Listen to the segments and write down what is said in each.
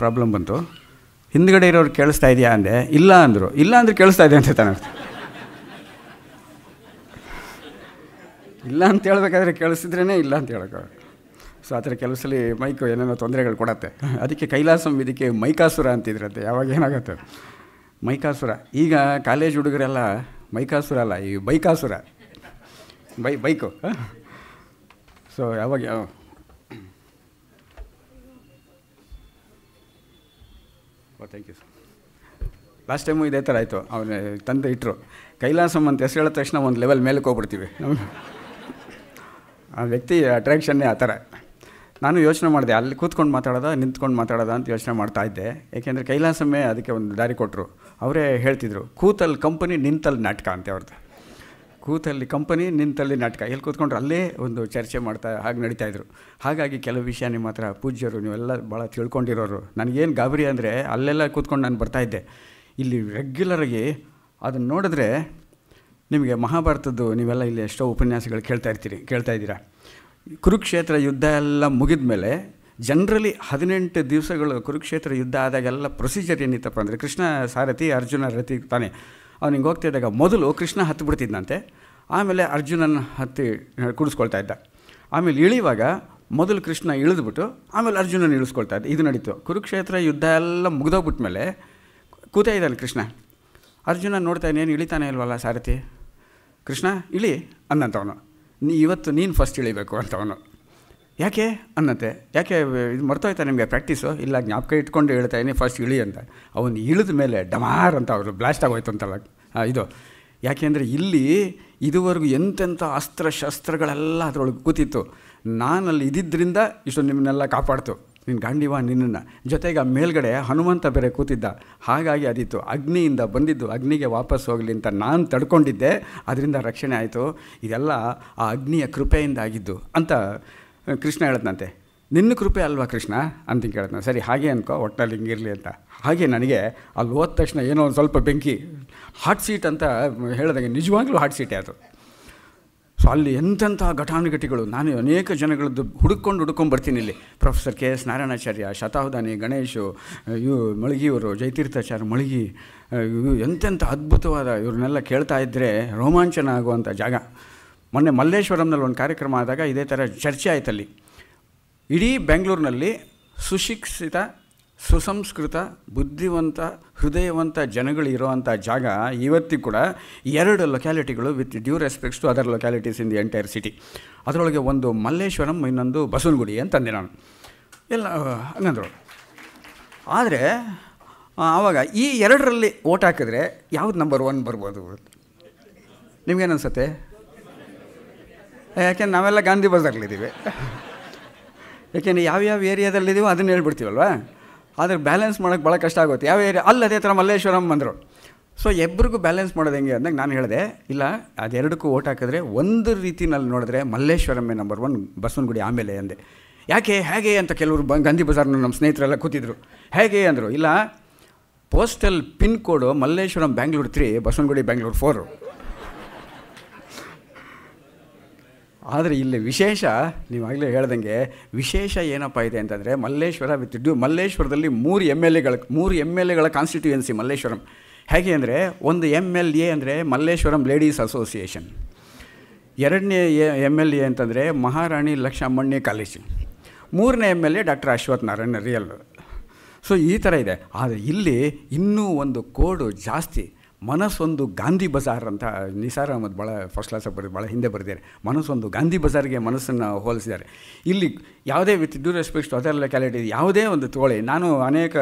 Problem ಬಂತು ಹಿಂದ್ಗಡೆ ಇರೋರು ಕೇಳಿಸ್ತಾ ಇದೆಯಾ ಅಂದೆ ಇಲ್ಲ ಅಂದರು ಇಲ್ಲ ಅಂದ್ರೆ ಕೇಳಿಸ್ತಾ ಇದೆ ಅಂತ ತಾನೆ ಇಲ್ಲ ಅಂತ ಹೇಳ್ಬೇಕಾದ್ರೆ ಕೇಳಿಸಿದ್ರೇ ಇಲ್ಲ ಅಂತ ಹೇಳಬೇಕು ಸೊ ಆ ಥರ ಕೆಲವು ಮೈಕು ಏನೇನೋ ತೊಂದರೆಗಳು ಕೊಡತ್ತೆ ಅದಕ್ಕೆ ಕೈಲಾಸಂ ಇದಕ್ಕೆ ಮೈಕಾಸುರ ಅಂತಿದ್ರಂತೆ ಯಾವಾಗ ಏನಾಗುತ್ತೆ ಮೈಕಾಸುರ ಈಗ ಕಾಲೇಜ್ ಹುಡುಗರೆಲ್ಲ ಮೈಕಾಸುರ ಅಲ್ಲ ಈ ಬೈಕಾಸುರ ಬೈ ಬೈಕು ಸೊ ಯಾವಾಗ ಓ thank you sir last time ಇದೇ ಥರ ಆಯಿತು ಅವನ ತಂದೆ ಇಟ್ಟರು ಕೈಲಾಸಮ್ ಅಂತ ಹೆಸರು ಹೇಳಿದ ತಕ್ಷಣ ಒಂದು ಲೆವೆಲ್ ಮೇಲಕ್ಕೆ ಹೋಗ್ಬಿಡ್ತೀವಿ ಆ ವ್ಯಕ್ತಿ ಅಟ್ರ್ಯಾಕ್ಷನ್ನೇ ಆ ಥರ ನಾನು ಯೋಚನೆ ಮಾಡಿದೆ ಅಲ್ಲಿ ಕೂತ್ಕೊಂಡು ಮಾತಾಡೋದ ನಿಂತ್ಕೊಂಡು ಮಾತಾಡೋದ ಅಂತ ಯೋಚನೆ ಮಾಡ್ತಾ ಇದ್ದೆ ಏಕೆಂದರೆ ಕೈಲಾಸಮ್ಮೆ ಅದಕ್ಕೆ ಒಂದು ದಾರಿ ಕೊಟ್ಟರು ಅವರೇ ಹೇಳ್ತಿದ್ರು ಕೂತಲ್ಲಿ ಕಂಪನಿ ನಿಂತಲ್ಲಿ ನಾಟಕ ಅಂತೆ ಅವ್ರದ್ದು ಕೂತಲ್ಲಿ ಕಂಪನಿ ನಿಂತಲ್ಲಿ ನಾಟಕ ಇಲ್ಲಿ ಕೂತ್ಕೊಂಡ್ರೆ ಅಲ್ಲೇ ಒಂದು ಚರ್ಚೆ ಮಾಡ್ತಾ ಹಾಗೆ ನಡೀತಾಯಿದ್ರು ಹಾಗಾಗಿ ಕೆಲವು ವಿಷಯ ನಿಮ್ಮ ಹತ್ರ ಪೂಜ್ಯರು ನೀವೆಲ್ಲ ಭಾಳ ತಿಳ್ಕೊಂಡಿರೋರು ನನಗೇನು ಗಾಬರಿ ಅಂದರೆ ಅಲ್ಲೆಲ್ಲ ಕೂತ್ಕೊಂಡು ನಾನು ಬರ್ತಾಯಿದ್ದೆ ಇಲ್ಲಿ ರೆಗ್ಯುಲರಾಗಿ ಅದನ್ನು ನೋಡಿದ್ರೆ ನಿಮಗೆ ಮಹಾಭಾರತದ್ದು ನೀವೆಲ್ಲ ಇಲ್ಲಿ ಎಷ್ಟೋ ಉಪನ್ಯಾಸಗಳು ಕೇಳ್ತಾ ಇರ್ತೀರಿ ಕೇಳ್ತಾ ಇದ್ದೀರಾ ಕುರುಕ್ಷೇತ್ರ ಯುದ್ಧ ಎಲ್ಲ ಮುಗಿದ ಮೇಲೆ ಜನರಲಿ ಹದಿನೆಂಟು ದಿವಸಗಳು ಕುರುಕ್ಷೇತ್ರ ಯುದ್ಧ ಆದಾಗೆಲ್ಲ ಪ್ರೊಸೀಜರ್ ಏನಿತ್ತಪ್ಪ ಅಂದರೆ ಕೃಷ್ಣ ಸಾರಥಿ ಅರ್ಜುನ ರಥಿ ತಾನೆ ಅವ್ನು ಹಿಂಗೆ ಇದ್ದಾಗ ಮೊದಲು ಕೃಷ್ಣ ಹತ್ತು ಬಿಡ್ತಿದ್ದಂತೆ ಆಮೇಲೆ ಅರ್ಜುನನ ಹತ್ತಿ ಕುಡಿಸ್ಕೊಳ್ತಾ ಇದ್ದ ಆಮೇಲೆ ಇಳಿಯುವಾಗ ಮೊದಲು ಕೃಷ್ಣ ಇಳಿದ್ಬಿಟ್ಟು ಆಮೇಲೆ ಅರ್ಜುನನ ಇಳಿಸ್ಕೊಳ್ತಾ ಇದ್ದ ಇದು ನಡೀತು ಕುರುಕ್ಷೇತ್ರ ಯುದ್ಧ ಎಲ್ಲ ಮೇಲೆ ಕೂತ ಇದ್ದಾನೆ ಕೃಷ್ಣ ಅರ್ಜುನ ನೋಡ್ತಾ ಇನ್ನೇನು ಇಳಿತಾನೆ ಇಲ್ವಲ್ಲ ಸಾರಥಿ ಕೃಷ್ಣ ಇಳಿ ಅನ್ನಂತವನು ನೀ ಇವತ್ತು ನೀನು ಫಸ್ಟ್ ಇಳಿಬೇಕು ಅಂತವನು ಯಾಕೆ ಅನ್ನತ್ತೆ ಯಾಕೆ ಇದು ಮರ್ತೋಯ್ತಾ ನಿಮಗೆ ಪ್ರಾಕ್ಟೀಸು ಇಲ್ಲ ಜ್ಞಾಪಕ ಇಟ್ಕೊಂಡು ಹೇಳ್ತಾ ಇದ್ದೀನಿ ಫಸ್ಟ್ ಇಳಿ ಅಂತ ಅವನು ಇಳಿದ ಮೇಲೆ ಡಮಾರ್ ಅಂತ ಅವರು ಬ್ಲಾಸ್ಟ್ ಆಗೋಯ್ತು ಅಂತಲ್ಲ ಇದು ಯಾಕೆಂದರೆ ಇಲ್ಲಿ ಇದುವರೆಗೂ ಎಂತೆಂಥ ಅಸ್ತ್ರಶಸ್ತ್ರಗಳೆಲ್ಲ ಅದರೊಳಗೆ ಕೂತಿತ್ತು ನಾನಲ್ಲಿ ಇದ್ದಿದ್ದರಿಂದ ಇಷ್ಟು ನಿಮ್ಮನ್ನೆಲ್ಲ ಕಾಪಾಡ್ತು ನಿನ್ನ ಗಾಂಡಿವ ನಿನ್ನನ್ನು ಜೊತೆಗೆ ಆ ಮೇಲ್ಗಡೆ ಹನುಮಂತ ಬೇರೆ ಕೂತಿದ್ದ ಹಾಗಾಗಿ ಅದಿತ್ತು ಅಗ್ನಿಯಿಂದ ಬಂದಿದ್ದು ಅಗ್ನಿಗೆ ವಾಪಸ್ ಹೋಗಲಿ ಅಂತ ನಾನು ತಡ್ಕೊಂಡಿದ್ದೆ ಅದರಿಂದ ರಕ್ಷಣೆ ಆಯಿತು ಇದೆಲ್ಲ ಆ ಅಗ್ನಿಯ ಕೃಪೆಯಿಂದ ಆಗಿದ್ದು ಅಂತ ಕೃಷ್ಣ ಹೇಳದ್ನಂತೆ ನಿನ್ನ ಕೃಪೆ ಅಲ್ವಾ ಕೃಷ್ಣ ಅಂತ ಕೇಳ್ತಾನೆ ಸರಿ ಹಾಗೆ ಅನ್ಕೋ ಒಟ್ಟಿನಲ್ಲಿ ಹಿಂಗಿರಲಿ ಅಂತ ಹಾಗೆ ನನಗೆ ಅಲ್ಲಿ ಹೋದ ತಕ್ಷಣ ಏನೋ ಒಂದು ಸ್ವಲ್ಪ ಬೆಂಕಿ ಹಾಟ್ ಸೀಟ್ ಅಂತ ಹೇಳಿದಾಗ ನಿಜವಾಗ್ಲೂ ಹಾಟ್ ಸೀಟೇ ಅದು ಸೊ ಅಲ್ಲಿ ಎಂಥೆಂಥ ಘಟಾನುಘಟಿಗಳು ನಾನು ಅನೇಕ ಜನಗಳದ್ದು ಹುಡುಕೊಂಡು ಹುಡ್ಕೊಂಡು ಬರ್ತೀನಿ ಇಲ್ಲಿ ಪ್ರೊಫೆಸರ್ ಕೆ ಎಸ್ ನಾರಾಯಣಾಚಾರ್ಯ ಶತಾವಧಾನಿ ಗಣೇಶು ಇವು ಮಳಗಿಯವರು ಜಯತೀರ್ಥಾಚಾರ್ಯ ಮಳಗಿ ಇವು ಎಂತೆಂಥ ಅದ್ಭುತವಾದ ಇವ್ರನ್ನೆಲ್ಲ ಕೇಳ್ತಾ ಇದ್ದರೆ ರೋಮಾಂಚನ ಆಗುವಂಥ ಜಾಗ ಮೊನ್ನೆ ಮಲ್ಲೇಶ್ವರಂನಲ್ಲಿ ಒಂದು ಕಾರ್ಯಕ್ರಮ ಆದಾಗ ಇದೇ ಥರ ಚರ್ಚೆ ಅಲ್ಲಿ ಇಡೀ ಬೆಂಗಳೂರಿನಲ್ಲಿ ಸುಶಿಕ್ಷಿತ ಸುಸಂಸ್ಕೃತ ಬುದ್ಧಿವಂತ ಹೃದಯವಂತ ಜನಗಳು ಜಾಗ ಇವತ್ತಿಗೂ ಕೂಡ ಎರಡು ಲೊಕ್ಯಾಲಿಟಿಗಳು with due respects to other localities in the entire city ಅದರೊಳಗೆ ಒಂದು ಮಲ್ಲೇಶ್ವರಂ ಇನ್ನೊಂದು ಬಸವನಗುಡಿ ಅಂತಂದೆ ನಾನು ಎಲ್ಲ ಹಂಗಂದ್ರು ಆದರೆ ಆವಾಗ ಈ ಎರಡರಲ್ಲಿ ಓಟ್ ಹಾಕಿದ್ರೆ ಯಾವ್ದು ನಂಬರ್ ಒನ್ ಬರ್ಬೋದು ನಿಮ್ಗೇನು ಅನಿಸುತ್ತೆ ಯಾಕೆಂದ್ರೆ ನಾವೆಲ್ಲ ಗಾಂಧಿ ಬಜಾರ್ಲಿದ್ದೀವಿ ಯಾಕೆಂದರೆ ಯಾವ್ಯಾವ ಏರಿಯಾದಲ್ಲಿದೆಯೋ ಅದನ್ನು ಹೇಳ್ಬಿಡ್ತೀವಲ್ವ ಆದರೆ ಬ್ಯಾಲೆನ್ಸ್ ಮಾಡೋಕ್ಕೆ ಭಾಳ ಕಷ್ಟ ಆಗುತ್ತೆ ಯಾವ ಏರಿಯಾ ಅಲ್ಲಿ ಅದೇ ಥರ ಮಲ್ಲೇಶ್ವರಂ ಬಂದರು ಸೊ ಎಬ್ರಿಗೂ ಬ್ಯಾಲೆನ್ಸ್ ಮಾಡೋದು ಹೆಂಗೆ ಅಂದಾಗ ನಾನು ಹೇಳಿದೆ ಇಲ್ಲ ಅದೆರಡಕ್ಕೂ ಓಟ್ ಹಾಕಿದ್ರೆ ಒಂದು ರೀತಿನಲ್ಲಿ ನೋಡಿದ್ರೆ ಮಲ್ಲೇಶ್ವರಮ್ಮೆ ನಂಬರ್ ಒನ್ ಬಸವನಗುಡಿ ಆಮೇಲೆ ಅಂದೆ ಯಾಕೆ ಹೇಗೆ ಅಂತ ಕೆಲವರು ಬ ಗಾಂಧಿ ಬಜಾರ್ನ ನಮ್ಮ ಸ್ನೇಹಿತರೆಲ್ಲ ಕೂತಿದ್ರು ಹೇಗೆ ಅಂದರು ಇಲ್ಲ postal pin code Malleshwaram Bangalore three Basavanagudi Bangalore four ಆದರೆ ಇಲ್ಲಿ ವಿಶೇಷ ನೀವಾಗಲೇ ಹೇಳ್ದಂಗೆ ವಿಶೇಷ ಏನಪ್ಪ ಇದೆ ಅಂತಂದರೆ ಮಲ್ಲೇಶ್ವರ ವಿತ್ ಡ್ಯೂ ಮಲ್ಲೇಶ್ವರದಲ್ಲಿ ಮೂರು ಎಮ್ ಎಲ್ ಎಗಳ ಮೂರು ಎಮ್ ಎಲ್ ಎಗಳ ಕಾನ್ಸ್ಟಿಟ್ಯೂಯೆನ್ಸಿ ಮಲ್ಲೇಶ್ವರಂ ಹೇಗೆ ಅಂದರೆ ಒಂದು ಎಮ್ ಎಲ್ ಎ ಅಂದರೆ ಮಲ್ಲೇಶ್ವರಂ ಲೇಡೀಸ್ ಅಸೋಸಿಯೇಷನ್ ಎರಡನೇ ಎಮ್ ಎಲ್ ಎ ಅಂತಂದರೆ ಮಹಾರಾಣಿ ಲಕ್ಷ್ಮಣ್ಯ ಕಾಲೇಜು ಮೂರನೇ M L A doctor Ashwath Narayana real so ಈ ಥರ ಇದೆ ಆದರೆ ಇಲ್ಲಿ ಇನ್ನೂ ಒಂದು ಕೋಡು ಜಾಸ್ತಿ ಮನಸ್ಸೊಂದು ಗಾಂಧಿ ಬಜಾರ್ ಅಂತ ನಿಸಾರ್ ಅಹಮದ್ ಭಾಳ ಫಸ್ಟ್ ಕ್ಲಾಸ್ ಬರೆದು ಭಾಳ ಹಿಂದೆ ಬರೆದಿದ್ದಾರೆ ಮನಸ್ಸೊಂದು ಗಾಂಧಿ ಬಜಾರ್ಗೆ ಮನಸ್ಸನ್ನು ಹೋಲಿಸಿದ್ದಾರೆ ಇಲ್ಲಿ ಯಾವುದೇ ವಿತ್ ಡ್ಯೂ ರೆಸ್ಪೆಕ್ಟ್ ಅದರ ಲೊಕ್ಯಾಲಿಟಿ ಯಾವುದೇ ಒಂದು ತಗೊಳ್ಳಿ ನಾನು ಅನೇಕ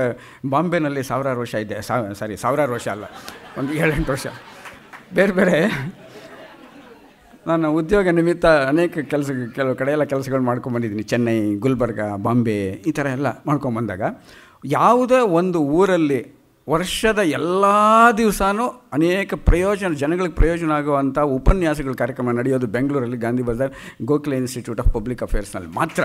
ಬಾಂಬೆನಲ್ಲಿ ಸಾವಿರಾರು ವರ್ಷ ಇದ್ದೆ ಸಾರಿ ಸಾವಿರಾರು ವರ್ಷ ಅಲ್ಲ ಒಂದು ಏಳೆಂಟು ವರ್ಷ ಬೇರೆ ಬೇರೆ ನಾನು ಉದ್ಯೋಗ ನಿಮಿತ್ತ ಅನೇಕ ಕೆಲಸ ಕೆಲವು ಕಡೆ ಎಲ್ಲ ಕೆಲಸಗಳು ಮಾಡ್ಕೊಂಬಂದಿದ್ದೀನಿ ಚೆನ್ನೈ ಗುಲ್ಬರ್ಗ ಬಾಂಬೆ ಈ ಥರ ಎಲ್ಲ ಮಾಡ್ಕೊಂಬಂದಾಗ ಯಾವುದೇ ಒಂದು ಊರಲ್ಲಿ ವರ್ಷದ ಎಲ್ಲ ದಿವಸನೂ ಅನೇಕ ಪ್ರಯೋಜನ ಜನಗಳಿಗೆ ಪ್ರಯೋಜನ ಆಗುವಂಥ ಉಪನ್ಯಾಸಗಳ ಕಾರ್ಯಕ್ರಮ ನಡೆಯೋದು ಬೆಂಗಳೂರಲ್ಲಿ Gandhi Bazaar Gokhale institute of public ಅಫೇರ್ಸ್ನಲ್ಲಿ ಮಾತ್ರ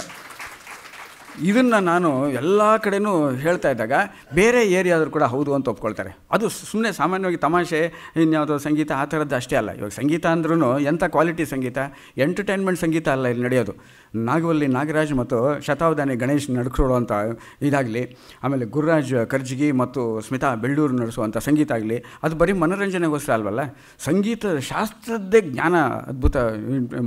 ಇದನ್ನು ನಾನು ಎಲ್ಲ ಕಡೆನೂ ಹೇಳ್ತಾ ಇದ್ದಾಗ ಬೇರೆ ಏರಿಯಾದರೂ ಕೂಡ ಹೌದು ಅಂತ ಒಪ್ಕೊಳ್ತಾರೆ ಅದು ಸುಮ್ಮನೆ ಸಾಮಾನ್ಯವಾಗಿ ತಮಾಷೆ ಇನ್ಯಾವುದೋ ಸಂಗೀತ ಆ ಥರದ್ದು ಅಷ್ಟೇ ಅಲ್ಲ ಇವಾಗ ಸಂಗೀತ ಅಂದ್ರೂ ಎಂಥ ಕ್ವಾಲಿಟಿ ಸಂಗೀತ ಎಂಟರ್ಟೈನ್ಮೆಂಟ್ ಸಂಗೀತ ಅಲ್ಲ ಇಲ್ಲಿ ನಡೆಯೋದು ನಾಗವಲ್ಲಿ ನಾಗರಾಜ್ ಮತ್ತು ಶತಾವಧಾನಿ ಗಣೇಶ್ ನಡ್ಕೊಳ್ಳುವಂಥ ಇದಾಗಲಿ ಆಮೇಲೆ ಗುರುರಾಜ್ ಕರ್ಜಿಗಿ ಮತ್ತು ಸ್ಮಿತಾ ಬೆಳ್ಳೂರು ನಡೆಸುವಂಥ ಸಂಗೀತ ಆಗಲಿ ಅದು ಬರೀ ಮನೋರಂಜನೆಗೋಸ್ಕರ ಅಲ್ವಲ್ಲ ಸಂಗೀತ ಶಾಸ್ತ್ರದ್ದೇ ಜ್ಞಾನ ಅದ್ಭುತ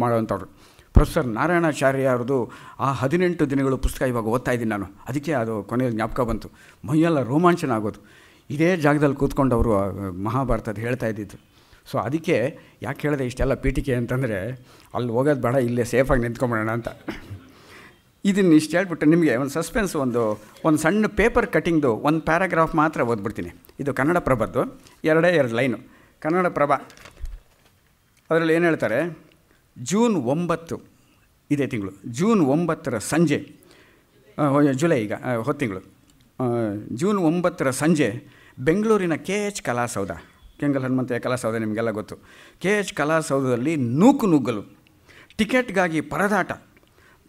ಮಾಡುವಂಥವ್ರು ಪ್ರೊಫೆಸರ್ ನಾರಾಯಣಾಚಾರ್ಯ ಅವ್ರದ್ದು ಆ ಹದಿನೆಂಟು ದಿನಗಳು ಪುಸ್ತಕ ಇವಾಗ ಓದ್ತಾ ಇದ್ದೀನಿ ನಾನು ಅದಕ್ಕೆ ಅದು ಕೊನೆಯಲ್ಲಿ ಜ್ಞಾಪಕ ಬಂತು ಮೈಯೆಲ್ಲ ರೋಮಾಂಚನ ಆಗೋದು ಇದೇ ಜಾಗದಲ್ಲಿ ಕೂತ್ಕೊಂಡು ಅವರು ಮಹಾಭಾರತದ ಹೇಳ್ತಾ ಇದ್ದಿದ್ದು ಸೊ ಅದಕ್ಕೆ ಯಾಕೆ ಹೇಳಿದೆ ಇಷ್ಟೆಲ್ಲ ಪೀಠಿಕೆ ಅಂತಂದರೆ ಅಲ್ಲಿ ಹೋಗೋದು ಬೇಡ ಇಲ್ಲೇ ಸೇಫಾಗಿ ನಿಂತ್ಕೊಂಬಿಡೋಣ ಅಂತ ಇದನ್ನು ಇಷ್ಟು ಹೇಳ್ಬಿಟ್ಟು ನಿಮಗೆ ಒಂದು ಸಸ್ಪೆನ್ಸ್ ಒಂದು ಒಂದು ಸಣ್ಣ ಪೇಪರ್ ಕಟ್ಟಿಂಗ್ದು ಒಂದು ಪ್ಯಾರಾಗ್ರಾಫ್ ಮಾತ್ರ ಓದ್ಬಿಡ್ತೀನಿ ಇದು ಕನ್ನಡ ಪ್ರಭದ್ದು ಎರಡೇ ಎರಡು ಲೈನು ಕನ್ನಡ ಪ್ರಭ ಅದರಲ್ಲಿ ಏನು ಹೇಳ್ತಾರೆ ಜೂನ್ ಒಂಬತ್ತು ಇದೇ ತಿಂಗಳು ಜೂನ್ ಒಂಬತ್ತರ ಸಂಜೆ ಜುಲೈ ಈಗ ಹೊತ್ತಿಂಗಳು ಜೂನ್ ಒಂಬತ್ತರ ಸಂಜೆ ಬೆಂಗಳೂರಿನ ಕೆ ಎಚ್ ಕಲಾಸೌಧ ಕೆಂಗಲ್ ಹನುಮಂತಯ್ಯ ಕಲಾಸೌಧ ನಿಮಗೆಲ್ಲ ಗೊತ್ತು ಕೆ ಎಚ್ ಕಲಾಸೌಧದಲ್ಲಿ ನೂಕು ನುಗ್ಗಲು ಟಿಕೆಟ್ಗಾಗಿ ಪರದಾಟ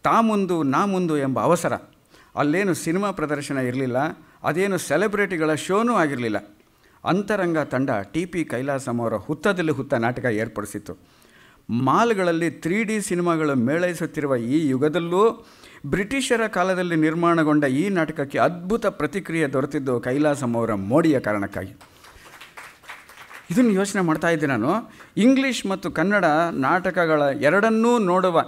ತಾ ಮುಂದು ನಾ ಮುಂದು ಎಂಬ ಅವಸರ ಅಲ್ಲೇನು ಸಿನಿಮಾ ಪ್ರದರ್ಶನ ಇರಲಿಲ್ಲ ಅದೇನು ಸೆಲೆಬ್ರಿಟಿಗಳ ಶೋನೂ ಆಗಿರಲಿಲ್ಲ ಅಂತರಂಗ ತಂಡ ಟಿ ಪಿ ಕೈಲಾಸಂ ಅವರ ಹುತ್ತದಲ್ಲಿ ಹುತ್ತ ನಾಟಕ ಏರ್ಪಡಿಸಿತ್ತು ಮಾಲ್ಗಳಲ್ಲಿ ತ್ರೀ ಡಿ ಸಿನಿಮಾಗಳು ಮೇಳೈಸುತ್ತಿರುವ ಈ ಯುಗದಲ್ಲೂ ಬ್ರಿಟಿಷರ ಕಾಲದಲ್ಲಿ ನಿರ್ಮಾಣಗೊಂಡ ಈ ನಾಟಕಕ್ಕೆ ಅದ್ಭುತ ಪ್ರತಿಕ್ರಿಯೆ ದೊರೆತಿದ್ದು ಕೈಲಾಸಂ ಅವರ ಮೋಡಿಯ ಕಾರಣಕ್ಕಾಗಿ ಇದನ್ನು ಯೋಚನೆ ಮಾಡ್ತಾ ಇದ್ದೆ ನಾನು ಇಂಗ್ಲೀಷ್ ಮತ್ತು ಕನ್ನಡ ನಾಟಕಗಳ ಎರಡನ್ನೂ ನೋಡುವ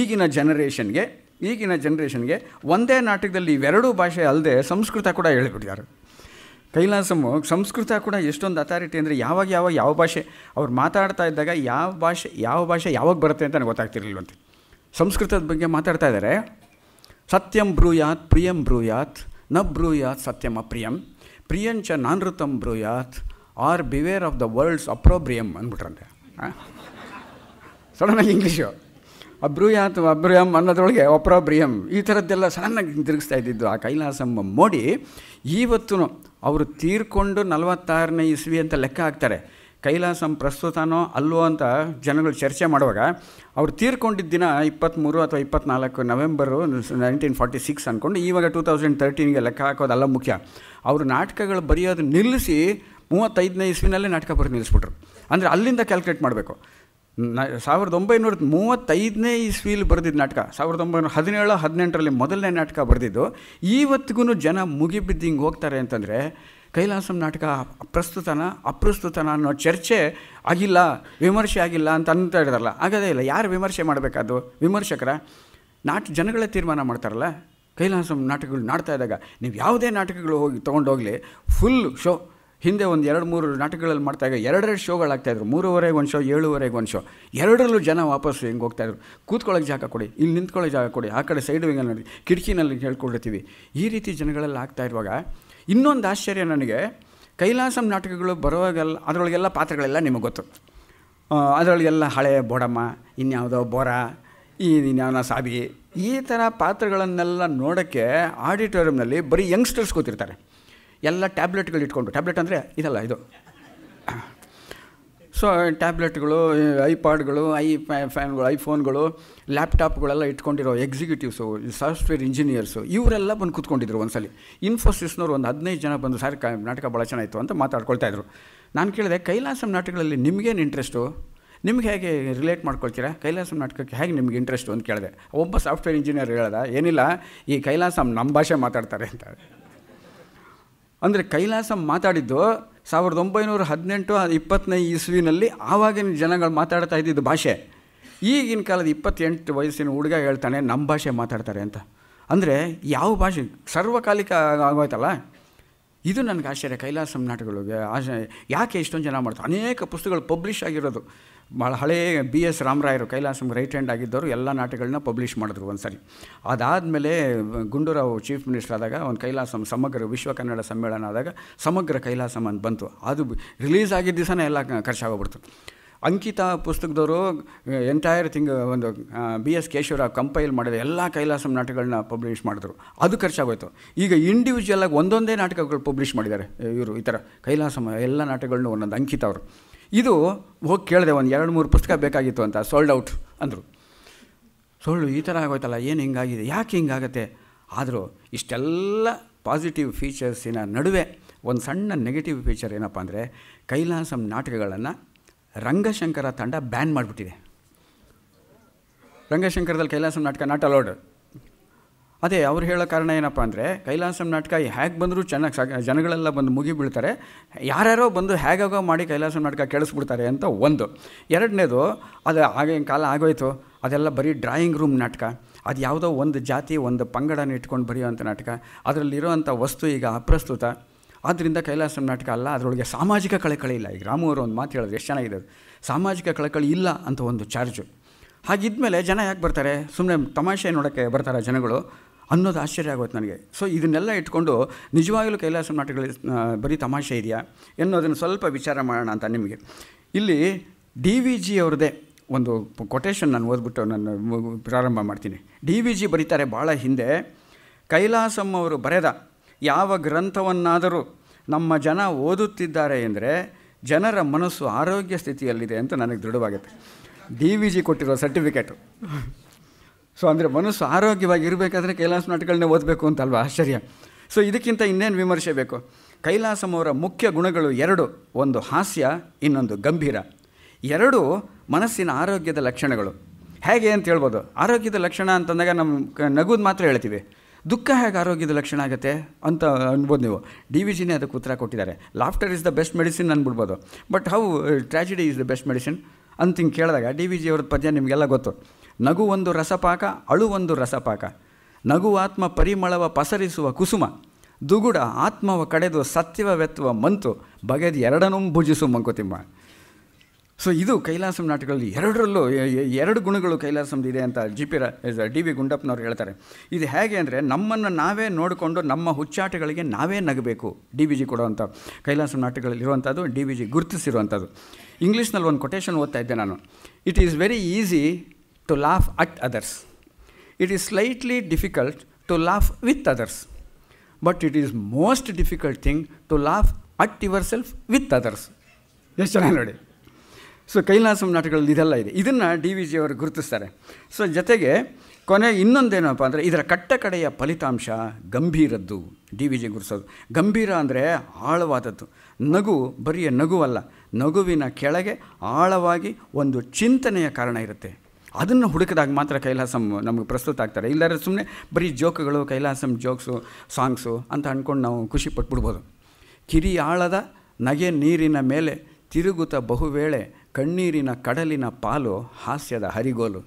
ಈಗಿನ ಜನರೇಷನ್ಗೆ ಈಗಿನ ಜನ್ರೇಷನ್ಗೆ ಒಂದೇ ನಾಟಕದಲ್ಲಿ ಇವೆರಡೂ ಭಾಷೆ ಅಲ್ಲದೆ ಸಂಸ್ಕೃತ ಕೂಡ ಹೇಳಿಬಿಟ್ಟಿದ್ದಾರೆ ಕೈಲಾಸಮು ಸಂಸ್ಕೃತ ಕೂಡ ಎಷ್ಟೊಂದು ಅಥಾರಿಟಿ ಅಂದರೆ ಯಾವಾಗ ಯಾವಾಗ ಯಾವ ಭಾಷೆ ಅವ್ರು ಮಾತಾಡ್ತಾ ಇದ್ದಾಗ ಯಾವ ಭಾಷೆ ಯಾವ ಭಾಷೆ ಯಾವಾಗ ಬರುತ್ತೆ ಅಂತ ನನಗೆ ಗೊತ್ತಾಗ್ತಿರ್ಲಿಲ್ವಂತೆ ಸಂಸ್ಕೃತದ ಬಗ್ಗೆ ಮಾತಾಡ್ತಾ ಇದ್ದಾರೆ ಸತ್ಯಂ ಬ್ರೂಯಾತ್ ಪ್ರಿಯಂ ಬ್ರೂಯಾತ್ ನ ಬ್ರೂಯಾತ್ ಸತ್ಯಂ ಅಪ್ರಿಯಂ ಪ್ರಿಯಂಚ ನಾನೃತಂ ಬ್ರೂಯಾತ್ are beware of the worlds ಅಪ್ರೋಬ್ರಿಯಂ ಅಂದ್ಬಿಟ್ರಂತೆ ಸಡನ್ನಾಗಿ ಇಂಗ್ಲೀಷು ಅಥವಾ ಅಬ್ರೂಯಂ ಅನ್ನೋದ್ರೊಳಗೆ ಒಪ್ರೊಬ್ರಿಯಂ ಈ ಥರದ್ದೆಲ್ಲ ಸಣ್ಣಗೆ ತಿರುಗಿಸ್ತಾ ಇದ್ದಿದ್ದು ಆ ಕೈಲಾಸಮ್ಮ ಮೋಡಿ ಇವತ್ತು ಅವರು ತೀರ್ಕೊಂಡು ನಲವತ್ತಾರನೇ ಇಸ್ವಿ ಅಂತ ಲೆಕ್ಕ ಹಾಕ್ತಾರೆ ಕೈಲಾಸಂ ಪ್ರಸ್ತುತನೋ ಅಲ್ವೋ ಅಂತ ಜನಗಳು ಚರ್ಚೆ ಮಾಡುವಾಗ ಅವರು ತೀರ್ಕೊಂಡಿದ್ದ ದಿನ ಇಪ್ಪತ್ತ್ಮೂರು ಅಥವಾ ಇಪ್ಪತ್ತ್ನಾಲ್ಕು ನವೆಂಬರು ನೈನ್ಟೀನ್ ಫಾರ್ಟಿ ಸಿಕ್ಸ್ ಅಂದ್ಕೊಂಡು ಇವಾಗ ಟೂ ತೌಸಂಡ್ ತರ್ಟೀನ್ಗೆ ಲೆಕ್ಕ ಹಾಕೋದಲ್ಲ ಮುಖ್ಯ ಅವರು ನಾಟಕಗಳು ಬರೆಯೋದು ನಿಲ್ಲಿಸಿ ಮೂವತ್ತೈದನೇ ಇಸ್ವಿನಲ್ಲೇ ನಾಟಕ ಬರೆದು ನಿಲ್ಲಿಸ್ಬಿಟ್ರು ಅಂದರೆ ಅಲ್ಲಿಂದ ಕ್ಯಾಲ್ಕುಲೇಟ್ ಮಾಡಬೇಕು ಸಾವಿರದ ಒಂಬೈನೂರ ಮೂವತ್ತೈದನೇ ಇಸ್ವಿಲಿ ಬರೆದಿದ್ದ ನಾಟಕ ಸಾವಿರದ ಒಂಬೈನೂರ ಹದಿನೇಳು ಹದಿನೆಂಟರಲ್ಲಿ ಮೊದಲನೇ ನಾಟಕ ಬರೆದಿದ್ದು ಇವತ್ತಿಗೂ ಜನ ಮುಗಿಬಿದ್ದು ಹಿಂಗೆ ಹೋಗ್ತಾರೆ ಅಂತಂದರೆ ಕೈಲಾಸಂ ನಾಟಕ ಪ್ರಸ್ತುತನ ಅಪ್ರಸ್ತುತನ ಅನ್ನೋ ಚರ್ಚೆ ಆಗಿಲ್ಲ ವಿಮರ್ಶೆ ಆಗಿಲ್ಲ ಅಂತ ಅಂತ ಹೇಳಿದಾರಲ್ಲ ಆಗದೇ ಇಲ್ಲ ಯಾರು ವಿಮರ್ಶೆ ಮಾಡಬೇಕಾದ್ದು ವಿಮರ್ಶಕರ ನಾಟ ಜನಗಳೇ ತೀರ್ಮಾನ ಮಾಡ್ತಾರಲ್ಲ ಕೈಲಾಸಂ ನಾಟಕಗಳು ನಾಡ್ತಾ ಇದ್ದಾಗ ನೀವು ಯಾವುದೇ ನಾಟಕಗಳು ಹೋಗಿ ತೊಗೊಂಡೋಗಲಿ ಫುಲ್ ಶೋ ಹಿಂದೆ ಒಂದು ಎರಡು ಮೂರು ನಾಟಕಗಳಲ್ಲಿ ಇದ್ದಾಗ ಎರಡೆರಡು ಶೋಗಳಾಗ್ತಾಯಿದ್ರು ಮೂರುವರೆಗೆ ಒಂದು ಶೋ ಏಳುವರೆಗೆ ಒಂದು ಶೋ ಎರಡರಲ್ಲೂ ಜನ ವಾಪಸ್ಸು ಹೆಂಗೆ ಹೋಗ್ತಾಯಿದ್ರು ಕೂತ್ಕೊಳ್ಳೋಕೆ ಜಾಗ ಕೊಡಿ ಇಲ್ಲಿ ನಿಂತ್ಕೊಳ್ಳೋ ಜಾಗ ಕೊಡಿ ಆ ಕಡೆ ಸೈಡ್ ವಿಂಗಲ್ಲಿ ನೋಡಿ ಕಿಟಕಿನಲ್ಲಿ ಹೇಳ್ಕೊಂಡಿರ್ತೀವಿ ಈ ರೀತಿ ಜನಗಳೆಲ್ಲ ಆಗ್ತಾ ಇರುವಾಗ ಇನ್ನೊಂದು ಆಶ್ಚರ್ಯ ನನಗೆ ಕೈಲಾಸಂ ನಾಟಕಗಳು ಬರೋವಾಗೆಲ್ಲ ಅದರೊಳಗೆಲ್ಲ ಪಾತ್ರಗಳೆಲ್ಲ ನಿಮಗೆ ಗೊತ್ತು ಅದರೊಳಗೆಲ್ಲ ಹಳೆ ಬೊಡಮ್ಮ ಇನ್ಯಾವುದೋ ಬೊರ ಈ ಇನ್ಯಾವನ ಸಾಬಿ ಈ ಥರ ಪಾತ್ರಗಳನ್ನೆಲ್ಲ ನೋಡೋಕ್ಕೆ ಆಡಿಟೋರಿಯಂನಲ್ಲಿ ಬರೀ ಯಂಗ್ಸ್ಟರ್ಸ್ ಕೂತಿರ್ತಾರೆ ಎಲ್ಲ ಟ್ಯಾಬ್ಲೆಟ್ಗಳು ಇಟ್ಕೊಂಡು ಟ್ಯಾಬ್ಲೆಟ್ ಅಂದರೆ ಇದಲ್ಲ ಇದು ಸೊ ಟ್ಯಾಬ್ಲೆಟ್ಗಳು ಐಪಾಡ್ಗಳು ಐ ಫ್ಯಾನ್ಗಳು ಐಫೋನ್ಗಳು ಲ್ಯಾಪ್ಟಾಪ್ಗಳೆಲ್ಲ ಇಟ್ಕೊಂಡಿರೋ ಎಕ್ಸಿಕ್ಯೂಟಿವ್ಸು ಸಾಫ್ಟ್ವೇರ್ ಇಂಜಿನಿಯರ್ಸು ಇವರೆಲ್ಲ ಬಂದು ಕೂತ್ಕೊಂಡಿದ್ರು ಒಂದು ಸಲ ಇನ್ಫೋಸಿಸ್ನವ್ರು ಒಂದು ಹದಿನೈದು ಜನ ಬಂದು ಸರ್ ನಾಟಕ ಭಾಳ ಚೆನ್ನಾಯಿತು ಅಂತ ಮಾತಾಡ್ಕೊಳ್ತಾಯಿದ್ರು ನಾನು ಕೇಳಿದೆ ಕೈಲಾಸಂ ನಾಟಕಗಳಲ್ಲಿ ನಿಮಗೇನು ಇಂಟ್ರೆಸ್ಟು ನಿಮ್ಗೆ ಹೇಗೆ ರಿಲೇಟ್ ಮಾಡ್ಕೊಳ್ತೀರಾ ಕೈಲಾಸಂ ನಾಟಕಕ್ಕೆ ಹೇಗೆ ನಿಮ್ಗೆ ಇಂಟ್ರೆಸ್ಟು ಅಂತ ಕೇಳಿದೆ ಒಬ್ಬ ಸಾಫ್ಟ್ವೇರ್ ಇಂಜಿನಿಯರ್ ಹೇಳ್ದ ಏನಿಲ್ಲ ಈ ಕೈಲಾಸಂ ನಮ್ಮ ಭಾಷೆ ಮಾತಾಡ್ತಾರೆ ಅಂತ ಅಂದರೆ ಕೈಲಾಸ ಮಾತಾಡಿದ್ದು ಸಾವಿರದ ಒಂಬೈನೂರ ಹದಿನೆಂಟು ಇಪ್ಪತ್ತನೇ ಇಸ್ವಿನಲ್ಲಿ ಆವಾಗಿನ ಜನಗಳು ಮಾತಾಡ್ತಾ ಇದ್ದಿದ್ದು ಭಾಷೆ ಈಗಿನ ಕಾಲದ ಇಪ್ಪತ್ತೆಂಟು ವಯಸ್ಸಿನ ಹುಡುಗ ಹೇಳ್ತಾನೆ ನಮ್ಮ ಭಾಷೆ ಮಾತಾಡ್ತಾರೆ ಅಂತ ಅಂದರೆ ಯಾವ ಭಾಷೆ ಸರ್ವಕಾಲಿಕ ಆಗೋಯ್ತಲ್ಲ ಇದು ನನಗೆ ಆಶ್ಚರ್ಯ ಕೈಲಾಸಂ ನಾಟಕಗಳಿಗೆ ಆಶ್ಚರ್ಯ ಯಾಕೆ ಎಷ್ಟೊಂದು ಜನ ಮಾಡ್ತಾರೆ ಅನೇಕ ಪುಸ್ತಕಗಳು ಪಬ್ಲಿಷ್ ಆಗಿರೋದು ಭಾಳ ಹಳೇ ಬಿ ಎಸ್ ರಾಮರಾಯರು ಕೈಲಾಸಂ ರೈಟ್ ಹ್ಯಾಂಡ್ ಆಗಿದ್ದವರು ಎಲ್ಲ ನಾಟಕಗಳನ್ನ ಪಬ್ಲಿಷ್ ಮಾಡಿದ್ರು ಒಂದು ಸರಿ ಅದಾದಮೇಲೆ ಗುಂಡೂರಾವ್ ಚೀಫ್ ಮಿನಿಸ್ಟರ್ ಆದಾಗ ಒಂದು ಕೈಲಾಸಂ ಸಮಗ್ರ ವಿಶ್ವ ಕನ್ನಡ ಸಮ್ಮೇಳನ ಆದಾಗ ಸಮಗ್ರ ಕೈಲಾಸಂ ಅಂತ ಬಂತು ಅದು ರಿಲೀಸ್ ಆಗಿದ್ದ ದಿವಸನೇ ಎಲ್ಲ ಖರ್ಚಾಗೋಗ್ಬಿಡ್ತು ಅಂಕಿತ ಪುಸ್ತಕದವರು ಎಂಟೈರ್ ತಿಂಗ್ ಒಂದು ಬಿ ಎಸ್ ಕೇಶವರಾವ್ ಕಂಪೈಲ್ ಮಾಡಿದ ಎಲ್ಲ ಕೈಲಾಸಂ ನಾಟಕಗಳನ್ನ ಪಬ್ಲಿಷ್ ಮಾಡಿದ್ರು ಅದು ಖರ್ಚಾಗೋಯ್ತು ಈಗ ಇಂಡಿವಿಜುವಲ್ ಆಗಿ ಒಂದೊಂದೇ ನಾಟಕಗಳು ಪಬ್ಲಿಷ್ ಮಾಡಿದ್ದಾರೆ ಇವರು ಈ ಥರ ಕೈಲಾಸಂ ಎಲ್ಲ ನಾಟಕಗಳನ್ನೂ ಒಂದೊಂದು ಅಂಕಿತ ಅವರು ಇದು ಹೋಗಿ ಕೇಳಿದೆ ಒಂದು ಎರಡು ಮೂರು ಪುಸ್ತಕ ಬೇಕಾಗಿತ್ತು ಅಂತ ಸೋಲ್ಡ್ ಔಟ್ ಅಂದರು ಸೊಳ್ಳು ಈ ಥರ ಆಗೋಯ್ತಲ್ಲ ಏನು ಹಿಂಗಾಗಿದೆ ಯಾಕೆ ಹಿಂಗಾಗತ್ತೆ ಆದರೂ ಇಷ್ಟೆಲ್ಲ ಪಾಸಿಟಿವ್ ಫೀಚರ್ಸಿನ ನಡುವೆ ಒಂದು ಸಣ್ಣ ನೆಗೆಟಿವ್ ಫೀಚರ್ ಏನಪ್ಪ ಅಂದರೆ ಕೈಲಾಸಂ ನಾಟಕಗಳನ್ನು ರಂಗಶಂಕರ ತಂಡ ಬ್ಯಾನ್ ಮಾಡಿಬಿಟ್ಟಿದೆ ರಂಗಶಂಕರದಲ್ಲಿ ಕೈಲಾಸಂ ನಾಟಕ ನಾಟ್ ಅಲೌಡ್ ಅದೇ ಅವ್ರು ಹೇಳೋ ಕಾರಣ ಏನಪ್ಪ ಅಂದರೆ ಕೈಲಾಸಂ ನಾಟಕ ಹೇಗೆ ಬಂದರೂ ಚೆನ್ನಾಗಿ ಸಾಕ ಜನಗಳೆಲ್ಲ ಬಂದು ಮುಗಿಬೀಳ್ತಾರೆ ಯಾರ್ಯಾರೋ ಬಂದು ಹೇಗಾಗೋ ಮಾಡಿ ಕೈಲಾಸಂ ನಾಟಕ ಕೇಳಿಸ್ಬಿಡ್ತಾರೆ ಅಂತ ಒಂದು ಎರಡನೇದು ಅದು ಆಗಿನ ಕಾಲ ಆಗೋಯ್ತು ಅದೆಲ್ಲ ಬರೀ ಡ್ರಾಯಿಂಗ್ ರೂಮ್ ನಾಟಕ ಅದು ಯಾವುದೋ ಒಂದು ಜಾತಿ ಒಂದು ಪಂಗಡನ ಇಟ್ಕೊಂಡು ಬರೆಯುವಂಥ ನಾಟಕ ಅದರಲ್ಲಿರೋವಂಥ ವಸ್ತು ಈಗ ಅಪ್ರಸ್ತುತ ಆದ್ದರಿಂದ ಕೈಲಾಸಂ ನಾಟಕ ಅಲ್ಲ ಅದರೊಳಗೆ ಸಾಮಾಜಿಕ ಕಳಕಳಿ ಇಲ್ಲ ಈಗ ರಾಮುವರು ಒಂದು ಮಾತು ಹೇಳೋದು ಎಷ್ಟು ಚೆನ್ನಾಗಿದೆ ಸಾಮಾಜಿಕ ಕಳಕಳಿ ಇಲ್ಲ ಅಂತ ಒಂದು ಚಾರ್ಜು ಹಾಗಿದ್ಮೇಲೆ ಜನ ಯಾಕೆ ಬರ್ತಾರೆ ಸುಮ್ಮನೆ ತಮಾಷೆ ನೋಡೋಕ್ಕೆ ಬರ್ತಾರೆ ಜನಗಳು ಅನ್ನೋದು ಆಶ್ಚರ್ಯ ಆಗುತ್ತೆ ನನಗೆ ಸೊ ಇದನ್ನೆಲ್ಲ ಇಟ್ಕೊಂಡು ನಿಜವಾಗಲೂ ಕೈಲಾಸ ನಾಟಕಗಳಲ್ಲಿ ಬರೀ ತಮಾಷೆ ಇದೆಯಾ ಎನ್ನೋದನ್ನು ಸ್ವಲ್ಪ ವಿಚಾರ ಮಾಡೋಣ ಅಂತ ನಿಮಗೆ ಇಲ್ಲಿ ಡಿ ವಿ ಜಿ ಅವ್ರದ್ದೇ ಒಂದು ಕೊಟೇಶನ್ ನಾನು ಓದ್ಬಿಟ್ಟು ನಾನು ಪ್ರಾರಂಭ ಮಾಡ್ತೀನಿ ಡಿ ವಿ ಜಿ ಬರೀತಾರೆ ಭಾಳ ಹಿಂದೆ ಕೈಲಾಸಂ ಅವರು ಬರೆದ ಯಾವ ಗ್ರಂಥವನ್ನಾದರೂ ನಮ್ಮ ಜನ ಓದುತ್ತಿದ್ದಾರೆ ಎಂದರೆ ಜನರ ಮನಸ್ಸು ಆರೋಗ್ಯ ಸ್ಥಿತಿಯಲ್ಲಿದೆ ಅಂತ ನನಗೆ ದೃಢವಾಗುತ್ತೆ ಡಿ ವಿ ಜಿ ಕೊಟ್ಟಿರೋ ಸರ್ಟಿಫಿಕೇಟು ಸೊ ಅಂದರೆ ಮನಸ್ಸು ಆರೋಗ್ಯವಾಗಿ ಇರಬೇಕಾದ್ರೆ ಕೈಲಾಸ ನಾಟಕಗಳನ್ನೇ ಓದಬೇಕು ಅಂತಲ್ವ ಆಶ್ಚರ್ಯ ಸೊ ಇದಕ್ಕಿಂತ ಇನ್ನೇನು ವಿಮರ್ಶೆ ಬೇಕು ಕೈಲಾಸಂ ಅವರ ಮುಖ್ಯ ಗುಣಗಳು ಎರಡು ಒಂದು ಹಾಸ್ಯ ಇನ್ನೊಂದು ಗಂಭೀರ ಎರಡು ಮನಸ್ಸಿನ ಆರೋಗ್ಯದ ಲಕ್ಷಣಗಳು ಹೇಗೆ ಅಂತ ಹೇಳ್ಬೋದು ಆರೋಗ್ಯದ ಲಕ್ಷಣ ಅಂತಂದಾಗ ನಮ್ಮ ನಗುದು ಮಾತ್ರ ಹೇಳ್ತೀವಿ ದುಃಖ ಹೇಗೆ ಆರೋಗ್ಯದ ಲಕ್ಷಣ ಆಗುತ್ತೆ ಅಂತ ಅನ್ಬೋದು ನೀವು ಡಿ ವಿ ಜಿನೇ ಅದಕ್ಕೆ ಉತ್ತರ ಕೊಟ್ಟಿದ್ದಾರೆ laughter is the best medicine ಅಂದ್ಬಿಡ್ಬೋದು but how tragedy is the best medicine ಅಂತ ಹಿಂಗೆ ಕೇಳಿದಾಗ ಡಿ ವಿ ಜಿ ಅವ್ರದ್ದು ಪದ್ಯ ನಿಮಗೆಲ್ಲ ಗೊತ್ತು ನಗು ಒಂದು ರಸಪಾಕ ಅಳು ಒಂದು ರಸಪಾಕ ನಗು ಆತ್ಮ ಪರಿಮಳವ ಪಸರಿಸುವ ಕುಸುಮ ದುಗುಡ ಆತ್ಮವ ಕಡೆದು ಸತ್ಯವವೆತ್ತುವ ಮಂತು ಬಗೆದು ಎರಡನ್ನೂ ಭುಜಿಸು ಮಂಕುತಿಮ್ಮ ಸೊ ಇದು ಕೈಲಾಸಂ ನಾಟಕಗಳಲ್ಲಿ ಎರಡರಲ್ಲೂ ಎರಡು ಗುಣಗಳು ಕೈಲಾಸಂದು ಇದೆ ಅಂತ ಜಿ ಪಿ ರಾ ಡಿ ವಿ ಗುಂಡಪ್ಪನವ್ರು ಹೇಳ್ತಾರೆ ಇದು ಹೇಗೆ ಅಂದರೆ ನಮ್ಮನ್ನು ನಾವೇ ನೋಡಿಕೊಂಡು ನಮ್ಮ ಹುಚ್ಚಾಟಗಳಿಗೆ ನಾವೇ ನಗಬೇಕು ಡಿ ವಿ ಜಿ ಕೊಡುವಂಥ ಕೈಲಾಸಂ ನಾಟಕಗಳಲ್ಲಿ ಇರುವಂಥದ್ದು ಡಿ ವಿ ಜಿ ಗುರುತಿಸಿರುವಂಥದ್ದು ಇಂಗ್ಲೀಷ್ನಲ್ಲಿ ಒಂದು ಕೊಟೇಶನ್ ಓದ್ತಾ ಇದ್ದೆ ನಾನು it is very easy to laugh at others it is slightly difficult to laugh with others but it is most difficult thing to laugh at yourself with others ಎಷ್ಟು ಚೆನ್ನಾಗಿ ನೋಡಿ so Kailasam ನಾಟಕಗಳಲ್ಲಿ ಇದೆಲ್ಲ ಇದೆ ಇದನ್ನು ಡಿ ವಿ ಜಿ ಅವರು ಗುರುತಿಸ್ತಾರೆ so ಜೊತೆಗೆ ಕೊನೆ ಇನ್ನೊಂದೇನಪ್ಪ ಅಂದರೆ ಇದರ ಕಟ್ಟಕಡೆಯ ಫಲಿತಾಂಶ ಗಂಭೀರದ್ದು ಡಿ ವಿ ಜಿ ಗುರುಸೋದು ಗಂಭೀರ ಅಂದರೆ ಆಳವಾದದ್ದು ನಗು ಬರಿಯ ನಗುವಲ್ಲ ನಗುವಿನ ಕೆಳಗೆ ಆಳವಾಗಿ ಒಂದು ಚಿಂತನೆಯ ಕಾರಣ ಇರುತ್ತೆ ಅದನ್ನು ಹುಡುಕಿದಾಗ ಮಾತ್ರ ಕೈಲಾಸಂ ನಮಗೆ ಪ್ರಸ್ತುತ ಆಗ್ತಾರೆ ಇಲ್ಲದ್ರೆ ಸುಮ್ಮನೆ ಬರೀ ಜೋಕ್ಗಳು ಕೈಲಾಸಂ ಜೋಕ್ಸು ಸಾಂಗ್ಸು ಅಂತ ಅಂದ್ಕೊಂಡು ನಾವು ಖುಷಿ ಪಟ್ಬಿಡ್ಬೋದು ಕಿರಿ ಆಳದ ನಗೆ ನೀರಿನ ಮೇಲೆ ತಿರುಗುತ್ತ ಬಹುವೇಳೆ ಕಣ್ಣೀರಿನ ಕಡಲಿನ ಪಾಲು ಹಾಸ್ಯದ ಹರಿಗೋಲು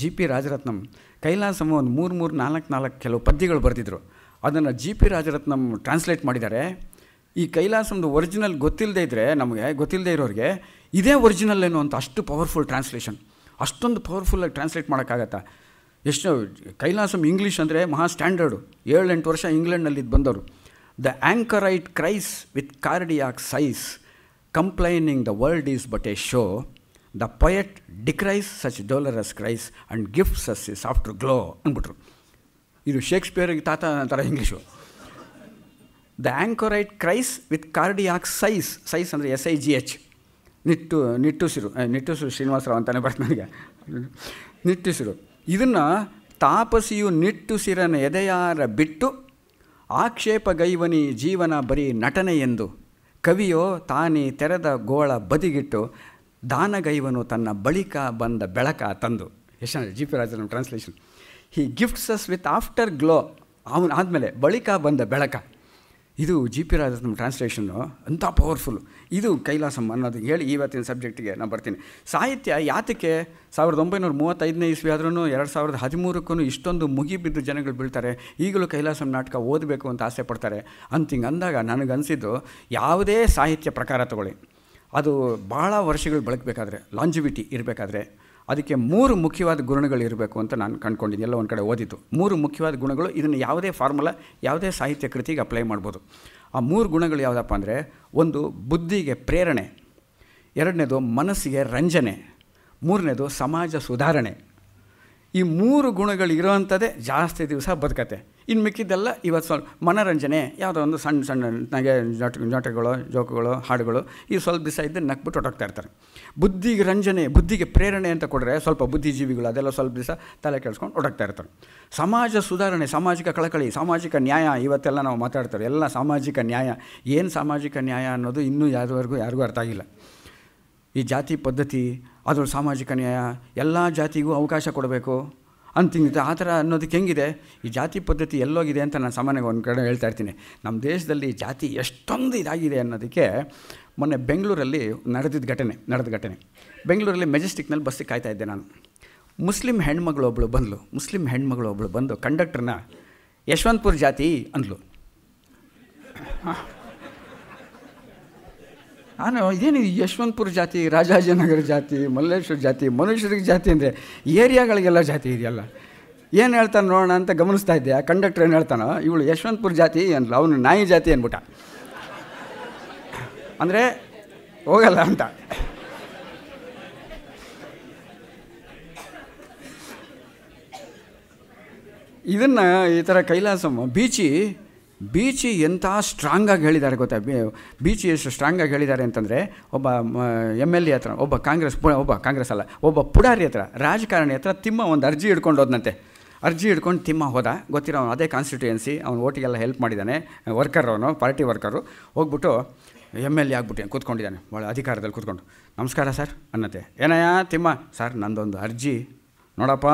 ಜಿ ಪಿ ರಾಜರತ್ನಂ ಕೈಲಾಸಂ ಒಂದು ಮೂರು ಮೂರು ನಾಲ್ಕು ನಾಲ್ಕು ಕೆಲವು ಪದ್ಯಗಳು ಬರೆದಿದ್ರು ಅದನ್ನು ಜಿ ಪಿ ರಾಜರತ್ನಂ ಟ್ರಾನ್ಸ್ಲೇಟ್ ಮಾಡಿದ್ದಾರೆ ಈ ಕೈಲಾಸಂದು ಒರಿಜಿನಲ್ ಗೊತ್ತಿಲ್ಲದೇ ಇದ್ದರೆ ನಮಗೆ ಗೊತ್ತಿಲ್ಲದೆ ಇರೋರಿಗೆ ಇದೇ ಒರಿಜಿನಲ್ ಏನು ಅಂತ ಅಷ್ಟು ಪವರ್ಫುಲ್ ಟ್ರಾನ್ಸ್ಲೇಷನ್ ಅಷ್ಟೊಂದು ಪವರ್ಫುಲ್ಲಾಗಿ ಟ್ರಾನ್ಸ್ಲೇಟ್ ಮಾಡೋಕ್ಕಾಗತ್ತಾ ಎಷ್ಟು ಕೈಲಾಸಂ ಇಂಗ್ಲೀಷ್ ಅಂದರೆ ಮಹಾ ಸ್ಟ್ಯಾಂಡರ್ಡು ಏಳೆಂಟು ವರ್ಷ ಇಂಗ್ಲೆಂಡ್ನಲ್ಲಿ ಇದು ಬಂದವರು the anchorite cries with cardiac sighs complaining the world is but a show the poet decries such dolorous cries and gifts us is afterglow ಅಂದ್ಬಿಟ್ರು ಇದು ಶೇಕ್ಸ್ಪಿಯರ್ಗೆ ತಾತ ಥರ English the anchorite cries with cardiac sighs sighs ಅಂದರೆ S I G H ನಿಟ್ಟು ನಿಟ್ಟುಸಿರು ನಿಟ್ಟುಸಿರು ಶ್ರೀನಿವಾಸರಾವ್ ಅಂತಲೇ ಬರ್ತು ನನಗೆ ನಿಟ್ಟುಸಿರು ಇದನ್ನು ತಾಪಸಿಯು ನಿಟ್ಟುಸಿರನ ಎದೆಯಾರ ಬಿಟ್ಟು ಆಕ್ಷೇಪ ಗೈವನಿ ಜೀವನ ಬರೀ ನಟನೆ ಎಂದು ಕವಿಯೋ ತಾನೇ ತೆರೆದ ಗೋಳ ಬದಿಗಿಟ್ಟು ದಾನಗೈವನು ತನ್ನ ಬಳಿಕ ಬಂದ ಬೆಳಕ ತಂದು ಎಷ್ಟು ಜಿ ಪಿ ರಾಜನ translation he gifts us with afterglow ಅವನು ಆದಮೇಲೆ ಬಳಿಕ ಬಂದ ಬೆಳಕ ಇದು ಜಿ ಪಿ ರಾಜನ ಟ್ರಾನ್ಸ್ಲೇಷನ್ನು ಅಂಥ ಪವರ್ಫುಲ್ಲು ಇದು ಕೈಲಾಸಂ ಅನ್ನೋದು ಹೇಳಿ ಇವತ್ತಿನ ಸಬ್ಜೆಕ್ಟಿಗೆ ನಾನು ಬರ್ತೀನಿ ಸಾಹಿತ್ಯ ಯಾತಕ್ಕೆ ಸಾವಿರದ ಒಂಬೈನೂರ ಮೂವತ್ತೈದನೇ ಇಸ್ವಿ ಆದ್ರೂ ಎರಡು ಸಾವಿರದ ಹದಿಮೂರಕ್ಕೂ ಇಷ್ಟೊಂದು ಮುಗಿಬಿದ್ದು ಜನಗಳು ಬೀಳ್ತಾರೆ ಈಗಲೂ ಕೈಲಾಸಂ ನಾಟಕ ಓದಬೇಕು ಅಂತ ಆಸೆ ಪಡ್ತಾರೆ ಅಂತ ಹಿಂಗೆ ಅಂದಾಗ ನನಗನ್ಸಿದ್ದು ಯಾವುದೇ ಸಾಹಿತ್ಯ ಪ್ರಕಾರ ತಗೊಳ್ಳಿ ಅದು ಭಾಳ ವರ್ಷಗಳು ಬಳಕಬೇಕಾದ್ರೆ ಲಾಂಜಿವಿಟಿ ಇರಬೇಕಾದ್ರೆ ಅದಕ್ಕೆ ಮೂರು ಮುಖ್ಯವಾದ ಗುಣಗಳು ಇರಬೇಕು ಅಂತ ನಾನು ಕಂಡ್ಕೊಂಡಿದ್ದೆ ಎಲ್ಲ ಒಂದು ಕಡೆ ಓದಿದ್ದು ಮೂರು ಮುಖ್ಯವಾದ ಗುಣಗಳು ಇದನ್ನು ಯಾವುದೇ ಫಾರ್ಮುಲಾ ಯಾವುದೇ ಸಾಹಿತ್ಯ ಕೃತಿಗೆ ಅಪ್ಲೈ ಮಾಡ್ಬೋದು ಆ ಮೂರು ಗುಣಗಳು ಯಾವುದಪ್ಪ ಅಂದರೆ ಒಂದು ಬುದ್ಧಿಗೆ ಪ್ರೇರಣೆ ಎರಡನೇದು ಮನಸ್ಸಿಗೆ ರಂಜನೆ ಮೂರನೇದು ಸಮಾಜ ಸುಧಾರಣೆ ಈ ಮೂರು ಗುಣಗಳು ಇರುವಂಥದ್ದೇ ಜಾಸ್ತಿ ದಿವಸ ಬದುಕತ್ತೆ ಇನ್ನು ಮಿಕ್ಕಿದ್ದೆಲ್ಲ ಇವತ್ತು ಸ್ವಲ್ಪ ಮನೋರಂಜನೆ ಯಾವುದೋ ಒಂದು ಸಣ್ಣ ಸಣ್ಣ ನನಗೆ ಜೊಟ ಜೊಟಗಳು ಜೋಕುಗಳು ಹಾಡುಗಳು ಈ ಸ್ವಲ್ಪ ದಿವಸ ಇದ್ದು ನಕ್ಬಿಟ್ಟು ಹೊಟ್ಟೋಗ್ತಾ ಇರ್ತಾರೆ ಬುದ್ಧಿಗೆ ರಂಜನೆ ಬುದ್ಧಿಗೆ ಪ್ರೇರಣೆ ಅಂತ ಕೊಡ್ರೆ ಸ್ವಲ್ಪ ಬುದ್ಧಿಜೀವಿಗಳು ಅದೆಲ್ಲ ಸ್ವಲ್ಪ ದಿವಸ ತಲೆ ಕೆಡಿಸ್ಕೊಂಡು ಹೊಟ್ಟೋಗ್ತಾ ಇರ್ತಾರೆ ಸಮಾಜ ಸುಧಾರಣೆ ಸಾಮಾಜಿಕ ಕಳಕಳಿ ಸಾಮಾಜಿಕ ನ್ಯಾಯ ಇವತ್ತೆಲ್ಲ ನಾವು ಮಾತಾಡ್ತಾರೆ ಎಲ್ಲ ಸಾಮಾಜಿಕ ನ್ಯಾಯ ಏನು ಸಾಮಾಜಿಕ ನ್ಯಾಯ ಅನ್ನೋದು ಇನ್ನೂ ಯಾರವರೆಗೂ ಯಾರಿಗೂ ಅರ್ಥ ಆಗಿಲ್ಲ ಈ ಜಾತಿ ಪದ್ಧತಿ ಅದು ಸಾಮಾಜಿಕ ನ್ಯಾಯ ಎಲ್ಲ ಜಾತಿಗೂ ಅವಕಾಶ ಕೊಡಬೇಕು ಅಂತ ಆ ಥರ ಅನ್ನೋದಕ್ಕೆ ಹೆಂಗಿದೆ ಈ ಜಾತಿ ಪದ್ಧತಿ ಎಲ್ಲೋಗಿದೆ ಅಂತ ನಾನು ಸಾಮಾನ್ಯವಾಗಿ ಒಂದು ಕಡೆ ಹೇಳ್ತಾ ಇರ್ತೀನಿ ನಮ್ಮ ದೇಶದಲ್ಲಿ ಜಾತಿ ಎಷ್ಟೊಂದು ಇದಾಗಿದೆ ಅನ್ನೋದಕ್ಕೆ ಮೊನ್ನೆ ಬೆಂಗಳೂರಲ್ಲಿ ನಡೆದಿದ್ದ ಘಟನೆ ನಡೆದ ಘಟನೆ ಬೆಂಗಳೂರಲ್ಲಿ ಮೆಜೆಸ್ಟಿಕ್ನಲ್ಲಿ ಬಸ್ಸಿಗೆ ಕಾಯ್ತಾ ಇದ್ದೆ ನಾನು ಮುಸ್ಲಿಂ ಹೆಣ್ಮಗಳು ಒಬ್ಬಳು ಬಂದಳು ಮುಸ್ಲಿಂ ಹೆಣ್ಮಗಳು ಒಬ್ಬಳು ಬಂದು ಕಂಡಕ್ಟ್ರನ್ನ ಯಶವಂತಪುರ ಜಾತಿ ಅಂದ್ಲು ನಾನು ಇದೇನು ಯಶವಂತಪುರ ಜಾತಿ ರಾಜಾಜಿನಗರ ಜಾತಿ ಮಲ್ಲೇಶ್ವರ ಜಾತಿ ಮನುಷ್ಯರಿಗೆ ಜಾತಿ ಅಂದರೆ ಏರಿಯಾಗಳಿಗೆಲ್ಲ ಜಾತಿ ಇದೆಯಲ್ಲ ಏನು ಹೇಳ್ತಾನೆ ನೋಡೋಣ ಅಂತ ಗಮನಿಸ್ತಾ ಇದ್ದೆ ಆ ಕಂಡಕ್ಟರ್ ಏನು ಹೇಳ್ತಾನೋ ಇವಳು ಯಶವಂತಪುರ ಜಾತಿ ಅನ್ಲ ಅವನು ನಾಯಿ ಜಾತಿ ಅಂದ್ಬಿಟ್ಟ ಅಂದರೆ ಹೋಗಲ್ಲ ಅಂತ ಇದನ್ನು ಈ ಥರ ಕೈಲಾಸಮ್ಮ ಬೀಚಿ ಬೀಚಿ ಎಂಥ ಸ್ಟ್ರಾಂಗಾಗಿ ಹೇಳಿದ್ದಾರೆ ಗೊತ್ತಾ ಬೀಚಿ ಎಷ್ಟು ಸ್ಟ್ರಾಂಗಾಗಿ ಹೇಳಿದ್ದಾರೆ ಅಂತಂದರೆ ಒಬ್ಬ ಎಮ್ ಎಲ್ ಎ ಹತ್ರ ಒಬ್ಬ ಕಾಂಗ್ರೆಸ್ ಒಬ್ಬ ಕಾಂಗ್ರೆಸ್ ಅಲ್ಲ ಒಬ್ಬ ಪುಡಾರಿ ಹತ್ರ ರಾಜಕಾರಣಿ ಹತ್ರ ತಿಮ್ಮ ಒಂದು ಅರ್ಜಿ ಹಿಡ್ಕೊಂಡು ಹೋದ್ನಂತೆ ಅರ್ಜಿ ಹಿಡ್ಕೊಂಡು ತಿಮ್ಮ ಹೋದ ಗೊತ್ತಿರೋ ಅವನು ಅದೇ ಕಾನ್ಸ್ಟಿಟ್ಯೂಯನ್ಸಿ ಅವನು ಓಟಿಗೆಲ್ಲ ಹೆಲ್ಪ್ ಮಾಡಿದ್ದಾನೆ ವರ್ಕರ್ ಅವನು ಪಾರ್ಟಿ ವರ್ಕರು ಹೋಗ್ಬಿಟ್ಟು ಎಮ್ ಎಲ್ ಎ ಆಗ್ಬಿಟ್ಟು ಕೂತ್ಕೊಂಡಿದ್ದಾನೆ ಭಾಳ ಅಧಿಕಾರದಲ್ಲಿ ಕೂತ್ಕೊಂಡು ನಮಸ್ಕಾರ ಸರ್ ಅನ್ನತ್ತೆ ಏನಯ್ಯ ತಿಮ್ಮ ಸರ್ ನಂದೊಂದು ಅರ್ಜಿ ನೋಡಪ್ಪ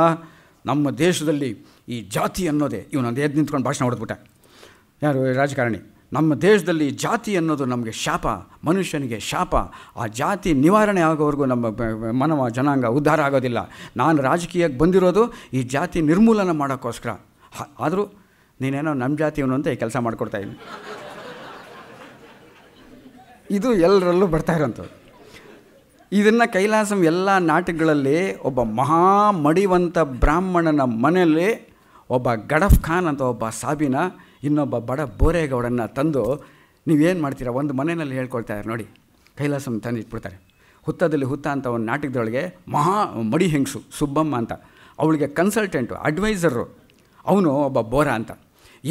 ನಮ್ಮ ದೇಶದಲ್ಲಿ ಈ ಜಾತಿ ಅನ್ನೋದೇ ಇವನೊಂದು ಎದ್ದು ನಿಂತ್ಕೊಂಡು ಭಾಷಣ ಹೊಡೆದ್ಬಿಟ್ಟ ಯಾರು ರಾಜಕಾರಣಿ ನಮ್ಮ ದೇಶದಲ್ಲಿ ಜಾತಿ ಅನ್ನೋದು ನಮಗೆ ಶಾಪ ಮನುಷ್ಯನಿಗೆ ಶಾಪ ಆ ಜಾತಿ ನಿವಾರಣೆ ಆಗೋವರೆಗೂ ನಮ್ಮ ಮಾನವ ಜನಾಂಗ ಉದ್ಧಾರ ಆಗೋದಿಲ್ಲ ನಾನು ರಾಜಕೀಯಕ್ಕೆ ಬಂದಿರೋದು ಈ ಜಾತಿ ನಿರ್ಮೂಲನೆ ಮಾಡೋಕ್ಕೋಸ್ಕರ ಆದರೂ ನೀನೇನೋ ನಮ್ಮ ಜಾತಿಯವನು ಅಂತ ಈ ಕೆಲಸ ಇದ್ದೀನಿ ಇದು ಎಲ್ಲರಲ್ಲೂ ಬರ್ತಾ ಇರೋಂಥದ್ದು ಇದನ್ನು ಕೈಲಾಸಂ ಎಲ್ಲ ನಾಟಕಗಳಲ್ಲಿ ಒಬ್ಬ ಮಹಾ ಮಡಿವಂತ ಬ್ರಾಹ್ಮಣನ ಮನೆಯಲ್ಲಿ ಒಬ್ಬ ಗಡಫ್ ಖಾನ್ ಅಂತ ಒಬ್ಬ ಸಾಬಿನ ಇನ್ನೊಬ್ಬ ಬಡ ಬೋರೇಗೌಡನ್ನು ತಂದು ನೀವೇನು ಮಾಡ್ತೀರಾ ಒಂದು ಮನೆಯಲ್ಲಿ ಹೇಳ್ಕೊಳ್ತಾರೆ ನೋಡಿ ಕೈಲಾಸಂ ತಂದು ಇಟ್ಬಿಡ್ತಾರೆ ಹುತ್ತದಲ್ಲಿ ಹುತ್ತ ಅಂತ ಒಂದು ನಾಟಕದೊಳಗೆ ಮಹಾ ಮಡಿ ಹೆಂಗಸು ಸುಬ್ಬಮ್ಮ ಅಂತ ಅವಳಿಗೆ ಕನ್ಸಲ್ಟೆಂಟು ಅಡ್ವೈಸರು ಅವನು ಒಬ್ಬ ಬೋರ ಅಂತ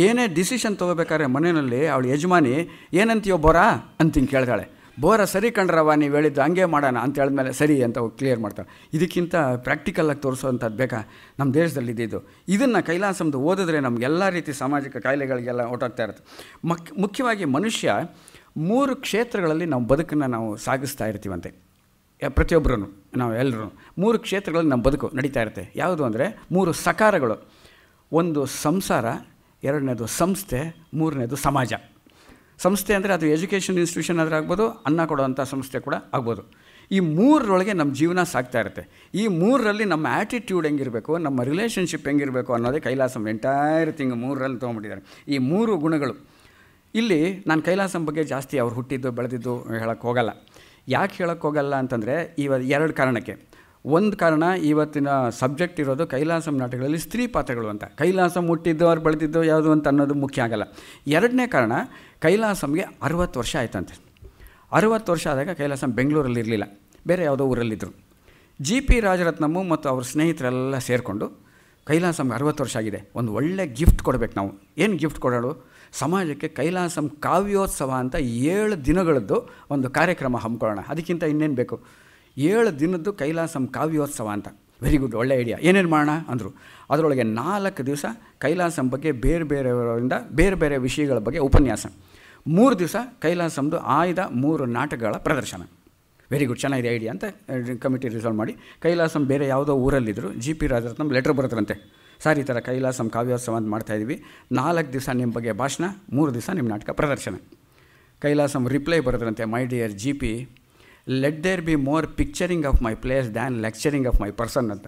ಏನೇ ಡಿಸಿಷನ್ ತೊಗೋಬೇಕಾದ್ರೆ ಮನೆಯಲ್ಲಿ ಅವಳು ಯಜಮಾನಿ ಏನಂತೀಯೋ ಬೋರಾ ಅಂತ ಹಿಂಗೆ ಕೇಳ್ತಾಳೆ ಬೋರ ಸರಿ ಕಂಡ್ರವ ನೀವು ಹೇಳಿದ್ದು ಹಂಗೆ ಮಾಡೋಣ ಅಂತ ಹೇಳಿದ್ಮೇಲೆ ಸರಿ ಅಂತ ಕ್ಲಿಯರ್ ಮಾಡ್ತಾರೆ ಇದಕ್ಕಿಂತ ಪ್ರಾಕ್ಟಿಕಲ್ಲಾಗಿ ತೋರಿಸುವಂಥದ್ದು ಬೇಕಾ ನಮ್ಮ ದೇಶದಲ್ಲಿ ಇದ್ದಿದ್ದು ಇದನ್ನು ಕೈಲಾಸಮ್ದು ಓದಿದ್ರೆ ನಮ್ಗೆ ಎಲ್ಲ ರೀತಿ ಸಾಮಾಜಿಕ ಕಾಯಿಲೆಗಳಿಗೆಲ್ಲ ಹೊಟ್ಟೋಗ್ತಾ ಇರುತ್ತೆ ಮಕ್ ಮುಖ್ಯವಾಗಿ ಮನುಷ್ಯ ಮೂರು ಕ್ಷೇತ್ರಗಳಲ್ಲಿ ನಾವು ಬದುಕನ್ನು ನಾವು ಸಾಗಿಸ್ತಾ ಇರ್ತೀವಂತೆ ಪ್ರತಿಯೊಬ್ಬರೂ ನಾವು ಎಲ್ಲರೂ ಮೂರು ಕ್ಷೇತ್ರಗಳಲ್ಲಿ ನಮ್ಮ ಬದುಕು ನಡೀತಾ ಇರುತ್ತೆ ಯಾವುದು ಅಂದರೆ ಮೂರು ಸಕಾರಗಳು ಒಂದು ಸಂಸಾರ ಎರಡನೇದು ಸಂಸ್ಥೆ ಮೂರನೇದು ಸಮಾಜ ಸಂಸ್ಥೆ ಅಂದರೆ ಅದು ಎಜುಕೇಷನ್ ಇನ್ಸ್ಟಿಟ್ಯೂಷನ್ ಆದರೆ ಆಗ್ಬೋದು ಅನ್ನ ಕೊಡುವಂಥ ಸಂಸ್ಥೆ ಕೂಡ ಆಗ್ಬೋದು ಈ ಮೂರರೊಳಗೆ ನಮ್ಮ ಜೀವನ ಸಾಗ್ತಾ ಇರುತ್ತೆ ಈ ಮೂರರಲ್ಲಿ ನಮ್ಮ ಆ್ಯಟಿಟ್ಯೂಡ್ ಹೆಂಗಿರಬೇಕು ನಮ್ಮ ರಿಲೇಷನ್ಶಿಪ್ ಹೆಂಗಿರಬೇಕು ಅನ್ನೋದೇ ಕೈಲಾಸಂ ಎಂಟೈರ್ ತಿಂಗ್ ಮೂರರಲ್ಲಿ ತೊಗೊಂಡಿದ್ದಾರೆ ಈ ಮೂರು ಗುಣಗಳು ಇಲ್ಲಿ ನಾನು ಕೈಲಾಸಂ ಬಗ್ಗೆ ಜಾಸ್ತಿ ಅವ್ರು ಹುಟ್ಟಿದ್ದು ಬೆಳೆದಿದ್ದು ಹೇಳೋಕ್ಕೆ ಹೋಗಲ್ಲ ಯಾಕೆ ಹೋಗಲ್ಲ ಅಂತಂದರೆ ಇವ ಎರಡು ಕಾರಣಕ್ಕೆ ಒಂದು ಕಾರಣ ಇವತ್ತಿನ ಸಬ್ಜೆಕ್ಟ್ ಇರೋದು ಕೈಲಾಸಂ ನಾಟಕಗಳಲ್ಲಿ ಸ್ತ್ರೀ ಪಾತ್ರಗಳು ಅಂತ ಕೈಲಾಸಂ ಹುಟ್ಟಿದ್ದು ಅವ್ರು ಬೆಳೆದಿದ್ದು ಯಾವುದು ಅಂತ ಅನ್ನೋದು ಮುಖ್ಯ ಆಗಲ್ಲ ಎರಡನೇ ಕಾರಣ ಕೈಲಾಸಂಗೆ ಅರವತ್ತು ವರ್ಷ ಆಯ್ತಂತೆ ಅರವತ್ತು ವರ್ಷ ಆದಾಗ ಕೈಲಾಸಂ ಬೆಂಗಳೂರಲ್ಲಿ ಇರಲಿಲ್ಲ ಬೇರೆ ಯಾವುದೋ ಊರಲ್ಲಿದ್ದರು ಜಿ ಪಿ ರಾಜರತ್ನಮ್ಮು ಮತ್ತು ಅವ್ರ ಸ್ನೇಹಿತರೆಲ್ಲ ಸೇರಿಕೊಂಡು ಕೈಲಾಸಂಗೆ ಅರವತ್ತು ವರ್ಷ ಆಗಿದೆ ಒಂದು ಒಳ್ಳೆ ಗಿಫ್ಟ್ ಕೊಡಬೇಕು ನಾವು ಏನು ಗಿಫ್ಟ್ ಕೊಡೋಳು ಸಮಾಜಕ್ಕೆ ಕೈಲಾಸಂ ಕಾವ್ಯೋತ್ಸವ ಅಂತ ಏಳು ದಿನಗಳದ್ದು ಒಂದು ಕಾರ್ಯಕ್ರಮ ಹಮ್ಮಿಕೊಳ್ಳೋಣ ಅದಕ್ಕಿಂತ ಇನ್ನೇನು ಬೇಕು ಏಳು ದಿನದ್ದು ಕೈಲಾಸಂ ಕಾವ್ಯೋತ್ಸವ ಅಂತ ವೆರಿ ಗುಡ್ ಒಳ್ಳೆ ಐಡಿಯಾ ಏನೇನು ಮಾಡೋಣ ಅಂದರು ಅದರೊಳಗೆ ನಾಲ್ಕು ದಿವಸ ಕೈಲಾಸಂ ಬಗ್ಗೆ ಬೇರೆ ಬೇರೆಯವರಿಂದ ಬೇರೆ ಬೇರೆ ವಿಷಯಗಳ ಬಗ್ಗೆ ಉಪನ್ಯಾಸ ಮೂರು ದಿವಸ ಕೈಲಾಸಂದು ಆಯ್ದ ಮೂರು ನಾಟಕಗಳ ಪ್ರದರ್ಶನ ವೆರಿ ಗುಡ್ ಚೆನ್ನಾಗಿದೆ ಐಡಿಯಾ ಅಂತ ಕಮಿಟಿ ರಿಸಾಲ್ವ್ ಮಾಡಿ ಕೈಲಾಸಂ ಬೇರೆ ಯಾವುದೋ ಊರಲ್ಲಿದ್ದರು ಜಿ ಪಿ ರಾಜರತ್ನಂ ಲೆಟ್ರ್ ಬರುತ್ತರಂತೆ ಸರ್ ಈ ಥರ ಕೈಲಾಸಂ ಕಾವ್ಯೋತ್ಸವ ಅಂತ ಇದ್ದೀವಿ ನಾಲ್ಕು ದಿವಸ ನಿಮ್ಮ ಬಗ್ಗೆ ಭಾಷಣ ಮೂರು ದಿವಸ ನಿಮ್ಮ ನಾಟಕ ಪ್ರದರ್ಶನ ಕೈಲಾಸಂ ರಿಪ್ಲೈ ಬರೋದ್ರಂತೆ my dear G P let there be more picturing of my place than lecturing of my person ಅಂತ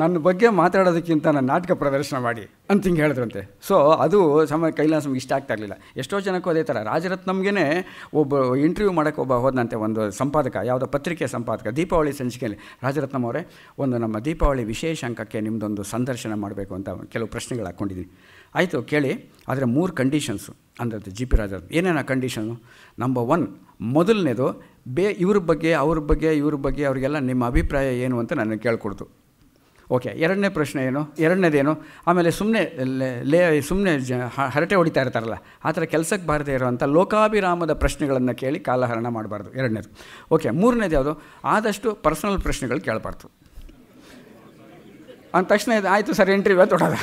ನನ್ನ ಬಗ್ಗೆ ಮಾತಾಡೋದಕ್ಕಿಂತ ನಾನು ನಾಟಕ ಪ್ರದರ್ಶನ ಮಾಡಿ ಅಂತ ಹಿಂಗೆ ಹೇಳಿದ್ರಂತೆ ಸೊ ಅದು ಸಮ ಕೈಲಾಸ ಇಷ್ಟ ಆಗ್ತಾ ಇರಲಿಲ್ಲ ಎಷ್ಟೋ ಜನಕ್ಕೂ ಅದೇ ಥರ ರಾಜರತ್ನಮ್ಗೆ ಒಬ್ಬ ಇಂಟರ್ವ್ಯೂ ಮಾಡೋಕ್ಕೆ ಒಬ್ಬ ಹೋದಂತೆ ಒಂದು ಸಂಪಾದಕ ಯಾವುದೋ ಪತ್ರಿಕೆ ಸಂಪಾದಕ ದೀಪಾವಳಿ ಸಂಚಿಕೆಯಲ್ಲಿ ರಾಜರತ್ನಂ ಅವರೇ ಒಂದು ನಮ್ಮ ದೀಪಾವಳಿ ವಿಶೇಷ ಅಂಕಕ್ಕೆ ನಿಮ್ಮದೊಂದು ಸಂದರ್ಶನ ಮಾಡಬೇಕು ಅಂತ ಕೆಲವು ಪ್ರಶ್ನೆಗಳು ಹಾಕ್ಕೊಂಡಿದ್ದೀನಿ ಆಯಿತು ಕೇಳಿ ಆದರೆ ಮೂರು ಕಂಡೀಷನ್ಸು ಅಂದ್ರೆ ಜಿ ಪಿ ರಾಜ ಏನೇನು ಕಂಡೀಷನ್ನು ನಂಬರ್ ಒನ್ ಮೊದಲನೇದು ಬೇ ಇವ್ರ ಬಗ್ಗೆ ಅವ್ರ ಬಗ್ಗೆ ಇವ್ರ ಬಗ್ಗೆ ಅವರಿಗೆಲ್ಲ ನಿಮ್ಮ ಅಭಿಪ್ರಾಯ ಏನು ಅಂತ ನನಗೆ ಕೇಳ್ಕೊಡ್ತು ಓಕೆ ಎರಡನೇ ಪ್ರಶ್ನೆ ಏನು ಎರಡನೇದೇನು ಆಮೇಲೆ ಸುಮ್ಮನೆ ಲೇ ಸುಮ್ಮನೆ ಜ ಹರಟೆ ಹೊಡಿತಾ ಇರ್ತಾರಲ್ಲ ಆ ಥರ ಕೆಲಸಕ್ಕೆ ಬಾರದೇ ಇರೋವಂಥ ಲೋಕಾಭಿರಾಮದ ಪ್ರಶ್ನೆಗಳನ್ನು ಕೇಳಿ ಕಾಲಹರಣ ಮಾಡಬಾರ್ದು ಎರಡನೇದು ಓಕೆ ಮೂರನೇದು ಯಾವುದು ಆದಷ್ಟು ಪರ್ಸನಲ್ ಪ್ರಶ್ನೆಗಳು ಕೇಳಬಾರ್ದು ಅಂದ ತಕ್ಷಣ ಆಯಿತು ಸರ್ ಇಂಟರ್ವ್ಯೂ ತೊಡೋದು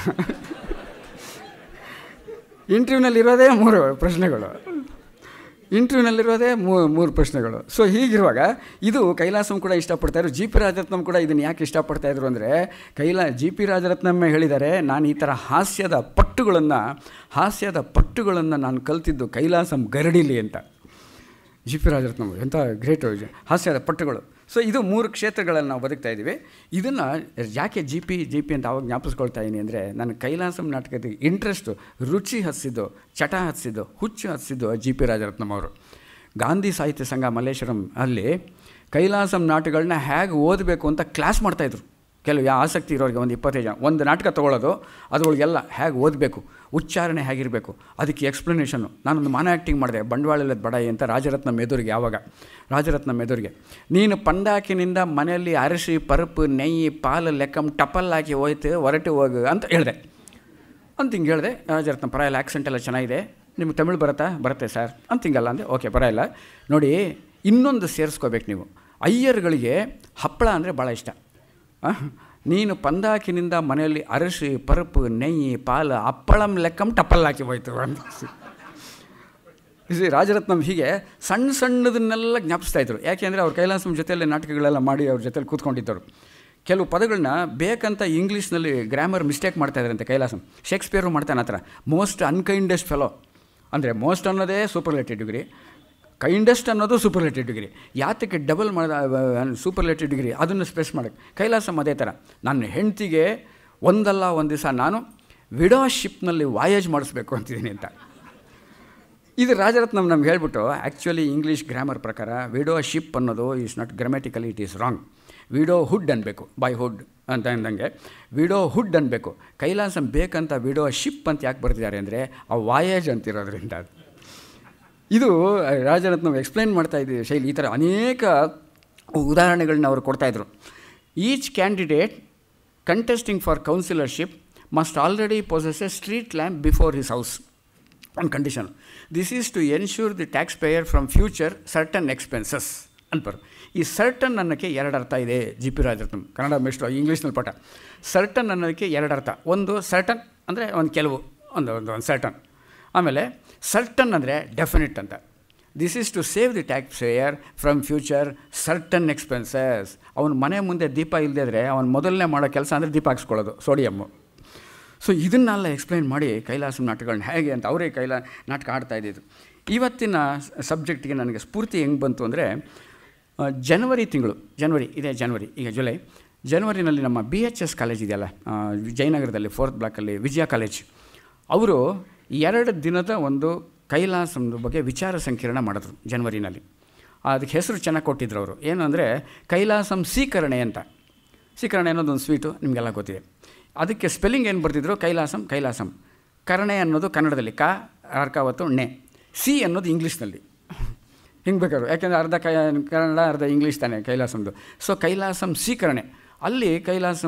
ಇಂಟರ್ವ್ಯೂನಲ್ಲಿರೋದೇ ಮೂರು ಪ್ರಶ್ನೆಗಳು ಇಂಟರ್ವ್ಯೂನಲ್ಲಿರೋದೇ ಮೂರು ಪ್ರಶ್ನೆಗಳು ಸೊ ಹೀಗಿರುವಾಗ ಇದು ಕೈಲಾಸಂ ಕೂಡ ಇಷ್ಟಪಡ್ತಾಯಿದ್ರು ಜಿ ಪಿ ರಾಜರತ್ನಂ ಕೂಡ ಇದನ್ನು ಯಾಕೆ ಇಷ್ಟಪಡ್ತಾಯಿದ್ರು ಅಂದರೆ ಕೈಲಾ ಜಿ ಪಿ ರಾಜರತ್ನಮ್ಮ ಹೇಳಿದರೆ ನಾನು ಈ ಥರ ಹಾಸ್ಯದ ಪಟ್ಟುಗಳನ್ನು ಹಾಸ್ಯದ ಪಟ್ಟುಗಳನ್ನು ನಾನು ಕಲ್ತಿದ್ದು ಕೈಲಾಸಂ ಗರಡಿಲಿ ಅಂತ ಜಿ ಪಿ ರಾಜರತ್ನಂ ಎಂಥ ಗ್ರೇಟ್ ಹಾಸ್ಯದ ಪಟ್ಟುಗಳು ಸೊ ಇದು ಮೂರು ಕ್ಷೇತ್ರಗಳಲ್ಲಿ ನಾವು ಬದುಕ್ತಾ ಇದ್ದೀವಿ ಇದನ್ನು ಯಾಕೆ ಜಿ ಪಿ ಜಿ ಪಿ ಅಂತ ಅವಾಗ ಜ್ಞಾಪಿಸ್ಕೊಳ್ತಾ ಇದ್ದೀನಿ ಅಂದರೆ ನನ್ನ ಕೈಲಾಸಂ ನಾಟಕದ ಇಂಟ್ರೆಸ್ಟು ರುಚಿ ಹಸಿದ್ದು ಚಟ ಹಸಿದ್ದು ಹುಚ್ಚು ಹಸಿದ್ದು ಜಿ ಪಿ ರಾಜರತ್ನಂ ಅವರು ಗಾಂಧಿ ಸಾಹಿತ್ಯ ಸಂಘ ಮಲ್ಲೇಶ್ವರಂ ಅಲ್ಲಿ ಕೈಲಾಸಂ ನಾಟಕಗಳನ್ನ ಹೇಗೆ ಓದಬೇಕು ಅಂತ ಕ್ಲಾಸ್ ಮಾಡ್ತಾಯಿದ್ರು ಕೆಲವು ಯಾವ ಆಸಕ್ತಿ ಇರೋರಿಗೆ ಒಂದು ಇಪ್ಪತ್ತೈದು ಜನ ಒಂದು ನಾಟಕ ತೊಗೊಳ್ಳೋದು ಅದರೊಳಗೆಲ್ಲ ಹೇಗೆ ಓದಬೇಕು ಉಚ್ಚಾರಣೆ ಹೇಗಿರಬೇಕು ಅದಕ್ಕೆ ಎಕ್ಸ್ಪ್ಲನೇಷನು ನಾನೊಂದು ಮಾನ ಆ್ಯಕ್ಟಿಂಗ್ ಮಾಡಿದೆ ಬಂಡವಾಳದ ಬಡಾಯಿ ಅಂತ ರಾಜರತ್ನ ಮೆದುರಿಗೆ ಯಾವಾಗ ರಾಜರತ್ನ ಮೆದುರಿಗೆ ನೀನು ಪಂಡಾಕಿನಿಂದ ಮನೆಯಲ್ಲಿ ಅರಸಿ ಪರಪು ನೆಯ್ಯಿ ಪಾಲು ಲೆಕ್ಕಂ ಟಪಲ್ ಹಾಕಿ ಹೋಯ್ತು ಹೊರಟು ಹೋಗು ಅಂತ ಹೇಳಿದೆ ಅಂತ ಹಿಂಗೆ ಹೇಳಿದೆ ರಾಜರತ್ನ ಪರ ಇಲ್ಲ ಆ್ಯಕ್ಸೆಂಟ್ ಎಲ್ಲ ಚೆನ್ನಾಗಿದೆ ನಿಮ್ಗೆ ತಮಿಳು ಬರುತ್ತಾ ಬರುತ್ತೆ ಸರ್ ಅಂತ ಹಿಂಗಲ್ಲ ಅಂದೆ ಓಕೆ ಪರ ನೋಡಿ ಇನ್ನೊಂದು ಸೇರಿಸ್ಕೋಬೇಕು ನೀವು ಅಯ್ಯರುಗಳಿಗೆ ಹಪ್ಪಳ ಅಂದರೆ ಭಾಳ ಇಷ್ಟ ನೀನು ಪಂದಾಕಿನಿಂದ ಮನೆಯಲ್ಲಿ ಅರಸಿ ಪರಪು ನೆಯ್ಯಿ ಪಾಲ ಅಪ್ಪಳಂ ಲೆಕ್ಕಂ ಟಪ್ಪಲ್ಲಾಕಿ ಹೋಯ್ತು ಅಂತ ಸಿ ರಾಜರತ್ನಂ ಹೀಗೆ ಸಣ್ಣ ಸಣ್ಣದನ್ನೆಲ್ಲ ಜ್ಞಾಪಿಸ್ತಾ ಇದ್ರು ಯಾಕೆಂದರೆ ಅವ್ರು ಕೈಲಾಸಂ ಜೊತೆಯಲ್ಲೇ ನಾಟಕಗಳೆಲ್ಲ ಮಾಡಿ ಅವ್ರ ಜೊತೆಯಲ್ಲಿ ಕೂತ್ಕೊಂಡಿದ್ದರು ಕೆಲವು ಪದಗಳನ್ನ ಬೇಕಂತ ಇಂಗ್ಲೀಷ್ನಲ್ಲಿ ಗ್ರಾಮರ್ ಮಿಸ್ಟೇಕ್ ಮಾಡ್ತಾ ಅಂತ ಕೈಲಾಸಂ ಶೇಕ್ಸ್ಪಿಯರು ಮಾಡ್ತಾನೆ ಆ ಥರ ಮೋಸ್ಟ್ ಅನ್ಕೈಂಡೆಸ್ಟ್ ಫೆಲೋ ಅಂದರೆ ಮೋಸ್ಟ್ ಅನ್ನೋದೇ ಸೂಪರ್ಲೇಟಿವ್ ಡಿಗ್ರಿ ಕೈಂಡೆಸ್ಟ್ ಅನ್ನೋದು ಸೂಪರ್ಲೇಟಿವ್ ಡಿಗ್ರಿ ಯಾತಕ್ಕೆ ಡಬಲ್ ಮಾಡಿದ ಸೂಪರ್ಲೇಟಿವ್ ಡಿಗ್ರಿ ಅದನ್ನು ಸ್ಪೇಸ್ ಮಾಡೋಕ್ಕೆ ಕೈಲಾಸಮ್ ಅದೇ ಥರ ನನ್ನ ಹೆಂಡ್ತಿಗೆ ಒಂದಲ್ಲ ಒಂದು ದಿವಸ ನಾನು ವಿಡೋ ಶಿಪ್ನಲ್ಲಿ ವಾಯೇಜ್ ಮಾಡಿಸ್ಬೇಕು ಅಂತಿದ್ದೀನಿ ಅಂತ ಇದು ರಾಜರತ್ನಂ ನಮ್ಗೆ ಹೇಳ್ಬಿಟ್ಟು ಆ್ಯಕ್ಚುಲಿ ಇಂಗ್ಲೀಷ್ ಗ್ರಾಮರ್ ಪ್ರಕಾರ ವಿಡೋ ಶಿಪ್ ಅನ್ನೋದು is not grammatically it is wrong widowhood ಅನ್ಬೇಕು ಬೈ ಹುಡ್ ಅಂತ ಅಂದಂಗೆ ವಿಡೋ ಹುಡ್ ಅನ್ನಬೇಕು ಕೈಲಾಸಂ ಬೇಕಂತ ವಿಡೋ ಶಿಪ್ ಅಂತ ಯಾಕೆ ಬರ್ತಿದ್ದಾರೆ ಅಂದರೆ ಆ ವಾಯೇಜ್ ಅಂತಿರೋದ್ರಿಂದ ಅದು ಇದು ರಾಜರತ್ನ ಎಕ್ಸ್ಪ್ಲೈನ್ ಮಾಡ್ತಾ ಇದ್ದೀವಿ ಶೈಲಿ ಈ ಥರ ಅನೇಕ ಉದಾಹರಣೆಗಳನ್ನ ಅವರು ಕೊಡ್ತಾಯಿದ್ರು each candidate contesting for councillorship must already possess a street lamp before his house on condition this is to ensure the taxpayer from future certain expenses ಅನ್ಪರು ಈ ಸರ್ಟನ್ ಅನ್ನೋಕ್ಕೆ ಎರಡು ಅರ್ಥ ಇದೆ ಜಿ ಪಿ ರಾಜರತ್ನಂ ಕನ್ನಡ ಮಿಸ್ಟ್ರು ಇಂಗ್ಲೀಷ್ನಲ್ಲಿ ಪಾಠ ಸರ್ಟನ್ ಅನ್ನೋದಕ್ಕೆ ಎರಡು ಅರ್ಥ ಒಂದು ಸರ್ಟನ್ ಅಂದರೆ ಒಂದು ಕೆಲವು ಒಂದು ಒಂದು ಒಂದು ಸರ್ಟನ್ ಆಮೇಲೆ ಸರ್ಟನ್ ಅಂದರೆ ಡೆಫಿನೆಟ್ ಅಂತ this is to save the taxpayer from future certain expenses ಅವನ ಮನೆ ಮುಂದೆ ದೀಪ ಇದ್ದರೆ ಅವನು ಮೊದಲನೇ ಮಾಡೋ ಕೆಲಸ ಅಂದರೆ ದೀಪ ಹಾಕ್ಸ್ಕೊಳ್ಳೋದು ಸೋಡಿಯಮ್ಮು ಸೊ ಇದನ್ನೆಲ್ಲ ಎಕ್ಸ್ಪ್ಲೈನ್ ಮಾಡಿ ಕೈಲಾಸ ನಾಟಕಗಳನ್ನ ಹೇಗೆ ಅಂತ ಅವರೇ ಕೈಲಾ ನಾಟಕ ಆಡ್ತಾ ಇದ್ದಿದ್ದು ಇವತ್ತಿನ ಸಬ್ಜೆಕ್ಟಿಗೆ ನನಗೆ ಸ್ಫೂರ್ತಿ ಹೆಂಗೆ ಬಂತು ಅಂದರೆ ಜನವರಿ ತಿಂಗಳು ಜನವರಿ ಇದೇ ಜನವರಿ ಈಗ ಜುಲೈ ಜನವರಿನಲ್ಲಿ ನಮ್ಮ ಬಿ ಎಚ್ ಎಸ್ ಕಾಲೇಜ್ ಇದೆಯಲ್ಲ ಜಯನಗರದಲ್ಲಿ ಫೋರ್ತ್ ಬ್ಲಾಕಲ್ಲಿ ವಿಜಯ ಕಾಲೇಜ್ ಅವರು ಎರಡು ದಿನದ ಒಂದು ಕೈಲಾಸದ ಬಗ್ಗೆ ವಿಚಾರ ಸಂಕಿರಣ ಮಾಡಿದ್ರು ಜನ್ವರಿನಲ್ಲಿ ಅದಕ್ಕೆ ಹೆಸರು ಚೆನ್ನಾಗಿ ಕೊಟ್ಟಿದ್ರು ಅವರು ಏನು ಅಂದರೆ ಕೈಲಾಸಂ ಸೀಕರಣೆ ಅಂತ ಸೀಕರಣೆ ಅನ್ನೋದು ಒಂದು ಸ್ವೀಟು ನಿಮಗೆಲ್ಲ ಗೊತ್ತಿದೆ ಅದಕ್ಕೆ ಸ್ಪೆಲ್ಲಿಂಗ್ ಏನು ಬರ್ತಿದ್ರು ಕೈಲಾಸಂ ಕೈಲಾಸಂ ಕರಣೆ ಅನ್ನೋದು ಕನ್ನಡದಲ್ಲಿ ಕ ಅರ್ಕಾವತ್ತು ಣೆ ಸಿ ಅನ್ನೋದು ಇಂಗ್ಲೀಷ್ನಲ್ಲಿ ಹಿಂಗೆ ಬೇಕಾದ್ರು ಯಾಕೆಂದರೆ ಅರ್ಧ ಕೈ ಕನ್ನಡ ಅರ್ಧ ಇಂಗ್ಲೀಷ್ ತಾನೆ ಕೈಲಾಸಂದು ಸೊ ಕೈಲಾಸಂ ಸೀಕರಣೆ ಅಲ್ಲಿ ಕೈಲಾಸ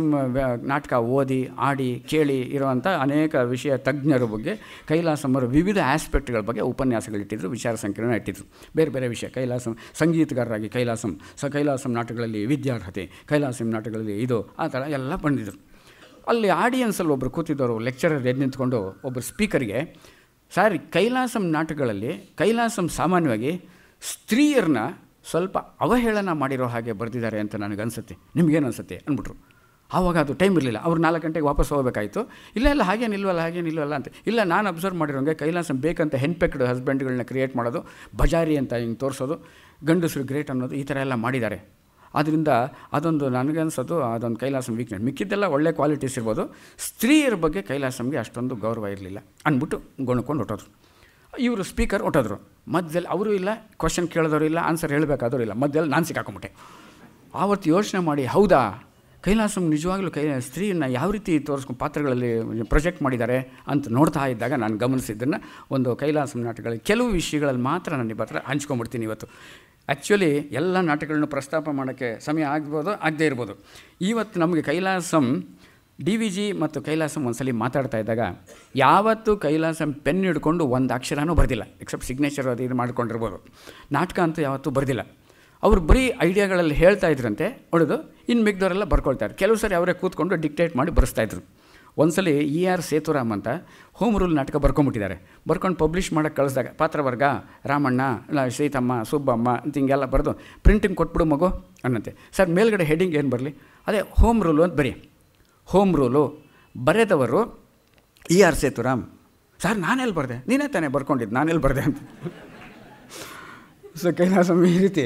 ನಾಟಕ ಓದಿ ಆಡಿ ಕೇಳಿ ಇರುವಂಥ ಅನೇಕ ವಿಷಯ ತಜ್ಞರ ಬಗ್ಗೆ ಕೈಲಾಸಮ್ಮರ ವಿವಿಧ ಆಸ್ಪೆಕ್ಟ್ಗಳ ಬಗ್ಗೆ ಉಪನ್ಯಾಸಗಳಿಟ್ಟಿದ್ರು ವಿಚಾರ ಸಂಕಿರಣ ಇಟ್ಟಿದ್ರು ಬೇರೆ ಬೇರೆ ವಿಷಯ ಕೈಲಾಸಂ ಸಂಗೀತಗಾರರಾಗಿ ಕೈಲಾಸಂ ಸ ಕೈಲಾಸಂ ನಾಟಕಗಳಲ್ಲಿ ವಿದ್ಯಾರ್ಹತೆ ಕೈಲಾಸಂ ನಾಟಕಗಳಲ್ಲಿ ಇದು ಆ ಥರ ಎಲ್ಲ ಬಂದಿದ್ರು ಅಲ್ಲಿ ಆಡಿಯನ್ಸಲ್ಲಿ ಒಬ್ಬರು ಕೂತಿದ್ದವರು ಲೆಕ್ಚರರ್ ಎದ್ದು ನಿಂತ್ಕೊಂಡು ಒಬ್ಬರು ಸ್ಪೀಕರ್ಗೆ ಸಾರಿ ಕೈಲಾಸಂ ನಾಟಕಗಳಲ್ಲಿ ಕೈಲಾಸಂ ಸಾಮಾನ್ಯವಾಗಿ ಸ್ತ್ರೀಯರನ್ನ ಸ್ವಲ್ಪ ಅವಹೇಳನ ಮಾಡಿರೋ ಹಾಗೆ ಬರೆದಿದ್ದಾರೆ ಅಂತ ನನಗನ್ಸುತ್ತೆ ನಿಮಗೇನು ಅನಿಸುತ್ತೆ ಅಂದ್ಬಿಟ್ರು ಆವಾಗ ಅದು ಟೈಮ್ ಇರಲಿಲ್ಲ ಅವ್ರು ನಾಲ್ಕು ಗಂಟೆಗೆ ವಾಪಸ್ ಹೋಗಬೇಕಾಯಿತು ಇಲ್ಲ ಇಲ್ಲ ಹಾಗೆ ನಿಲ್ವಲ್ಲ ಅಂತ ಇಲ್ಲ ನಾನು ಅಬ್ಸರ್ವ್ ಮಾಡಿರೋಂಗೆ ಕೈಲಾಸಂ ಬೇಕಂತ ಹೆನ್ಪೆಕ್ಡ್ ಹಸ್ಬೆಂಡ್ಗಳನ್ನ ಕ್ರಿಯೇಟ್ ಮಾಡೋದು ಬಜಾರಿ ಅಂತ ಹಿಂಗೆ ತೋರಿಸೋದು ಗಂಡಸರು ಗ್ರೇಟ್ ಅನ್ನೋದು ಈ ಥರ ಎಲ್ಲ ಮಾಡಿದ್ದಾರೆ ಆದ್ದರಿಂದ ಅದೊಂದು ನನಗನ್ಸೋದು ಅದೊಂದು ಕೈಲಾಸಂ ವೀಕ್ನೆಸ್ ಮಿಕ್ಕಿದ್ದೆಲ್ಲ ಒಳ್ಳೆ ಕ್ವಾಲಿಟೀಸ್ ಇರ್ಬೋದು ಸ್ತ್ರೀಯರ ಬಗ್ಗೆ ಕೈಲಾಸಂಗೆ ಅಷ್ಟೊಂದು ಗೌರವ ಇರಲಿಲ್ಲ ಅಂದ್ಬಿಟ್ಟು ಗೊಣ್ಕೊಂಡು ಹೊಟ್ಟೋದ್ರು ಇವರು ಸ್ಪೀಕರ್ ಹೊಟ್ಟೋದ್ರು ಮಧ್ಯದಲ್ಲಿ ಅವರು ಇಲ್ಲ ಕ್ವಶನ್ ಕೇಳಿದವರು ಇಲ್ಲ ಆನ್ಸರ್ ಹೇಳಬೇಕಾದವ್ರು ಇಲ್ಲ ಮಧ್ಯದಲ್ಲಿ ನಾನು ಸಿಕ್ಕಾಕೊಂಬಿಟ್ಟೆ ಆವತ್ತು ಯೋಚನೆ ಮಾಡಿ ಹೌದಾ ಕೈಲಾಸಂ ನಿಜವಾಗ್ಲೂ ಕೈ ಸ್ತ್ರೀಯನ್ನು ಯಾವ ರೀತಿ ತೋರಿಸ್ಕೊಂಡು ಪಾತ್ರಗಳಲ್ಲಿ ಪ್ರೊಜೆಕ್ಟ್ ಮಾಡಿದ್ದಾರೆ ಅಂತ ನೋಡ್ತಾ ಇದ್ದಾಗ ನಾನು ಗಮನಿಸಿದ್ದನ್ನು ಒಂದು ಕೈಲಾಸಂ ನಾಟಕಗಳಲ್ಲಿ ಕೆಲವು ವಿಷಯಗಳಲ್ಲಿ ಮಾತ್ರ ನಾನು ಹತ್ರ ಹಂಚ್ಕೊಂಬಿಡ್ತೀನಿ ಇವತ್ತು ಆ್ಯಕ್ಚುಲಿ ಎಲ್ಲ ನಾಟಕಗಳನ್ನು ಪ್ರಸ್ತಾಪ ಮಾಡೋಕ್ಕೆ ಸಮಯ ಆಗ್ಬೋದು ಆಗದೇ ಇರ್ಬೋದು ಇವತ್ತು ನಮಗೆ ಕೈಲಾಸಂ ಡಿ ವಿ ಜಿ ಮತ್ತು ಕೈಲಾಸಂ ಒಂದ್ಸಲಿ ಮಾತಾಡ್ತಾ ಇದ್ದಾಗ ಯಾವತ್ತೂ ಕೈಲಾಸಂ ಪೆನ್ ಹಿಡ್ಕೊಂಡು ಒಂದು ಅಕ್ಷರನೂ ಬರೆದಿಲ್ಲ ಎಕ್ಸೆಪ್ಟ್ ಸಿಗ್ನೇಚರ್ ಅದು ಇದು ಮಾಡ್ಕೊಂಡಿರ್ಬೋದು ನಾಟಕ ಅಂತೂ ಯಾವತ್ತೂ ಬರೆದಿಲ್ಲ ಅವರು ಬರೀ ಐಡಿಯಾಗಳಲ್ಲಿ ಹೇಳ್ತಾ ಇದ್ರಂತೆ ಹೊಡೆದು ಇನ್ನು ಮಿಗ್ದವರೆಲ್ಲ ಬರ್ಕೊಳ್ತಾ ಕೆಲವು ಸರಿ ಅವರೇ ಕೂತ್ಕೊಂಡು ಡಿಕ್ಟೇಟ್ ಮಾಡಿ ಬರೆಸ್ತಾಯಿದ್ರು ಒಂದ್ಸಲಿ ಇ ಆರ್ ಸೇತುರಾಮ್ ಅಂತ ಹೋಮ್ ರೂಲ್ ನಾಟಕ ಬರ್ಕೊಂಡ್ಬಿಟ್ಟಿದ್ದಾರೆ ಬರ್ಕೊಂಡು ಪಬ್ಲಿಷ್ ಮಾಡೋಕ್ಕೆ ಕಳಿಸಿದಾಗ ಪಾತ್ರವರ್ಗ ರಾಮಣ್ಣ ಸೀತಮ್ಮ ಸುಬ್ಬಮ್ಮ ಅಂತ ಹಿಂಗೆಲ್ಲ ಬರೆದು ಪ್ರಿಂಟಿಂಗ್ ಕೊಟ್ಬಿಡು ಮಗು ಅನ್ನಂತೆ ಸರ್ ಮೇಲ್ಗಡೆ ಹೆಡಿಂಗ್ ಏನು ಬರಲಿ ಅದೇ ಹೋಮ್ ರೂಲು ಅಂತ ಬರೀ ಹೋಮ್ ರೂಲು ಬರೆದವರು ಇ ಆರ್ ಸೇತುರಾಮ್ ಸರ್ ನಾನೆಲ್ಲಿ ಬರೆದೆ ನೀನೇ ತಾನೇ ಬರ್ಕೊಂಡಿದ್ದು ನಾನೆಲ್ಲಿ ಬರೆದೆ ಅಂತ ಸೊ ಕೈಲಾಸಮ್ಮ ಈ ರೀತಿ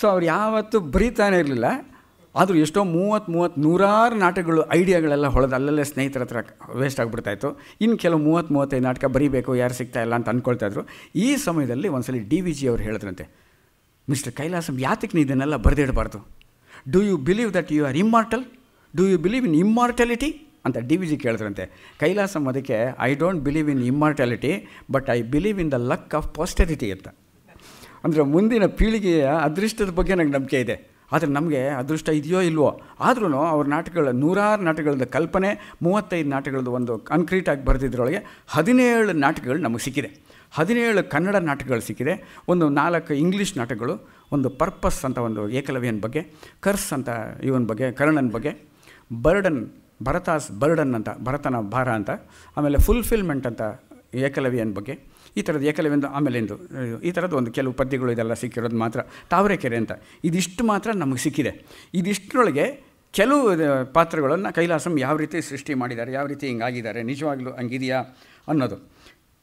ಸೊ ಅವ್ರು ಯಾವತ್ತೂ ಬರೀತಾನೆ ಇರಲಿಲ್ಲ ಆದರೂ ಎಷ್ಟೋ ಮೂವತ್ತು ಮೂವತ್ತು ನೂರಾರು ನಾಟಕಗಳು ಐಡಿಯಾಗಳೆಲ್ಲ ಹೊಳೆದು ಅಲ್ಲಲ್ಲೇ ಸ್ನೇಹಿತರ ಹತ್ರ ವೇಸ್ಟ್ ಆಗಿಬಿಡ್ತಾಯಿತ್ತು ಇನ್ನು ಕೆಲವು ಮೂವತ್ತು ಮೂವತ್ತೈದು ನಾಟಕ ಬರೀಬೇಕು ಯಾರು ಸಿಗ್ತಾ ಇಲ್ಲ ಅಂತ ಅಂದ್ಕೊಳ್ತಾಯಿದ್ರು ಈ ಸಮಯದಲ್ಲಿ ಸಲ ಡಿ ವಿ ಜಿ ಅವ್ರು ಹೇಳಿದ್ರಂತೆ ಮಿಸ್ಟರ್ ಕೈಲಾಸಂ ಯಾತಕ್ಕೆ ನೀ ಇದನ್ನೆಲ್ಲ ಬರೆದಿಡಬಾರ್ದು do you believe that you are immortal do you believe in immortality ಅಂತ ಡಿ ವಿ ಜಿ ಕೇಳಿದ್ರಂತೆ ಕೈಲಾಸಂ ಅದಕ್ಕೆ I don't believe in immortality but I believe in the luck of posterity ಅಂತ ಅಂದರೆ ಮುಂದಿನ ಪೀಳಿಗೆಯ ಅದೃಷ್ಟದ ಬಗ್ಗೆ ನನಗೆ ನಂಬಿಕೆ ಇದೆ ಆದರೆ ನಮಗೆ ಅದೃಷ್ಟ ಇದೆಯೋ ಇಲ್ವೋ ಆದ್ರೂ ಅವ್ರ ನಾಟಕಗಳ ನೂರಾರು ನಾಟಕಗಳದ್ದು ಕಲ್ಪನೆ ಮೂವತ್ತೈದು ನಾಟಕಗಳದ್ದು ಒಂದು ಕಾನ್ಕ್ರೀಟಾಗಿ ಬರೆದಿದ್ರೊಳಗೆ ಹದಿನೇಳು ನಾಟಕಗಳು ನಮಗೆ ಸಿಕ್ಕಿದೆ ಹದಿನೇಳು ಕನ್ನಡ ನಾಟಕಗಳು ಸಿಕ್ಕಿದೆ ಒಂದು ನಾಲ್ಕು ಇಂಗ್ಲೀಷ್ ನಾಟಕಗಳು ಒಂದು ಪರ್ಪಸ್ ಅಂತ ಒಂದು ಏಕಲವ್ಯನ ಬಗ್ಗೆ ಕರ್ಸ್ ಅಂತ ಇವನ ಬಗ್ಗೆ ಕರ್ಣನ ಬಗ್ಗೆ ಬರ್ಡನ್ ಭರತಾಸ್ ಬರ್ಡನ್ ಅಂತ ಭರತನ ಭಾರ ಅಂತ ಆಮೇಲೆ ಫುಲ್ಫಿಲ್ಮೆಂಟ್ ಅಂತ ಏಕಲವ್ಯನ ಬಗ್ಗೆ ಈ ಥರದ್ದು ಏಕಲವ್ಯಂದು ಆಮೇಲೆ ಎಂದು ಈ ಥರದ್ದು ಒಂದು ಕೆಲವು ಪದ್ಯಗಳು ಇದೆಲ್ಲ ಸಿಕ್ಕಿರೋದು ಮಾತ್ರ ತಾವರೆಕೆರೆ ಅಂತ ಇದಿಷ್ಟು ಮಾತ್ರ ನಮಗೆ ಸಿಕ್ಕಿದೆ ಇದಿಷ್ಟರೊಳಗೆ ಕೆಲವು ಪಾತ್ರಗಳನ್ನು ಕೈಲಾಸಂ ಯಾವ ರೀತಿ ಸೃಷ್ಟಿ ಮಾಡಿದ್ದಾರೆ ಯಾವ ರೀತಿ ಹಿಂಗಾಗಿದ್ದಾರೆ ನಿಜವಾಗ್ಲೂ ಹಂಗಿದೆಯಾ ಅನ್ನೋದು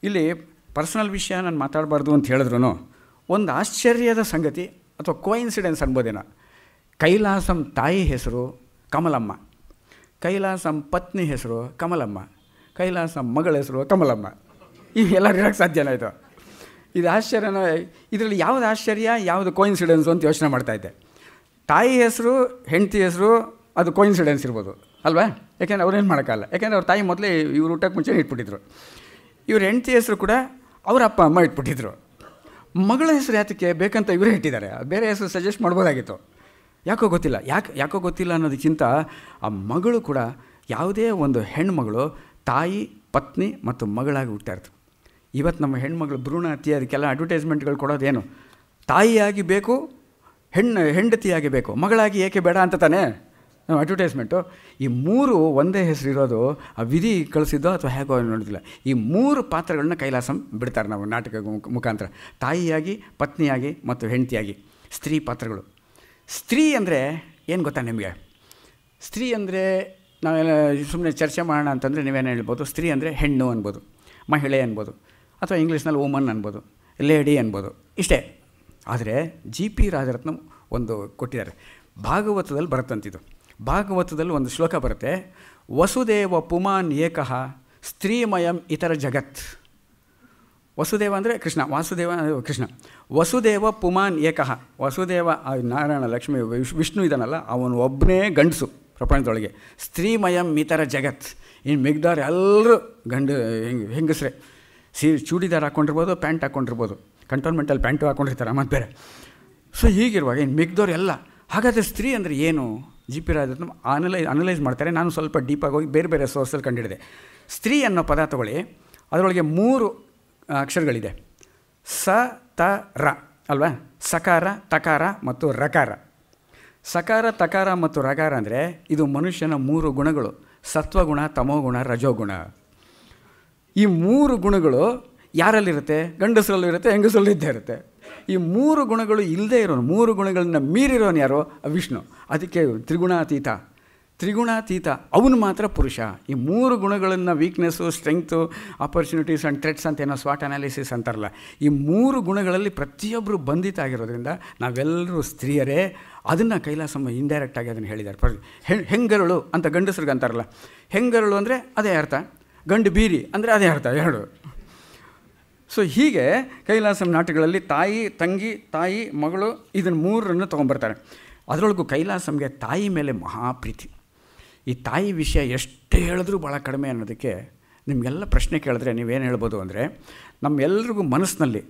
ಇಲ್ಲಿ ಪರ್ಸನಲ್ ವಿಷಯ ನಾನು ಮಾತಾಡಬಾರ್ದು ಅಂತ ಹೇಳಿದ್ರು ಒಂದು ಆಶ್ಚರ್ಯದ ಸಂಗತಿ ಅಥವಾ ಕೋಇನ್ಸಿಡೆನ್ಸ್ ಅನ್ಬೋದೇನೋ ಕೈಲಾಸಂ ತಾಯಿ ಹೆಸರು ಕಮಲಮ್ಮ ಕೈಲಾಸಂ ಪತ್ನಿ ಹೆಸರು ಕಮಲಮ್ಮ ಕೈಲಾಸಂ ಮಗಳ ಹೆಸರು ಕಮಲಮ್ಮ ಇವೆಲ್ಲ ಇರೋಕ್ಕೆ ಸಾಧ್ಯನ ಆಯಿತು ಇದು ಆಶ್ಚರ್ಯನ ಇದರಲ್ಲಿ ಯಾವುದು ಆಶ್ಚರ್ಯ ಯಾವುದು ಕೋಯಿನ್ಸಿಡೆನ್ಸು ಅಂತ ಯೋಚನೆ ಮಾಡ್ತಾಯಿದ್ದೆ ತಾಯಿ ಹೆಸರು ಹೆಂಡತಿ ಹೆಸರು ಅದು ಕೋಯಿನ್ಸಿಡೆನ್ಸ್ ಇರ್ಬೋದು ಅಲ್ವಾ ಯಾಕೆಂದರೆ ಏನು ಮಾಡೋಕ್ಕಲ್ಲ ಯಾಕೆಂದರೆ ಅವ್ರ ತಾಯಿ ಮೊದಲೇ ಇವ್ರು ಊಟಕ್ಕೆ ಮುಂಚೆ ಇಟ್ಬಿಟ್ಟಿದ್ರು ಇವ್ರ ಹೆಂಡತಿ ಹೆಸರು ಕೂಡ ಅವರ ಅಪ್ಪ ಅಮ್ಮ ಇಟ್ಬಿಟ್ಟಿದ್ರು ಮಗಳ ಹೆಸರು ಯಾತಕ್ಕೆ ಬೇಕಂತ ಇವರೇ ಇಟ್ಟಿದ್ದಾರೆ ಬೇರೆ ಹೆಸರು ಸಜೆಸ್ಟ್ ಮಾಡ್ಬೋದಾಗಿತ್ತು ಯಾಕೋ ಗೊತ್ತಿಲ್ಲ ಯಾಕೆ ಯಾಕೋ ಗೊತ್ತಿಲ್ಲ ಅನ್ನೋದಕ್ಕಿಂತ ಆ ಮಗಳು ಕೂಡ ಯಾವುದೇ ಒಂದು ಹೆಣ್ಮಗಳು ತಾಯಿ ಪತ್ನಿ ಮತ್ತು ಮಗಳಾಗಿ ಹುಟ್ಟಾಯಿತು ಇವತ್ತು ನಮ್ಮ ಹೆಣ್ಮಗಳು ಭ್ರೂಣ ಹತ್ತಿ ಅದಕ್ಕೆಲ್ಲ ಅಡ್ವರ್ಟೈಸ್ಮೆಂಟ್ಗಳು ಕೊಡೋದೇನು ತಾಯಿಯಾಗಿ ಬೇಕು ಹೆಣ್ಣು ಹೆಂಡತಿಯಾಗಿ ಬೇಕು ಮಗಳಾಗಿ ಏಕೆ ಬೇಡ ಅಂತ ತಾನೇ ನಾವು ಅಡ್ವರ್ಟೈಸ್ಮೆಂಟು ಈ ಮೂರು ಒಂದೇ ಹೆಸರು ಇರೋದು ಆ ವಿಧಿ ಕಳಿಸಿದ್ದೋ ಅಥವಾ ಹೇಗೋ ನೋಡೋದಿಲ್ಲ ಈ ಮೂರು ಪಾತ್ರಗಳನ್ನ ಕೈಲಾಸಂ ಬಿಡ್ತಾರೆ ನಾವು ನಾಟಕ ಮುಖಾಂತರ ತಾಯಿಯಾಗಿ ಪತ್ನಿಯಾಗಿ ಮತ್ತು ಹೆಂಡತಿಯಾಗಿ ಸ್ತ್ರೀ ಪಾತ್ರಗಳು ಸ್ತ್ರೀ ಅಂದರೆ ಏನು ಗೊತ್ತಾ ನಿಮಗೆ ಸ್ತ್ರೀ ಅಂದರೆ ನಾವೆಲ್ಲ ಸುಮ್ಮನೆ ಚರ್ಚೆ ಮಾಡೋಣ ಅಂತಂದರೆ ನೀವೇನು ಹೇಳ್ಬೋದು ಸ್ತ್ರೀ ಅಂದರೆ ಹೆಣ್ಣು ಅನ್ಬೋದು ಮಹಿಳೆ ಅನ್ಬೋದು ಅಥವಾ ಇಂಗ್ಲೀಷ್ನಲ್ಲಿ ವುಮನ್ ಅನ್ಬೋದು ಲೇಡಿ ಅನ್ಬೋದು ಇಷ್ಟೇ ಆದರೆ ಜಿ ಪಿ ರಾಜರತ್ನಂ ಒಂದು ಕೊಟ್ಟಿದ್ದಾರೆ ಭಾಗವತದಲ್ಲಿ ಬರುತ್ತಂತಿದ್ದು ಭಾಗವತದಲ್ಲಿ ಒಂದು ಶ್ಲೋಕ ಬರುತ್ತೆ ವಸುದೇವ ಪುಮಾನ್ ಏಕಃ ಸ್ತ್ರೀಮಯಂ ಇತರ ಜಗತ್ ವಸುದೇವ ಅಂದರೆ ಕೃಷ್ಣ ವಾಸುದೇವ ಕೃಷ್ಣ ವಸುದೇವ ಪುಮಾನ್ ಏಕಃ ವಸುದೇವ ನಾರಾಯಣ ಲಕ್ಷ್ಮಿ ವಿಷ್ಣು ಇದನ್ನಲ್ಲ ಅವನು ಒಬ್ಬನೇ ಗಂಡಸು ಪ್ರಪಂಚದೊಳಗೆ ಸ್ತ್ರೀಮಯಂ ಇತರ ಜಗತ್ ಇನ್ನು ಮಿಗ್ದಾರ ಎಲ್ಲರೂ ಗಂಡು ಹೆಂಗೆ ಹೆಂಗಸ್ರೆ ಸೀರೆ ಚೂಡಿದಾರ್ ಹಾಕ್ಕೊಂಡಿರ್ಬೋದು ಪ್ಯಾಂಟ್ ಹಾಕ್ಕೊಂಡಿರ್ಬೋದು ಕಂಟೋನ್ಮೆಂಟಲ್ಲಿ ಪ್ಯಾಂಟು ಹಾಕ್ಕೊಂಡಿರ್ತಾರೆ ಮತ್ತು ಬೇರೆ ಸೊ ಹೀಗಿರುವಾಗ ಇನ್ನು ಮಿಗ್ದವ್ರು ಹಾಗಾದರೆ ಸ್ತ್ರೀ ಅಂದರೆ ಏನು G P Raj analyse analyse ಮಾಡ್ತಾರೆ ನಾನು ಸ್ವಲ್ಪ ಡೀಪಾಗಿ ಹೋಗಿ ಬೇರೆ ಬೇರೆ ಸೋರ್ಸಲ್ಲಿ ಕಂಡಿಡಿದೆ ಸ್ತ್ರೀ ಅನ್ನೋ ಪದ ತಗೊಳ್ಳಿ ಅದರೊಳಗೆ ಮೂರು ಅಕ್ಷರಗಳಿದೆ ಸ ತ ರ ಅಲ್ವಾ ಸಕಾರ ತಕಾರ ಮತ್ತು ರಕಾರ ಸಕಾರ ತಕಾರ ಮತ್ತು ರಕಾರ ಅಂದರೆ ಇದು ಮನುಷ್ಯನ ಮೂರು ಗುಣಗಳು ಸತ್ವಗುಣ ತಮೋಗುಣ ರಜೋಗುಣ ಈ ಮೂರು ಗುಣಗಳು ಯಾರಲ್ಲಿರುತ್ತೆ ಗಂಡಸರಲ್ಲಿರುತ್ತೆ ಇರುತ್ತೆ ಇರುತ್ತೆ ಈ ಮೂರು ಗುಣಗಳು ಇಲ್ಲದೇ ಇರೋನು ಮೂರು ಗುಣಗಳನ್ನ ಮೀರಿರೋನು ಯಾರೋ ವಿಷ್ಣು ಅದಕ್ಕೆ ತ್ರಿಗುಣಾತೀತ ತ್ರಿಗುಣಾತೀತ ಅವನು ಮಾತ್ರ ಪುರುಷ ಈ ಮೂರು ಗುಣಗಳನ್ನು weakness strength opportunities and threats ಅಂತ ಏನೋ ಸ್ವಾಟ್ ಅನಾಲಿಸಿಸ್ ಅಂತಾರಲ್ಲ ಈ ಮೂರು ಗುಣಗಳಲ್ಲಿ ಪ್ರತಿಯೊಬ್ಬರು ಬಂಧಿತ ಆಗಿರೋದ್ರಿಂದ ನಾವೆಲ್ಲರೂ ಸ್ತ್ರೀಯರೇ ಅದನ್ನು ಕೈಲಾಸಮ್ಮ ಇಂಡೈರೆಕ್ಟಾಗಿ ಅದನ್ನು ಹೇಳಿದ್ದಾರೆ ಫರ್ ಹೆಂಗರಳು ಅಂತ ಗಂಡಸ್ರಿಗೆ ಅಂತಾರಲ್ಲ ಹೆಂಗರಳು ಅಂದರೆ ಅದೇ ಅರ್ಥ ಗಂಡು ಬೀರಿ ಅಂದರೆ ಅದೇ ಅರ್ಥ ಎರಡು ಸೊ ಹೀಗೆ ಕೈಲಾಸಂ ನಾಟಕಗಳಲ್ಲಿ ತಾಯಿ ತಂಗಿ ತಾಯಿ ಮಗಳು ಇದನ್ನು ಮೂರನ್ನು ತೊಗೊಂಬರ್ತಾರೆ ಅದರೊಳಗೂ ಕೈಲಾಸಂಗೆ ತಾಯಿ ಮೇಲೆ ಮಹಾಪ್ರೀತಿ ಈ ತಾಯಿ ವಿಷಯ ಎಷ್ಟು ಹೇಳಿದ್ರೂ ಭಾಳ ಕಡಿಮೆ ಅನ್ನೋದಕ್ಕೆ ನಿಮಗೆಲ್ಲ ಪ್ರಶ್ನೆ ಕೇಳಿದ್ರೆ ನೀವೇನು ಹೇಳ್ಬೋದು ಅಂದರೆ ನಮ್ಮೆಲ್ಲರಿಗೂ ಮನಸ್ಸಿನಲ್ಲಿ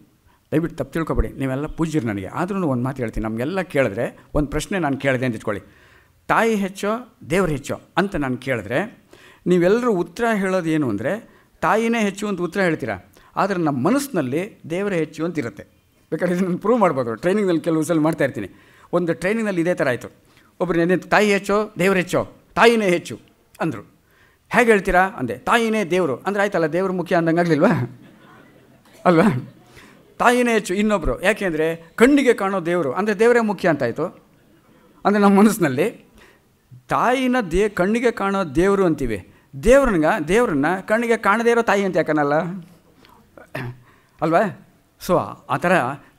ದಯವಿಟ್ಟು ತಪ್ಪು ತಿಳ್ಕೊಬೇಡಿ ನೀವೆಲ್ಲ ಪೂಜ್ಯರು ನನಗೆ ಆದ್ರೂ ಒಂದು ಮಾತು ಹೇಳ್ತೀನಿ ನಮಗೆಲ್ಲ ಕೇಳಿದ್ರೆ ಒಂದು ಪ್ರಶ್ನೆ ನಾನು ಕೇಳಿದೆ ಅಂತ ಇಟ್ಕೊಳ್ಳಿ ತಾಯಿ ಹೆಚ್ಚೋ ದೇವ್ರು ಹೆಚ್ಚೋ ಅಂತ ನಾನು ಕೇಳಿದ್ರೆ ನೀವೆಲ್ಲರೂ ಉತ್ತರ ಹೇಳೋದು ಏನು ಅಂದರೆ ತಾಯಿನೇ ಹೆಚ್ಚು ಅಂತ ಉತ್ತರ ಹೇಳ್ತೀರಾ ಆದರೆ ನಮ್ಮ ಮನಸ್ಸಿನಲ್ಲಿ ದೇವರೇ ಹೆಚ್ಚು ಅಂತ ಇರುತ್ತೆ ಬೇಕಾದ್ರೆ ಇದನ್ನು ಪ್ರೂವ್ ಮಾಡ್ಬೋದು ಟ್ರೈನಿಂಗ್ನಲ್ಲಿ ಕೆಲವು ಸಲ ಮಾಡ್ತಾಯಿರ್ತೀನಿ ಒಂದು ಟ್ರೈನಿಂಗ್ನಲ್ಲಿ ಇದೇ ಥರ ಆಯಿತು ಒಬ್ಬರು ನೆನೆ ತಾಯಿ ಹೆಚ್ಚೋ ದೇವ್ರು ಹೆಚ್ಚೋ ತಾಯಿನೇ ಹೆಚ್ಚು ಅಂದರು ಹೇಗೆ ಹೇಳ್ತೀರಾ ಅಂದೆ ತಾಯಿನೇ ದೇವರು ಅಂದರೆ ಆಯ್ತಲ್ಲ ದೇವ್ರ ಮುಖ್ಯ ಅಂದಂಗೆ ಆಗಲಿಲ್ವಾ ಅಲ್ವಾ ತಾಯಿನೇ ಹೆಚ್ಚು ಇನ್ನೊಬ್ಬರು ಅಂದರೆ ಕಣ್ಣಿಗೆ ಕಾಣೋ ದೇವರು ಅಂದರೆ ದೇವರೇ ಮುಖ್ಯ ಅಂತಾಯಿತು ಅಂದರೆ ನಮ್ಮ ಮನಸ್ಸಿನಲ್ಲಿ ತಾಯಿನ ದೇ ಕಣ್ಣಿಗೆ ಕಾಣೋ ದೇವರು ಅಂತೀವಿ ದೇವ್ರನ್ಗ ದೇವ್ರನ್ನ ಕಣ್ಣಿಗೆ ಕಾಣದೇ ಇರೋ ತಾಯಿ ಅಂತ ಯಾಕನಲ್ಲ ಅಲ್ವಾ ಸೊ ಆ ಥರ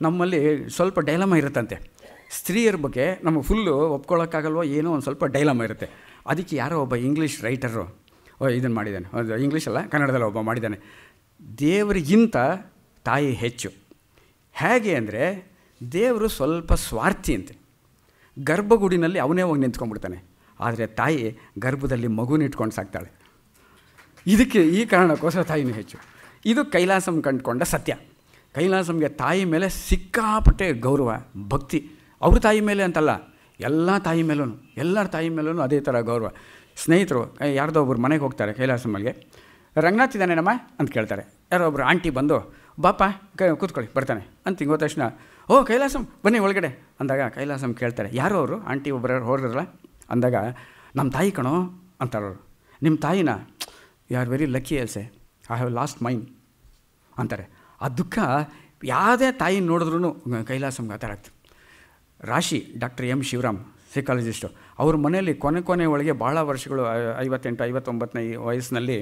ನಮ್ಮಲ್ಲಿ ಸ್ವಲ್ಪ ಡೈಲಮ ಇರುತ್ತಂತೆ ಸ್ತ್ರೀಯರ ಬಗ್ಗೆ ನಮಗೆ ಫುಲ್ಲು ಒಪ್ಕೊಳ್ಳೋಕ್ಕಾಗಲ್ವೋ ಏನೋ ಒಂದು ಸ್ವಲ್ಪ ಡೈಲಮ ಇರುತ್ತೆ ಅದಕ್ಕೆ ಯಾರೋ ಒಬ್ಬ ಇಂಗ್ಲೀಷ್ ರೈಟರು ಇದನ್ನು ಮಾಡಿದ್ದಾನೆ ಅದು ಇಂಗ್ಲೀಷ್ ಅಲ್ಲ ಕನ್ನಡದಲ್ಲಿ ಒಬ್ಬ ಮಾಡಿದ್ದಾನೆ ದೇವರಿಗಿಂತ ತಾಯಿ ಹೆಚ್ಚು ಹೇಗೆ ಅಂದರೆ ದೇವರು ಸ್ವಲ್ಪ ಸ್ವಾರ್ಥಿ ಅಂತೆ ಗರ್ಭಗುಡಿನಲ್ಲಿ ಅವನೇ ಹೋಗಿ ನಿಂತ್ಕೊಂಡ್ಬಿಡ್ತಾನೆ ಆದರೆ ತಾಯಿ ಗರ್ಭದಲ್ಲಿ ಮಗುನಿಟ್ಕೊಂಡು ಸಾಕ್ತಾಳೆ ಇದಕ್ಕೆ ಈ ಕಾರಣಕ್ಕೋಸ್ಕರ ತಾಯಿನೂ ಹೆಚ್ಚು ಇದು ಕೈಲಾಸಂ ಕಂಡುಕೊಂಡ ಸತ್ಯ ಕೈಲಾಸಂಗೆ ತಾಯಿ ಮೇಲೆ ಸಿಕ್ಕಾಪಟ್ಟೆ ಗೌರವ ಭಕ್ತಿ ಅವ್ರ ತಾಯಿ ಮೇಲೆ ಅಂತಲ್ಲ ಎಲ್ಲ ತಾಯಿ ಮೇಲೂ ಎಲ್ಲರ ತಾಯಿ ಮೇಲೂ ಅದೇ ಥರ ಗೌರವ ಸ್ನೇಹಿತರು ಯಾರ್ದೋ ಒಬ್ಬರು ಮನೆಗೆ ಹೋಗ್ತಾರೆ ಕೈಲಾಸಮ್ಮಲ್ಗೆ ರಂಗನಾಥ್ ಇದ್ದಾನೆ ನಮ್ಮ ಅಂತ ಕೇಳ್ತಾರೆ ಯಾರೋ ಒಬ್ಬರು ಆಂಟಿ ಬಂದು ಬಾಪ ಕೂತ್ಕೊಳ್ಳಿ ಬರ್ತಾನೆ ಅಂತ ಹಿಂಗೆ ತಕ್ಷಣ ಓ ಕೈಲಾಸಂ ಬನ್ನಿ ಒಳಗಡೆ ಅಂದಾಗ ಕೈಲಾಸಂ ಕೇಳ್ತಾರೆ ಯಾರೋ ಅವರು ಆಂಟಿ ಒಬ್ಬರು ಹೋರಲ್ಲ ಅಂದಾಗ ನಮ್ಮ ತಾಯಿ ಕಣೋ ಅಂತಾರವರು ನಿಮ್ಮ ತಾಯಿನ you are very lucky else I have lost mine ಅಂತಾರೆ ಆ ದುಃಖ ಯಾವುದೇ ತಾಯಿ ನೋಡಿದ್ರೂ ಕೈಲಾಸಂಗೆ ಆ ಥರ ಆಗ್ತದೆ ರಾಶಿ ಡಾಕ್ಟರ್ ಎಂ ಶಿವರಾಮ್ ಸೈಕಾಲಜಿಸ್ಟು ಅವ್ರ ಮನೆಯಲ್ಲಿ ಕೊನೆ ಕೊನೆ ಒಳಗೆ ಭಾಳ ವರ್ಷಗಳು ಐವತ್ತೆಂಟು ಐವತ್ತೊಂಬತ್ತನೇ ವಯಸ್ಸಿನಲ್ಲಿ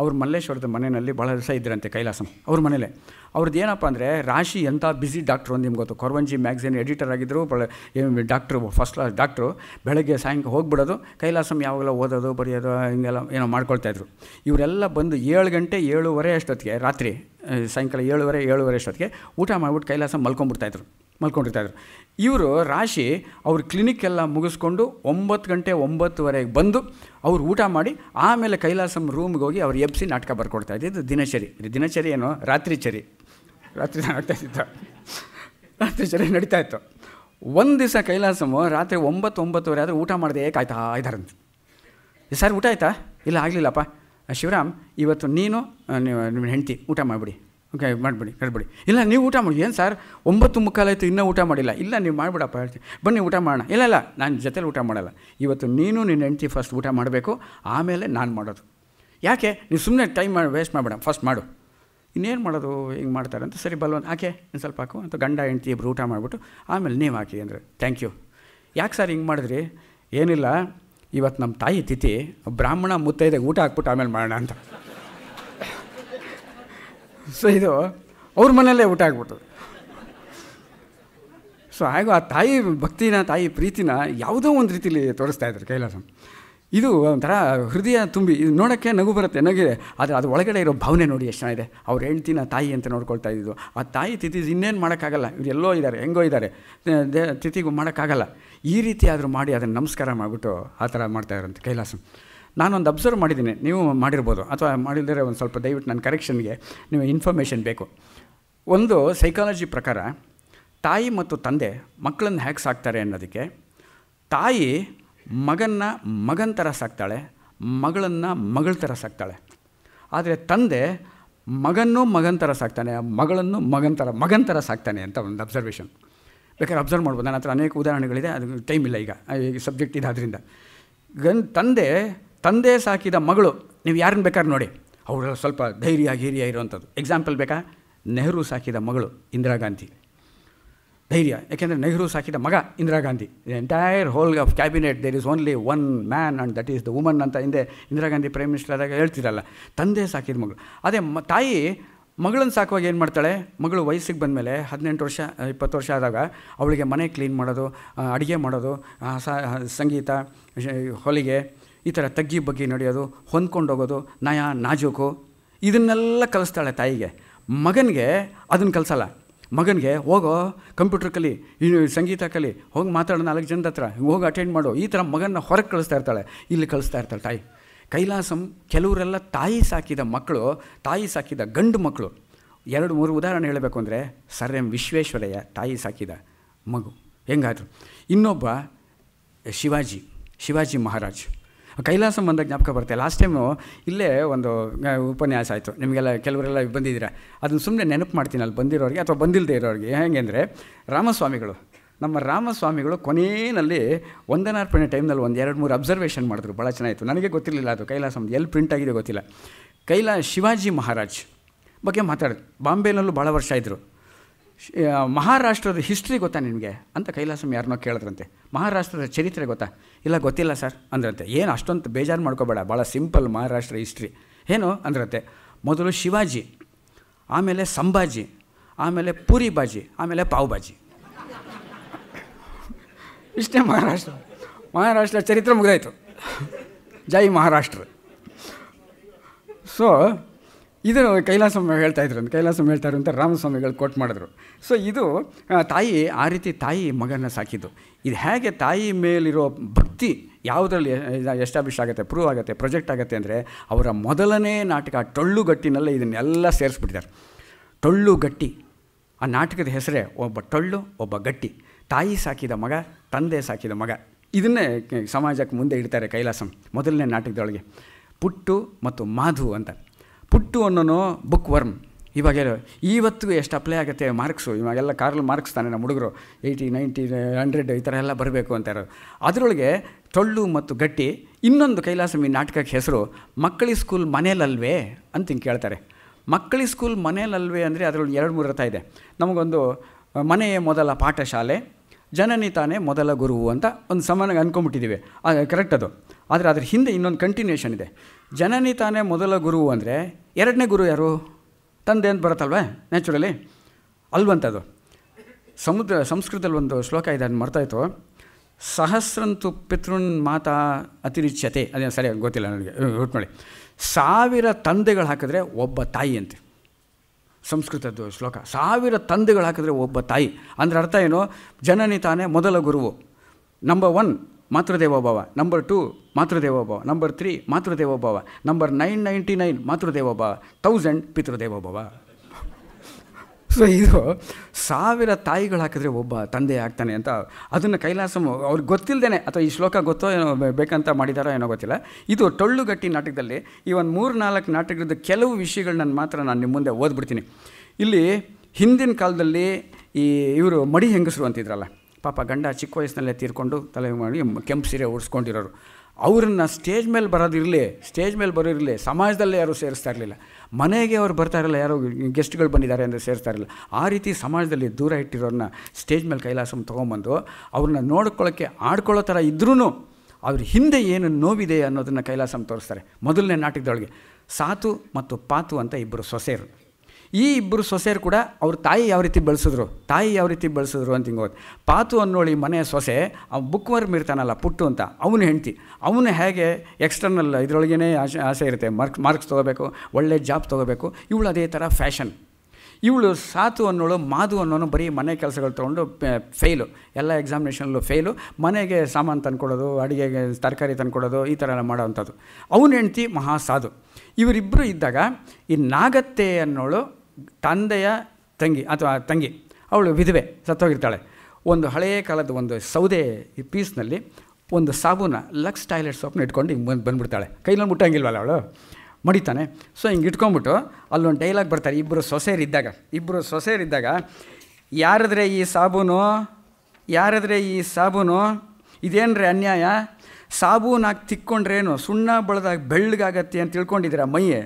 ಅವ್ರ ಮಲ್ಲೇಶ್ವರದ ಮನೆಯಲ್ಲಿ ಭಾಳ ದಿವಸ ಇದ್ದರಂತೆ ಕೈಲಾಸಂ ಅವ್ರ ಮನೇಲೆ ಅವ್ರದ್ದು ಏನಪ್ಪ ಅಂದರೆ ರಾಶಿ ಎಂಥ ಬ್ಯುಸಿ ಡಾಕ್ಟ್ರು ಅಂತ ನಿಮ್ಗೆ ಗೊತ್ತು ಕೊರವಂಜಿ ಮ್ಯಾಗ್ಝಿನ್ ಎಡಿಟರ್ ಆಗಿದ್ದರು ಬಳ ಡಾಕ್ಟ್ರು ಫಸ್ಟ್ ಕ್ಲಾಸ್ ಡಾಕ್ಟ್ರು ಬೆಳಗ್ಗೆ ಸಾಯಂಕಾಲ ಹೋಗ್ಬಿಡೋದು ಕೈಲಾಸಂ ಯಾವಾಗಲೂ ಓದೋದು ಬರೆಯೋದು ಹಿಂಗೆಲ್ಲ ಏನೋ ಮಾಡ್ಕೊಳ್ತಾಯಿದ್ರು ಇವರೆಲ್ಲ ಬಂದು ಏಳು ಗಂಟೆ ಏಳುವರೆ ಅಷ್ಟೊತ್ತಿಗೆ ರಾತ್ರಿ ಸಾಯಂಕಾಲ ಏಳುವರೆ ಏಳುವರೆ ಅಷ್ಟೊತ್ತಿಗೆ ಊಟ ಮಾಡಿಬಿಟ್ಟು ಕೈಲಾಸ ಮಲ್ಕೊಂಬಿಡ್ತಾಯಿದ್ರು ಮಲ್ಕೊಂಡಿರ್ತಾಯಿದ್ರು ಇವರು ರಾಶಿ ಅವ್ರ ಕ್ಲಿನಿಕ್ಕೆಲ್ಲ ಮುಗಿಸ್ಕೊಂಡು ಒಂಬತ್ತು ಗಂಟೆ ಒಂಬತ್ತುವರೆಗೆ ಬಂದು ಅವ್ರು ಊಟ ಮಾಡಿ ಆಮೇಲೆ ಕೈಲಾಸಂ ರೂಮ್ಗೆ ಹೋಗಿ ಅವ್ರು ಎಬ್ಸಿ ನಾಟಕ ಬರ್ಕೊಡ್ತಾ ಇದು ದಿನಚರಿ ದಿನಚರಿ ಏನು ಚರಿ ರಾತ್ರಿ ರಾತ್ರಿ ರಾತ್ರಿಚರಿ ನಡೀತಾ ಇತ್ತು ಒಂದು ದಿವಸ ಕೈಲಾಸಮು ರಾತ್ರಿ ಒಂಬತ್ತು ಒಂಬತ್ತುವರೆ ಆದರೆ ಊಟ ಮಾಡಿದೆ ಏಕಾಯ್ತಾ ಇದ್ದಾರಂತೆ ಸರ್ ಊಟ ಆಯ್ತಾ ಇಲ್ಲ ಆಗಲಿಲ್ಲಪ್ಪ ಶಿವರಾಮ್ ಇವತ್ತು ನೀನು ನಿಮ್ಮ ಹೆಂಡ್ತಿ ಊಟ ಮಾಡಿಬಿಡಿ ಓಕೆ ಮಾಡಿಬಿಡಿ ಹೇಳ್ಬಿಡಿ ಇಲ್ಲ ನೀವು ಊಟ ಮಾಡಿ ಏನು ಸರ್ ಒಂಬತ್ತು ಮುಕ್ಕಾಲಾಯಿತು ಇನ್ನೂ ಊಟ ಮಾಡಿಲ್ಲ ಇಲ್ಲ ನೀವು ಮಾಡಿಬಿಡಪ್ಪ ಹೇಳ್ತೀನಿ ಬನ್ನಿ ಊಟ ಮಾಡೋಣ ಇಲ್ಲ ಇಲ್ಲ ನಾನು ಜೊತೆಲಿ ಊಟ ಮಾಡಲ್ಲ ಇವತ್ತು ನೀನು ನಿನ್ನ ಹೆಂಡತಿ ಫಸ್ಟ್ ಊಟ ಮಾಡಬೇಕು ಆಮೇಲೆ ನಾನು ಮಾಡೋದು ಯಾಕೆ ನೀವು ಸುಮ್ಮನೆ ಟೈಮ್ ಮಾಡಿ ವೇಸ್ಟ್ ಮಾಡಬೇಡ ಫಸ್ಟ್ ಮಾಡು ಇನ್ನೇನು ಮಾಡೋದು ಹಿಂಗೆ ಮಾಡ್ತಾರೆ ಅಂತ ಸರಿ ಬಲ್ವನ್ ಆಕೆ ಇನ್ನು ಸ್ವಲ್ಪ ಹಾಕು ಅಂತ ಗಂಡ ಹೆಂಡ್ತಿ ಇಬ್ಬರು ಊಟ ಮಾಡಿಬಿಟ್ಟು ಆಮೇಲೆ ನೀವು ಹಾಕಿ ಅಂದರೆ ಥ್ಯಾಂಕ್ ಯು ಯಾಕೆ ಸರ್ ಹಿಂಗೆ ಮಾಡಿದ್ರಿ ಏನಿಲ್ಲ ಇವತ್ತು ನಮ್ಮ ತಾಯಿ ತಿಥಿ ಬ್ರಾಹ್ಮಣ ಮುತ್ತೈದೆಗೆ ಊಟ ಹಾಕ್ಬಿಟ್ಟು ಆಮೇಲೆ ಮಾಡೋಣ ಅಂತ ಸೊ ಇದು ಅವ್ರ ಮನೆಯಲ್ಲೇ ಊಟ ಆಗ್ಬಿಡ್ತದೆ ಸೊ ಹಾಗೂ ಆ ತಾಯಿ ಭಕ್ತಿನ ತಾಯಿ ಪ್ರೀತಿನ ಯಾವುದೋ ಒಂದು ರೀತಿಲಿ ತೋರಿಸ್ತಾ ಇದ್ದಾರೆ ಕೈಲಾಸ ಇದು ಒಂಥರ ಹೃದಯ ತುಂಬಿ ಇದು ನೋಡೋಕ್ಕೆ ನಗು ಬರುತ್ತೆ ನಗಿದೆ ಆದರೆ ಅದು ಒಳಗಡೆ ಇರೋ ಭಾವನೆ ನೋಡಿ ಎಷ್ಟು ಚೆನ್ನಾಗಿದೆ ಅವ್ರ ಹೆಂಡ್ತಿನ ತಾಯಿ ಅಂತ ನೋಡ್ಕೊಳ್ತಾ ಇದ್ದು ಆ ತಾಯಿ ತಿಥಿ ಇನ್ನೇನು ಮಾಡೋಕ್ಕಾಗಲ್ಲ ಇವ್ರು ಎಲ್ಲೋ ಇದ್ದಾರೆ ಹೆಂಗೋ ಇದ್ದಾರೆ ತಿಥಿಗೂ ಮಾಡೋಕ್ಕಾಗಲ್ಲ ಈ ರೀತಿ ಆದರೂ ಮಾಡಿ ಅದನ್ನು ನಮಸ್ಕಾರ ಮಾಡಿಬಿಟ್ಟು ಆ ಥರ ಮಾಡ್ತಾಯಿದ್ರಂತೆ ಕೈಲಾಸ ನಾನೊಂದು ಅಬ್ಸರ್ವ್ ಮಾಡಿದ್ದೀನಿ ನೀವು ಮಾಡಿರ್ಬೋದು ಅಥವಾ ಮಾಡಿದರೆ ಒಂದು ಸ್ವಲ್ಪ ದಯವಿಟ್ಟು ನನ್ನ ಕರೆಕ್ಷನ್ಗೆ ನೀವು ಇನ್ಫಾರ್ಮೇಷನ್ ಬೇಕು ಒಂದು ಸೈಕಾಲಜಿ ಪ್ರಕಾರ ತಾಯಿ ಮತ್ತು ತಂದೆ ಮಕ್ಕಳನ್ನು ಹೇಗೆ ಸಾಕ್ತಾರೆ ಅನ್ನೋದಕ್ಕೆ ತಾಯಿ ಮಗನ್ನ ಮಗನ ಥರ ಸಾಕ್ತಾಳೆ ಮಗಳನ್ನು ಮಗಳ ಥರ ಸಾಕ್ತಾಳೆ ಆದರೆ ತಂದೆ ಮಗನ್ನು ಮಗನ ಥರ ಸಾಕ್ತಾನೆ ಮಗಳನ್ನು ಮಗನ ಥರ ಮಗನ ಥರ ಸಾಕ್ತಾನೆ ಅಂತ ಒಂದು ಅಬ್ಸರ್ವೇಷನ್ ಬೇಕಾದ್ರೆ ಅಬ್ಸರ್ವ್ ಮಾಡ್ಬೋದು ನನ್ನ ಹತ್ರ ಅನೇಕ ಉದಾಹರಣೆಗಳಿದೆ ಅದು ಟೈಮ್ ಇಲ್ಲ ಈಗ ಈ ಸಬ್ಜೆಕ್ಟ್ ಇದಾದ್ರಿಂದ ಗನ್ ತಂದೆ ತಂದೆ ಸಾಕಿದ ಮಗಳು ನೀವು ಯಾರನ್ನು ಬೇಕಾದ್ರೆ ನೋಡಿ ಅವಳು ಸ್ವಲ್ಪ ಧೈರ್ಯ ಹಿರಿಯ ಇರುವಂಥದ್ದು ಎಕ್ಸಾಂಪಲ್ ಬೇಕಾ ನೆಹರು ಸಾಕಿದ ಮಗಳು ಇಂದಿರಾ ಗಾಂಧಿ ಧೈರ್ಯ ಯಾಕೆಂದರೆ ನೆಹರು ಸಾಕಿದ ಮಗ Indira Gandhi entire whole of cabinet there is only one man and that is the woman ಅಂತ ಹಿಂದೆ ಇಂದಿರಾ ಗಾಂಧಿ ಪ್ರೈಮ್ ಮಿನಿಸ್ಟರ್ ಆದಾಗ ಹೇಳ್ತಿರಲ್ಲ ತಂದೆ ಸಾಕಿದ ಮಗಳು ಅದೇ ಮ ತಾಯಿ ಮಗಳನ್ನು ಸಾಕುವಾಗ ಏನು ಮಾಡ್ತಾಳೆ ಮಗಳು ವಯಸ್ಸಿಗೆ ಬಂದಮೇಲೆ ಹದಿನೆಂಟು ವರ್ಷ ಇಪ್ಪತ್ತು ವರ್ಷ ಆದಾಗ ಅವಳಿಗೆ ಮನೆ ಕ್ಲೀನ್ ಮಾಡೋದು ಅಡುಗೆ ಮಾಡೋದು ಸಂಗೀತ ಹೊಲಿಗೆ ಈ ಥರ ತಗ್ಗಿ ಬಗ್ಗೆ ನಡೆಯೋದು ಹೊಂದ್ಕೊಂಡೋಗೋದು ನಯ ನಾಜೂಕು ಇದನ್ನೆಲ್ಲ ಕಲಿಸ್ತಾಳೆ ತಾಯಿಗೆ ಮಗನಿಗೆ ಅದನ್ನು ಕಲಿಸಲ್ಲ ಮಗನಿಗೆ ಹೋಗೋ ಕಂಪ್ಯೂಟರ್ ಕಲಿ ಸಂಗೀತ ಕಲಿ ಹೋಗಿ ಮಾತಾಡೋ ನಾಲ್ಕು ಜನದ ಹತ್ರ ಹೋಗಿ ಅಟೆಂಡ್ ಮಾಡು ಈ ಥರ ಮಗನ ಹೊರಗೆ ಕಳಿಸ್ತಾ ಇರ್ತಾಳೆ ಇಲ್ಲಿ ಕಳಿಸ್ತಾ ಇರ್ತಾಳೆ ತಾಯಿ ಕೈಲಾಸಂ ಕೆಲವರೆಲ್ಲ ತಾಯಿ ಸಾಕಿದ ಮಕ್ಕಳು ತಾಯಿ ಸಾಕಿದ ಗಂಡು ಮಕ್ಕಳು ಎರಡು ಮೂರು ಉದಾಹರಣೆ ಹೇಳಬೇಕು ಅಂದರೆ ಸರ್ ಎಂ ವಿಶ್ವೇಶ್ವರಯ್ಯ ತಾಯಿ ಸಾಕಿದ ಮಗು ಹೆಂಗಾದ್ರು ಇನ್ನೊಬ್ಬ ಶಿವಾಜಿ ಶಿವಾಜಿ ಮಹಾರಾಜ್ ಕೈಲಾಸ ಬಂದಾಗ ಜ್ಞಾಪಕ ಬರುತ್ತೆ ಲಾಸ್ಟ್ ಟೈಮು ಇಲ್ಲೇ ಒಂದು ಉಪನ್ಯಾಸ ಆಯಿತು ನಿಮಗೆಲ್ಲ ಕೆಲವರೆಲ್ಲ ಬಂದಿದ್ದೀರಾ ಅದನ್ನು ಸುಮ್ಮನೆ ನೆನಪು ಮಾಡ್ತೀನಿ ಅಲ್ಲಿ ಬಂದಿರೋರಿಗೆ ಅಥವಾ ಬಂದಿಲ್ಲದೆ ಇರೋರಿಗೆ ಹೇಗೆ ಅಂದರೆ ರಾಮಸ್ವಾಮಿಗಳು ನಮ್ಮ ರಾಮಸ್ವಾಮಿಗಳು ಕೊನೇನಲ್ಲಿ ವಂದನಾರ್ಪಣೆ ಟೈಮ್ನಲ್ಲಿ ಒಂದು ಎರಡು ಮೂರು ಅಬ್ಸರ್ವೇಷನ್ ಮಾಡಿದ್ರು ಭಾಳ ಚೆನ್ನಾಗಿತ್ತು ನನಗೆ ಗೊತ್ತಿರಲಿಲ್ಲ ಅದು ಕೈಲಾಸ ಎಲ್ಲಿ ಪ್ರಿಂಟ್ ಆಗಿದೆ ಗೊತ್ತಿಲ್ಲ ಕೈಲಾ ಶಿವಾಜಿ ಮಹಾರಾಜ್ ಬಗ್ಗೆ ಮಾತಾಡಿದ್ರು ಬಾಂಬೆನಲ್ಲೂ ಭಾಳ ವರ್ಷ ಇದ್ದರು ಮಹಾರಾಷ್ಟ್ರದ ಹಿಸ್ಟ್ರಿ ಗೊತ್ತಾ ನಿಮಗೆ ಅಂತ ಕೈಲಾಸಮ್ ಯಾರನ್ನೋ ಕೇಳಿದ್ರಂತೆ ಮಹಾರಾಷ್ಟ್ರದ ಚರಿತ್ರೆ ಗೊತ್ತಾ ಇಲ್ಲ ಗೊತ್ತಿಲ್ಲ ಸರ್ ಅಂದ್ರಂತೆ ಏನು ಅಷ್ಟೊಂದು ಬೇಜಾರು ಮಾಡ್ಕೋಬೇಡ ಭಾಳ ಸಿಂಪಲ್ ಮಹಾರಾಷ್ಟ್ರ ಹಿಸ್ಟ್ರಿ ಏನು ಅಂದ್ರಂತೆ ಮೊದಲು ಶಿವಾಜಿ ಆಮೇಲೆ ಸಂಭಾಜಿ ಆಮೇಲೆ ಪೂರಿ ಬಾಜಿ ಆಮೇಲೆ ಪಾವ್ ಬಾಜಿ ಇಷ್ಟೇ ಮಹಾರಾಷ್ಟ್ರ ಮಹಾರಾಷ್ಟ್ರ ಚರಿತ್ರೆ ಮುಗಿದಾಯಿತು ಜೈ ಮಹಾರಾಷ್ಟ್ರ ಸೊ ಇದು ಕೈಲಾಸಮ್ಮ ಹೇಳ್ತಾ ಇದ್ರು ಕೈಲಾಸಮ್ಮ ಹೇಳ್ತಾ ಇರು ಅಂತ ರಾಮಸ್ವಾಮಿಗಳು ಕೋಟ್ ಮಾಡಿದ್ರು ಸೊ ಇದು ತಾಯಿ ಆ ರೀತಿ ತಾಯಿ ಮಗನ ಸಾಕಿದ್ದು ಇದು ಹೇಗೆ ತಾಯಿ ಮೇಲಿರೋ ಭಕ್ತಿ ಯಾವುದರಲ್ಲಿ ಎಸ್ಟಾಬ್ಲಿಷ್ ಆಗುತ್ತೆ ಪ್ರೂವ್ ಆಗುತ್ತೆ ಪ್ರೊಜೆಕ್ಟ್ ಆಗುತ್ತೆ ಅಂದರೆ ಅವರ ಮೊದಲನೇ ನಾಟಕ ಟೊಳ್ಳುಗಟ್ಟಿನಲ್ಲೇ ಇದನ್ನೆಲ್ಲ ಸೇರಿಸ್ಬಿಟ್ಟಿದ್ದಾರೆ ಟೊಳ್ಳು ಗಟ್ಟಿ ಆ ನಾಟಕದ ಹೆಸರೇ ಒಬ್ಬ ಟೊಳ್ಳು ಒಬ್ಬ ಗಟ್ಟಿ ತಾಯಿ ಸಾಕಿದ ಮಗ ತಂದೆ ಸಾಕಿದ ಮಗ ಇದನ್ನೇ ಸಮಾಜಕ್ಕೆ ಮುಂದೆ ಇಡ್ತಾರೆ ಕೈಲಾಸಂ ಮೊದಲನೇ ನಾಟಕದೊಳಗೆ ಪುಟ್ಟು ಮತ್ತು ಮಾಧು ಅಂತ ಪುಟ್ಟು ಅನ್ನೋನು ಬುಕ್ ವರ್ಮ್ ಇವಾಗ ಇವತ್ತಿಗೂ ಎಷ್ಟು ಅಪ್ಲೈ ಆಗುತ್ತೆ ಮಾರ್ಕ್ಸು ಇವಾಗೆಲ್ಲ ಕಾರ್ಲ್ ಮಾರ್ಕ್ಸ್ ತಾನೆ ನಮ್ಮ ಹುಡುಗರು ಏಯ್ಟಿ ನೈಂಟಿ ಹಂಡ್ರೆಡ್ ಈ ಥರ ಎಲ್ಲ ಬರಬೇಕು ಅಂತ ಇರೋದು ಅದರೊಳಗೆ ತೊಳ್ಳು ಮತ್ತು ಗಟ್ಟಿ ಇನ್ನೊಂದು ಕೈಲಾಸಮಿ ನಾಟಕಕ್ಕೆ ಹೆಸರು ಮಕ್ಕಳಿ ಸ್ಕೂಲ್ ಮನೇಲಲ್ವೇ ಅಂತ ಹಿಂಗೆ ಕೇಳ್ತಾರೆ ಮಕ್ಕಳಿ ಸ್ಕೂಲ್ ಮನೇಲಲ್ವೇ ಅಂದರೆ ಅದರೊಳಗೆ ಎರಡು ಮೂರು ಅರ್ಥ ಇದೆ ನಮಗೊಂದು ಮನೆಯ ಮೊದಲ ಪಾಠಶಾಲೆ ಜನನಿ ತಾನೇ ಮೊದಲ ಗುರುವು ಅಂತ ಒಂದು ಸಮಾನ ಅಂದ್ಕೊಂಬಿಟ್ಟಿದ್ದೀವಿ ಕರೆಕ್ಟ್ ಅದು ಆದರೆ ಅದ್ರ ಹಿಂದೆ ಇನ್ನೊಂದು ಕಂಟಿನ್ಯೂಷನ್ ಇದೆ ಜನನಿ ತಾನೇ ಮೊದಲ ಗುರು ಅಂದರೆ ಎರಡನೇ ಗುರು ಯಾರು ತಂದೆ ಅಂತ ಬರುತ್ತಲ್ವೇ ನ್ಯಾಚುರಲಿ ಅಲ್ವಂಥದ್ದು ಸಮುದ್ರ ಸಂಸ್ಕೃತದಲ್ಲಿ ಒಂದು ಶ್ಲೋಕ ಇದೆ ಅದು ಮರ್ತಾಯಿತು ಸಹಸ್ರಂತು ಪಿತೃನ್ ಮಾತಾ ಅತಿರಿಚ್ಯತೆ ಅದೇ ಸರಿ ಗೊತ್ತಿಲ್ಲ ನನಗೆ ಹುಟ್ಟು ಮಾಡಿ ಸಾವಿರ ತಂದೆಗಳು ಹಾಕಿದ್ರೆ ಒಬ್ಬ ತಾಯಿ ಅಂತೆ ಸಂಸ್ಕೃತದ್ದು ಶ್ಲೋಕ ಸಾವಿರ ತಂದೆಗಳು ಹಾಕಿದ್ರೆ ಒಬ್ಬ ತಾಯಿ ಅಂದರೆ ಅರ್ಥ ಏನು ಜನನಿ ತಾನೇ ಮೊದಲ ಗುರುವು ನಂಬರ್ ಒನ್ ಮಾತೃದೇವೋಭವ ನಂಬರ್ ಟು ಮಾತೃದೇವೋಭವ ನಂಬರ್ ತ್ರೀ ಮಾತೃದೇವೋಭವ ನಂಬರ್ ನೈನ್ ನೈಂಟಿ ನೈನ್ ಮಾತೃದೇವೋಭವ ತೌಸಂಡ್ ಪಿತೃದೇವೋಭವ ಸೊ ಇದು ಸಾವಿರ ತಾಯಿಗಳು ಹಾಕಿದ್ರೆ ಒಬ್ಬ ತಂದೆ ಆಗ್ತಾನೆ ಅಂತ ಅದನ್ನು ಕೈಲಾಸಂ ಅವ್ರಿಗೆ ಗೊತ್ತಿಲ್ಲದೇ ಅಥವಾ ಈ ಶ್ಲೋಕ ಗೊತ್ತೋ ಏನೋ ಬೇಕಂತ ಮಾಡಿದಾರೋ ಏನೋ ಗೊತ್ತಿಲ್ಲ ಇದು ಟೊಳ್ಳುಗಟ್ಟಿ ನಾಟಕದಲ್ಲಿ ಈ ಒಂದು ಮೂರು ನಾಲ್ಕು ನಾಟಕದ ಕೆಲವು ವಿಷಯಗಳನ್ನ ಮಾತ್ರ ನಾನು ನಿಮ್ಮ ಮುಂದೆ ಓದ್ಬಿಡ್ತೀನಿ ಇಲ್ಲಿ ಹಿಂದಿನ ಕಾಲದಲ್ಲಿ ಈ ಇವರು ಮಡಿ ಹೆಂಗಸರು ಅಂತಿದ್ರಲ್ಲ ಪಾಪ ಗಂಡ ಚಿಕ್ಕ ವಯಸ್ಸಿನಲ್ಲೇ ತೀರ್ಕೊಂಡು ತಲೆ ಮಾಡಿ ಕೆಂಪು ಸೀರೆ ಉಡಿಸ್ಕೊಂಡಿರೋರು ಅವ್ರನ್ನ ಸ್ಟೇಜ್ ಮೇಲೆ ಬರೋದಿರಲಿ ಸ್ಟೇಜ್ ಮೇಲೆ ಬರೋದಿರಲಿ ಸಮಾಜದಲ್ಲೇ ಯಾರೂ ಸೇರಿಸ್ತಾ ಇರಲಿಲ್ಲ ಮನೆಗೆ ಅವ್ರು ಬರ್ತಾ ಇರಲ್ಲ ಯಾರೋ ಗೆಸ್ಟ್ಗಳು ಬಂದಿದ್ದಾರೆ ಅಂದರೆ ಸೇರಿಸ್ತಾ ಇರಲಿಲ್ಲ ಆ ರೀತಿ ಸಮಾಜದಲ್ಲಿ ದೂರ ಇಟ್ಟಿರೋರನ್ನ ಸ್ಟೇಜ್ ಮೇಲೆ ಕೈಲಾಸಮ್ ತೊಗೊಂಬಂದು ಅವ್ರನ್ನ ನೋಡ್ಕೊಳ್ಳೋಕ್ಕೆ ಆಡ್ಕೊಳ್ಳೋ ಥರ ಇದ್ರೂ ಅವ್ರ ಹಿಂದೆ ಏನು ನೋವಿದೆ ಅನ್ನೋದನ್ನು ಕೈಲಾಸಂ ತೋರಿಸ್ತಾರೆ ಮೊದಲನೇ ನಾಟಕದೊಳಗೆ ಸಾತು ಮತ್ತು ಪಾತು ಅಂತ ಇಬ್ಬರು ಸೊಸೆಯರು ಈ ಇಬ್ಬರು ಸೊಸೆಯರು ಕೂಡ ಅವ್ರ ತಾಯಿ ಯಾವ ರೀತಿ ಬಳಸಿದ್ರು ತಾಯಿ ಯಾವ ರೀತಿ ಬಳಸಿದ್ರು ಅಂತ ಹಿಂಗೆ ಪಾತು ಅನ್ನೋಳಿ ಮನೆಯ ಸೊಸೆ ಅವ್ನು ಬುಕ್ ವರ್ಮ್ ಇರ್ತಾನಲ್ಲ ಪುಟ್ಟು ಅಂತ ಅವನು ಹೆಂಡ್ತಿ ಅವನು ಹೇಗೆ ಎಕ್ಸ್ಟರ್ನಲ್ ಇದರೊಳಗೇ ಆಸೆ ಆಸೆ ಇರುತ್ತೆ ಮಾರ್ಕ್ಸ್ ಮಾರ್ಕ್ಸ್ ತೊಗೋಬೇಕು ಒಳ್ಳೆ ಜಾಬ್ ತೊಗೋಬೇಕು ಇವಳು ಅದೇ ಥರ ಫ್ಯಾಷನ್ ಇವಳು ಸಾತು ಅನ್ನೋಳು ಮಾಧು ಅನ್ನೋನು ಬರೀ ಮನೆ ಕೆಲಸಗಳು ತೊಗೊಂಡು ಫೇಲು ಎಲ್ಲ ಎಕ್ಸಾಮಿನೇಷನಲ್ಲೂ ಫೇಲು ಮನೆಗೆ ಸಾಮಾನು ತಂದುಕೊಡೋದು ಅಡುಗೆಗೆ ತರಕಾರಿ ತಂದುಕೊಡೋದು ಈ ಥರ ಎಲ್ಲ ಮಾಡೋವಂಥದ್ದು ಅವನ ಹೆಂಡ್ತಿ ಮಹಾ ಸಾಧು ಇವರಿಬ್ಬರು ಇದ್ದಾಗ ಈ ನಾಗತ್ತೆ ಅನ್ನೋಳು ತಂದೆಯ ತಂಗಿ ಅಥವಾ ತಂಗಿ ಅವಳು ವಿಧವೆ ಸತ್ತೋಗಿರ್ತಾಳೆ ಒಂದು ಹಳೆಯ ಕಾಲದ ಒಂದು ಸೌದೆ ಈ ಪೀಸ್ನಲ್ಲಿ ಒಂದು ಸಾಬೂನ ಲಕ್ಸ್ ಟಾಯ್ಲೆಟ್ ಸೋಪ್ನ ಇಟ್ಕೊಂಡು ಹಿಂಗೆ ಬಂದು ಬಂದುಬಿಡ್ತಾಳೆ ಕೈಲೊಂದು ಮುಟ್ಟಂಗಿಲ್ವಲ್ಲ ಅವಳು ಮಡಿತಾನೆ ಸೊ ಹಿಂಗೆ ಇಟ್ಕೊಂಬಿಟ್ಟು ಅಲ್ಲೊಂದು ಡೈಲಾಗ್ ಬರ್ತಾರೆ ಇಬ್ಬರು ಸೊಸೆಯರಿದ್ದಾಗ ಇಬ್ಬರು ಸೊಸೆಯರಿದ್ದಾಗ ಯಾರದ್ರೆ ಈ ಸಾಬೂನು ಯಾರದ್ರೆ ಈ ಸಾಬೂನು ಇದೇನ್ರಿ ಅನ್ಯಾಯ ಸಾಬೂನಾಗಿ ತಿಕ್ಕೊಂಡ್ರೇನು ಸುಣ್ಣ ಬಳದಾಗ ಬೆಳ್ಳಗಾಗತ್ತೆ ಅಂತ ತಿಳ್ಕೊಂಡಿದ್ದೀರಾ ಮೈಯೇ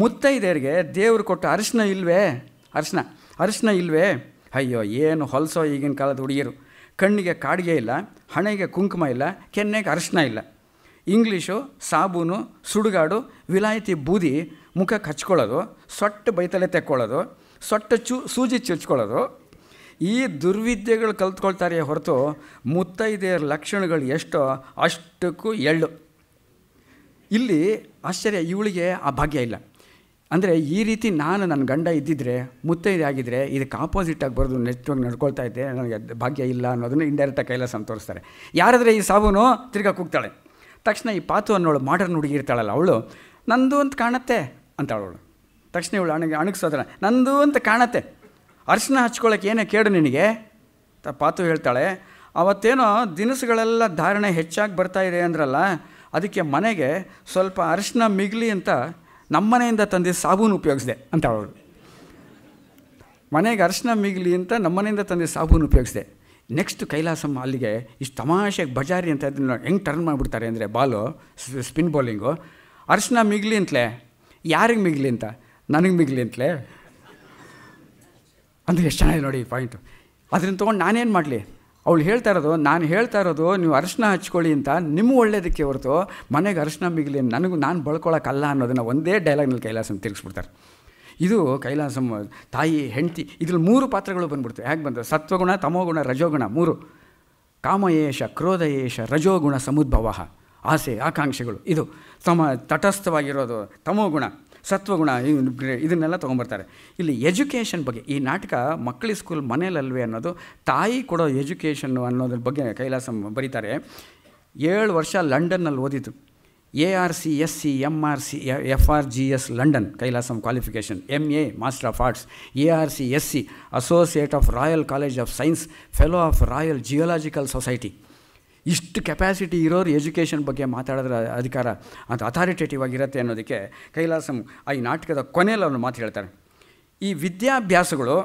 ಮುತ್ತೈದೆಯರಿಗೆ ದೇವರು ಕೊಟ್ಟ ಅರಿಶಿನ ಇಲ್ವೇ ಅರಿಶಿನ ಅರಿಶಿನ ಇಲ್ವೇ ಅಯ್ಯೋ ಏನು ಹೊಲಸೋ ಈಗಿನ ಕಾಲದ ಹುಡುಗಿಯರು ಕಣ್ಣಿಗೆ ಕಾಡಿಗೆ ಇಲ್ಲ ಹಣೆಗೆ ಕುಂಕುಮ ಇಲ್ಲ ಕೆನ್ನೆಗೆ ಅರಿಶಿನ ಇಲ್ಲ ಇಂಗ್ಲೀಷು ಸಾಬೂನು ಸುಡುಗಾಡು ವಿಲಾಯಿತಿ ಬೂದಿ ಮುಖಕ್ಕೆ ಹಚ್ಕೊಳ್ಳೋದು ಸೊಟ್ಟು ಬೈತಲೆ ತೆಕ್ಕೊಳ್ಳೋದು ಸೊಟ್ಟ ಚೂ ಸೂಜಿ ಚುಚ್ಕೊಳ್ಳೋದು ಈ ದುರ್ವಿದ್ಯೆಗಳು ಕಲ್ತ್ಕೊಳ್ತಾರೆ ಹೊರತು ಮುತ್ತೈದೆಯರ ಲಕ್ಷಣಗಳು ಎಷ್ಟೋ ಅಷ್ಟಕ್ಕೂ ಎಳ್ಳು ಇಲ್ಲಿ ಆಶ್ಚರ್ಯ ಇವಳಿಗೆ ಆ ಭಾಗ್ಯ ಇಲ್ಲ ಅಂದರೆ ಈ ರೀತಿ ನಾನು ನನ್ನ ಗಂಡ ಇದ್ದಿದ್ದರೆ ಮುತ್ತೈದೆ ಆಗಿದ್ದರೆ ಇದಕ್ಕೆ ಆಪೋಸಿಟ್ ಆಗಿ ಬರೋದು ನೆಚ್ಚವಾಗಿ ನಡ್ಕೊಳ್ತಾ ಇದ್ದೆ ನನಗೆ ಭಾಗ್ಯ ಇಲ್ಲ ಅನ್ನೋದನ್ನು ಇಂಡೈರೆಕ್ಟಾಗಿ ಕೈಲ ಸಂತೋರಿಸ್ತಾರೆ ಯಾರಾದರೆ ಈ ಸಾಬೂನು ತಿರ್ಗಾ ಕೂಗ್ತಾಳೆ ತಕ್ಷಣ ಈ ಪಾತು ಅನ್ನೋಳು ಮಾಡರ್ನ್ ಹುಡುಗಿ ಇರ್ತಾಳಲ್ಲ ಅವಳು ನಂದು ಅಂತ ಕಾಣತ್ತೆ ಅಂತ ಅವಳು ತಕ್ಷಣ ಇವಳು ಅಣಗಿ ಅಣಗಿಸೋದ್ರ ನಂದು ಅಂತ ಕಾಣತ್ತೆ ಅರ್ಶನ ಹಚ್ಕೊಳ್ಳೋಕೆ ಏನೇ ಕೇಡು ನಿನಗೆ ಪಾತು ಹೇಳ್ತಾಳೆ ಅವತ್ತೇನೋ ದಿನಸುಗಳೆಲ್ಲ ಧಾರಣೆ ಹೆಚ್ಚಾಗಿ ಬರ್ತಾಯಿದೆ ಅಂದ್ರಲ್ಲ ಅದಕ್ಕೆ ಮನೆಗೆ ಸ್ವಲ್ಪ ಅರಿಶಿನ ಮಿಗಲಿ ಅಂತ ನಮ್ಮನೆಯಿಂದ ತಂದೆ ಸಾಬೂನು ಉಪಯೋಗಿಸಿದೆ ಅಂತ ಅವಳು ಮನೆಗೆ ಅರ್ಶನ ಮಿಗಿಲಿ ಅಂತ ನಮ್ಮನೆಯಿಂದ ತಂದೆ ಸಾಬೂನು ಉಪಯೋಗಿಸಿದೆ ನೆಕ್ಸ್ಟ್ ಕೈಲಾಸಮ್ಮ ಅಲ್ಲಿಗೆ ಇಷ್ಟು ತಮಾಷೆಗೆ ಬಜಾರಿ ಅಂತ ಅದನ್ನು ಹೆಂಗೆ ಟರ್ನ್ ಮಾಡಿಬಿಡ್ತಾರೆ ಅಂದರೆ ಬಾಲು ಸ್ಪಿನ್ ಬೌಲಿಂಗು ಅರ್ಶನ ಮಿಗಿಲಿ ಅಂತಲೇ ಯಾರಿಗೆ ಮಿಗ್ಲಿ ಅಂತ ನನಗೆ ಮಿಗ್ಲಿ ಅಂತಲೇ ಅಂದರೆ ಎಷ್ಟು ಚೆನ್ನಾಗಿದೆ ನೋಡಿ ಪಾಯಿಂಟು ಅದರಿಂದ ತೊಗೊಂಡು ನಾನೇನು ಮಾಡಲಿ ಅವಳು ಹೇಳ್ತಾ ಇರೋದು ನಾನು ಹೇಳ್ತಾ ಇರೋದು ನೀವು ಅರ್ಶನ ಹಚ್ಕೊಳ್ಳಿ ಅಂತ ನಿಮ್ಮ ಒಳ್ಳೇದಕ್ಕೆ ಹೊರತು ಮನೆಗೆ ಅರ್ಶನ ಮಿಗಿಲಿ ನನಗೂ ನಾನು ಬಳ್ಕೊಳ್ಳೋಕ್ಕಲ್ಲ ಅನ್ನೋದನ್ನು ಒಂದೇ ಡೈಲಾಗ್ನಲ್ಲಿ ಕೈಲಾಸನ ತಿರುಗಿಸ್ಬಿಡ್ತಾರೆ ಇದು ಕೈಲಾಸಂ ತಾಯಿ ಹೆಂಡತಿ ಇದ್ರಲ್ಲಿ ಮೂರು ಪಾತ್ರಗಳು ಬಂದ್ಬಿಡ್ತವೆ ಹೇಗೆ ಬಂದ ಸತ್ವಗುಣ ತಮೋಗುಣ ರಜೋಗುಣ ಮೂರು ಕಾಮಯೇಶ ಕ್ರೋಧಯೇಶ ರಜೋಗುಣ ಸಮುದ್ಭವ ಆಸೆ ಆಕಾಂಕ್ಷೆಗಳು ಇದು ತಮ ತಟಸ್ಥವಾಗಿರೋದು ತಮೋಗುಣ ಸತ್ವಗುಣ ಇದನ್ನೆಲ್ಲ ತೊಗೊಂಬರ್ತಾರೆ ಇಲ್ಲಿ ಎಜುಕೇಷನ್ ಬಗ್ಗೆ ಈ ನಾಟಕ ಮಕ್ಕಳ ಸ್ಕೂಲ್ ಮನೇಲಲ್ವೇ ಅನ್ನೋದು ತಾಯಿ ಕೊಡೋ ಎಜುಕೇಷನ್ನು ಅನ್ನೋದ್ರ ಬಗ್ಗೆ ಕೈಲಾಸ ಬರೀತಾರೆ ಏಳು ವರ್ಷ ಲಂಡನ್ನಲ್ಲಿ ಓದಿತು A R C S C M R C F R G S London Kailasam qualification M A master of arts A R C S C associate of royal college of science fellow of royal geological society ಇಷ್ಟು capacity ಇರೋರು education ಬಗ್ಗೆ ಮಾತಾಡೋದ್ರ ಅಧಿಕಾರ ಅದು authoritative ಆಗಿರುತ್ತೆ ಅನ್ನೋದಕ್ಕೆ ಕೈಲಾಸಂ ಆ ಈ ನಾಟಕದ ಕೊನೆಯಲ್ಲಿ ಅವನು ಮಾತು ಹೇಳ್ತಾರೆ ಈ ವಿದ್ಯಾಭ್ಯಾಸಗಳು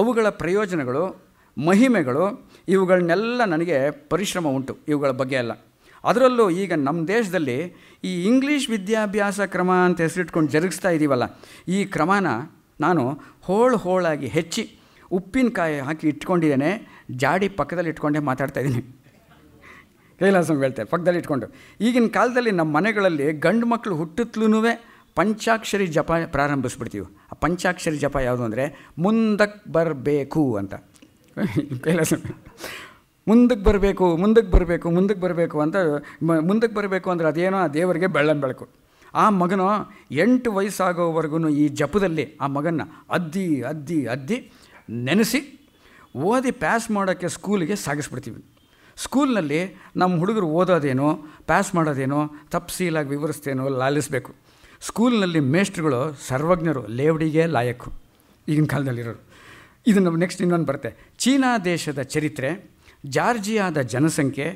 ಅವುಗಳ ಪ್ರಯೋಜನಗಳು ಮಹಿಮೆಗಳು ಇವುಗಳನ್ನೆಲ್ಲ ನನಗೆ ಪರಿಶ್ರಮ ಉಂಟು ಇವುಗಳ ಬಗ್ಗೆ ಎಲ್ಲ ಅದರಲ್ಲೂ ಈಗ ನಮ್ಮ ದೇಶದಲ್ಲಿ ಈ ಇಂಗ್ಲೀಷ್ ವಿದ್ಯಾಭ್ಯಾಸ ಕ್ರಮ ಅಂತ ಹೆಸರಿಟ್ಕೊಂಡು ಜರುಗಿಸ್ತಾ ಇದ್ದೀವಲ್ಲ ಈ ಕ್ರಮನ ನಾನು ಹೋಳು ಹೋಳಾಗಿ ಹೆಚ್ಚಿ ಉಪ್ಪಿನಕಾಯಿ ಹಾಕಿ ಇಟ್ಕೊಂಡಿದ್ದೇನೆ ಜಾಡಿ ಪಕ್ಕದಲ್ಲಿ ಇಟ್ಕೊಂಡೇ ಮಾತಾಡ್ತಾ ಇದ್ದೀನಿ ಕೈಲಾಸನ್ ಹೇಳ್ತಾರೆ ಪಕ್ಕದಲ್ಲಿ ಇಟ್ಕೊಂಡು ಈಗಿನ ಕಾಲದಲ್ಲಿ ನಮ್ಮ ಮನೆಗಳಲ್ಲಿ ಗಂಡು ಮಕ್ಕಳು ಹುಟ್ಟುತ್ತಲೂ ಪಂಚಾಕ್ಷರಿ ಜಪ ಪ್ರಾರಂಭಿಸ್ಬಿಡ್ತೀವಿ ಆ ಪಂಚಾಕ್ಷರಿ ಜಪ ಯಾವುದು ಅಂದರೆ ಮುಂದಕ್ಕೆ ಬರಬೇಕು ಅಂತ ಕೈಲಾಸ ಮುಂದಕ್ಕೆ ಬರಬೇಕು ಮುಂದಕ್ಕೆ ಬರಬೇಕು ಮುಂದಕ್ಕೆ ಬರಬೇಕು ಅಂತ ಮುಂದಕ್ಕೆ ಬರಬೇಕು ಅಂದರೆ ಅದೇನೋ ಆ ದೇವರಿಗೆ ಬೆಳ್ಳನ್ ಬೆಳಕು ಆ ಮಗನು ಎಂಟು ವಯಸ್ಸಾಗೋವರೆಗೂ ಈ ಜಪದಲ್ಲಿ ಆ ಮಗನ ಅದ್ದಿ ಅದ್ದಿ ಅದ್ದಿ ನೆನೆಸಿ ಓದಿ ಪ್ಯಾಸ್ ಮಾಡೋಕ್ಕೆ ಸ್ಕೂಲಿಗೆ ಸಾಗಿಸ್ಬಿಡ್ತೀವಿ ಸ್ಕೂಲ್ನಲ್ಲಿ ನಮ್ಮ ಹುಡುಗರು ಓದೋದೇನೋ ಪಾಸ್ ಮಾಡೋದೇನೋ ತಪ್ಸೀಲಾಗಿ ವಿವರಿಸ್ತೇನೋ ಲಾಲಿಸಬೇಕು ಸ್ಕೂಲ್ನಲ್ಲಿ ಮೇಸ್ಟ್ರುಗಳು ಸರ್ವಜ್ಞರು ಲೇವಡಿಗೆ ಲಾಯಕ್ಕು ಈಗಿನ ಕಾಲದಲ್ಲಿರೋರು ಇದನ್ನು ನೆಕ್ಸ್ಟ್ ಇನ್ನೊಂದು ಬರುತ್ತೆ ಚೀನಾ ದೇಶದ ಚರಿತ್ರೆ ಜಾರ್ಜಿಯಾದ ಜನಸಂಖ್ಯೆ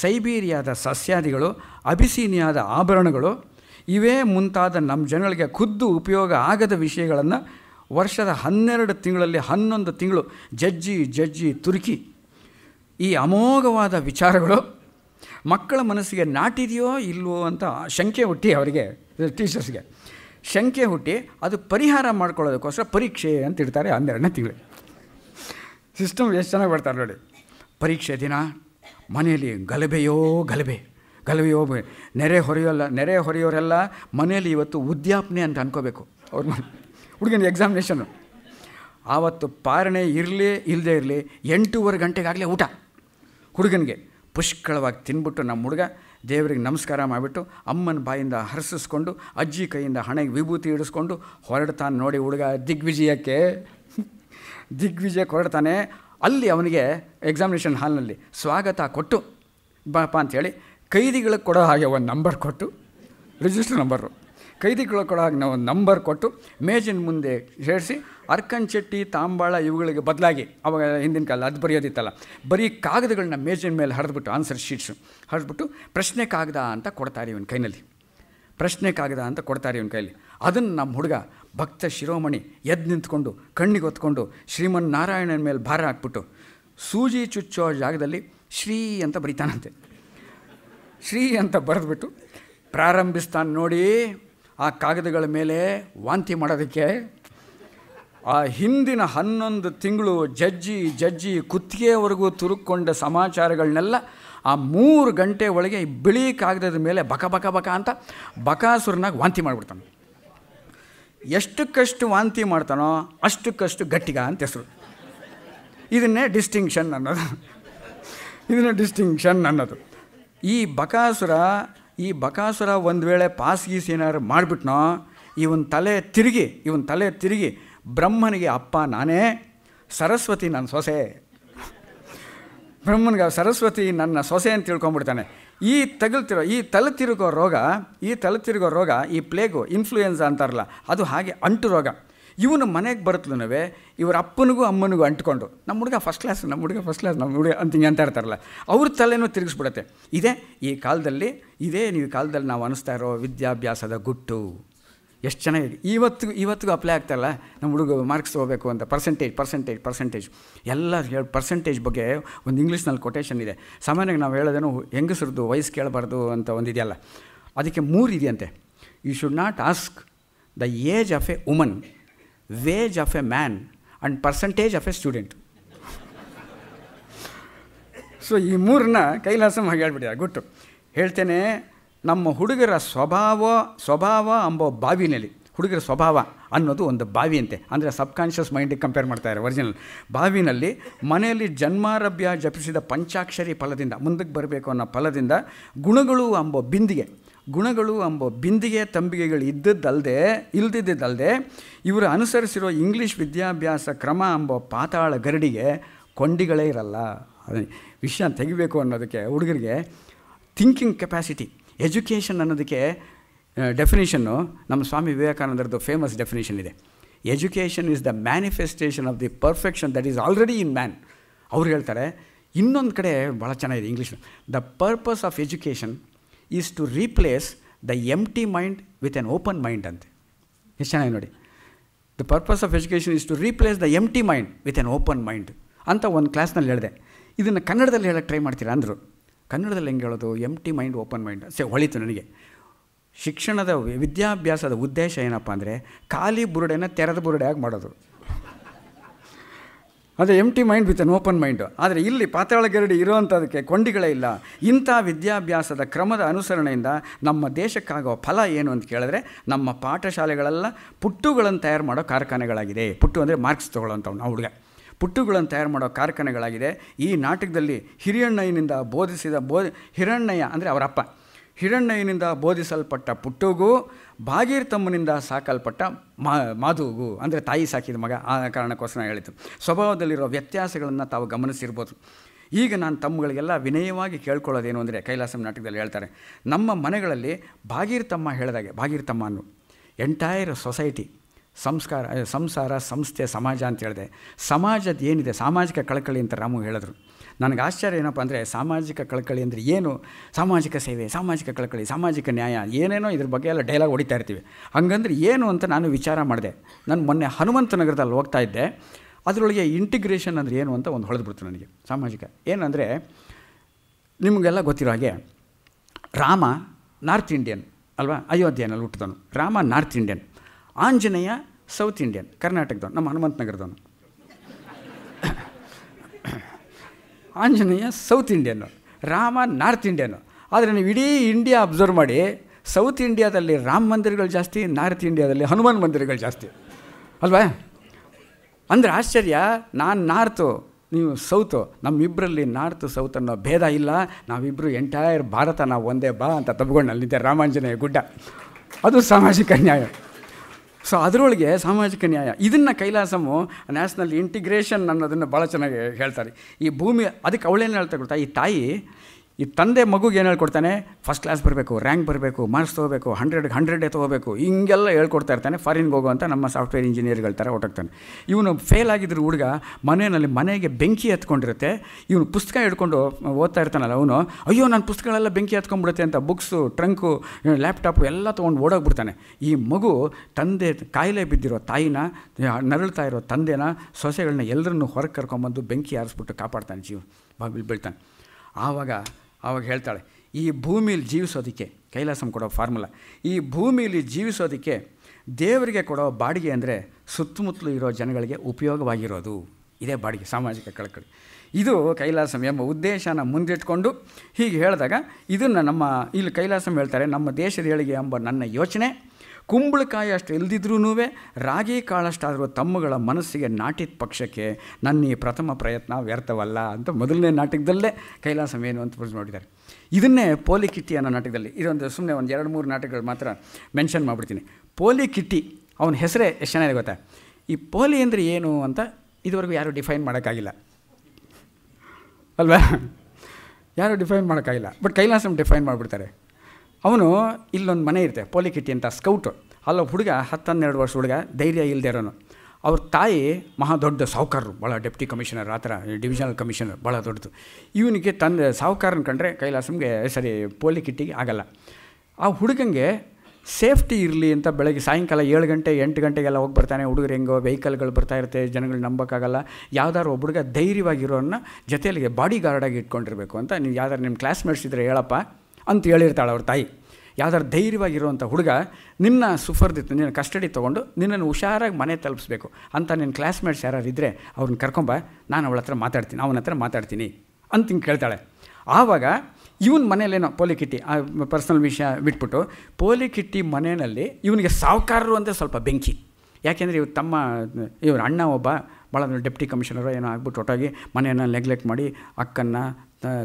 ಸೈಬೀರಿಯಾದ ಸಸ್ಯಾದಿಗಳು ಅಬಿಸೀನಿಯಾದ ಆಭರಣಗಳು ಇವೇ ಮುಂತಾದ ನಮ್ಮ ಜನಗಳಿಗೆ ಖುದ್ದು ಉಪಯೋಗ ಆಗದ ವಿಷಯಗಳನ್ನು ವರ್ಷದ ಹನ್ನೆರಡು ತಿಂಗಳಲ್ಲಿ ಹನ್ನೊಂದು ತಿಂಗಳು ಜಜ್ಜಿ ಜಜ್ಜಿ ತುರುಕಿ ಈ ಅಮೋಘವಾದ ವಿಚಾರಗಳು ಮಕ್ಕಳ ಮನಸ್ಸಿಗೆ ನಾಟಿದೆಯೋ ಇಲ್ಲವೋ ಅಂತ ಶಂಕೆ ಹುಟ್ಟಿ ಅವರಿಗೆ ಟೀಚರ್ಸ್ಗೆ ಶಂಕೆ ಹುಟ್ಟಿ ಅದು ಪರಿಹಾರ ಮಾಡ್ಕೊಳ್ಳೋದಕ್ಕೋಸ್ಕರ ಪರೀಕ್ಷೆ ಅಂತ ಇಡ್ತಾರೆ ಹನ್ನೆರಡನೇ ತಿಂಗಳು ಸಿಸ್ಟಮ್ ಎಷ್ಟು ಚೆನ್ನಾಗಿ ಬರ್ತಾರೆ ನೋಡಿ ಪರೀಕ್ಷೆ ದಿನ ಮನೆಯಲ್ಲಿ ಗಲಭೆಯೋ ಗಲಭೆ ಗಲಭೆಯೋ ನೆರೆ ಹೊರೆಯೋಲ್ಲ ನೆರೆ ಹೊರೆಯೋರೆಲ್ಲ ಮನೆಯಲ್ಲಿ ಇವತ್ತು ಉದ್ಯಾಪನೆ ಅಂತ ಅನ್ಕೋಬೇಕು ಅವ್ರ ಮನೆ ಹುಡುಗನ ಎಕ್ಸಾಮಿನೇಷನು ಆವತ್ತು ಪಾರಣೆ ಇರಲಿ ಇಲ್ಲದೆ ಇರಲಿ ಎಂಟೂವರೆ ಗಂಟೆಗಾಗಲೇ ಊಟ ಹುಡುಗನಿಗೆ ಪುಷ್ಕಳವಾಗಿ ತಿನ್ಬಿಟ್ಟು ನಮ್ಮ ಹುಡುಗ ದೇವರಿಗೆ ನಮಸ್ಕಾರ ಮಾಡಿಬಿಟ್ಟು ಅಮ್ಮನ ಬಾಯಿಂದ ಹರಸಿಸ್ಕೊಂಡು ಅಜ್ಜಿ ಕೈಯಿಂದ ಹಣೆಗೆ ವಿಭೂತಿ ಇಡಿಸ್ಕೊಂಡು ಹೊರಡ್ತಾನೆ ನೋಡಿ ಹುಡುಗ ದಿಗ್ವಿಜಯಕ್ಕೆ ದಿಗ್ವಿಜಯಕ್ಕೆ ಹೊರಡ್ತಾನೆ ಅಲ್ಲಿ ಅವನಿಗೆ ಎಕ್ಸಾಮಿನೇಷನ್ ಹಾಲ್ನಲ್ಲಿ ಸ್ವಾಗತ ಕೊಟ್ಟು ಬಾಪ ಅಂಥೇಳಿ ಕೈದಿಗಳಿಗೆ ಕೊಡೋ ಹಾಗೆ ಒಂದು ನಂಬರ್ ಕೊಟ್ಟು ರಿಜಿಸ್ಟರ್ ನಂಬರು ಕೈದಿಗಳಿಗೆ ಕೊಡೋ ಹಾಗೆ ನಾವು ನಂಬರ್ ಕೊಟ್ಟು ಮೇಜಿನ ಮುಂದೆ ಸೇರಿಸಿ ಅರ್ಕನ್ ಚಟ್ಟಿ ತಾಂಬಾಳ ಇವುಗಳಿಗೆ ಬದಲಾಗಿ ಅವಾಗ ಹಿಂದಿನ ಕಾಲ ಅದು ಬರೆಯೋದಿತ್ತಲ್ಲ ಬರೀ ಕಾಗದಗಳನ್ನ ಮೇಜಿನ ಮೇಲೆ ಹರಿದ್ಬಿಟ್ಟು ಆನ್ಸರ್ ಶೀಟ್ಸು ಹರಿದ್ಬಿಟ್ಟು ಪ್ರಶ್ನೆ ಕಾಗದ ಅಂತ ಕೊಡ್ತಾರೆ ಇವನ ಕೈನಲ್ಲಿ ಪ್ರಶ್ನೆ ಕಾಗದ ಅಂತ ಕೊಡ್ತಾರೆ ಇವನ ಕೈಯಲ್ಲಿ ಅದನ್ನು ನಮ್ಮ ಹುಡುಗ ಭಕ್ತ ಶಿರೋಮಣಿ ಎದ್ದು ನಿಂತ್ಕೊಂಡು ಕಣ್ಣಿಗೆ ಹೊತ್ಕೊಂಡು ಶ್ರೀಮನ್ ನಾರಾಯಣನ ಮೇಲೆ ಭಾರ ಹಾಕ್ಬಿಟ್ಟು ಸೂಜಿ ಚುಚ್ಚೋ ಜಾಗದಲ್ಲಿ ಶ್ರೀ ಅಂತ ಬರೀತಾನಂತೆ ಶ್ರೀ ಅಂತ ಬರೆದ್ಬಿಟ್ಟು ಪ್ರಾರಂಭಿಸ್ತಾನೆ ನೋಡಿ ಆ ಕಾಗದಗಳ ಮೇಲೆ ವಾಂತಿ ಮಾಡೋದಕ್ಕೆ ಆ ಹಿಂದಿನ ಹನ್ನೊಂದು ತಿಂಗಳು ಜಜ್ಜಿ ಜಜ್ಜಿ ಕುತ್ತಿಗೆಯವರೆಗೂ ತುರುಕೊಂಡ ಸಮಾಚಾರಗಳನ್ನೆಲ್ಲ ಆ ಮೂರು ಗಂಟೆ ಒಳಗೆ ಬಿಳಿ ಕಾಗದದ ಮೇಲೆ ಬಕ ಬಕ ಬಕ ಅಂತ ಬಕಾಸುರನಾಗಿ ವಾಂತಿ ಮಾಡಿಬಿಡ್ತಾನೆ ಎಷ್ಟಕ್ಕಷ್ಟು ವಾಂತಿ ಮಾಡ್ತಾನೋ ಅಷ್ಟಕ್ಕಷ್ಟು ಗಟ್ಟಿಗ ಅಂತ ಹೆಸರು ಇದನ್ನೇ ಡಿಸ್ಟಿಂಕ್ಷನ್ ಅನ್ನೋದು ಇದನ್ನೇ ಡಿಸ್ಟಿಂಕ್ಷನ್ ಅನ್ನೋದು ಈ ಬಕಾಸುರ ಈ ಬಕಾಸುರ ಒಂದು ವೇಳೆ ಪಾಸ್ ಗೀಸ್ ಏನಾದ್ರು ಮಾಡಿಬಿಟ್ನೋ ಇವನ್ ತಲೆ ತಿರುಗಿ ಇವನ್ ತಲೆ ತಿರುಗಿ ಬ್ರಹ್ಮನಿಗೆ ಅಪ್ಪ ನಾನೇ ಸರಸ್ವತಿ ನನ್ನ ಸೊಸೆ ಬ್ರಹ್ಮನಿಗೆ ಸರಸ್ವತಿ ನನ್ನ ಸೊಸೆ ಅಂತ ತಿಳ್ಕೊಂಬಿಡ್ತಾನೆ ಈ ತಗಲ್ತಿರೋ ಈ ತಲೆ ತಿರುಗೋ ರೋಗ ಈ ತಲೆ ತಿರುಗೋ ರೋಗ ಈ ಪ್ಲೇಗು ಇನ್ಫ್ಲೂಯೆನ್ಸಾ ಅಂತಾರಲ್ಲ ಅದು ಹಾಗೆ ಅಂಟು ರೋಗ ಇವನು ಮನೆಗೆ ನಾವೇ ಇವರ ಅಪ್ಪನಿಗೂ ಅಮ್ಮನಿಗೂ ಅಂಟ್ಕೊಂಡು ನಮ್ಮ ಹುಡುಗ ಫಸ್ಟ್ ಕ್ಲಾಸ್ ನಮ್ಮ ಹುಡುಗ ಫಸ್ಟ್ ಕ್ಲಾಸ್ ನಮ್ಮ ಹುಡುಗ ಅಂತ ಹಿಂಗೆ ಅಂತ ಇರ್ತಾರಲ್ಲ ಅವ್ರ ತಲೆನೂ ತಿರುಗಿಸ್ಬಿಡುತ್ತೆ ಇದೇ ಈ ಕಾಲದಲ್ಲಿ ಇದೇ ನೀವು ಕಾಲದಲ್ಲಿ ನಾವು ಅನಿಸ್ತಾ ಇರೋ ವಿದ್ಯಾಭ್ಯಾಸದ ಗುಟ್ಟು ಎಷ್ಟು ಚೆನ್ನಾಗಿದೆ ಇವತ್ತು ಇವತ್ತಿಗೂ ಅಪ್ಲೈ ಆಗ್ತಾಯಿಲ್ಲ ನಮ್ಮ ಹುಡುಗ ಮಾರ್ಕ್ಸ್ ತೊಗೋಬೇಕು ಅಂತ ಪರ್ಸೆಂಟೇಜ್ ಪರ್ಸೆಂಟೇಜ್ ಪರ್ಸೆಂಟೇಜ್ ಎಲ್ಲ ಹೇಳಿ ಪರ್ಸೆಂಟೇಜ್ ಬಗ್ಗೆ ಒಂದು ಇಂಗ್ಲೀಷ್ನಲ್ಲಿ ಕೊಟೇಷನ್ ಇದೆ ಸಾಮಾನ್ಯವಾಗಿ ನಾವು ಹೇಳೋದೇನು ಹೆಂಗಸ್ರದ್ದು ವಯಸ್ಸು ಕೇಳಬಾರ್ದು ಅಂತ ಒಂದಿದೆಯಲ್ಲ ಅದಕ್ಕೆ ಮೂರು ಇದೆಯಂತೆ you should not ask the age of a woman wage of a man and percentage of a student so ಈ ಮೂರನ್ನ ಕೈಲಾಸ ಹಾಗೆ ಹೇಳ್ಬಿಟ್ಟಿದ್ದಾರೆ ಗುಟ್ಟು ಹೇಳ್ತೇನೆ ನಮ್ಮ ಹುಡುಗರ ಸ್ವಭಾವ ಸ್ವಭಾವ ಎಂಬ ಬಾವಿನಲ್ಲಿ ಹುಡುಗರ ಸ್ವಭಾವ ಅನ್ನೋದು ಒಂದು ಬಾವಿಯಂತೆ ಅಂದರೆ ಸಬ್ಕಾನ್ಷಿಯಸ್ ಮೈಂಡಿಗೆ ಕಂಪೇರ್ ಮಾಡ್ತಾರೆ ಒರಿಜಿನಲ್ ಬಾವಿನಲ್ಲಿ ಮನೆಯಲ್ಲಿ ಜನ್ಮಾರಭ್ಯ ಜಪಿಸಿದ ಪಂಚಾಕ್ಷರಿ ಫಲದಿಂದ ಮುಂದಕ್ಕೆ ಬರಬೇಕು ಅನ್ನೋ ಫಲದಿಂದ ಗುಣಗಳು ಎಂಬ ಬಿಂದಿಗೆ ಗುಣಗಳು ಅಂಬೋ ಬಿಂದಿಗೆ ತಂಬಿಗೆಗಳು ಇದ್ದದ್ದಲ್ಲದೆ ಇಲ್ದಿದ್ದಲ್ಲದೆ ಇವರು ಅನುಸರಿಸಿರೋ ಇಂಗ್ಲೀಷ್ ವಿದ್ಯಾಭ್ಯಾಸ ಕ್ರಮ ಎಂಬ ಪಾತಾಳ ಗರಡಿಗೆ ಕೊಂಡಿಗಳೇ ಇರಲ್ಲ ವಿಷಯ ತೆಗಿಬೇಕು ಅನ್ನೋದಕ್ಕೆ ಹುಡುಗರಿಗೆ ಥಿಂಕಿಂಗ್ ಕೆಪಾಸಿಟಿ ಎಜುಕೇಷನ್ ಅನ್ನೋದಕ್ಕೆ ಡೆಫಿನೇಷನ್ನು ನಮ್ಮ ಸ್ವಾಮಿ ವಿವೇಕಾನಂದರದ್ದು ಫೇಮಸ್ ಡೆಫಿನೇಷನ್ ಇದೆ education is the manifestation of the perfection that is already in man ಅವ್ರು ಹೇಳ್ತಾರೆ ಇನ್ನೊಂದು ಕಡೆ ಭಾಳ ಚೆನ್ನಾಗಿದೆ English the purpose of education is to replace the empty mind with an open mind ಅಂತೆ ಎಷ್ಟು ಚೆನ್ನಾಗಿ ನೋಡಿ the purpose of education is to replace the empty mind with an open mind ಅಂತ ಒಂದು ಕ್ಲಾಸ್ನಲ್ಲಿ ಹೇಳಿದೆ ಇದನ್ನು ಕನ್ನಡದಲ್ಲಿ ಹೇಳಕ್ಕೆ ಟ್ರೈ ಮಾಡ್ತೀರಾ ಅಂದರು ಕನ್ನಡದಲ್ಲಿ ಹೆಂಗೆ ಹೇಳೋದು empty mind open mind ಸೆ ಹೊಳಿತು ನನಗೆ ಶಿಕ್ಷಣದ ವಿದ್ಯಾಭ್ಯಾಸದ ಉದ್ದೇಶ ಏನಪ್ಪ ಅಂದರೆ ಖಾಲಿ ಬುರುಡೆನ ತೆರೆದ ಬುರುಡೆಯಾಗಿ ಮಾಡೋದು ಅದೇ empty mind with an open mind ಆದರೆ ಇಲ್ಲಿ ಪಾತಾಳ ಗರಡಿ ಇರೋವಂಥದಕ್ಕೆ ಕೊಂಡಿಗಳೇ ಇಲ್ಲ ಇಂಥ ವಿದ್ಯಾಭ್ಯಾಸದ ಕ್ರಮದ ಅನುಸರಣೆಯಿಂದ ನಮ್ಮ ದೇಶಕ್ಕಾಗೋ ಫಲ ಏನು ಅಂತ ಕೇಳಿದ್ರೆ ನಮ್ಮ ಪಾಠಶಾಲೆಗಳೆಲ್ಲ ಪುಟ್ಟುಗಳನ್ನು ತಯಾರು ಮಾಡೋ ಕಾರ್ಖಾನೆಗಳಾಗಿದೆ ಪುಟ್ಟು ಅಂದರೆ ಮಾರ್ಕ್ಸ್ ತೊಗೊಳ್ಳೋವಂಥವು ನಾವು ಹುಡುಗ ಪುಟ್ಟುಗಳನ್ನು ತಯಾರು ಮಾಡೋ ಕಾರ್ಖಾನೆಗಳಾಗಿದೆ ಈ ನಾಟಕದಲ್ಲಿ ಹಿರಿಯಣ್ಣಯ್ಯನಿಂದ ಬೋಧಿಸಿದ ಬೋ ಹಿರಣ್ಣಯ್ಯ ಅಂದರೆ ಅವರಪ್ಪ ಹಿರಣ್ಣಯ್ಯನಿಂದ ಬೋಧಿಸಲ್ಪಟ್ಟ ಪುಟ್ಟುಗೂ ಭಾಗೀರ್ತಮ್ಮನಿಂದ ಸಾಕಲ್ಪಟ್ಟ ಮಾ ಮಾಧುಗೂ ಅಂದರೆ ತಾಯಿ ಸಾಕಿದ ಮಗ ಆ ಕಾರಣಕ್ಕೋಸ್ಕರ ಹೇಳಿತು ಸ್ವಭಾವದಲ್ಲಿರೋ ವ್ಯತ್ಯಾಸಗಳನ್ನು ತಾವು ಗಮನಿಸಿರ್ಬೋದು ಈಗ ನಾನು ತಮ್ಮಗಳಿಗೆಲ್ಲ ವಿನಯವಾಗಿ ಕೇಳ್ಕೊಳ್ಳೋದೇನು ಅಂದರೆ ಕೈಲಾಸಂ ನಾಟಕದಲ್ಲಿ ಹೇಳ್ತಾರೆ ನಮ್ಮ ಮನೆಗಳಲ್ಲಿ ಭಾಗೀರ್ತಮ್ಮ ಹೇಳಿದಾಗೆ ಭಾಗೀರ್ತಮ್ಮ ಅನ್ನು ಎಂಟೈರ್ ಸೊಸೈಟಿ ಸಂಸ್ಕಾರ ಸಂಸಾರ ಸಂಸ್ಥೆ ಸಮಾಜ ಅಂತ ಹೇಳಿದೆ ಸಮಾಜದ ಏನಿದೆ ಸಾಮಾಜಿಕ ಕಳಕಳಿ ಅಂತ ರಾಮು ಹೇಳಿದ್ರು ನನಗೆ ಆಶ್ಚರ್ಯ ಏನಪ್ಪ ಅಂದರೆ ಸಾಮಾಜಿಕ ಕಳಕಳಿ ಅಂದರೆ ಏನು ಸಾಮಾಜಿಕ ಸೇವೆ ಸಾಮಾಜಿಕ ಕಳಕಳಿ ಸಾಮಾಜಿಕ ನ್ಯಾಯ ಏನೇನೋ ಇದ್ರ ಬಗ್ಗೆ ಎಲ್ಲ ಡೈಲಾಗ್ ಹೊಡಿತಾ ಇರ್ತೀವಿ ಹಂಗಂದ್ರೆ ಏನು ಅಂತ ನಾನು ವಿಚಾರ ಮಾಡಿದೆ ನಾನು ಮೊನ್ನೆ ಹನುಮಂತ ನಗರದಲ್ಲಿ ಹೋಗ್ತಾ ಇದ್ದೆ ಅದರೊಳಗೆ ಇಂಟಿಗ್ರೇಷನ್ ಅಂದರೆ ಏನು ಅಂತ ಒಂದು ಹೊಳೆದ್ಬಿಡ್ತು ನನಗೆ ಸಾಮಾಜಿಕ ಏನಂದರೆ ನಿಮಗೆಲ್ಲ ಗೊತ್ತಿರೋ ಹಾಗೆ ರಾಮ ನಾರ್ತ್ ಇಂಡಿಯನ್ ಅಲ್ವಾ ಅಯೋಧ್ಯೆಯಲ್ಲಿ ಹುಟ್ಟಿದನು Rama north Indian Anjaneya south Indian ಕರ್ನಾಟಕದವನು ನಮ್ಮ ಹನುಮಂತ ನಗರದವನು Anjaneya south Indian Rama north Indian ಆದರೆ ನೀವು ಇಡೀ ಇಂಡಿಯಾ ಅಬ್ಸರ್ವ್ ಮಾಡಿ ಸೌತ್ ಇಂಡಿಯಾದಲ್ಲಿ ರಾಮ ಮಂದಿರಗಳು ಜಾಸ್ತಿ ನಾರ್ತ್ ಇಂಡಿಯಾದಲ್ಲಿ ಹನುಮಾನ್ ಮಂದಿರಗಳು ಜಾಸ್ತಿ ಅಲ್ವಾ ಅಂದರೆ ಆಶ್ಚರ್ಯ ನಾನು ನಾರ್ತು ನೀವು ಸೌತು ನಮ್ಮಿಬ್ಬರಲ್ಲಿ ನಾರ್ತ್ ಸೌತ್ ಅನ್ನೋ ಭೇದ ಇಲ್ಲ ನಾವಿಬ್ಬರು ಎಂಟೈರ್ ಭಾರತ ನಾವು ಒಂದೇ ಬಾ ಅಂತ ತಬ್ಗೊಂಡು ಅಲ್ಲಿದ್ದೆ ರಾಮಾಂಜನೇಯ ಗುಡ್ಡ ಅದು ಸಾಮಾಜಿಕ ನ್ಯಾಯ ಸೊ ಅದರೊಳಗೆ ಸಾಮಾಜಿಕ ನ್ಯಾಯ ಇದನ್ನು ಕೈಲಾಸಮು ನ್ಯಾಷನಲ್ ಇಂಟಿಗ್ರೇಷನ್ ಅನ್ನೋದನ್ನು ಭಾಳ ಚೆನ್ನಾಗಿ ಹೇಳ್ತಾರೆ ಈ ಭೂಮಿ ಅದಕ್ಕೆ ಅವಳೇನು ಹೇಳ್ತಾ ಗೊತ್ತಾ ಈ ತಾಯಿ ಈ ತಂದೆ ಮಗುಗೆ ಏನು ಹೇಳ್ಕೊಡ್ತಾನೆ ಫಸ್ಟ್ ಕ್ಲಾಸ್ ಬರಬೇಕು ರ್ಯಾಂಕ್ ಬರಬೇಕು ಮಾರ್ಕ್ಸ್ ತೊಗೋಬೇಕು ಹಂಡ್ರೆಡ್ಗೆ ಹಂಡ್ರೆಡೇ ತೊಗೋಬೇಕು ಹಿಂಗೆಲ್ಲ ಹೇಳ್ಕೊಡ್ತಾ ಇರ್ತಾನೆ ಫಾರಿನ್ಗೆ ಅಂತ ನಮ್ಮ ಸಾಫ್ಟ್ವೇರ್ ಇಂಜಿನಿಯರ್ಗಳ ಥರ ಹೊಟ್ಟೋಗ್ತಾನೆ ಇವನು ಫೇಲ್ ಆಗಿದ್ರು ಹುಡುಗ ಮನೆಯಲ್ಲಿ ಮನೆಗೆ ಬೆಂಕಿ ಎತ್ಕೊಂಡಿರುತ್ತೆ ಇವನು ಪುಸ್ತಕ ಹಿಡ್ಕೊಂಡು ಓದ್ತಾ ಇರ್ತಾನಲ್ಲ ಅವನು ಅಯ್ಯೋ ನಾನು ಪುಸ್ತಕಗಳೆಲ್ಲ ಬೆಂಕಿ ಹತ್ಕೊಂಡ್ಬಿಡುತ್ತೆ ಅಂತ ಬುಕ್ಸು ಟ್ರಂಕು ಲ್ಯಾಪ್ಟಾಪು ಎಲ್ಲ ತೊಗೊಂಡು ಓಡೋಗ್ಬಿಡ್ತಾನೆ ಈ ಮಗು ತಂದೆ ಕಾಯಿಲೆ ಬಿದ್ದಿರೋ ತಾಯಿನ ನರಳ್ತಾ ಇರೋ ತಂದೆನ ಸೊಸೆಗಳನ್ನ ಎಲ್ಲರನ್ನೂ ಹೊರಗೆ ಕರ್ಕೊಂಬಂದು ಬೆಂಕಿ ಆರಿಸ್ಬಿಟ್ಟು ಕಾಪಾಡ್ತಾನೆ ಜೀವ ಬಾಗಿಲು ಬೀಳ್ತಾನೆ ಆವಾಗ ಆವಾಗ ಹೇಳ್ತಾಳೆ ಈ ಭೂಮಿಲಿ ಜೀವಿಸೋದಕ್ಕೆ ಕೈಲಾಸಂ ಕೊಡೋ ಫಾರ್ಮುಲಾ ಈ ಭೂಮಿಲಿ ಜೀವಿಸೋದಕ್ಕೆ ದೇವರಿಗೆ ಕೊಡೋ ಬಾಡಿಗೆ ಅಂದರೆ ಸುತ್ತಮುತ್ತಲು ಇರೋ ಜನಗಳಿಗೆ ಉಪಯೋಗವಾಗಿರೋದು ಇದೇ ಬಾಡಿಗೆ ಸಾಮಾಜಿಕ ಕಳಕಳಿ ಇದು ಕೈಲಾಸಂ ಎಂಬ ಉದ್ದೇಶನ ಮುಂದಿಟ್ಕೊಂಡು ಹೀಗೆ ಹೇಳಿದಾಗ ಇದನ್ನು ನಮ್ಮ ಇಲ್ಲಿ ಕೈಲಾಸಂ ಹೇಳ್ತಾರೆ ನಮ್ಮ ದೇಶದ ಏಳಿಗೆ ಎಂಬ ನನ್ನ ಯೋಚನೆ ಕುಂಬಳಕಾಯಿ ಅಷ್ಟು ಇಲ್ದಿದ್ರೂ ರಾಗಿ ಕಾಳಷ್ಟಾದರೂ ತಮ್ಮಗಳ ಮನಸ್ಸಿಗೆ ನಾಟಿದ ಪಕ್ಷಕ್ಕೆ ನನ್ನ ಈ ಪ್ರಥಮ ಪ್ರಯತ್ನ ವ್ಯರ್ಥವಲ್ಲ ಅಂತ ಮೊದಲನೇ ನಾಟಕದಲ್ಲೇ ಕೈಲಾಸ ಏನು ಅಂತ ಪ್ರಶ್ನೆ ನೋಡಿದ್ದಾರೆ ಇದನ್ನೇ ಪೋಲಿ ಕಿಟ್ಟಿ ಅನ್ನೋ ನಾಟಕದಲ್ಲಿ ಇದೊಂದು ಸುಮ್ಮನೆ ಒಂದು ಎರಡು ಮೂರು ನಾಟಕಗಳು ಮಾತ್ರ ಮೆನ್ಷನ್ ಮಾಡಿಬಿಡ್ತೀನಿ ಪೋಲಿ ಕಿಟ್ಟಿ ಅವನ ಹೆಸರೇ ಎಷ್ಟು ಚೆನ್ನಾಗಿದೆ ಗೊತ್ತಾ ಈ ಪೋಲಿ ಅಂದರೆ ಏನು ಅಂತ ಇದುವರೆಗೂ ಯಾರೂ ಡಿಫೈನ್ ಮಾಡೋಕ್ಕಾಗಿಲ್ಲ ಅಲ್ವಾ ಯಾರೂ ಡಿಫೈನ್ ಮಾಡೋಕ್ಕಾಗಿಲ್ಲ ಬಟ್ ಕೈಲಾಸಂ ಡಿಫೈನ್ ಮಾಡಿಬಿಡ್ತಾರೆ ಅವನು ಇಲ್ಲೊಂದು ಮನೆ ಇರುತ್ತೆ ಪೋಲಿಕಿಟ್ಟಿ ಅಂತ ಸ್ಕೌಟು ಅಲ್ಲೊಬ್ಬ ಹುಡುಗ ಹತ್ತನ್ನೆರಡು ವರ್ಷ ಹುಡುಗ ಧೈರ್ಯ ಇಲ್ಲದೆ ಇರೋನು ಅವ್ರ ತಾಯಿ ಮಹಾ ದೊಡ್ಡ ಸಾಹುಕಾರರು ಭಾಳ ಡೆಪ್ಟಿ ಕಮಿಷನರ್ ಆ ಥರ ಡಿವಿಷನಲ್ ಕಮಿಷನರ್ ಭಾಳ ದೊಡ್ಡದು ಇವನಿಗೆ ತಂದೆ ಸಾಹುಕಾರನ ಕಂಡ್ರೆ ಕೈಲಾಸಮ್ಗೆ ಸರಿ ಪೋಲಿಕಿಟ್ಟಿಗೆ ಆಗಲ್ಲ ಆ ಹುಡುಗಂಗೆ ಸೇಫ್ಟಿ ಇರಲಿ ಅಂತ ಬೆಳಗ್ಗೆ ಸಾಯಂಕಾಲ ಏಳು ಗಂಟೆ ಎಂಟು ಗಂಟೆಗೆಲ್ಲ ಹೋಗಿ ಬರ್ತಾನೆ ಹುಡುಗರು ಹೆಂಗೋ ವೆಹಿಕಲ್ಗಳು ಬರ್ತಾ ಇರುತ್ತೆ ಜನಗಳು ನಂಬೋಕ್ಕಾಗಲ್ಲ ಯಾವ್ದಾದ್ರು ಒಬ್ಬ ಹುಡುಗ ಧೈರ್ಯವಾಗಿರೋನ್ನ ಜೊತೆಯಲ್ಲಿಗೆ ಬಾಡಿ ಗಾರ್ಡಾಗಿ ಇಟ್ಕೊಂಡಿರಬೇಕು ಅಂತ ನೀವು ಯಾವ್ದಾರು ನಿಮ್ಮ ಕ್ಲಾಸ್ಮೇಟ್ಸ್ ಇದ್ದರೆ ಹೇಳಪ್ಪ ಅಂತ ಹೇಳಿರ್ತಾಳೆ ಅವ್ರ ತಾಯಿ ಯಾವ್ದಾರು ಧೈರ್ಯವಾಗಿರುವಂಥ ಹುಡುಗ ನಿನ್ನ ಸುಫರ್ದಿತ್ತು ನಿನ್ನ ಕಸ್ಟಡಿ ತೊಗೊಂಡು ನಿನ್ನನ್ನು ಹುಷಾರಾಗಿ ಮನೆ ತಲುಪಿಸ್ಬೇಕು ಅಂತ ನಿನ್ನ ಕ್ಲಾಸ್ಮೇಟ್ಸ್ ಯಾರು ಇದ್ದರೆ ಅವ್ರನ್ನ ಕರ್ಕೊಂಬ ನಾನು ಅವಳ ಹತ್ರ ಮಾತಾಡ್ತೀನಿ ಅವನ ಹತ್ರ ಮಾತಾಡ್ತೀನಿ ಅಂತ ಹಿಂಗೆ ಕೇಳ್ತಾಳೆ ಆವಾಗ ಇವನ್ ಮನೆಯಲ್ಲೇನೋ ಪೋಲಿ ಆ ಪರ್ಸ್ನಲ್ ವಿಷಯ ಬಿಟ್ಬಿಟ್ಟು ಕಿಟ್ಟಿ ಮನೆಯಲ್ಲಿ ಇವನಿಗೆ ಸಾವುಕಾರರು ಅಂದರೆ ಸ್ವಲ್ಪ ಬೆಂಕಿ ಯಾಕೆಂದರೆ ಇವ್ರು ತಮ್ಮ ಇವ್ರ ಅಣ್ಣ ಒಬ್ಬ ಭಾಳ ಡೆಪ್ಟಿ ಕಮಿಷನರು ಏನೋ ಆಗ್ಬಿಟ್ಟು ಒಟ್ಟಾಗಿ ಮನೆಯನ್ನು ನೆಗ್ಲೆಕ್ಟ್ ಮಾಡಿ ಅಕ್ಕನ್ನ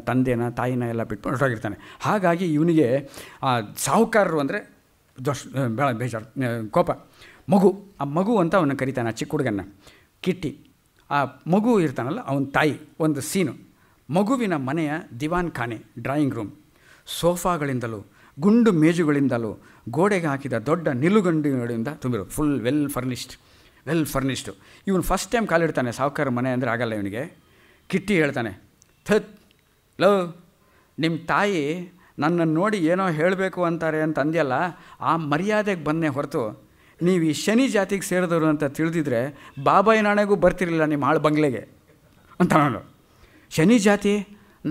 ತಂದೆನ ತಾಯಿನ ಎಲ್ಲ ಬಿಟ್ಟು ಹೊರಟೋಗಿರ್ತಾನೆ ಹಾಗಾಗಿ ಇವನಿಗೆ ಆ ಸಾಹುಕಾರರು ಅಂದರೆ ದೊಷ್ ಬೇಳ ಬೇಜಾರು ಕೋಪ ಮಗು ಆ ಮಗು ಅಂತ ಅವನ ಕರಿತಾನೆ ಆ ಚಿಕ್ಕ ಹುಡುಗನ್ನ ಕಿಟ್ಟಿ ಆ ಮಗು ಇರ್ತಾನಲ್ಲ ಅವನ ತಾಯಿ ಒಂದು ಸೀನು ಮಗುವಿನ ಮನೆಯ ದಿವಾನ್ ಖಾನೆ ಡ್ರಾಯಿಂಗ್ ರೂಮ್ ಸೋಫಾಗಳಿಂದಲೂ ಗುಂಡು ಮೇಜುಗಳಿಂದಲೂ ಗೋಡೆಗೆ ಹಾಕಿದ ದೊಡ್ಡ ನಿಲುಗಂಡಿಗಳಿಂದ ತುಂಬಿರೋ full well furnished well furnished ಇವನು ಫಸ್ಟ್ ಟೈಮ್ ಕಾಲಿಡ್ತಾನೆ ಸಾಹುಕಾರ ಮನೆ ಅಂದರೆ ಆಗಲ್ಲ ಇವನಿಗೆ ಕಿಟ್ಟಿ ಹೇಳ್ತಾನೆ ಥತ್ ಹಲೋ ನಿಮ್ಮ ತಾಯಿ ನನ್ನನ್ನು ನೋಡಿ ಏನೋ ಹೇಳಬೇಕು ಅಂತಾರೆ ಅಂತ ಅಂದ್ಯಲ್ಲ ಆ ಮರ್ಯಾದೆಗೆ ಬಂದೆ ಹೊರತು ನೀವು ಈ ಶನಿ ಜಾತಿಗೆ ಸೇರಿದವರು ಅಂತ ತಿಳಿದಿದ್ರೆ ಬಾಬಾಯಿ ನಾಣೆಗೂ ಬರ್ತಿರಲಿಲ್ಲ ನಿಮ್ಮ ಆಳು ಬಂಗ್ಲೆಗೆ ಅಂತ ನಾನು ಶನಿ ಜಾತಿ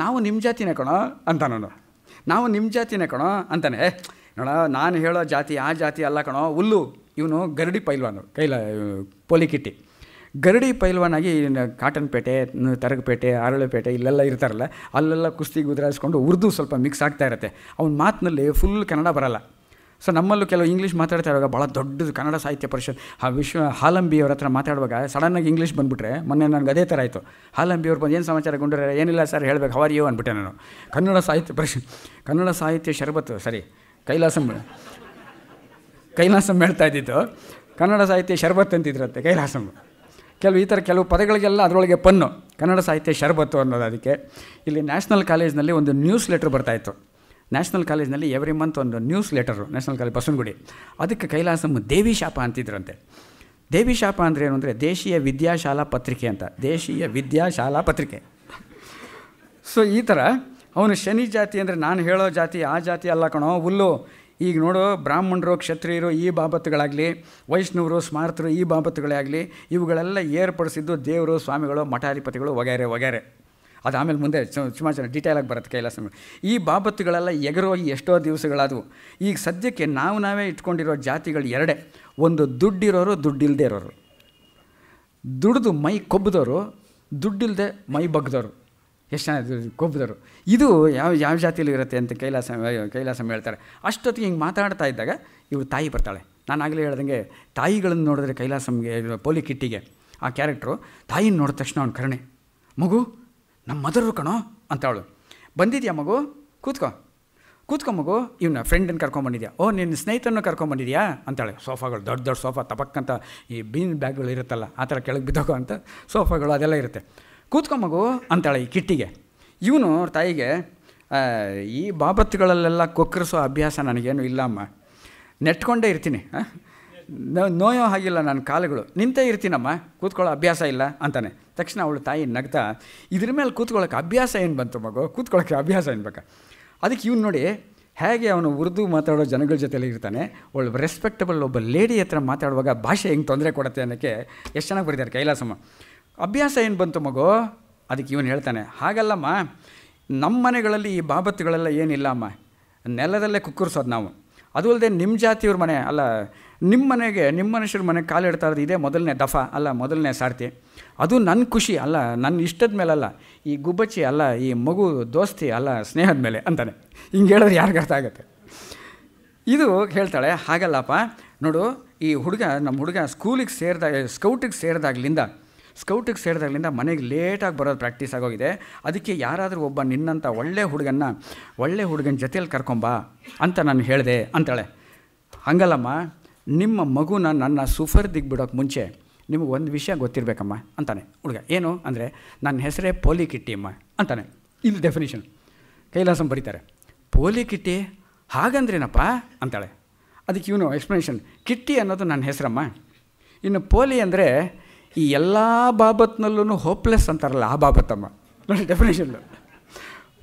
ನಾವು ನಿಮ್ಮ ಜಾತಿನೇ ಕಣೋ ಅಂತ ನಾನು ನಾವು ನಿಮ್ಮ ಜಾತಿನೇ ಕಣೋ ಅಂತಾನೆ ನೋಡ ನಾನು ಹೇಳೋ ಜಾತಿ ಆ ಜಾತಿ ಅಲ್ಲ ಕಣೋ ಹುಲ್ಲು ಇವನು ಗರಡಿ ಪೈಲ್ವಾನು ಕೈಲ ಪೊಲಿಕಿಟ್ಟಿ ಗರಡಿ ಪೈಲ್ವಾನಾಗಿ ಕಾಟನ್ಪೇಟೆ ತರಗಪೇಟೆ ಅರಳಪೇಟೆ ಇಲ್ಲೆಲ್ಲ ಇರ್ತಾರಲ್ಲ ಅಲ್ಲೆಲ್ಲ ಕುಸ್ತಿ ಗುದರಾಯಿಸ್ಕೊಂಡು ಉರ್ದು ಸ್ವಲ್ಪ ಮಿಕ್ಸ್ ಆಗ್ತಾ ಇರುತ್ತೆ ಅವ್ನ ಮಾತಿನಲ್ಲಿ ಫುಲ್ ಕನ್ನಡ ಬರಲ್ಲ ಸೊ ನಮ್ಮಲ್ಲೂ ಕೆಲವು ಇಂಗ್ಲೀಷ್ ಮಾತಾಡ್ತಾ ಇರುವಾಗ ಭಾಳ ದೊಡ್ಡದು ಕನ್ನಡ ಸಾಹಿತ್ಯ ಪರಿಷತ್ ಆ ವಿಶ್ವ ಹಾಲಂಬಿ ಅವ್ರ ಹತ್ರ ಮಾತಾಡುವಾಗ ಸಡನ್ನಾಗಿ ಇಂಗ್ಲೀಷ್ ಬಂದುಬಿಟ್ರೆ ಮೊನ್ನೆ ನನಗೆ ಅದೇ ಥರ ಆಯಿತು ಹಾಲಂಬಿ ಅವ್ರು ಬಂದು ಏನು ಸಮಾಚಾರ ಗೊಂಡಿರೋ ಏನಿಲ್ಲ ಸರ್ ಹೇಳಬೇಕು ಹವಾರಿಯೋ ಅಂದ್ಬಿಟ್ಟೆ ನಾನು ಕನ್ನಡ ಸಾಹಿತ್ಯ ಪರಿಷತ್ ಕನ್ನಡ ಸಾಹಿತ್ಯ ಶರಬತ್ತು ಸರಿ ಕೈಲಾಸಂ ಕೈಲಾಸಂ ಹೇಳ್ತಾ ಇದ್ದಿತ್ತು ಕನ್ನಡ ಸಾಹಿತ್ಯ ಶರಬತ್ ಅಂತಿದ್ರಂತೆ ಕೈಲಾಸಂ ಕೆಲವು ಈ ಥರ ಕೆಲವು ಪದಗಳಿಗೆಲ್ಲ ಅದರೊಳಗೆ ಪನ್ನು ಕನ್ನಡ ಸಾಹಿತ್ಯ ಶರಬತ್ತು ಅನ್ನೋದು ಅದಕ್ಕೆ ಇಲ್ಲಿ ನ್ಯಾಷನಲ್ ಕಾಲೇಜ್ನಲ್ಲಿ ಒಂದು ನ್ಯೂಸ್ ಲೆಟ್ರ್ ಬರ್ತಾಯಿತ್ತು ನ್ಯಾಷನಲ್ ಕಾಲೇಜ್ನಲ್ಲಿ ಎವ್ರಿ ಮಂತ್ ಒಂದು newsletter national college Basavanagudi ಅದಕ್ಕೆ ಕೈಲಾಸಮ್ಮ ದೇವಿ ಶಾಪ ಅಂತಿದ್ರಂತೆ ದೇವಿ ಶಾಪ ಅಂದರೆ ಏನು ಅಂದರೆ ದೇಶೀಯ ವಿದ್ಯಾಶಾಲಾ ಪತ್ರಿಕೆ ಅಂತ ದೇಶೀಯ ವಿದ್ಯಾಶಾಲಾ ಪತ್ರಿಕೆ ಸೊ ಈ ಥರ ಅವನು ಶನಿ ಜಾತಿ ಅಂದರೆ ನಾನು ಹೇಳೋ ಜಾತಿ ಆ ಜಾತಿ ಅಲ್ಲ ಕಣೋ ಹುಲ್ಲು ಈಗ ನೋಡು ಬ್ರಾಹ್ಮಣರು ಕ್ಷತ್ರಿಯರು ಈ ಬಾಬತ್ತುಗಳಾಗಲಿ ವೈಷ್ಣವರು ಸ್ಮಾರ್ತರು ಈ ಆಗಲಿ ಇವುಗಳೆಲ್ಲ ಏರ್ಪಡಿಸಿದ್ದು ದೇವರು ಸ್ವಾಮಿಗಳು ಮಠಾಧಿಪತಿಗಳು ವಗೇರೆ ವಗೇರೆ ಅದು ಆಮೇಲೆ ಮುಂದೆ ಸುಮಾರು ಜನ ಡೀಟೇಲಾಗಿ ಬರುತ್ತೆ ಕೈಲಾಸ ಈ ಬಾಬತ್ತುಗಳೆಲ್ಲ ಎಗರೋಗಿ ಎಷ್ಟೋ ದಿವಸಗಳಾದವು ಈಗ ಸದ್ಯಕ್ಕೆ ನಾವು ನಾವೇ ಇಟ್ಕೊಂಡಿರೋ ಜಾತಿಗಳು ಎರಡೇ ಒಂದು ದುಡ್ಡಿರೋರು ದುಡ್ಡಿಲ್ಲದೆ ಇರೋರು ದುಡಿದು ಮೈ ಕೊಬ್ಬದವರು ದುಡ್ಡಿಲ್ಲದೆ ಮೈ ಬಗ್ದವರು ಎಷ್ಟು ಜನ ಇದು ಯಾವ ಯಾವ ಜಾತಿಯಲ್ಲಿ ಇರುತ್ತೆ ಅಂತ ಕೈಲಾಸ ಕೈಲಾಸಮ್ ಹೇಳ್ತಾರೆ ಅಷ್ಟೊತ್ತಿಗೆ ಹಿಂಗೆ ಮಾತಾಡ್ತಾ ಇದ್ದಾಗ ಇವರು ತಾಯಿ ಬರ್ತಾಳೆ ನಾನು ಆಗಲೇ ಹೇಳ್ದಂಗೆ ತಾಯಿಗಳನ್ನು ನೋಡಿದ್ರೆ ಕೈಲಾಸಮ್ಗೆ ಪೋಲಿ ಕಿಟ್ಟಿಗೆ ಆ ಕ್ಯಾರೆಕ್ಟ್ರು ತಾಯಿನ ನೋಡಿದ ತಕ್ಷಣ ಅವ್ನು ಕರ್ಣೆ ಮಗು ನಮ್ಮ ಮದರು ಕಣೋ ಅಂತಾಳು ಬಂದಿದ್ಯಾ ಮಗು ಕೂತ್ಕೋ ಕೂತ್ಕೊ ಮಗು ಇವನ ಫ್ರೆಂಡನ್ನು ಕರ್ಕೊಂಬಂದಿದ್ಯಾ ಓ ನಿನ್ನ ಸ್ನೇಹಿತರನ್ನು ಕರ್ಕೊಂಬಂದಿದ್ಯಾ ಅಂತಾಳೆ ಸೋಫಾಗಳು ದೊಡ್ಡ ದೊಡ್ಡ ಸೋಫಾ ತಪಕ್ಕಂಥ ಈ ಬೀನ್ ಬ್ಯಾಗ್ಗಳು ಇರುತ್ತಲ್ಲ ಆ ಥರ ಕೆಳಗೆ ಬಿದ್ದೋಗೋ ಅಂತ ಸೋಫಾಗಳು ಅದೆಲ್ಲ ಇರುತ್ತೆ ಕೂತ್ಕೊ ಮಗು ಅಂತಾಳೆ ಈ ಕಿಟ್ಟಿಗೆ ಇವನು ಅವ್ರ ತಾಯಿಗೆ ಈ ಬಾಬತ್ತುಗಳಲ್ಲೆಲ್ಲ ಕೊಕ್ಕರಿಸೋ ಅಭ್ಯಾಸ ನನಗೇನು ಇಲ್ಲಮ್ಮ ನೆಟ್ಕೊಂಡೇ ಇರ್ತೀನಿ ನೋಯೋ ಹಾಗಿಲ್ಲ ನನ್ನ ಕಾಲುಗಳು ನಿಂತೇ ಇರ್ತೀನಮ್ಮ ಕೂತ್ಕೊಳ್ಳೋ ಅಭ್ಯಾಸ ಇಲ್ಲ ಅಂತಾನೆ ತಕ್ಷಣ ಅವಳು ತಾಯಿ ನಗ್ತಾ ಇದ್ರ ಮೇಲೆ ಕೂತ್ಕೊಳ್ಳೋಕೆ ಅಭ್ಯಾಸ ಏನು ಬಂತು ಮಗು ಕೂತ್ಕೊಳ್ಳೋಕೆ ಅಭ್ಯಾಸ ಏನು ಬೇಕಾ ಅದಕ್ಕೆ ಇವ್ನು ನೋಡಿ ಹೇಗೆ ಅವನು ಉರ್ದು ಮಾತಾಡೋ ಜನಗಳ ಜೊತೆಲಿ ಇರ್ತಾನೆ ಒಳ್ಳೆ ರೆಸ್ಪೆಕ್ಟಬಲ್ ಒಬ್ಬ ಲೇಡಿ ಹತ್ರ ಮಾತಾಡುವಾಗ ಭಾಷೆ ಹೆಂಗೆ ತೊಂದರೆ ಕೊಡುತ್ತೆ ಅನ್ನೋಕ್ಕೆ ಎಷ್ಟು ಚೆನ್ನಾಗಿ ಬರೀತಾರೆ ಕೈಲಾಸಮ್ಮ ಅಭ್ಯಾಸ ಏನು ಬಂತು ಮಗು ಅದಕ್ಕೆ ಇವನು ಹೇಳ್ತಾನೆ ಹಾಗಲ್ಲಮ್ಮ ನಮ್ಮ ಮನೆಗಳಲ್ಲಿ ಈ ಬಾಬತ್ತುಗಳೆಲ್ಲ ಏನಿಲ್ಲ ಅಮ್ಮ ನೆಲದಲ್ಲೇ ಕುಕ್ಕರಿಸೋದು ನಾವು ಅದು ಅಲ್ಲದೆ ನಿಮ್ಮ ಜಾತಿಯವ್ರ ಮನೆ ಅಲ್ಲ ನಿಮ್ಮ ಮನೆಗೆ ನಿಮ್ಮ ಮನುಷ್ಯರ ಮನೆಗೆ ಕಾಲಿಡ್ತಾ ಇರೋದು ಇದೇ ಮೊದಲನೇ ದಫಾ ಅಲ್ಲ ಮೊದಲನೇ ಸಾರ್ತಿ ಅದು ನನ್ನ ಖುಷಿ ಅಲ್ಲ ನನ್ನ ಇಷ್ಟದ ಮೇಲಲ್ಲ ಈ ಗುಬ್ಬಚ್ಚಿ ಅಲ್ಲ ಈ ಮಗು ದೋಸ್ತಿ ಅಲ್ಲ ಸ್ನೇಹದ ಮೇಲೆ ಅಂತಾನೆ ಹಿಂಗೆ ಹೇಳಿದ್ರೆ ಯಾರಿಗೆ ಅರ್ಥ ಆಗುತ್ತೆ ಇದು ಹೇಳ್ತಾಳೆ ಹಾಗಲ್ಲಪ್ಪ ನೋಡು ಈ ಹುಡುಗ ನಮ್ಮ ಹುಡುಗ ಸ್ಕೂಲಿಗೆ ಸೇರಿದಾಗ ಸ್ಕೌಟಿಗೆ ಸೇರಿದಾಗ್ಲಿಂದ ಸ್ಕೌಟಿಗೆ ಸೇರಿದಾಗಲಿಂದ ಮನೆಗೆ ಲೇಟಾಗಿ ಬರೋದು ಪ್ರಾಕ್ಟೀಸ್ ಆಗೋಗಿದೆ ಅದಕ್ಕೆ ಯಾರಾದರೂ ಒಬ್ಬ ನಿನ್ನಂಥ ಒಳ್ಳೆ ಹುಡುಗನ್ನ ಒಳ್ಳೆ ಹುಡುಗನ ಜೊತೆಯಲ್ಲಿ ಕರ್ಕೊಂಬಾ ಅಂತ ನಾನು ಹೇಳಿದೆ ಅಂತಾಳೆ ಹಂಗಲ್ಲಮ್ಮ ನಿಮ್ಮ ಮಗುನ ನನ್ನ ಸುಫರ್ದಿಗೆ ಬಿಡೋಕೆ ಮುಂಚೆ ನಿಮಗೆ ಒಂದು ವಿಷಯ ಗೊತ್ತಿರಬೇಕಮ್ಮ ಅಂತಾನೆ ಹುಡುಗ ಏನು ಅಂದರೆ ನನ್ನ ಹೆಸರೇ ಪೋಲಿ ಕಿಟ್ಟಿ ಅಮ್ಮ ಅಂತಾನೆ ಇಲ್ಲಿ ಡೆಫಿನೇಷನ್ ಕೈಲಾಸಂ ಬರೀತಾರೆ ಪೋಲಿ ಕಿಟ್ಟಿ ಹಾಗಂದ್ರೇನಪ್ಪ ಅಂತಾಳೆ ಅದಕ್ಕೆ ಇವನು ಎಕ್ಸ್ಪ್ಲನೇಷನ್ ಕಿಟ್ಟಿ ಅನ್ನೋದು ನನ್ನ ಹೆಸರಮ್ಮ ಇನ್ನು ಪೋಲಿ ಅಂದರೆ ಈ ಎಲ್ಲ ಬಾಬತ್ನಲ್ಲೂ ಹೋಪ್ಲೆಸ್ ಅಂತಾರಲ್ಲ ಆ ಬಾಬತ್ತಮ್ಮ ನೋಡಿ ಡೆಫಿನೇಷನ್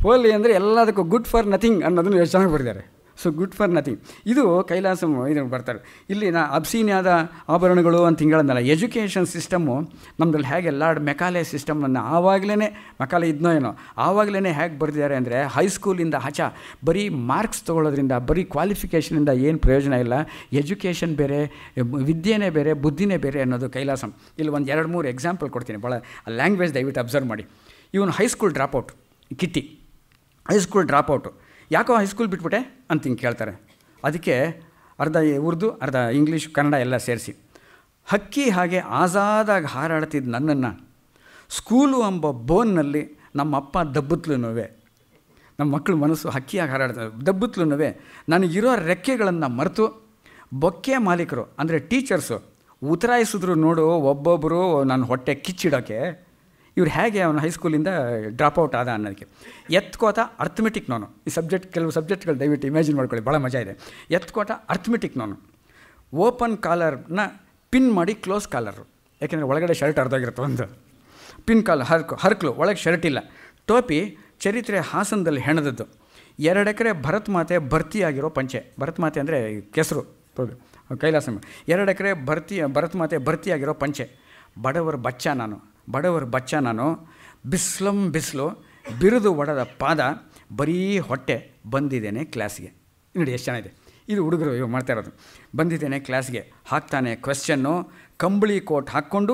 ಹೋಲಿ ಅಂದರೆ ಎಲ್ಲದಕ್ಕೂ ಗುಡ್ ಫಾರ್ ನಥಿಂಗ್ ಅನ್ನೋದನ್ನು ಚೆನ್ನಾಗಿ ಬರೆದಿದ್ದಾರೆ ಸೊ ಗುಡ್ ಫಾರ್ ನಥಿಂಗ್ ಇದು ಕೈಲಾಸಂ ಇದು ಬರ್ತಾರೆ ಇಲ್ಲಿ ನಾ ಅಬ್ಸೀನ್ಯಾದ ಆಭರಣಗಳು ಅಂತ ಹಿಂಗಳಂದಲ್ಲ ಎಜುಕೇಷನ್ ಸಿಸ್ಟಮು ನಮ್ಮದ್ರಲ್ಲಿ ಹೇಗೆ ಲಾರ್ಡ್ ಮೆಕಾಲೆ ಸಿಸ್ಟಮನ್ನು ಆವಾಗಲೇ ಮೆಕಾಲೆ ಇದ್ನೋ ಏನೋ ಆವಾಗಲೇ ಹೇಗೆ ಬರೆದಿದ್ದಾರೆ ಅಂದರೆ ಹೈಸ್ಕೂಲಿಂದ ಹಚ ಬರೀ ಮಾರ್ಕ್ಸ್ ತೊಗೊಳ್ಳೋದ್ರಿಂದ ಬರೀ ಕ್ವಾಲಿಫಿಕೇಷನಿಂದ ಏನು ಪ್ರಯೋಜನ ಇಲ್ಲ ಎಜುಕೇಷನ್ ಬೇರೆ ವಿದ್ಯೆನೇ ಬೇರೆ ಬುದ್ಧಿನೇ ಬೇರೆ ಅನ್ನೋದು ಕೈಲಾಸಂ ಇಲ್ಲಿ ಒಂದು ಎರಡು ಮೂರು ಎಕ್ಸಾಂಪಲ್ ಕೊಡ್ತೀನಿ ಭಾಳ ಲ್ಯಾಂಗ್ವೇಜ್ ದಯವಿಟ್ಟು ಅಬ್ಸರ್ವ್ ಮಾಡಿ ಇವನು high school out Kitti high school dropout ಯಾಕೋ ಹೈಸ್ಕೂಲ್ ಬಿಟ್ಬಿಟ್ಟೆ ಅಂತ ಹಿಂಗೆ ಕೇಳ್ತಾರೆ ಅದಕ್ಕೆ ಅರ್ಧ ಉರ್ದು ಅರ್ಧ ಇಂಗ್ಲೀಷ್ ಕನ್ನಡ ಎಲ್ಲ ಸೇರಿಸಿ ಹಕ್ಕಿ ಹಾಗೆ ಆಜಾದಾಗಿ ಹಾರಾಡ್ತಿದ್ದ ನನ್ನನ್ನು ಸ್ಕೂಲು ಎಂಬ ಬೋನ್ನಲ್ಲಿ ನಮ್ಮ ಅಪ್ಪ ದಬ್ಬುತ್ತಲೂನುವೆ ನಮ್ಮ ಮಕ್ಕಳು ಮನಸ್ಸು ಹಕ್ಕಿಯಾಗಿ ಹಾರಾಡ್ತಾರೆ ದಬ್ಬುತ್ತಲೂನುವೆ ನನಗಿರೋ ರೆಕ್ಕೆಗಳನ್ನು ಮರೆತು ಬೊಕ್ಕೆ ಮಾಲೀಕರು ಅಂದರೆ ಟೀಚರ್ಸು ಉತ್ತರಾಯಿಸಿದ್ರು ನೋಡು ಒಬ್ಬೊಬ್ಬರು ನಾನು ಹೊಟ್ಟೆ ಕಿಚ್ಚಿಡೋಕ್ಕೆ ಇವ್ರು ಹೇಗೆ ಅವನು ಹೈಸ್ಕೂಲಿಂದ ಔಟ್ ಆದ ಅನ್ನೋದಕ್ಕೆ ಎತ್ಕೋತ ಅರ್ಥಮೆಟಿಕ್ ನಾನು ಈ ಸಬ್ಜೆಕ್ಟ್ ಕೆಲವು ಸಬ್ಜೆಕ್ಟ್ಗಳು ದಯವಿಟ್ಟು ಇಮ್ಯಾಜಿನ್ ಮಾಡ್ಕೊಳ್ಳಿ ಭಾಳ ಮಜಾ ಇದೆ ಎತ್ಕೋತ ಅರ್ಥಮೆಟಿಕ್ ನಾನು ಓಪನ್ ಕಾಲರ್ನ ಪಿನ್ ಮಾಡಿ ಕ್ಲೋಸ್ ಕಾಲರು ಯಾಕೆಂದರೆ ಒಳಗಡೆ ಶರ್ಟ್ ಅರ್ಧಾಗಿರುತ್ತೆ ಒಂದು ಪಿನ್ ಕಾಲ್ ಹರ್ಕ್ ಹರ್ಕ್ಲು ಒಳಗೆ ಶರ್ಟ್ ಇಲ್ಲ ಟೋಪಿ ಚರಿತ್ರೆ ಹಾಸನದಲ್ಲಿ ಹೆಣದದ್ದು ಎರಡು ಎಕರೆ ಭರತ್ ಮಾತೆ ಭರ್ತಿಯಾಗಿರೋ ಪಂಚೆ ಭರತ್ ಮಾತೆ ಅಂದರೆ ಕೆಸರು ಕೈಲಾಸ ಎರಡು ಎಕರೆ ಭರ್ತಿ ಭರತ್ ಮಾತೆ ಭರ್ತಿಯಾಗಿರೋ ಪಂಚೆ ಬಡವರ ಬಚ್ಚ ನಾನು ಬಡವರ ಬಚ್ಚ ನಾನು ಬಿಸ್ಲಂ ಬಿಸಿಲು ಬಿರುದು ಒಡೆದ ಪಾದ ಬರೀ ಹೊಟ್ಟೆ ಬಂದಿದ್ದೇನೆ ಕ್ಲಾಸ್ಗೆ ನೋಡಿ ಎಷ್ಟು ಚೆನ್ನಾಗಿದೆ ಇದು ಹುಡುಗರು ಇವಾಗ ಮಾಡ್ತಾ ಇರೋದು ಬಂದಿದ್ದೇನೆ ಕ್ಲಾಸ್ಗೆ ಹಾಕ್ತಾನೆ ಕ್ವೆಶ್ಚನ್ನು ಕಂಬಳಿ ಕೋಟ್ ಹಾಕ್ಕೊಂಡು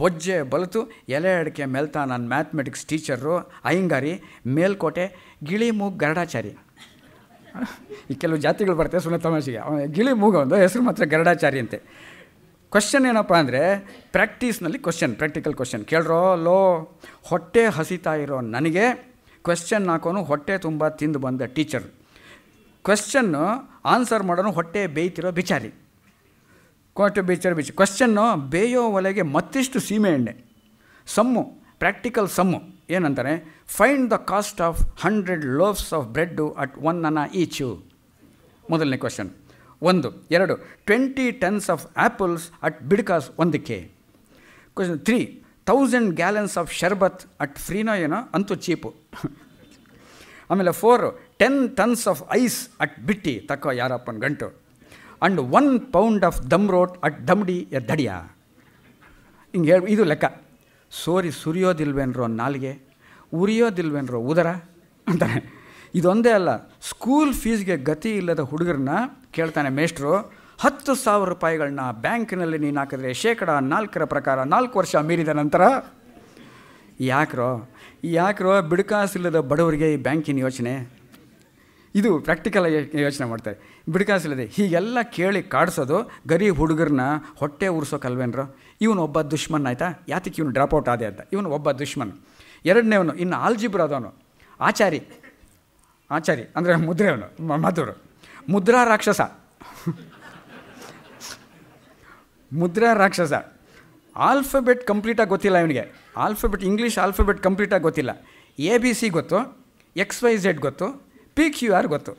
ಬೊಜ್ಜೆ ಬಲತು ಎಲೆ ಅಡಿಕೆ ಮೆಲ್ತಾ ನನ್ನ ಮ್ಯಾಥ್ಮೆಟಿಕ್ಸ್ ಟೀಚರು ಅಯ್ಯಂಗಾರಿ ಮೇಲ್ಕೋಟೆ ಗಿಳಿ ಗರಡಾಚಾರಿ ಈ ಕೆಲವು ಜಾತಿಗಳು ಬರ್ತವೆ ಸುಮ್ಮನೆ ತಮಾಷೆಗೆ ಗಿಳಿ ಮೂಗ ಒಂದು ಹೆಸರು ಮಾತ್ರ ಗರಡಾಚಾರಿ ಅಂತೆ ಕ್ವಶನ್ ಏನಪ್ಪ ಅಂದರೆ ಪ್ರಾಕ್ಟೀಸ್ನಲ್ಲಿ ಕ್ವಶನ್ ಪ್ರಾಕ್ಟಿಕಲ್ ಕ್ವಶನ್ ಕೇಳ್ರೋ ಲೋ ಹೊಟ್ಟೆ ಹಸಿತಾ ಇರೋ ನನಗೆ ಕ್ವಶನ್ ಹಾಕೋನು ಹೊಟ್ಟೆ ತುಂಬ ತಿಂದು ಬಂದ ಟೀಚರ್ ಕ್ವಶನ್ನು ಆನ್ಸರ್ ಮಾಡೋನು ಹೊಟ್ಟೆ ಬೇಯ್ತಿರೋ ಬಿಚಾರಿ ಕೊಟ್ಟು ಬಿಚಾರಿ ಬಿಚಾರಿ ಕ್ವಶನ್ನು ಬೇಯೋ ಒಲೆಗೆ ಮತ್ತಿಷ್ಟು ಸೀಮೆ ಎಣ್ಣೆ ಸಮ್ಮು ಪ್ರಾಕ್ಟಿಕಲ್ ಸಮ್ಮು ಏನಂತಾರೆ find the cost of hundred loaves of bread at one anna each ಮೊದಲನೇ ಕ್ವಶನ್ ಒಂದು ಎರಡು twenty tons of apples at ಬಿಡ್ಕಾಸ್ ಒಂದಕ್ಕೆ question three thousand gallons of sherbet at ಫ್ರೀನೋ ಏನೋ ಅಂತೂ ಚೀಪು ಆಮೇಲೆ four ten tons of ice at ಬಿಟ್ಟಿ ತಕ್ಕೋ ಯಾರಪ್ಪನ ಗಂಟು ಅಂಡ್ ಒನ್ ಪೌಂಡ್ ಆಫ್ ದಮ್ ರೋಟ್ ಅಟ್ ದಮ್ಡಿ ಎ ದಡಿಯ ಹಿಂಗೆ ಹೇಳಿ ಇದು ಲೆಕ್ಕ ಸೋರಿ ಸುರಿಯೋದಿಲ್ವೇನ್ರೋ ನಾಲಿಗೆ ಉರಿಯೋದಿಲ್ವೇನ್ರೋ ಉದರ ಅಂತಾರೆ ಇದೊಂದೇ ಅಲ್ಲ ಸ್ಕೂಲ್ ಫೀಸ್ಗೆ ಗತಿ ಇಲ್ಲದ ಹುಡುಗರನ್ನ ಕೇಳ್ತಾನೆ ಮೇಷ್ಟ್ರು ಹತ್ತು ಸಾವಿರ ರೂಪಾಯಿಗಳನ್ನ ಬ್ಯಾಂಕಿನಲ್ಲಿ ನೀನು ಹಾಕಿದ್ರೆ ಶೇಕಡ ನಾಲ್ಕರ ಪ್ರಕಾರ ನಾಲ್ಕು ವರ್ಷ ಮೀರಿದ ನಂತರ ಯಾಕ್ರೋ ಯಾಕ್ರೋ ಬಿಡಕಾಸಿಲ್ಲದ ಬಡವರಿಗೆ ಈ ಬ್ಯಾಂಕಿನ ಯೋಚನೆ ಇದು ಪ್ರಾಕ್ಟಿಕಲ್ ಯೋಚನೆ ಮಾಡ್ತಾರೆ ಇಲ್ಲದೆ ಹೀಗೆಲ್ಲ ಕೇಳಿ ಕಾಡಿಸೋದು ಗರಿ ಹುಡುಗರನ್ನ ಹೊಟ್ಟೆ ಇವನು ಒಬ್ಬ ದುಶ್ಮನ್ ಆಯಿತಾ ಯಾತಕ್ಕೆ ಇವನು ಔಟ್ ಆದೆ ಅಂತ ಇವನು ಒಬ್ಬ ದುಶ್ಮನ್ ಎರಡನೇವನು ಇನ್ನು ಅದವನು ಆಚಾರಿ ಆಚಾರಿ ಅಂದರೆ ಮುದ್ರೆ ಅವನು ಮಧುರು ಮುದ್ರಾ ರಾಕ್ಷಸ ಮುದ್ರಾ ರಾಕ್ಷಸ ಆಲ್ಫಬೆಟ್ ಕಂಪ್ಲೀಟಾಗಿ ಗೊತ್ತಿಲ್ಲ ಇವನಿಗೆ ಆಲ್ಫಬೆಟ್ ಇಂಗ್ಲೀಷ್ ಆಲ್ಫಬೆಟ್ ಕಂಪ್ಲೀಟಾಗಿ ಗೊತ್ತಿಲ್ಲ ಎ ಬಿ ಸಿ ಗೊತ್ತು ಎಕ್ಸ್ ವೈ ಝೆಡ್ ಗೊತ್ತು ಪಿ ಕ್ಯೂ ಆರ್ ಗೊತ್ತು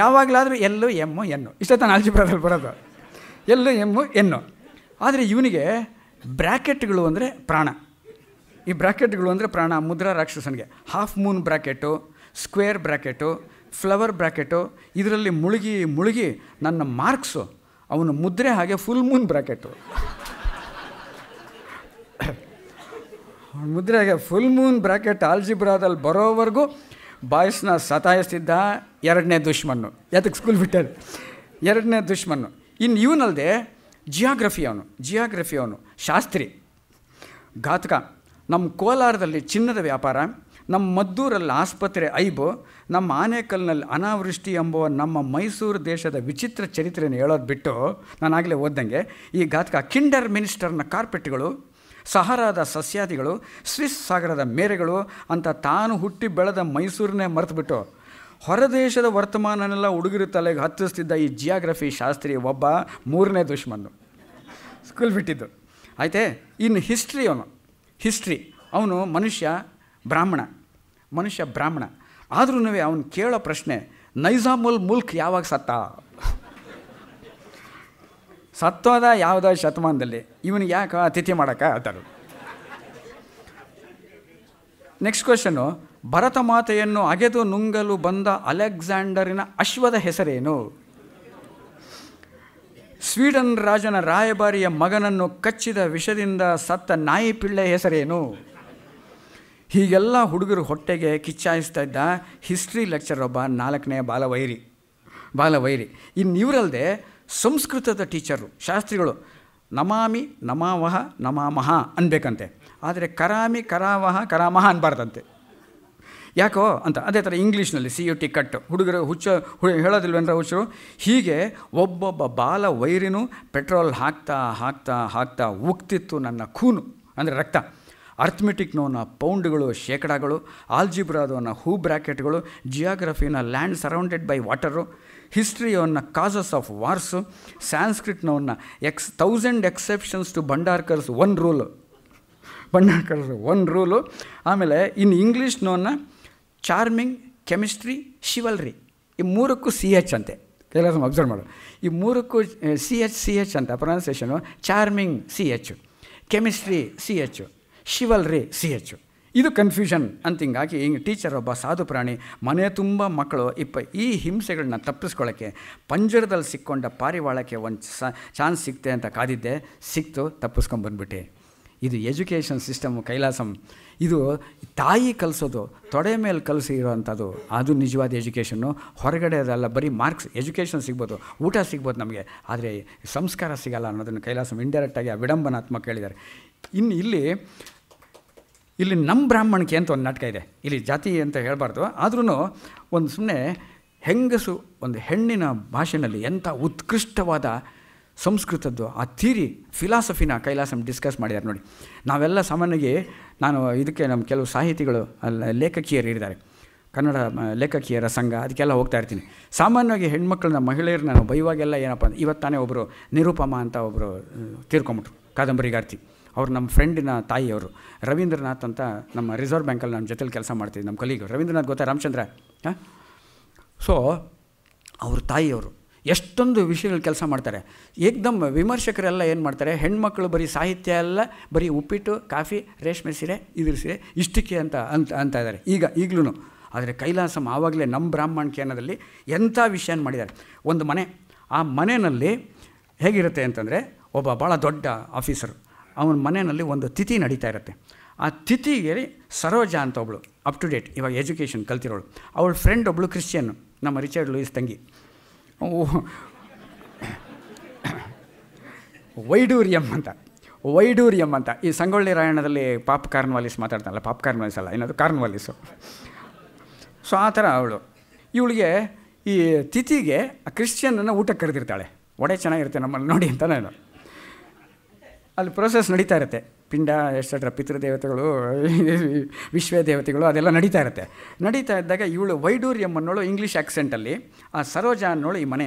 ಯಾವಾಗಲಾದರೂ ಎಲ್ಲು ಎಮ್ಮು ಎನ್ನು ಇಷ್ಟೇ ತಾನು ಆಲ್ಜಿಬ್ರಾದಲ್ಲಿ ಬರೋದು ಎಲ್ಲು ಎಮ್ಮು ಎನ್ನು ಆದರೆ ಇವನಿಗೆ ಬ್ರ್ಯಾಕೆಟ್ಗಳು ಅಂದರೆ ಪ್ರಾಣ ಈ ಬ್ರ್ಯಾಕೆಟ್ಗಳು ಅಂದರೆ ಪ್ರಾಣ ಮುದ್ರಾ ರಾಕ್ಷಸನಿಗೆ half moon bracket square bracket flower bracket ಇದರಲ್ಲಿ ಮುಳುಗಿ ಮುಳುಗಿ ನನ್ನ ಮಾರ್ಕ್ಸು ಅವನು ಮುದ್ರೆ ಹಾಗೆ ಫುಲ್ ಮೂನ್ ಬ್ರ್ಯಾಕೆಟು ಮುದ್ರೆ ಹಾಗೆ ಫುಲ್ ಮೂನ್ ಬ್ರ್ಯಾಕೆಟ್ ಆಲ್ಜಿಬ್ರಾದಲ್ಲಿ ಬರೋವರೆಗೂ ಬಾಯ್ಸ್ನ ಸತಾಯಿಸ್ತಿದ್ದ ಎರಡನೇ ದುಶ್ಮನ್ನು ಯಾತಕ್ಕೆ ಸ್ಕೂಲ್ ಬಿಟ್ಟರು ಎರಡನೇ ದುಶ್ಮನ್ನು ಇನ್ನು ಇವನಲ್ಲದೆ ಜಿಯಾಗ್ರಫಿ ಅವನು ಜಿಯಾಗ್ರಫಿ ಅವನು ಶಾಸ್ತ್ರಿ ಘಾತಕ ನಮ್ಮ ಕೋಲಾರದಲ್ಲಿ ಚಿನ್ನದ ವ್ಯಾಪಾರ ನಮ್ಮ ಮದ್ದೂರಲ್ಲಿ ಆಸ್ಪತ್ರೆ ಐಬು ನಮ್ಮ ಆನೇಕಲ್ನಲ್ಲಿ ಅನಾವೃಷ್ಟಿ ಎಂಬುವ ನಮ್ಮ ಮೈಸೂರು ದೇಶದ ವಿಚಿತ್ರ ಚರಿತ್ರೆಯನ್ನು ಹೇಳೋದು ಬಿಟ್ಟು ನಾನಾಗಲೇ ಓದ್ದಂಗೆ ಈ ಗಾತಕ ಕಿಂಡರ್ ಮಿನಿಸ್ಟರ್ನ ಕಾರ್ಪೆಟ್ಗಳು ಸಹರಾದ ಸಸ್ಯಾದಿಗಳು ಸ್ವಿಸ್ ಸಾಗರದ ಮೇರೆಗಳು ಅಂತ ತಾನು ಹುಟ್ಟಿ ಬೆಳೆದ ಮೈಸೂರನ್ನೇ ಮರೆತುಬಿಟ್ಟು ಹೊರದೇಶದ ವರ್ತಮಾನನೆಲ್ಲ ಹುಡುಗರ ತಲೆಗೆ ಹತ್ತಿಸ್ತಿದ್ದ ಈ ಜಿಯಾಗ್ರಫಿ ಶಾಸ್ತ್ರಿ ಒಬ್ಬ ಮೂರನೇ ದುಶ್ಮನ್ನು ಸ್ಕೂಲ್ ಬಿಟ್ಟಿದ್ದು ಆಯಿತೇ ಇನ್ನು ಹಿಸ್ಟ್ರಿ ಅವನು ಹಿಸ್ಟ್ರಿ ಅವನು ಮನುಷ್ಯ ಬ್ರಾಹ್ಮಣ ಮನುಷ್ಯ ಬ್ರಾಹ್ಮಣ ಆದ್ರೂ ಅವನು ಕೇಳೋ ಪ್ರಶ್ನೆ ನೈಜಾಮುಲ್ ಮುಲ್ಕ್ ಯಾವಾಗ ಸತ್ತ ಸತ್ತೋದ ಯಾವುದೋ ಶತಮಾನದಲ್ಲಿ ಇವನಿಗೆ ಯಾಕೆ ಅತಿಥಿ ಮಾಡೋಕ್ಕೆ ಆದರು ನೆಕ್ಸ್ಟ್ ಕ್ವಶನು ಭರತ ಮಾತೆಯನ್ನು ಅಗೆದು ನುಂಗಲು ಬಂದ ಅಲೆಕ್ಸಾಂಡರಿನ ಅಶ್ವದ ಹೆಸರೇನು ಸ್ವೀಡನ್ ರಾಜನ ರಾಯಭಾರಿಯ ಮಗನನ್ನು ಕಚ್ಚಿದ ವಿಷದಿಂದ ಸತ್ತ ನಾಯಿ ಪಿಳ್ಳೆ ಹೆಸರೇನು ಹೀಗೆಲ್ಲ ಹುಡುಗರು ಹೊಟ್ಟೆಗೆ ಕಿಚ್ಚಾಯಿಸ್ತಾ ಇದ್ದ ಹಿಸ್ಟ್ರಿ ಲೆಕ್ಚರ್ ಒಬ್ಬ ನಾಲ್ಕನೇ ಬಾಲವೈರಿ ಬಾಲವೈರಿ ಇನ್ನು ಇವರಲ್ಲದೆ ಸಂಸ್ಕೃತದ ಟೀಚರು ಶಾಸ್ತ್ರಿಗಳು ನಮಾಮಿ ನಮಾವಹ ನಮಾಮಹ ಅನ್ಬೇಕಂತೆ ಆದರೆ ಕರಾಮಿ ಕರಾವಹ ಕರಾಮಹ ಅನ್ಬಾರ್ದಂತೆ ಯಾಕೋ ಅಂತ ಅದೇ ಥರ ಇಂಗ್ಲೀಷ್ನಲ್ಲಿ ಸಿ ಯು ಟಿ ಕಟ್ ಹುಡುಗರು ಹುಚ್ಚ ಹೇಳೋದಿಲ್ವೇನ್ರ ಹುಚ್ಚರು ಹೀಗೆ ಒಬ್ಬೊಬ್ಬ ಬಾಲ ವೈರಿನೂ ಪೆಟ್ರೋಲ್ ಹಾಕ್ತಾ ಹಾಕ್ತಾ ಹಾಕ್ತಾ ಉಕ್ತಿತ್ತು ನನ್ನ ಖೂನು ಅಂದರೆ ರಕ್ತ ಅರ್ಥಮೆಟಿಕ್ನೋನ ಪೌಂಡ್ಗಳು ಶೇಕಡಾಗಳು ಆಲ್ಜಿಬ್ರಾದೋನ ಹೂ ಬ್ರ್ಯಾಕೆಟ್ಗಳು ಜಿಯಾಗ್ರಫಿನ ಲ್ಯಾಂಡ್ ಸರೌಂಡೆಡ್ ಬೈ ವಾಟರು ಹಿಸ್ಟ್ರಿಯೋನ್ನ ಕಾಸಸ್ ಆಫ್ ವಾರ್ಸು ಸ್ಯಾನ್ಸ್ಕ್ರಿಟ್ನವನ್ನ X thousand exceptions to Bhandarkar's one rule Bhandarkar's one rule ಆಮೇಲೆ ಇನ್ ನೋನ ಚಾರ್ಮಿಂಗ್ ಕೆಮಿಸ್ಟ್ರಿ ಶಿವಲ್ರಿ ಈ ಮೂರಕ್ಕೂ ಸಿ ಎಚ್ ಅಂತೆ ಕೆಲಸ ಅಬ್ಸರ್ವ್ ಮಾಡು ಈ ಮೂರಕ್ಕೂ ಸಿ ಎಚ್ ಸಿ ಎಚ್ ಅಂತ pronunciation charming C H chemistry C H chivalry C H ಇದು ಕನ್ಫ್ಯೂಷನ್ ಅಂತ ಹಿಂಗಾಗಿ ಹಿಂಗೆ ಟೀಚರ್ ಒಬ್ಬ ಸಾಧು ಪ್ರಾಣಿ ಮನೆ ತುಂಬ ಮಕ್ಕಳು ಇಪ್ಪ ಈ ಹಿಂಸೆಗಳನ್ನ ತಪ್ಪಿಸ್ಕೊಳ್ಳೋಕ್ಕೆ ಪಂಜರದಲ್ಲಿ ಸಿಕ್ಕೊಂಡ ಪಾರಿವಾಳಕ್ಕೆ ಒಂದು ಸ ಚಾನ್ಸ್ ಸಿಗ್ತೆ ಅಂತ ಕಾದಿದ್ದೆ ಸಿಕ್ತು ತಪ್ಪಿಸ್ಕೊಂಬಂದ್ಬಿಟ್ಟೆ ಇದು ಎಜುಕೇಷನ್ ಸಿಸ್ಟಮು ಕೈಲಾಸಂ ಇದು ತಾಯಿ ಕಲಿಸೋದು ತೊಡೆ ಮೇಲೆ ಕಲಿಸಿ ಇರೋವಂಥದ್ದು ಅದು ನಿಜವಾದ ಎಜುಕೇಷನ್ನು ಹೊರಗಡೆ ಅದಲ್ಲ ಬರೀ ಮಾರ್ಕ್ಸ್ ಎಜುಕೇಷನ್ ಸಿಗ್ಬೋದು ಊಟ ಸಿಗ್ಬೋದು ನಮಗೆ ಆದರೆ ಸಂಸ್ಕಾರ ಸಿಗಲ್ಲ ಅನ್ನೋದನ್ನು ಕೈಲಾಸಂ ಇಂಡೈರೆಕ್ಟಾಗಿ ವಿಡಂಬನಾತ್ಮಕ ಹೇಳಿದ್ದಾರೆ ಇನ್ನು ಇಲ್ಲಿ ಇಲ್ಲಿ ನಮ್ಮ ಬ್ರಾಹ್ಮಣಕ್ಕೆ ಅಂತ ಒಂದು ನಾಟಕ ಇದೆ ಇಲ್ಲಿ ಜಾತಿ ಅಂತ ಹೇಳಬಾರ್ದು ಆದ್ರೂ ಒಂದು ಸುಮ್ಮನೆ ಹೆಂಗಸು ಒಂದು ಹೆಣ್ಣಿನ ಭಾಷೆಯಲ್ಲಿ ಎಂಥ ಉತ್ಕೃಷ್ಟವಾದ ಸಂಸ್ಕೃತದ್ದು ಆ ಥೀರಿ ಫಿಲಾಸಫಿನ ಕೈಲಾಸಂ ಡಿಸ್ಕಸ್ ಮಾಡಿದ್ದಾರೆ ನೋಡಿ ನಾವೆಲ್ಲ ಸಾಮಾನ್ಯವಾಗಿ ನಾನು ಇದಕ್ಕೆ ನಮ್ಮ ಕೆಲವು ಸಾಹಿತಿಗಳು ಲೇಖಕಿಯರು ಇದ್ದಾರೆ ಕನ್ನಡ ಲೇಖಕಿಯರ ಸಂಘ ಅದಕ್ಕೆಲ್ಲ ಹೋಗ್ತಾ ಇರ್ತೀನಿ ಸಾಮಾನ್ಯವಾಗಿ ಹೆಣ್ಮಕ್ಳನ್ನ ಮಹಿಳೆಯರನ್ನ ನಾನು ಬೈವಾಗೆಲ್ಲ ಏನಪ್ಪ ಇವತ್ತಾನೇ ಒಬ್ಬರು ನಿರೂಪಮ ಅಂತ ಒಬ್ಬರು ತೀರ್ಕೊಂಬಿಟ್ರು ಕಾದಂಬರಿಗಾರ್ತಿ ಅವ್ರು ನಮ್ಮ ಫ್ರೆಂಡಿನ ತಾಯಿಯವರು ರವೀಂದ್ರನಾಥ್ ಅಂತ ನಮ್ಮ ರಿಸರ್ವ್ ಬ್ಯಾಂಕಲ್ಲಿ ನಮ್ಮ ಜೊತೆಲಿ ಕೆಲಸ ಮಾಡ್ತೀವಿ ನಮ್ಮ ಕಲೀಗ್ ರವೀಂದ್ರನಾಥ್ ಗೊತ್ತಾ ರಾಮಚಂದ್ರ ಹಾಂ ಸೊ ಅವ್ರ ತಾಯಿಯವರು ಎಷ್ಟೊಂದು ವಿಷಯಗಳು ಕೆಲಸ ಮಾಡ್ತಾರೆ ಏಕ್ದಮ್ ವಿಮರ್ಶಕರೆಲ್ಲ ಏನು ಮಾಡ್ತಾರೆ ಹೆಣ್ಮಕ್ಳು ಬರೀ ಸಾಹಿತ್ಯ ಎಲ್ಲ ಬರೀ ಉಪ್ಪಿಟ್ಟು ಕಾಫಿ ರೇಷ್ಮೆ ಸೀರೆ ಇದ್ರ ಸೀರೆ ಇಷ್ಟಕ್ಕೆ ಅಂತ ಅಂತ ಅಂತ ಇದ್ದಾರೆ ಈಗ ಈಗಲೂ ಆದರೆ ಕೈಲಾಸಂ ಆವಾಗಲೇ ನಮ್ಮ ಬ್ರಾಹ್ಮಣ ಕೇನದಲ್ಲಿ ಎಂಥ ವಿಷಯನ ಮಾಡಿದ್ದಾರೆ ಒಂದು ಮನೆ ಆ ಮನೆಯಲ್ಲಿ ಹೇಗಿರುತ್ತೆ ಅಂತಂದರೆ ಒಬ್ಬ ಭಾಳ ದೊಡ್ಡ ಆಫೀಸರು ಅವನ ಮನೆಯಲ್ಲಿ ಒಂದು ತಿಥಿ ನಡೀತಾ ಇರುತ್ತೆ ಆ ತಿಥಿಗೆ ಸರೋಜ ಅಂತ ಒಬ್ಳು ಅಪ್ ಟು ಡೇಟ್ ಇವಾಗ ಎಜುಕೇಷನ್ ಕಲ್ತಿರೋಳು ಅವಳ ಫ್ರೆಂಡ್ ಒಬ್ಳು ಕ್ರಿಶ್ಚಿಯನ್ನು ನಮ್ಮ ರಿಚರ್ಡ್ ಲೂಯಿಸ್ ತಂಗಿ ವೈಡೂರಿಯಂ ಅಂತ ವೈಡೂರಿಯಂ ಅಂತ ಈ ಸಂಗೊಳ್ಳಿ ರಾಯಣದಲ್ಲಿ ಪಾಪ್ ಕಾರ್ನ್ವಾಲಿಸ್ ಮಾತಾಡ್ತಾನಲ್ಲ ಪಾಪ್ ಕಾರ್ನ್ವಾಲಿಸ್ ಅಲ್ಲ ಏನದು ಕಾರ್ನ್ವಾಲಿಸು ಸೊ ಆ ಥರ ಅವಳು ಇವಳಿಗೆ ಈ ತಿಥಿಗೆ ಕ್ರಿಶ್ಚಿಯನ್ನ ಊಟಕ್ಕೆ ಕರೆದಿರ್ತಾಳೆ ಒಡೆ ಚೆನ್ನಾಗಿರುತ್ತೆ ನಮ್ಮಲ್ಲಿ ನೋಡಿ ಅಂತ ನಾನು ಅಲ್ಲಿ ಪ್ರೋಸೆಸ್ ನಡೀತಾ ಇರುತ್ತೆ ಪಿಂಡ ಎಷ್ಟೆಟ್ರ ಪಿತೃದೇವತೆಗಳು ವಿಶ್ವ ದೇವತೆಗಳು ಅದೆಲ್ಲ ನಡೀತಾ ಇರುತ್ತೆ ನಡೀತಾ ಇದ್ದಾಗ ಇವಳು ಎಂ ಅನ್ನೋಳು ಇಂಗ್ಲೀಷ್ ಆ್ಯಕ್ಸೆಂಟಲ್ಲಿ ಆ ಸರೋಜಾ ಅನ್ನೋಳು ಈ ಮನೆ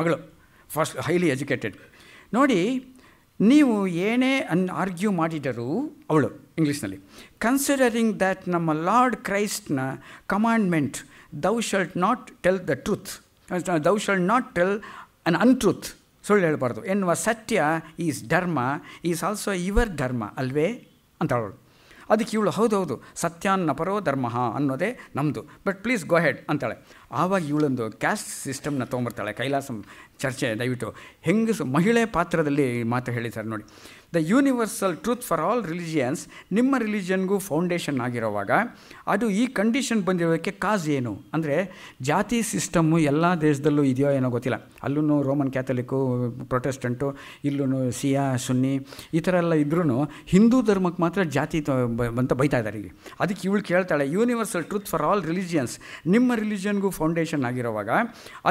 ಮಗಳು ಫಸ್ಟ್ ಹೈಲಿ ಎಜುಕೇಟೆಡ್ ನೋಡಿ ನೀವು ಏನೇ ಅನ್ ಆರ್ಗ್ಯೂ ಮಾಡಿದರು ಅವಳು ಇಂಗ್ಲೀಷ್ನಲ್ಲಿ ಕನ್ಸಿಡರಿಂಗ್ ದ್ಯಾಟ್ ನಮ್ಮ ಲಾರ್ಡ್ ಕ್ರೈಸ್ಟ್ನ commandment thou shalt not tell the truth thou shalt not tell an untruth ಸುಳ್ಳು ಹೇಳಬಾರ್ದು ಎನ್ನುವ ಸತ್ಯ ಈಸ್ ಧರ್ಮ ಈಸ್ ಆಲ್ಸೋ ಯುವರ್ ಧರ್ಮ ಅಲ್ವೇ ಅಂತ ಹೇಳೋಳು ಅದಕ್ಕೆ ಇವಳು ಹೌದು ಹೌದು ಸತ್ಯಾನ್ನ ಪರೋ ಧರ್ಮ ಅನ್ನೋದೇ ನಮ್ಮದು ಬಟ್ ಪ್ಲೀಸ್ ಗೋ ಹೆಡ್ ಅಂತಾಳೆ ಆವಾಗ ಇವಳೊಂದು ಕ್ಯಾಸ್ಟ್ ಸಿಸ್ಟಮ್ನ ತೊಗೊಂಬರ್ತಾಳೆ ಕೈಲಾಸ ಚರ್ಚೆ ದಯವಿಟ್ಟು ಹೆಂಗಸು ಮಹಿಳೆ ಪಾತ್ರದಲ್ಲಿ ಮಾತು ಸರ್ ನೋಡಿ the universal truth for all religions ನಿಮ್ಮ ರಿಲಿಜನ್ಗೂ ಫೌಂಡೇಶನ್ ಆಗಿರೋವಾಗ ಅದು ಈ ಕಂಡೀಷನ್ ಬಂದಿರೋದಕ್ಕೆ ಕಾಸ್ ಏನು ಅಂದರೆ ಜಾತಿ ಸಿಸ್ಟಮ್ಮು ಎಲ್ಲ ದೇಶದಲ್ಲೂ ಇದೆಯೋ ಏನೋ ಗೊತ್ತಿಲ್ಲ ಅಲ್ಲೂ ರೋಮನ್ ಕ್ಯಾಥೊಲಿಕ್ಕು ಪ್ರೊಟೆಸ್ಟೆಂಟು ಇಲ್ಲೂ ಸಿಯಾ ಸುನ್ನಿ ಈ ಥರ ಎಲ್ಲ ಇದ್ರೂ ಹಿಂದೂ ಧರ್ಮಕ್ಕೆ ಮಾತ್ರ ಜಾತಿ ಅಂತ ಬೈತಾ ಇದ್ದಾರೆ ಈಗ ಅದಕ್ಕೆ ಇವಳು ಕೇಳ್ತಾಳೆ universal truth for all religions ನಿಮ್ಮ ರಿಲಿಜನ್ಗೂ ಫೌಂಡೇಶನ್ ಆಗಿರೋವಾಗ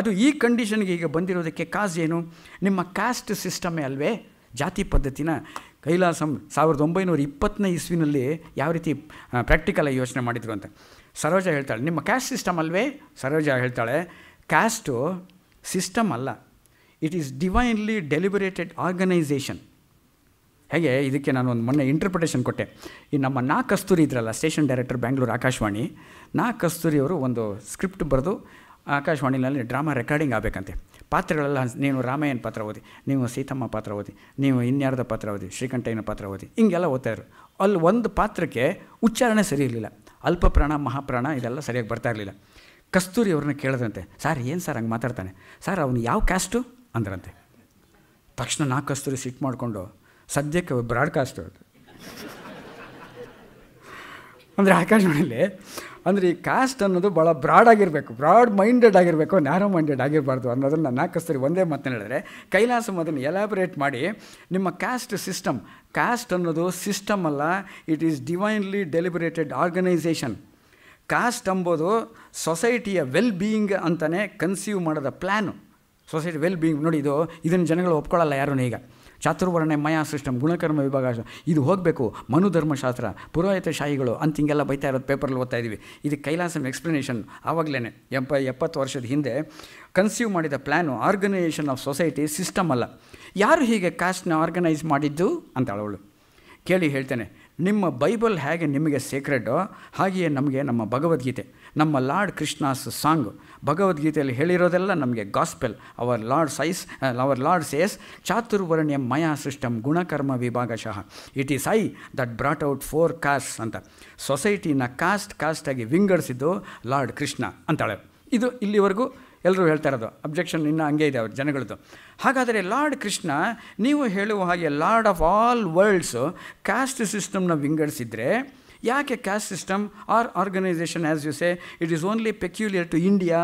ಅದು ಈ ಕಂಡೀಷನ್ಗೆ ಈಗ ಬಂದಿರೋದಕ್ಕೆ ಕಾಸ್ ಏನು ನಿಮ್ಮ ಕ್ಯಾಸ್ಟ್ ಸಿಸ್ಟಮೇ ಅಲ್ವೇ ಜಾತಿ ಪದ್ಧತಿನ ಕೈಲಾಸಂ ಸಾವಿರದ ಒಂಬೈನೂರ ಇಪ್ಪತ್ತನೇ ಇಸ್ವಿನಲ್ಲಿ ಯಾವ ರೀತಿ ಪ್ರಾಕ್ಟಿಕಲಾಗಿ ಯೋಚನೆ ಮಾಡಿದರು ಅಂತ ಸರೋಜ ಹೇಳ್ತಾಳೆ ನಿಮ್ಮ ಕ್ಯಾಸ್ಟ್ ಸಿಸ್ಟಮ್ ಅಲ್ವೇ ಸರೋಜ ಹೇಳ್ತಾಳೆ ಕ್ಯಾಸ್ಟು ಸಿಸ್ಟಮ್ ಅಲ್ಲ it is divinely deliberated organisation ಹೇಗೆ ಇದಕ್ಕೆ ನಾನು ಒಂದು ಮೊನ್ನೆ ಇಂಟರ್ಪ್ರಿಟೇಷನ್ ಕೊಟ್ಟೆ ಈ ನಮ್ಮ ನಾ ಕಸ್ತೂರಿ ಇದ್ರಲ್ಲ ಸ್ಟೇಷನ್ ಡೈರೆಕ್ಟರ್ ಬ್ಯಾಂಗ್ಳೂರು ಆಕಾಶವಾಣಿ ನಾ ಕಸ್ತೂರಿ ಅವರು ಒಂದು ಸ್ಕ್ರಿಪ್ಟ್ ಬರೆದು ಆಕಾಶವಾಣಿನಲ್ಲಿ ಡ್ರಾಮಾ ರೆಕಾರ್ಡಿಂಗ್ ಆಗಬೇಕಂತೆ ಪಾತ್ರಗಳೆಲ್ಲ ನೀನು ರಾಮಯ್ಯನ ಪಾತ್ರ ಓದಿ ನೀವು ಸೀತಮ್ಮ ಪಾತ್ರ ಓದಿ ನೀವು ಇನ್ಯಾರ್ದ ಪಾತ್ರ ಓದಿ ಶ್ರೀಕಂಠಯ್ಯನ ಪಾತ್ರ ಓದಿ ಹಿಂಗೆಲ್ಲ ಓದ್ತಾಯಿದ್ರು ಅಲ್ಲಿ ಒಂದು ಪಾತ್ರಕ್ಕೆ ಉಚ್ಚಾರಣೆ ಸರಿ ಇರಲಿಲ್ಲ ಅಲ್ಪ ಪ್ರಾಣ ಮಹಾಪ್ರಾಣ ಇದೆಲ್ಲ ಸರಿಯಾಗಿ ಬರ್ತಾ ಇರಲಿಲ್ಲ ಕಸ್ತೂರಿ ಅವ್ರನ್ನ ಕೇಳಿದ್ರಂತೆ ಸರ್ ಏನು ಸರ್ ಹಂಗೆ ಮಾತಾಡ್ತಾನೆ ಸರ್ ಅವನು ಯಾವ ಕ್ಯಾಸ್ಟು ಅಂದ್ರಂತೆ ತಕ್ಷಣ ನಾ ಕಸ್ತೂರಿ ಸಿಟ್ ಮಾಡಿಕೊಂಡು ಸದ್ಯಕ್ಕೆ ಬ್ರಾಡ್ಕಾಸ್ಟ್ ಅದು ಅಂದರೆ ಆಕಾಶವಾಣಿಯಲ್ಲಿ ಅಂದರೆ ಈ ಕಾಸ್ಟ್ ಅನ್ನೋದು ಭಾಳ ಬ್ರಾಡ್ ಆಗಿರಬೇಕು ಬ್ರಾಡ್ ಮೈಂಡೆಡ್ ಆಗಿರಬೇಕು ನ್ಯಾರೋ ಮೈಂಡೆಡ್ ಆಗಿರಬಾರ್ದು ಅನ್ನೋದನ್ನು ನಾಲ್ಕಸ್ತರಿ ಒಂದೇ ಹೇಳಿದ್ರೆ ಕೈಲಾಸಂ ಅದನ್ನು ಎಲಾಬರೇಟ್ ಮಾಡಿ ನಿಮ್ಮ ಕ್ಯಾಸ್ಟ್ ಸಿಸ್ಟಮ್ ಕ್ಯಾಸ್ಟ್ ಅನ್ನೋದು ಸಿಸ್ಟಮ್ ಅಲ್ಲ it is divinely deliberated organisation caste ಅಂಬೋದು ಸೊಸೈಟಿಯ ವೆಲ್ ಬೀಯಿಂಗ್ ಅಂತಲೇ ಕನ್ಸೀವ್ ಮಾಡೋದ ಪ್ಲ್ಯಾನು ಸೊಸೈಟಿ ವೆಲ್ ಬೀಯಿಂಗ್ ನೋಡಿ ಇದು ಇದನ್ನು ಜನಗಳು ಒಪ್ಕೊಳ್ಳಲ್ಲ ಯಾರೂ ಈಗ ಚಾತುರ್ವರ್ಣೆ ಮಯಾ ಸಿಸ್ಟಮ್ ಗುಣಕರ್ಮ ವಿಭಾಗ ಇದು ಹೋಗಬೇಕು ಮನು ಧರ್ಮಶಾಸ್ತ್ರ ಪುರೋಹಿತ ಶಾಹಿಗಳು ಅಂತ ಹಿಂಗೆಲ್ಲ ಬೈತಾ ಇರೋದು ಪೇಪರಲ್ಲಿ ಓದ್ತಾ ಇದ್ದೀವಿ ಇದು ಕೈಲಾಸಂ ಎಕ್ಸ್ಪ್ಲನೇಷನ್ ಆವಾಗಲೇ ಎಪ್ಪ ಎಪ್ಪತ್ತು ವರ್ಷದ ಹಿಂದೆ ಕನ್ಸ್ಯೂವ್ ಮಾಡಿದ plan organisation of society system ಅಲ್ಲ ಯಾರು ಹೀಗೆ ಕಾಸ್ಟ್ನ ಆರ್ಗನೈಸ್ ಮಾಡಿದ್ದು ಅಂತ ಅವಳು ಕೇಳಿ ಹೇಳ್ತೇನೆ ನಿಮ್ಮ ಬೈಬಲ್ ಹೇಗೆ ನಿಮಗೆ ಸೇಕ್ರೆಡೋ ಹಾಗೆಯೇ ನಮಗೆ ನಮ್ಮ ಭಗವದ್ಗೀತೆ ನಮ್ಮ ಲಾರ್ಡ್ ಕೃಷ್ಣಾಸ್ ಸಾಂಗ್ ಭಗವದ್ಗೀತೆಯಲ್ಲಿ ಹೇಳಿರೋದೆಲ್ಲ ನಮಗೆ gospel our Lord says our Lord says ಚಾತುರ್ವರ್ಣ್ಯ ಮಯಾ ಸಿಸ್ಟಮ್ ಗುಣಕರ್ಮ ವಿಭಾಗಶಃ it is I that brought out four caste ಅಂತ ಸೊಸೈಟಿನ ಕಾಸ್ಟ್ ಕಾಸ್ಟಾಗಿ ವಿಂಗಡಿಸಿದ್ದು ಲಾರ್ಡ್ ಕೃಷ್ಣ ಅಂತಾಳೆ ಇದು ಇಲ್ಲಿವರೆಗೂ ಎಲ್ಲರೂ ಹೇಳ್ತಾ ಇರೋದು ಅಬ್ಜೆಕ್ಷನ್ ಇನ್ನೂ ಹಂಗೆ ಇದೆ ಅವ್ರ ಜನಗಳದ್ದು ಹಾಗಾದರೆ ಲಾರ್ಡ್ ಕೃಷ್ಣ ನೀವು ಹೇಳುವ ಹಾಗೆ Lord of all worlds caste ಸಿಸ್ಟಮ್ನ ವಿಂಗಡಿಸಿದರೆ ಯಾಕೆ caste system or organisation as you say it is only peculiar to India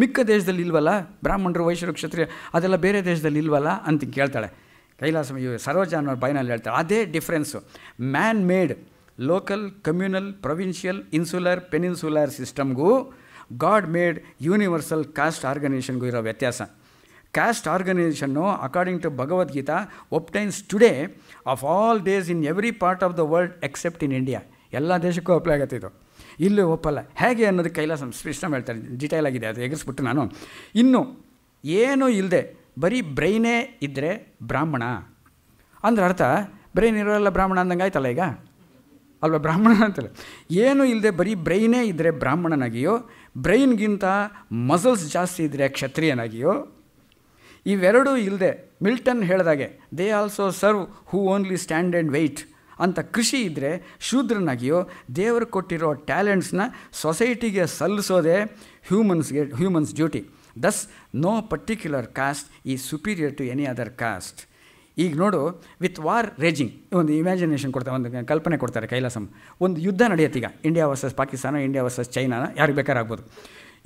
ಮಿಕ್ಕ ದೇಶದಲ್ಲಿ ಇಲ್ವಲ್ಲ ಬ್ರಾಹ್ಮಣರು ವೈಶ್ಯರು ಕ್ಷತ್ರಿಯ ಅದೆಲ್ಲ ಬೇರೆ ದೇಶದಲ್ಲಿ ಇಲ್ವಲ್ಲ ಅಂತ ಕೇಳ್ತಾಳೆ ಕೈಲಾಸ ಸರೋಜ ಅನ್ನೋ ಬೈನಲ್ಲಿ ಹೇಳ್ತಾಳೆ ಅದೇ difference man made local communal provincial insular peninsular ಸಿಸ್ಟಮ್ಗೂ ಗಾಡ್ ಮೇಡ್ ಯೂನಿವರ್ಸಲ್ ಕ್ಯಾಸ್ಟ್ ಆರ್ಗನೈಸೇಷನ್ಗೂ ಇರೋ ವ್ಯತ್ಯಾಸ ಕ್ಯಾಸ್ಟ್ ಆರ್ಗನೈಸೇಷನ್ನು according to Bhagavad Gita obtains today of all days in every part of the world except in India ಎಲ್ಲ ದೇಶಕ್ಕೂ ಅಪ್ಲೈ ಆಗುತ್ತೆ ಇದು ಇಲ್ಲೂ ಒಪ್ಪಲ್ಲ ಹೇಗೆ ಅನ್ನೋದು ಕೈಲಾಸ ಸ್ಪೃಷ್ಟ ಹೇಳ್ತಾರೆ ಡಿಟೇಲ್ ಆಗಿದೆ ಅದು ಎಗರಿಸ್ಬಿಟ್ಟು ನಾನು ಇನ್ನು ಏನೂ ಇಲ್ಲದೆ ಬರೀ ಬ್ರೈನೇ ಇದ್ದರೆ ಬ್ರಾಹ್ಮಣ ಅಂದ್ರೆ ಅರ್ಥ ಬ್ರೈನ್ ಇರೋಲ್ಲ ಬ್ರಾಹ್ಮಣ ಅಂದಂಗೆ ಆಯ್ತಲ್ಲ ಈಗ ಅಲ್ವಾ ಬ್ರಾಹ್ಮಣ ಅಂತಲ್ಲ ಏನೂ ಇಲ್ಲದೆ ಬರೀ ಬ್ರೈನೇ ಇದ್ದರೆ ಬ್ರಾಹ್ಮಣನಾಗಿಯೋ ಬ್ರೈನ್ಗಿಂತ ಮಸಲ್ಸ್ ಜಾಸ್ತಿ ಇದ್ದರೆ ಕ್ಷತ್ರಿಯನಾಗಿಯೋ ಇವೆರಡೂ ಇಲ್ಲದೆ ಮಿಲ್ಟನ್ ಹೇಳಿದಾಗೆ they also serve who only stand and wait ಅಂತ ಕೃಷಿ ಇದ್ದರೆ ಶೂದ್ರನಾಗಿಯೋ ದೇವರು ಕೊಟ್ಟಿರೋ ಟ್ಯಾಲೆಂಟ್ಸ್ನ ಸೊಸೈಟಿಗೆ ಸಲ್ಲಿಸೋದೇ ಹ್ಯೂಮನ್ಸ್ಗೆ humans duty thus no particular caste ಈ superior to any other caste ಈಗ ನೋಡು ವಿತ್ ವಾರ್ ರೇಜಿಂಗ್ ಒಂದು ಇಮ್ಯಾಜಿನೇಷನ್ ಕೊಡ್ತಾರೆ ಒಂದು ಕಲ್ಪನೆ ಕೊಡ್ತಾರೆ ಕೈಲಾಸಂ ಒಂದು ಯುದ್ಧ ನಡೆಯುತ್ತೆ ಈಗ India versus Pakistan India versus ಚೈನಾನ ಯಾರಿಗೆ ಬೇಕಾರಾಗ್ಬೋದು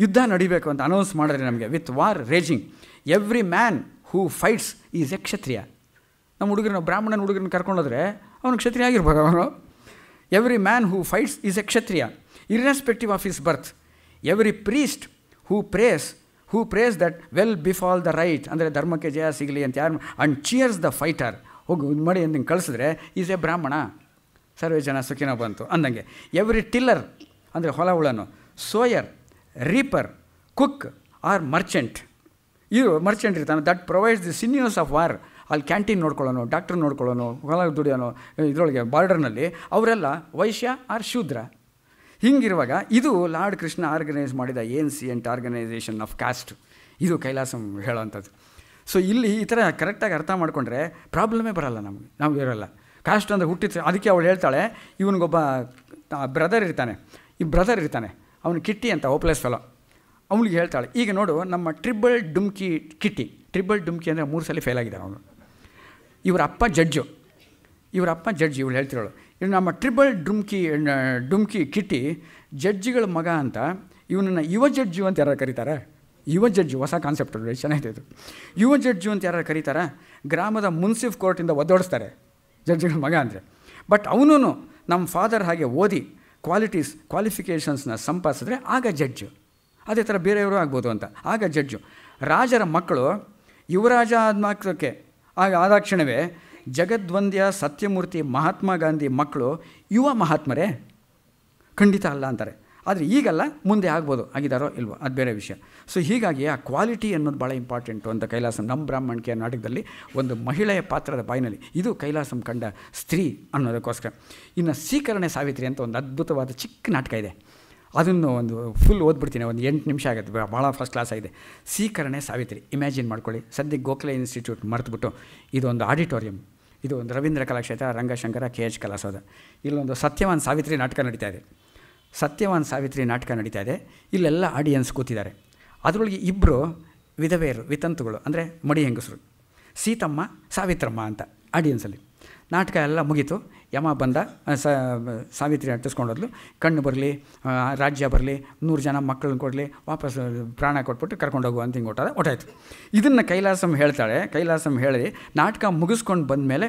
ಯುದ್ಧ ನಡಿಬೇಕು ಅಂತ ಅನೌನ್ಸ್ ಮಾಡಿದ್ರೆ ನಮಗೆ with war raging every man who fights is a Kshatriya ನಮ್ಮ ಹುಡುಗರನ್ನ ಬ್ರಾಹ್ಮಣನ ಹುಡುಗರನ್ನ ಕರ್ಕೊಂಡೋದ್ರೆ ಅವನು ಕ್ಷತ್ರಿಯ ಆಗಿರ್ಬೋದು ಅವನು every man who fights is a Kshatriya irrespective of his birth every priest who prays who prays that well befall the right ಅಂದರೆ ಧರ್ಮಕ್ಕೆ ಜಯ ಸಿಗಲಿ ಅಂತ ಯಾರು ಅಂಡ್ ಚಿಯರ್ಸ್ ದ ಫೈಟರ್ ಹೋಗಿ ಇದು ಮಾಡಿ ಅಂತ ಕಳಿಸಿದ್ರೆ ಈಸ್ ಎ ಬ್ರಾಹ್ಮಣ ಸರ್ವೇ ಜನ ಸುಖಿನ ಬಂತು ಅಂದಂಗೆ ಎವ್ರಿ ಟಿಲ್ಲರ್ ಅಂದರೆ ಹೊಲ ಹುಳನು sower reaper cook or merchant ಇವರು ಮರ್ಚೆಂಟ್ ಇರ್ತಾನೆ that provides the sinews of war ಅಲ್ಲಿ ಕ್ಯಾಂಟೀನ್ ನೋಡ್ಕೊಳ್ಳೋನು ಡಾಕ್ಟ್ರ್ ನೋಡ್ಕೊಳ್ಳೋನು ಹೊಲ ದುಡಿಯೋನು ಇದರೊಳಗೆ ಬಾರ್ಡರ್ನಲ್ಲಿ ಅವರೆಲ್ಲ ವೈಶ್ಯ ಆರ್ ಶೂದ್ರ ಹಿಂಗಿರುವಾಗ ಇದು ಲಾರ್ಡ್ ಕೃಷ್ಣ ಆರ್ಗನೈಸ್ ಮಾಡಿದ ಸಿ ಎಂಟ್ ಆರ್ಗನೈಸೇಷನ್ ಆಫ್ ಕ್ಯಾಸ್ಟ್ ಇದು ಕೈಲಾಸಂ ಹೇಳೋವಂಥದ್ದು ಸೊ ಇಲ್ಲಿ ಈ ಥರ ಕರೆಕ್ಟಾಗಿ ಅರ್ಥ ಮಾಡಿಕೊಂಡ್ರೆ ಪ್ರಾಬ್ಲಮೇ ಬರಲ್ಲ ನಮಗೆ ನಾವು ಇರೋಲ್ಲ ಕಾಸ್ಟ್ ಅಂದರೆ ಹುಟ್ಟಿದ ಅದಕ್ಕೆ ಅವಳು ಹೇಳ್ತಾಳೆ ಇವನಿಗೊಬ್ಬ ಬ್ರದರ್ ಇರ್ತಾನೆ ಈ ಬ್ರದರ್ ಇರ್ತಾನೆ ಅವನು ಕಿಟ್ಟಿ ಅಂತ ಓಪ್ಲೆಸ್ ಫೆಲೋ ಅವನಿಗೆ ಹೇಳ್ತಾಳೆ ಈಗ ನೋಡು ನಮ್ಮ ಟ್ರಿಬಲ್ ಡುಮ್ಕಿ ಕಿಟ್ಟಿ ಟ್ರಿಬಲ್ ಡುಮ್ಕಿ ಅಂದರೆ ಮೂರು ಸಲ ಫೇಲ್ ಆಗಿದ್ದಾನೆ ಅವನು ಇವರ ಅಪ್ಪ ಜಡ್ಜು ಇವರ ಅಪ್ಪ ಇವ್ಳು ಇವಳು ಹೇಳ್ತಿರೋಳು ಇನ್ನು ನಮ್ಮ ಟ್ರಿಬಲ್ ಡುಮ್ಕಿ ಡುಮ್ಕಿ ಕಿಟ್ಟಿ ಜಡ್ಜ್ಗಳ ಮಗ ಅಂತ ಇವನನ್ನು ಯುವ ಜಡ್ಜು ಅಂತ ಯಾರು ಕರೀತಾರೆ ಯುವ ಜಡ್ಜು ಹೊಸ ಕಾನ್ಸೆಪ್ಟ್ ಚೆನ್ನಾಗಿದೆ ಇದು ಯುವ ಜಡ್ಜು ಅಂತ ಯಾರು ಕರೀತಾರೆ ಗ್ರಾಮದ ಮುನ್ಸಿಫ್ ಕೋರ್ಟಿಂದ ಒದ್ದೋಡಿಸ್ತಾರೆ ಜಡ್ಜ್ಗಳ ಮಗ ಅಂದರೆ ಬಟ್ ಅವನು ನಮ್ಮ ಫಾದರ್ ಹಾಗೆ ಓದಿ ಕ್ವಾಲಿಟೀಸ್ ಕ್ವಾಲಿಫಿಕೇಷನ್ಸ್ನ ಸಂಪಾದಿಸಿದ್ರೆ ಆಗ ಜಡ್ಜು ಅದೇ ಥರ ಬೇರೆಯವರು ಆಗ್ಬೋದು ಅಂತ ಆಗ ಜಡ್ಜು ರಾಜರ ಮಕ್ಕಳು ಯುವರಾಜ ಮಾತ್ರಕ್ಕೆ ಆಗ ಕ್ಷಣವೇ ಜಗದ್ವಂದ್ಯ ಸತ್ಯಮೂರ್ತಿ ಮಹಾತ್ಮ ಗಾಂಧಿ ಮಕ್ಕಳು ಯುವ ಮಹಾತ್ಮರೇ ಖಂಡಿತ ಅಲ್ಲ ಅಂತಾರೆ ಆದರೆ ಈಗಲ್ಲ ಮುಂದೆ ಆಗ್ಬೋದು ಆಗಿದಾರೋ ಇಲ್ವೋ ಅದು ಬೇರೆ ವಿಷಯ ಸೊ ಹೀಗಾಗಿ ಆ ಕ್ವಾಲಿಟಿ ಅನ್ನೋದು ಭಾಳ ಇಂಪಾರ್ಟೆಂಟು ಅಂತ ಕೈಲಾಸಂ ನಮ್ಮ ಬ್ರಾಹ್ಮಣಿಕೆಯ ನಾಟಕದಲ್ಲಿ ಒಂದು ಮಹಿಳೆಯ ಪಾತ್ರದ ಬಾಯಿನಲ್ಲಿ ಇದು ಕೈಲಾಸಂ ಕಂಡ ಸ್ತ್ರೀ ಅನ್ನೋದಕ್ಕೋಸ್ಕರ ಇನ್ನು ಸೀಕರಣೆ ಸಾವಿತ್ರಿ ಅಂತ ಒಂದು ಅದ್ಭುತವಾದ ಚಿಕ್ಕ ನಾಟಕ ಇದೆ ಅದನ್ನು ಒಂದು ಫುಲ್ ಓದ್ಬಿಡ್ತೀನಿ ಒಂದು ಎಂಟು ನಿಮಿಷ ಆಗುತ್ತೆ ಭಾಳ ಫಸ್ಟ್ ಕ್ಲಾಸ್ ಆಗಿದೆ ಸೀಕರಣೆ ಸಾವಿತ್ರಿ ಇಮ್ಯಾಜಿನ್ ಮಾಡ್ಕೊಳ್ಳಿ ಸದ್ಯಕ್ಕೆ ಗೋಖಲೆ ಇನ್ಸ್ಟಿಟ್ಯೂಟ್ ಮರೆತುಬಿಟ್ಟು ಇದೊಂದು ಆಡಿಟೋರಿಯಂ ಇದು ಒಂದು ರವೀಂದ್ರ ಕಲಾಕ್ಷೇತ್ರ ರಂಗಶಂಕರ ಕೆ ಎಚ್ ಕಲಾಸೌಧ ಇಲ್ಲೊಂದು ಸತ್ಯವಾನ್ ಸಾವಿತ್ರಿ ನಾಟಕ ನಡೀತಾ ಇದೆ ಸತ್ಯವಾನ್ ಸಾವಿತ್ರಿ ನಾಟಕ ನಡೀತಾ ಇದೆ ಇಲ್ಲೆಲ್ಲ ಆಡಿಯನ್ಸ್ ಕೂತಿದ್ದಾರೆ ಅದರೊಳಗೆ ಇಬ್ಬರು ವಿಧವೆಯರು ವಿತಂತುಗಳು ಅಂದರೆ ಮಡಿ ಹೆಂಗಸರು ಸೀತಮ್ಮ ಸಾವಿತ್ರಮ್ಮ ಅಂತ ಆಡಿಯನ್ಸಲ್ಲಿ ನಾಟಕ ಎಲ್ಲ ಮುಗೀತು ಯಮ ಬಂದ ಸಾವಿತ್ರಿ ಅಟ್ಟಿಸ್ಕೊಂಡೋದ್ಲು ಕಣ್ಣು ಬರಲಿ ರಾಜ್ಯ ಬರಲಿ ನೂರು ಜನ ಮಕ್ಕಳನ್ನ ಕೊಡಲಿ ವಾಪಸ್ ಪ್ರಾಣ ಕೊಟ್ಬಿಟ್ಟು ಕರ್ಕೊಂಡೋಗು ಅಂತ ಹಿಂಗೆ ಹೊಟ್ಟಾದ ಹೊಟ್ಟಾಯ್ತು ಇದನ್ನು ಕೈಲಾಸಂ ಹೇಳ್ತಾಳೆ ಕೈಲಾಸಂ ಹೇಳಿ ನಾಟಕ ಮುಗಿಸ್ಕೊಂಡು ಬಂದ ಮೇಲೆ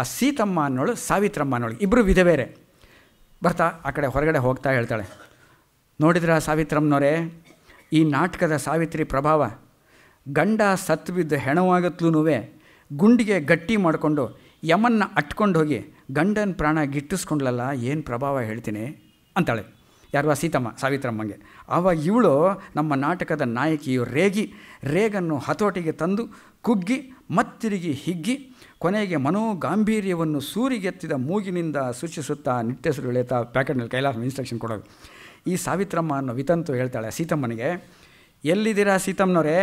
ಆ ಸೀತಮ್ಮ ಅನ್ನೋಳು ಸಾವಿತ್ರಮ್ಮ ಅನ್ನೋಳು ಇಬ್ಬರು ಬೇರೆ ಬರ್ತಾ ಆ ಕಡೆ ಹೊರಗಡೆ ಹೋಗ್ತಾ ಹೇಳ್ತಾಳೆ ನೋಡಿದ್ರ ಸಾವಿತ್ರಮ್ಮನವರೇ ಈ ನಾಟಕದ ಸಾವಿತ್ರಿ ಪ್ರಭಾವ ಗಂಡ ಬಿದ್ದ ಹೆಣವಾಗತ್ಲೂ ಗುಂಡಿಗೆ ಗಟ್ಟಿ ಮಾಡಿಕೊಂಡು ಯಮನ್ನ ಅಟ್ಕೊಂಡು ಹೋಗಿ ಗಂಡನ ಪ್ರಾಣ ಗಿಟ್ಟಿಸ್ಕೊಂಡ್ಲಲ್ಲ ಏನು ಪ್ರಭಾವ ಹೇಳ್ತೀನಿ ಅಂತಾಳೆ ಯಾರು ಸೀತಮ್ಮ ಸಾವಿತ್ರಮ್ಮಂಗೆ ಆವಾಗ ಇವಳು ನಮ್ಮ ನಾಟಕದ ನಾಯಕಿಯು ರೇಗಿ ರೇಗನ್ನು ಹತೋಟಿಗೆ ತಂದು ಕುಗ್ಗಿ ಮತ್ತಿರುಗಿ ಹಿಗ್ಗಿ ಕೊನೆಗೆ ಮನೋಗಾಂಭೀರ್ಯವನ್ನು ಸೂರಿಗೆತ್ತಿದ ಮೂಗಿನಿಂದ ಸೂಚಿಸುತ್ತಾ ನಿಟ್ಟೆಸರು ಎಳೆತಾ ಪ್ಯಾಕೆಟ್ನಲ್ಲಿ ಕೈಲಾಸ ಇನ್ಸ್ಟ್ರಕ್ಷನ್ ಕೊಡೋದು ಈ ಸಾವಿತ್ರಮ್ಮ ಅನ್ನೋ ವಿತಂತು ಹೇಳ್ತಾಳೆ ಸೀತಮ್ಮನಿಗೆ ಎಲ್ಲಿದ್ದೀರಾ ಸೀತಮ್ಮನವರೇ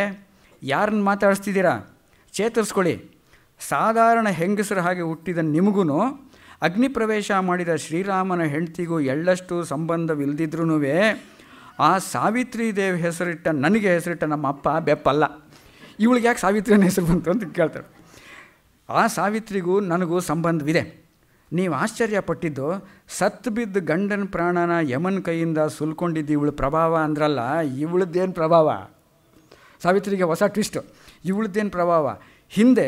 ಯಾರನ್ನ ಮಾತಾಡಿಸ್ತಿದ್ದೀರಾ ಚೇತರಿಸ್ಕೊಳ್ಳಿ ಸಾಧಾರಣ ಹೆಂಗಸರ ಹಾಗೆ ಹುಟ್ಟಿದ ನಿಮಗೂ ಅಗ್ನಿ ಪ್ರವೇಶ ಮಾಡಿದ ಶ್ರೀರಾಮನ ಹೆಂಡತಿಗೂ ಎಳ್ಳಷ್ಟು ಸಂಬಂಧವಿಲ್ಲದಿದ್ರೂ ಆ ಸಾವಿತ್ರಿ ದೇವ್ ಹೆಸರಿಟ್ಟ ನನಗೆ ಹೆಸರಿಟ್ಟ ನಮ್ಮ ಅಪ್ಪ ಬೆಪ್ಪಲ್ಲ ಇವಳಿಗೆ ಯಾಕೆ ಸಾವಿತ್ರಿನ ಹೆಸರು ಬಂತು ಅಂತ ಕೇಳ್ತಾರೆ ಆ ಸಾವಿತ್ರಿಗೂ ನನಗೂ ಸಂಬಂಧವಿದೆ ನೀವು ಆಶ್ಚರ್ಯ ಪಟ್ಟಿದ್ದು ಸತ್ತು ಬಿದ್ದ ಗಂಡನ ಪ್ರಾಣನ ಯಮನ್ ಕೈಯಿಂದ ಸುಲ್ಕೊಂಡಿದ್ದು ಇವಳು ಪ್ರಭಾವ ಅಂದ್ರಲ್ಲ ಇವಳದ್ದೇನು ಪ್ರಭಾವ ಸಾವಿತ್ರಿಗೆ ಹೊಸ ಟ್ವಿಸ್ಟು ಇವಳದ್ದೇನು ಪ್ರಭಾವ ಹಿಂದೆ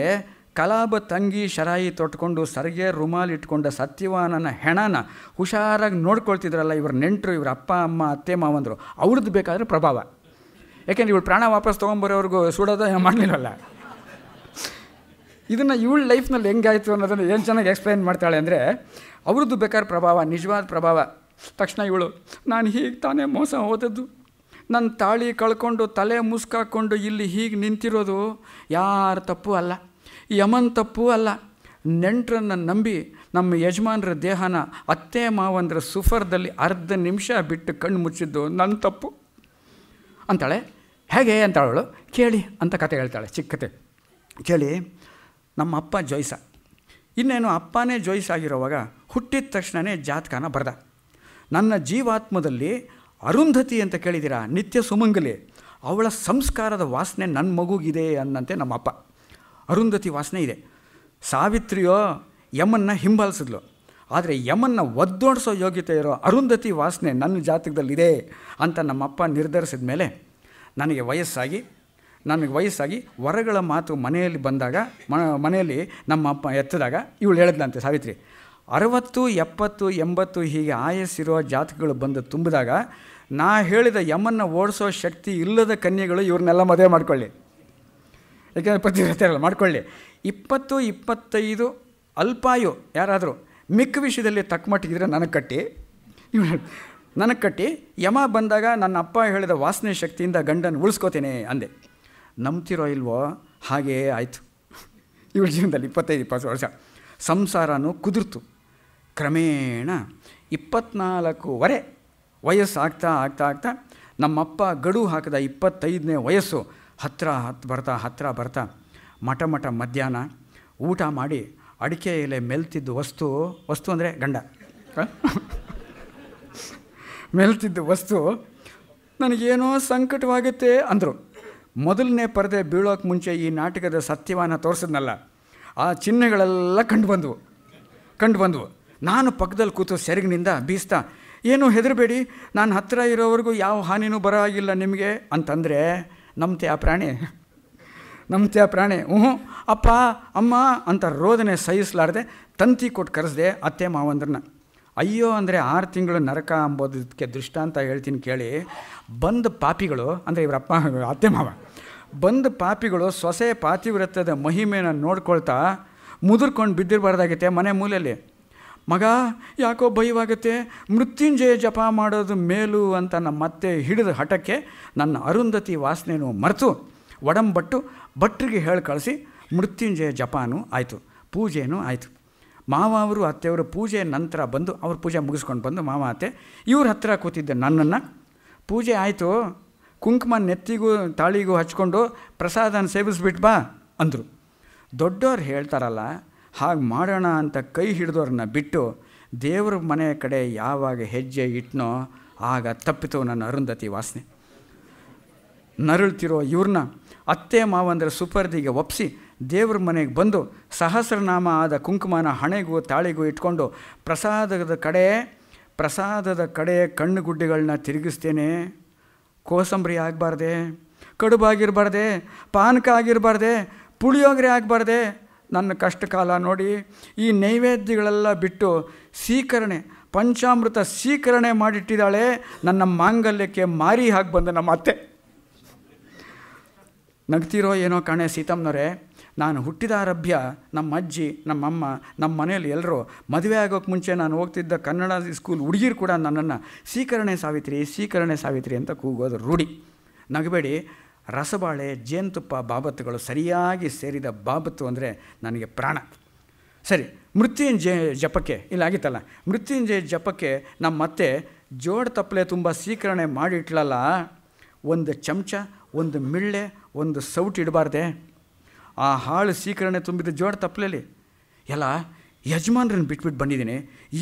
ಕಲಾಬ ತಂಗಿ ಶರಾಯಿ ತೊಟ್ಕೊಂಡು ಸರಿಗೆ ರುಮಾಲ್ ಇಟ್ಕೊಂಡ ಸತ್ಯವಾನನ ಹೆಣನ ಹುಷಾರಾಗಿ ನೋಡ್ಕೊಳ್ತಿದ್ರಲ್ಲ ಇವ್ರ ನೆಂಟರು ಇವ್ರ ಅಪ್ಪ ಅಮ್ಮ ಅತ್ತೆ ಮಾವಂದರು ಅವ್ರದ್ದು ಬೇಕಾದ್ರೆ ಪ್ರಭಾವ ಯಾಕೆಂದ್ರೆ ಇವಳು ಪ್ರಾಣ ವಾಪಸ್ ತೊಗೊಂಬರೋವ್ರಿಗೂ ಸುಡೋದು ಮಾಡಲಿಲ್ಲಲ್ಲ ಇದನ್ನು ಇವಳ ಲೈಫ್ನಲ್ಲಿ ಹೆಂಗಾಯಿತು ಅನ್ನೋದನ್ನು ಏನು ಚೆನ್ನಾಗಿ ಎಕ್ಸ್ಪ್ಲೈನ್ ಮಾಡ್ತಾಳೆ ಅಂದರೆ ಅವ್ರದ್ದು ಬೇಕಾದ್ರೆ ಪ್ರಭಾವ ನಿಜವಾದ ಪ್ರಭಾವ ತಕ್ಷಣ ಇವಳು ನಾನು ಹೀಗೆ ತಾನೇ ಮೋಸ ಹೋದದ್ದು ನನ್ನ ತಾಳಿ ಕಳ್ಕೊಂಡು ತಲೆ ಮುಸ್ಕಾಕೊಂಡು ಇಲ್ಲಿ ಹೀಗೆ ನಿಂತಿರೋದು ಯಾರ ತಪ್ಪು ಅಲ್ಲ ಯಮನ್ ತಪ್ಪು ಅಲ್ಲ ನೆಂಟ್ರನ್ನು ನಂಬಿ ನಮ್ಮ ಯಜಮಾನರ ದೇಹನ ಅತ್ತೆ ಮಾವಂದ್ರ ಸುಫರ್ದಲ್ಲಿ ಅರ್ಧ ನಿಮಿಷ ಬಿಟ್ಟು ಕಣ್ಣು ಮುಚ್ಚಿದ್ದು ನನ್ನ ತಪ್ಪು ಅಂತಾಳೆ ಹೇಗೆ ಅಂತಾಳು ಕೇಳಿ ಅಂತ ಕತೆ ಹೇಳ್ತಾಳೆ ಚಿಕ್ಕತೆ ಕೇಳಿ ನಮ್ಮ ಅಪ್ಪ ಜೋಯ್ಸ ಇನ್ನೇನು ಅಪ್ಪನೇ ಜೋಯ್ಸ್ ಆಗಿರುವಾಗ ಹುಟ್ಟಿದ ತಕ್ಷಣವೇ ಜಾತಕನ ಬರೆದ ನನ್ನ ಜೀವಾತ್ಮದಲ್ಲಿ ಅರುಂಧತಿ ಅಂತ ಕೇಳಿದ್ದೀರಾ ನಿತ್ಯ ಸುಮಂಗಲಿ ಅವಳ ಸಂಸ್ಕಾರದ ವಾಸನೆ ನನ್ನ ಮಗುಗಿದೆ ಅನ್ನಂತೆ ನಮ್ಮಪ್ಪ ಅರುಂಧತಿ ವಾಸನೆ ಇದೆ ಸಾವಿತ್ರಿಯೋ ಯಮನ್ನ ಹಿಂಬಾಲಿಸಿದ್ಲು ಆದರೆ ಯಮನ್ನ ಒದ್ದೋಡಿಸೋ ಯೋಗ್ಯತೆ ಇರೋ ಅರುಂಧತಿ ವಾಸನೆ ನನ್ನ ಜಾತಕದಲ್ಲಿದೆ ಅಂತ ನಮ್ಮಪ್ಪ ನಿರ್ಧರಿಸಿದ ಮೇಲೆ ನನಗೆ ವಯಸ್ಸಾಗಿ ನನಗೆ ವಯಸ್ಸಾಗಿ ವರಗಳ ಮಾತು ಮನೆಯಲ್ಲಿ ಬಂದಾಗ ಮನೆಯಲ್ಲಿ ನಮ್ಮ ಅಪ್ಪ ಎತ್ತಿದಾಗ ಇವಳು ಹೇಳಿದ್ಲಂತೆ ಸಾವಿತ್ರಿ ಅರವತ್ತು ಎಪ್ಪತ್ತು ಎಂಬತ್ತು ಹೀಗೆ ಆಯಸ್ಸಿರೋ ಜಾತಕಗಳು ಬಂದು ತುಂಬಿದಾಗ ನಾ ಹೇಳಿದ ಯಮನ್ನ ಓಡಿಸೋ ಶಕ್ತಿ ಇಲ್ಲದ ಕನ್ಯೆಗಳು ಇವ್ರನ್ನೆಲ್ಲ ಮದುವೆ ಮಾಡ್ಕೊಳ್ಳಿ ಯಾಕೆಂದರೆ ಪತಿವ್ರತೆ ಅಲ್ಲ ಮಾಡಿಕೊಳ್ಳಿ ಇಪ್ಪತ್ತು ಇಪ್ಪತ್ತೈದು ಅಲ್ಪಾಯು ಯಾರಾದರೂ ಮಿಕ್ಕ ವಿಷಯದಲ್ಲಿ ತಕ್ಕಮಟ್ಟಿಗಿದ್ರೆ ನನಗೆ ಕಟ್ಟಿ ನನಗೆ ಕಟ್ಟಿ ಯಮ ಬಂದಾಗ ನನ್ನ ಅಪ್ಪ ಹೇಳಿದ ವಾಸನೆ ಶಕ್ತಿಯಿಂದ ಗಂಡನ್ನು ಉಳಿಸ್ಕೋತೇನೆ ಅಂದೆ ನಂಬ್ತಿರೋ ಇಲ್ವೋ ಹಾಗೇ ಆಯಿತು ಇವಳ ಜೀವನದಲ್ಲಿ ಇಪ್ಪತ್ತೈದು ಇಪ್ಪತ್ತು ವರ್ಷ ಸಂಸಾರನೂ ಕುದುರ್ತು ಕ್ರಮೇಣ ಇಪ್ಪತ್ನಾಲ್ಕೂವರೆ ವಯಸ್ಸು ಆಗ್ತಾ ಆಗ್ತಾ ಆಗ್ತಾ ನಮ್ಮಪ್ಪ ಗಡು ಹಾಕಿದ ಇಪ್ಪತ್ತೈದನೇ ವಯಸ್ಸು ಹತ್ತಿರ ಹತ್ತು ಬರ್ತಾ ಹತ್ತಿರ ಬರ್ತಾ ಮಠ ಮಠ ಮಧ್ಯಾಹ್ನ ಊಟ ಮಾಡಿ ಅಡಿಕೆ ಎಲೆ ಮೆಲ್ತಿದ್ದು ವಸ್ತು ವಸ್ತು ಅಂದರೆ ಗಂಡ ಮೆಲ್ತಿದ್ದ ವಸ್ತು ನನಗೇನೋ ಸಂಕಟವಾಗುತ್ತೆ ಅಂದರು ಮೊದಲನೇ ಪರದೆ ಬೀಳೋಕೆ ಮುಂಚೆ ಈ ನಾಟಕದ ಸತ್ಯವನ್ನು ತೋರಿಸಿದ್ನಲ್ಲ ಆ ಚಿಹ್ನೆಗಳೆಲ್ಲ ಕಂಡು ಬಂದವು ಕಂಡು ಬಂದವು ನಾನು ಪಕ್ಕದಲ್ಲಿ ಕೂತು ಸೆರಗಿನಿಂದ ಬೀಸ್ತಾ ಏನು ಹೆದರಬೇಡಿ ನಾನು ಹತ್ತಿರ ಇರೋವರೆಗೂ ಯಾವ ಹಾನಿನೂ ಬರೋ ಆಗಿಲ್ಲ ನಿಮಗೆ ಅಂತಂದರೆ ನಮ್ಮತ್ಯಾ ಆ ಪ್ರಾಣಿ ನಮ್ಮತೆ ಆ ಪ್ರಾಣಿ ಹ್ಞೂ ಅಪ್ಪ ಅಮ್ಮ ಅಂತ ರೋದನೆ ಸಹಿಸಲಾರ್ದೆ ತಂತಿ ಕೊಟ್ಟು ಕರೆಸ್ದೆ ಅತ್ತೆ ಮಾವಂದ್ರನ್ನ ಅಯ್ಯೋ ಅಂದರೆ ಆರು ತಿಂಗಳು ನರಕ ಅಂಬೋದಕ್ಕೆ ದೃಷ್ಟಾಂತ ಹೇಳ್ತೀನಿ ಕೇಳಿ ಬಂದ ಪಾಪಿಗಳು ಅಂದರೆ ಇವರ ಅಪ್ಪ ಅತ್ತೆ ಮಾವ ಬಂದ ಪಾಪಿಗಳು ಸೊಸೆ ಪಾತಿವೃತ್ತದ ಮಹಿಮೆಯನ್ನು ನೋಡ್ಕೊಳ್ತಾ ಮುದುರ್ಕೊಂಡು ಬಿದ್ದಿರಬಾರ್ದಾಗಿತ್ತೆ ಮನೆ ಮೂಲೆಯಲ್ಲಿ ಮಗ ಯಾಕೋ ಭಯವಾಗುತ್ತೆ ಮೃತ್ಯುಂಜಯ ಜಪ ಮಾಡೋದು ಮೇಲು ಅಂತ ನಮ್ಮ ಮತ್ತೆ ಹಿಡಿದ ಹಠಕ್ಕೆ ನನ್ನ ಅರುಂಧತಿ ವಾಸನೆಯೂ ಮರೆತು ಒಡಂಬಟ್ಟು ಭಟ್ರಿಗೆ ಹೇಳಿ ಕಳಿಸಿ ಮೃತ್ಯುಂಜಯ ಜಪಾನೂ ಆಯಿತು ಪೂಜೆಯೂ ಆಯಿತು ಮಾವ ಅವರು ಅತ್ತೆಯವರು ಪೂಜೆ ನಂತರ ಬಂದು ಅವ್ರ ಪೂಜೆ ಮುಗಿಸ್ಕೊಂಡು ಬಂದು ಮಾವ ಅತ್ತೆ ಇವ್ರ ಹತ್ತಿರ ಕೂತಿದ್ದೆ ನನ್ನನ್ನು ಪೂಜೆ ಆಯಿತು ಕುಂಕುಮ ನೆತ್ತಿಗೂ ತಾಳಿಗೂ ಹಚ್ಕೊಂಡು ಪ್ರಸಾದನ ಸೇವಿಸ್ಬಿಟ್ಟು ಬಾ ಅಂದರು ದೊಡ್ಡವ್ರು ಹೇಳ್ತಾರಲ್ಲ ಹಾಗೆ ಮಾಡೋಣ ಅಂತ ಕೈ ಹಿಡಿದವ್ರನ್ನ ಬಿಟ್ಟು ದೇವ್ರ ಮನೆ ಕಡೆ ಯಾವಾಗ ಹೆಜ್ಜೆ ಇಟ್ನೋ ಆಗ ತಪ್ಪಿತು ನನ್ನ ಅರುಂಧತಿ ವಾಸನೆ ನರಳ್ತಿರೋ ಇವ್ರನ್ನ ಅತ್ತೆ ಮಾವಂದ್ರ ಸುಪರ್ದಿಗೆ ಒಪ್ಪಿಸಿ ದೇವ್ರ ಮನೆಗೆ ಬಂದು ಸಹಸ್ರನಾಮ ಆದ ಕುಂಕುಮನ ಹಣೆಗೂ ತಾಳಿಗೂ ಇಟ್ಕೊಂಡು ಪ್ರಸಾದದ ಕಡೆ ಪ್ರಸಾದದ ಕಡೆ ಕಣ್ಣು ಗುಡ್ಡೆಗಳನ್ನ ತಿರುಗಿಸ್ತೇನೆ ಕೋಸಂಬರಿ ಆಗಬಾರ್ದೆ ಕಡುಬಾಗಿರಬಾರ್ದೆ ಪಾನಕ ಆಗಿರಬಾರ್ದೆ ಪುಳಿಯೋಗರೆ ಆಗಬಾರ್ದೆ ನನ್ನ ಕಷ್ಟಕಾಲ ನೋಡಿ ಈ ನೈವೇದ್ಯಗಳೆಲ್ಲ ಬಿಟ್ಟು ಸೀಕರಣೆ ಪಂಚಾಮೃತ ಸೀಕರಣೆ ಮಾಡಿಟ್ಟಿದ್ದಾಳೆ ನನ್ನ ಮಾಂಗಲ್ಯಕ್ಕೆ ಮಾರಿ ಹಾಕಿ ಬಂದ ನಮ್ಮ ಅತ್ತೆ ನಗ್ತಿರೋ ಏನೋ ಕಾಣೆ ಸೀತಮ್ಮನವರೇ ನಾನು ಹುಟ್ಟಿದ ಆರಭ್ಯ ನಮ್ಮ ಅಜ್ಜಿ ನಮ್ಮಮ್ಮ ನಮ್ಮ ಮನೆಯಲ್ಲಿ ಎಲ್ಲರೂ ಮದುವೆ ಆಗೋಕ್ಕೆ ಮುಂಚೆ ನಾನು ಹೋಗ್ತಿದ್ದ ಕನ್ನಡ ಸ್ಕೂಲ್ ಹುಡುಗಿರು ಕೂಡ ನನ್ನನ್ನು ಸೀಕರಣೆ ಸಾವಿತ್ರಿ ಸೀಕರಣೆ ಸಾವಿತ್ರಿ ಅಂತ ಕೂಗೋದು ರೂಢಿ ನಗಬೇಡಿ ರಸಬಾಳೆ ಜೇನುತುಪ್ಪ ಬಾಬತ್ತುಗಳು ಸರಿಯಾಗಿ ಸೇರಿದ ಬಾಬತ್ತು ಅಂದರೆ ನನಗೆ ಪ್ರಾಣ ಸರಿ ಮೃತ್ಯುಂಜಯ ಜಪಕ್ಕೆ ಆಗಿತ್ತಲ್ಲ ಮೃತ್ಯುಂಜಯ ಜಪಕ್ಕೆ ನಮ್ಮ ಮತ್ತೆ ಜೋಡ ತಪ್ಪಲೆ ತುಂಬ ಸ್ವೀಕರಣೆ ಮಾಡಿಟ್ಲಲ್ಲ ಒಂದು ಚಮಚ ಒಂದು ಮಿಳ್ಳೆ ಒಂದು ಸೌಟು ಇಡಬಾರ್ದೆ ಆ ಹಾಳು ಸೀಕರಣೆ ತುಂಬಿದ ಜೋಡ ತಪ್ಪಲೆಯಲ್ಲಿ ಎಲ್ಲ ಯಜಮಾನ್ರನ್ನ ಬಿಟ್ಬಿಟ್ಟು ಬಂದಿದ್ದೀನಿ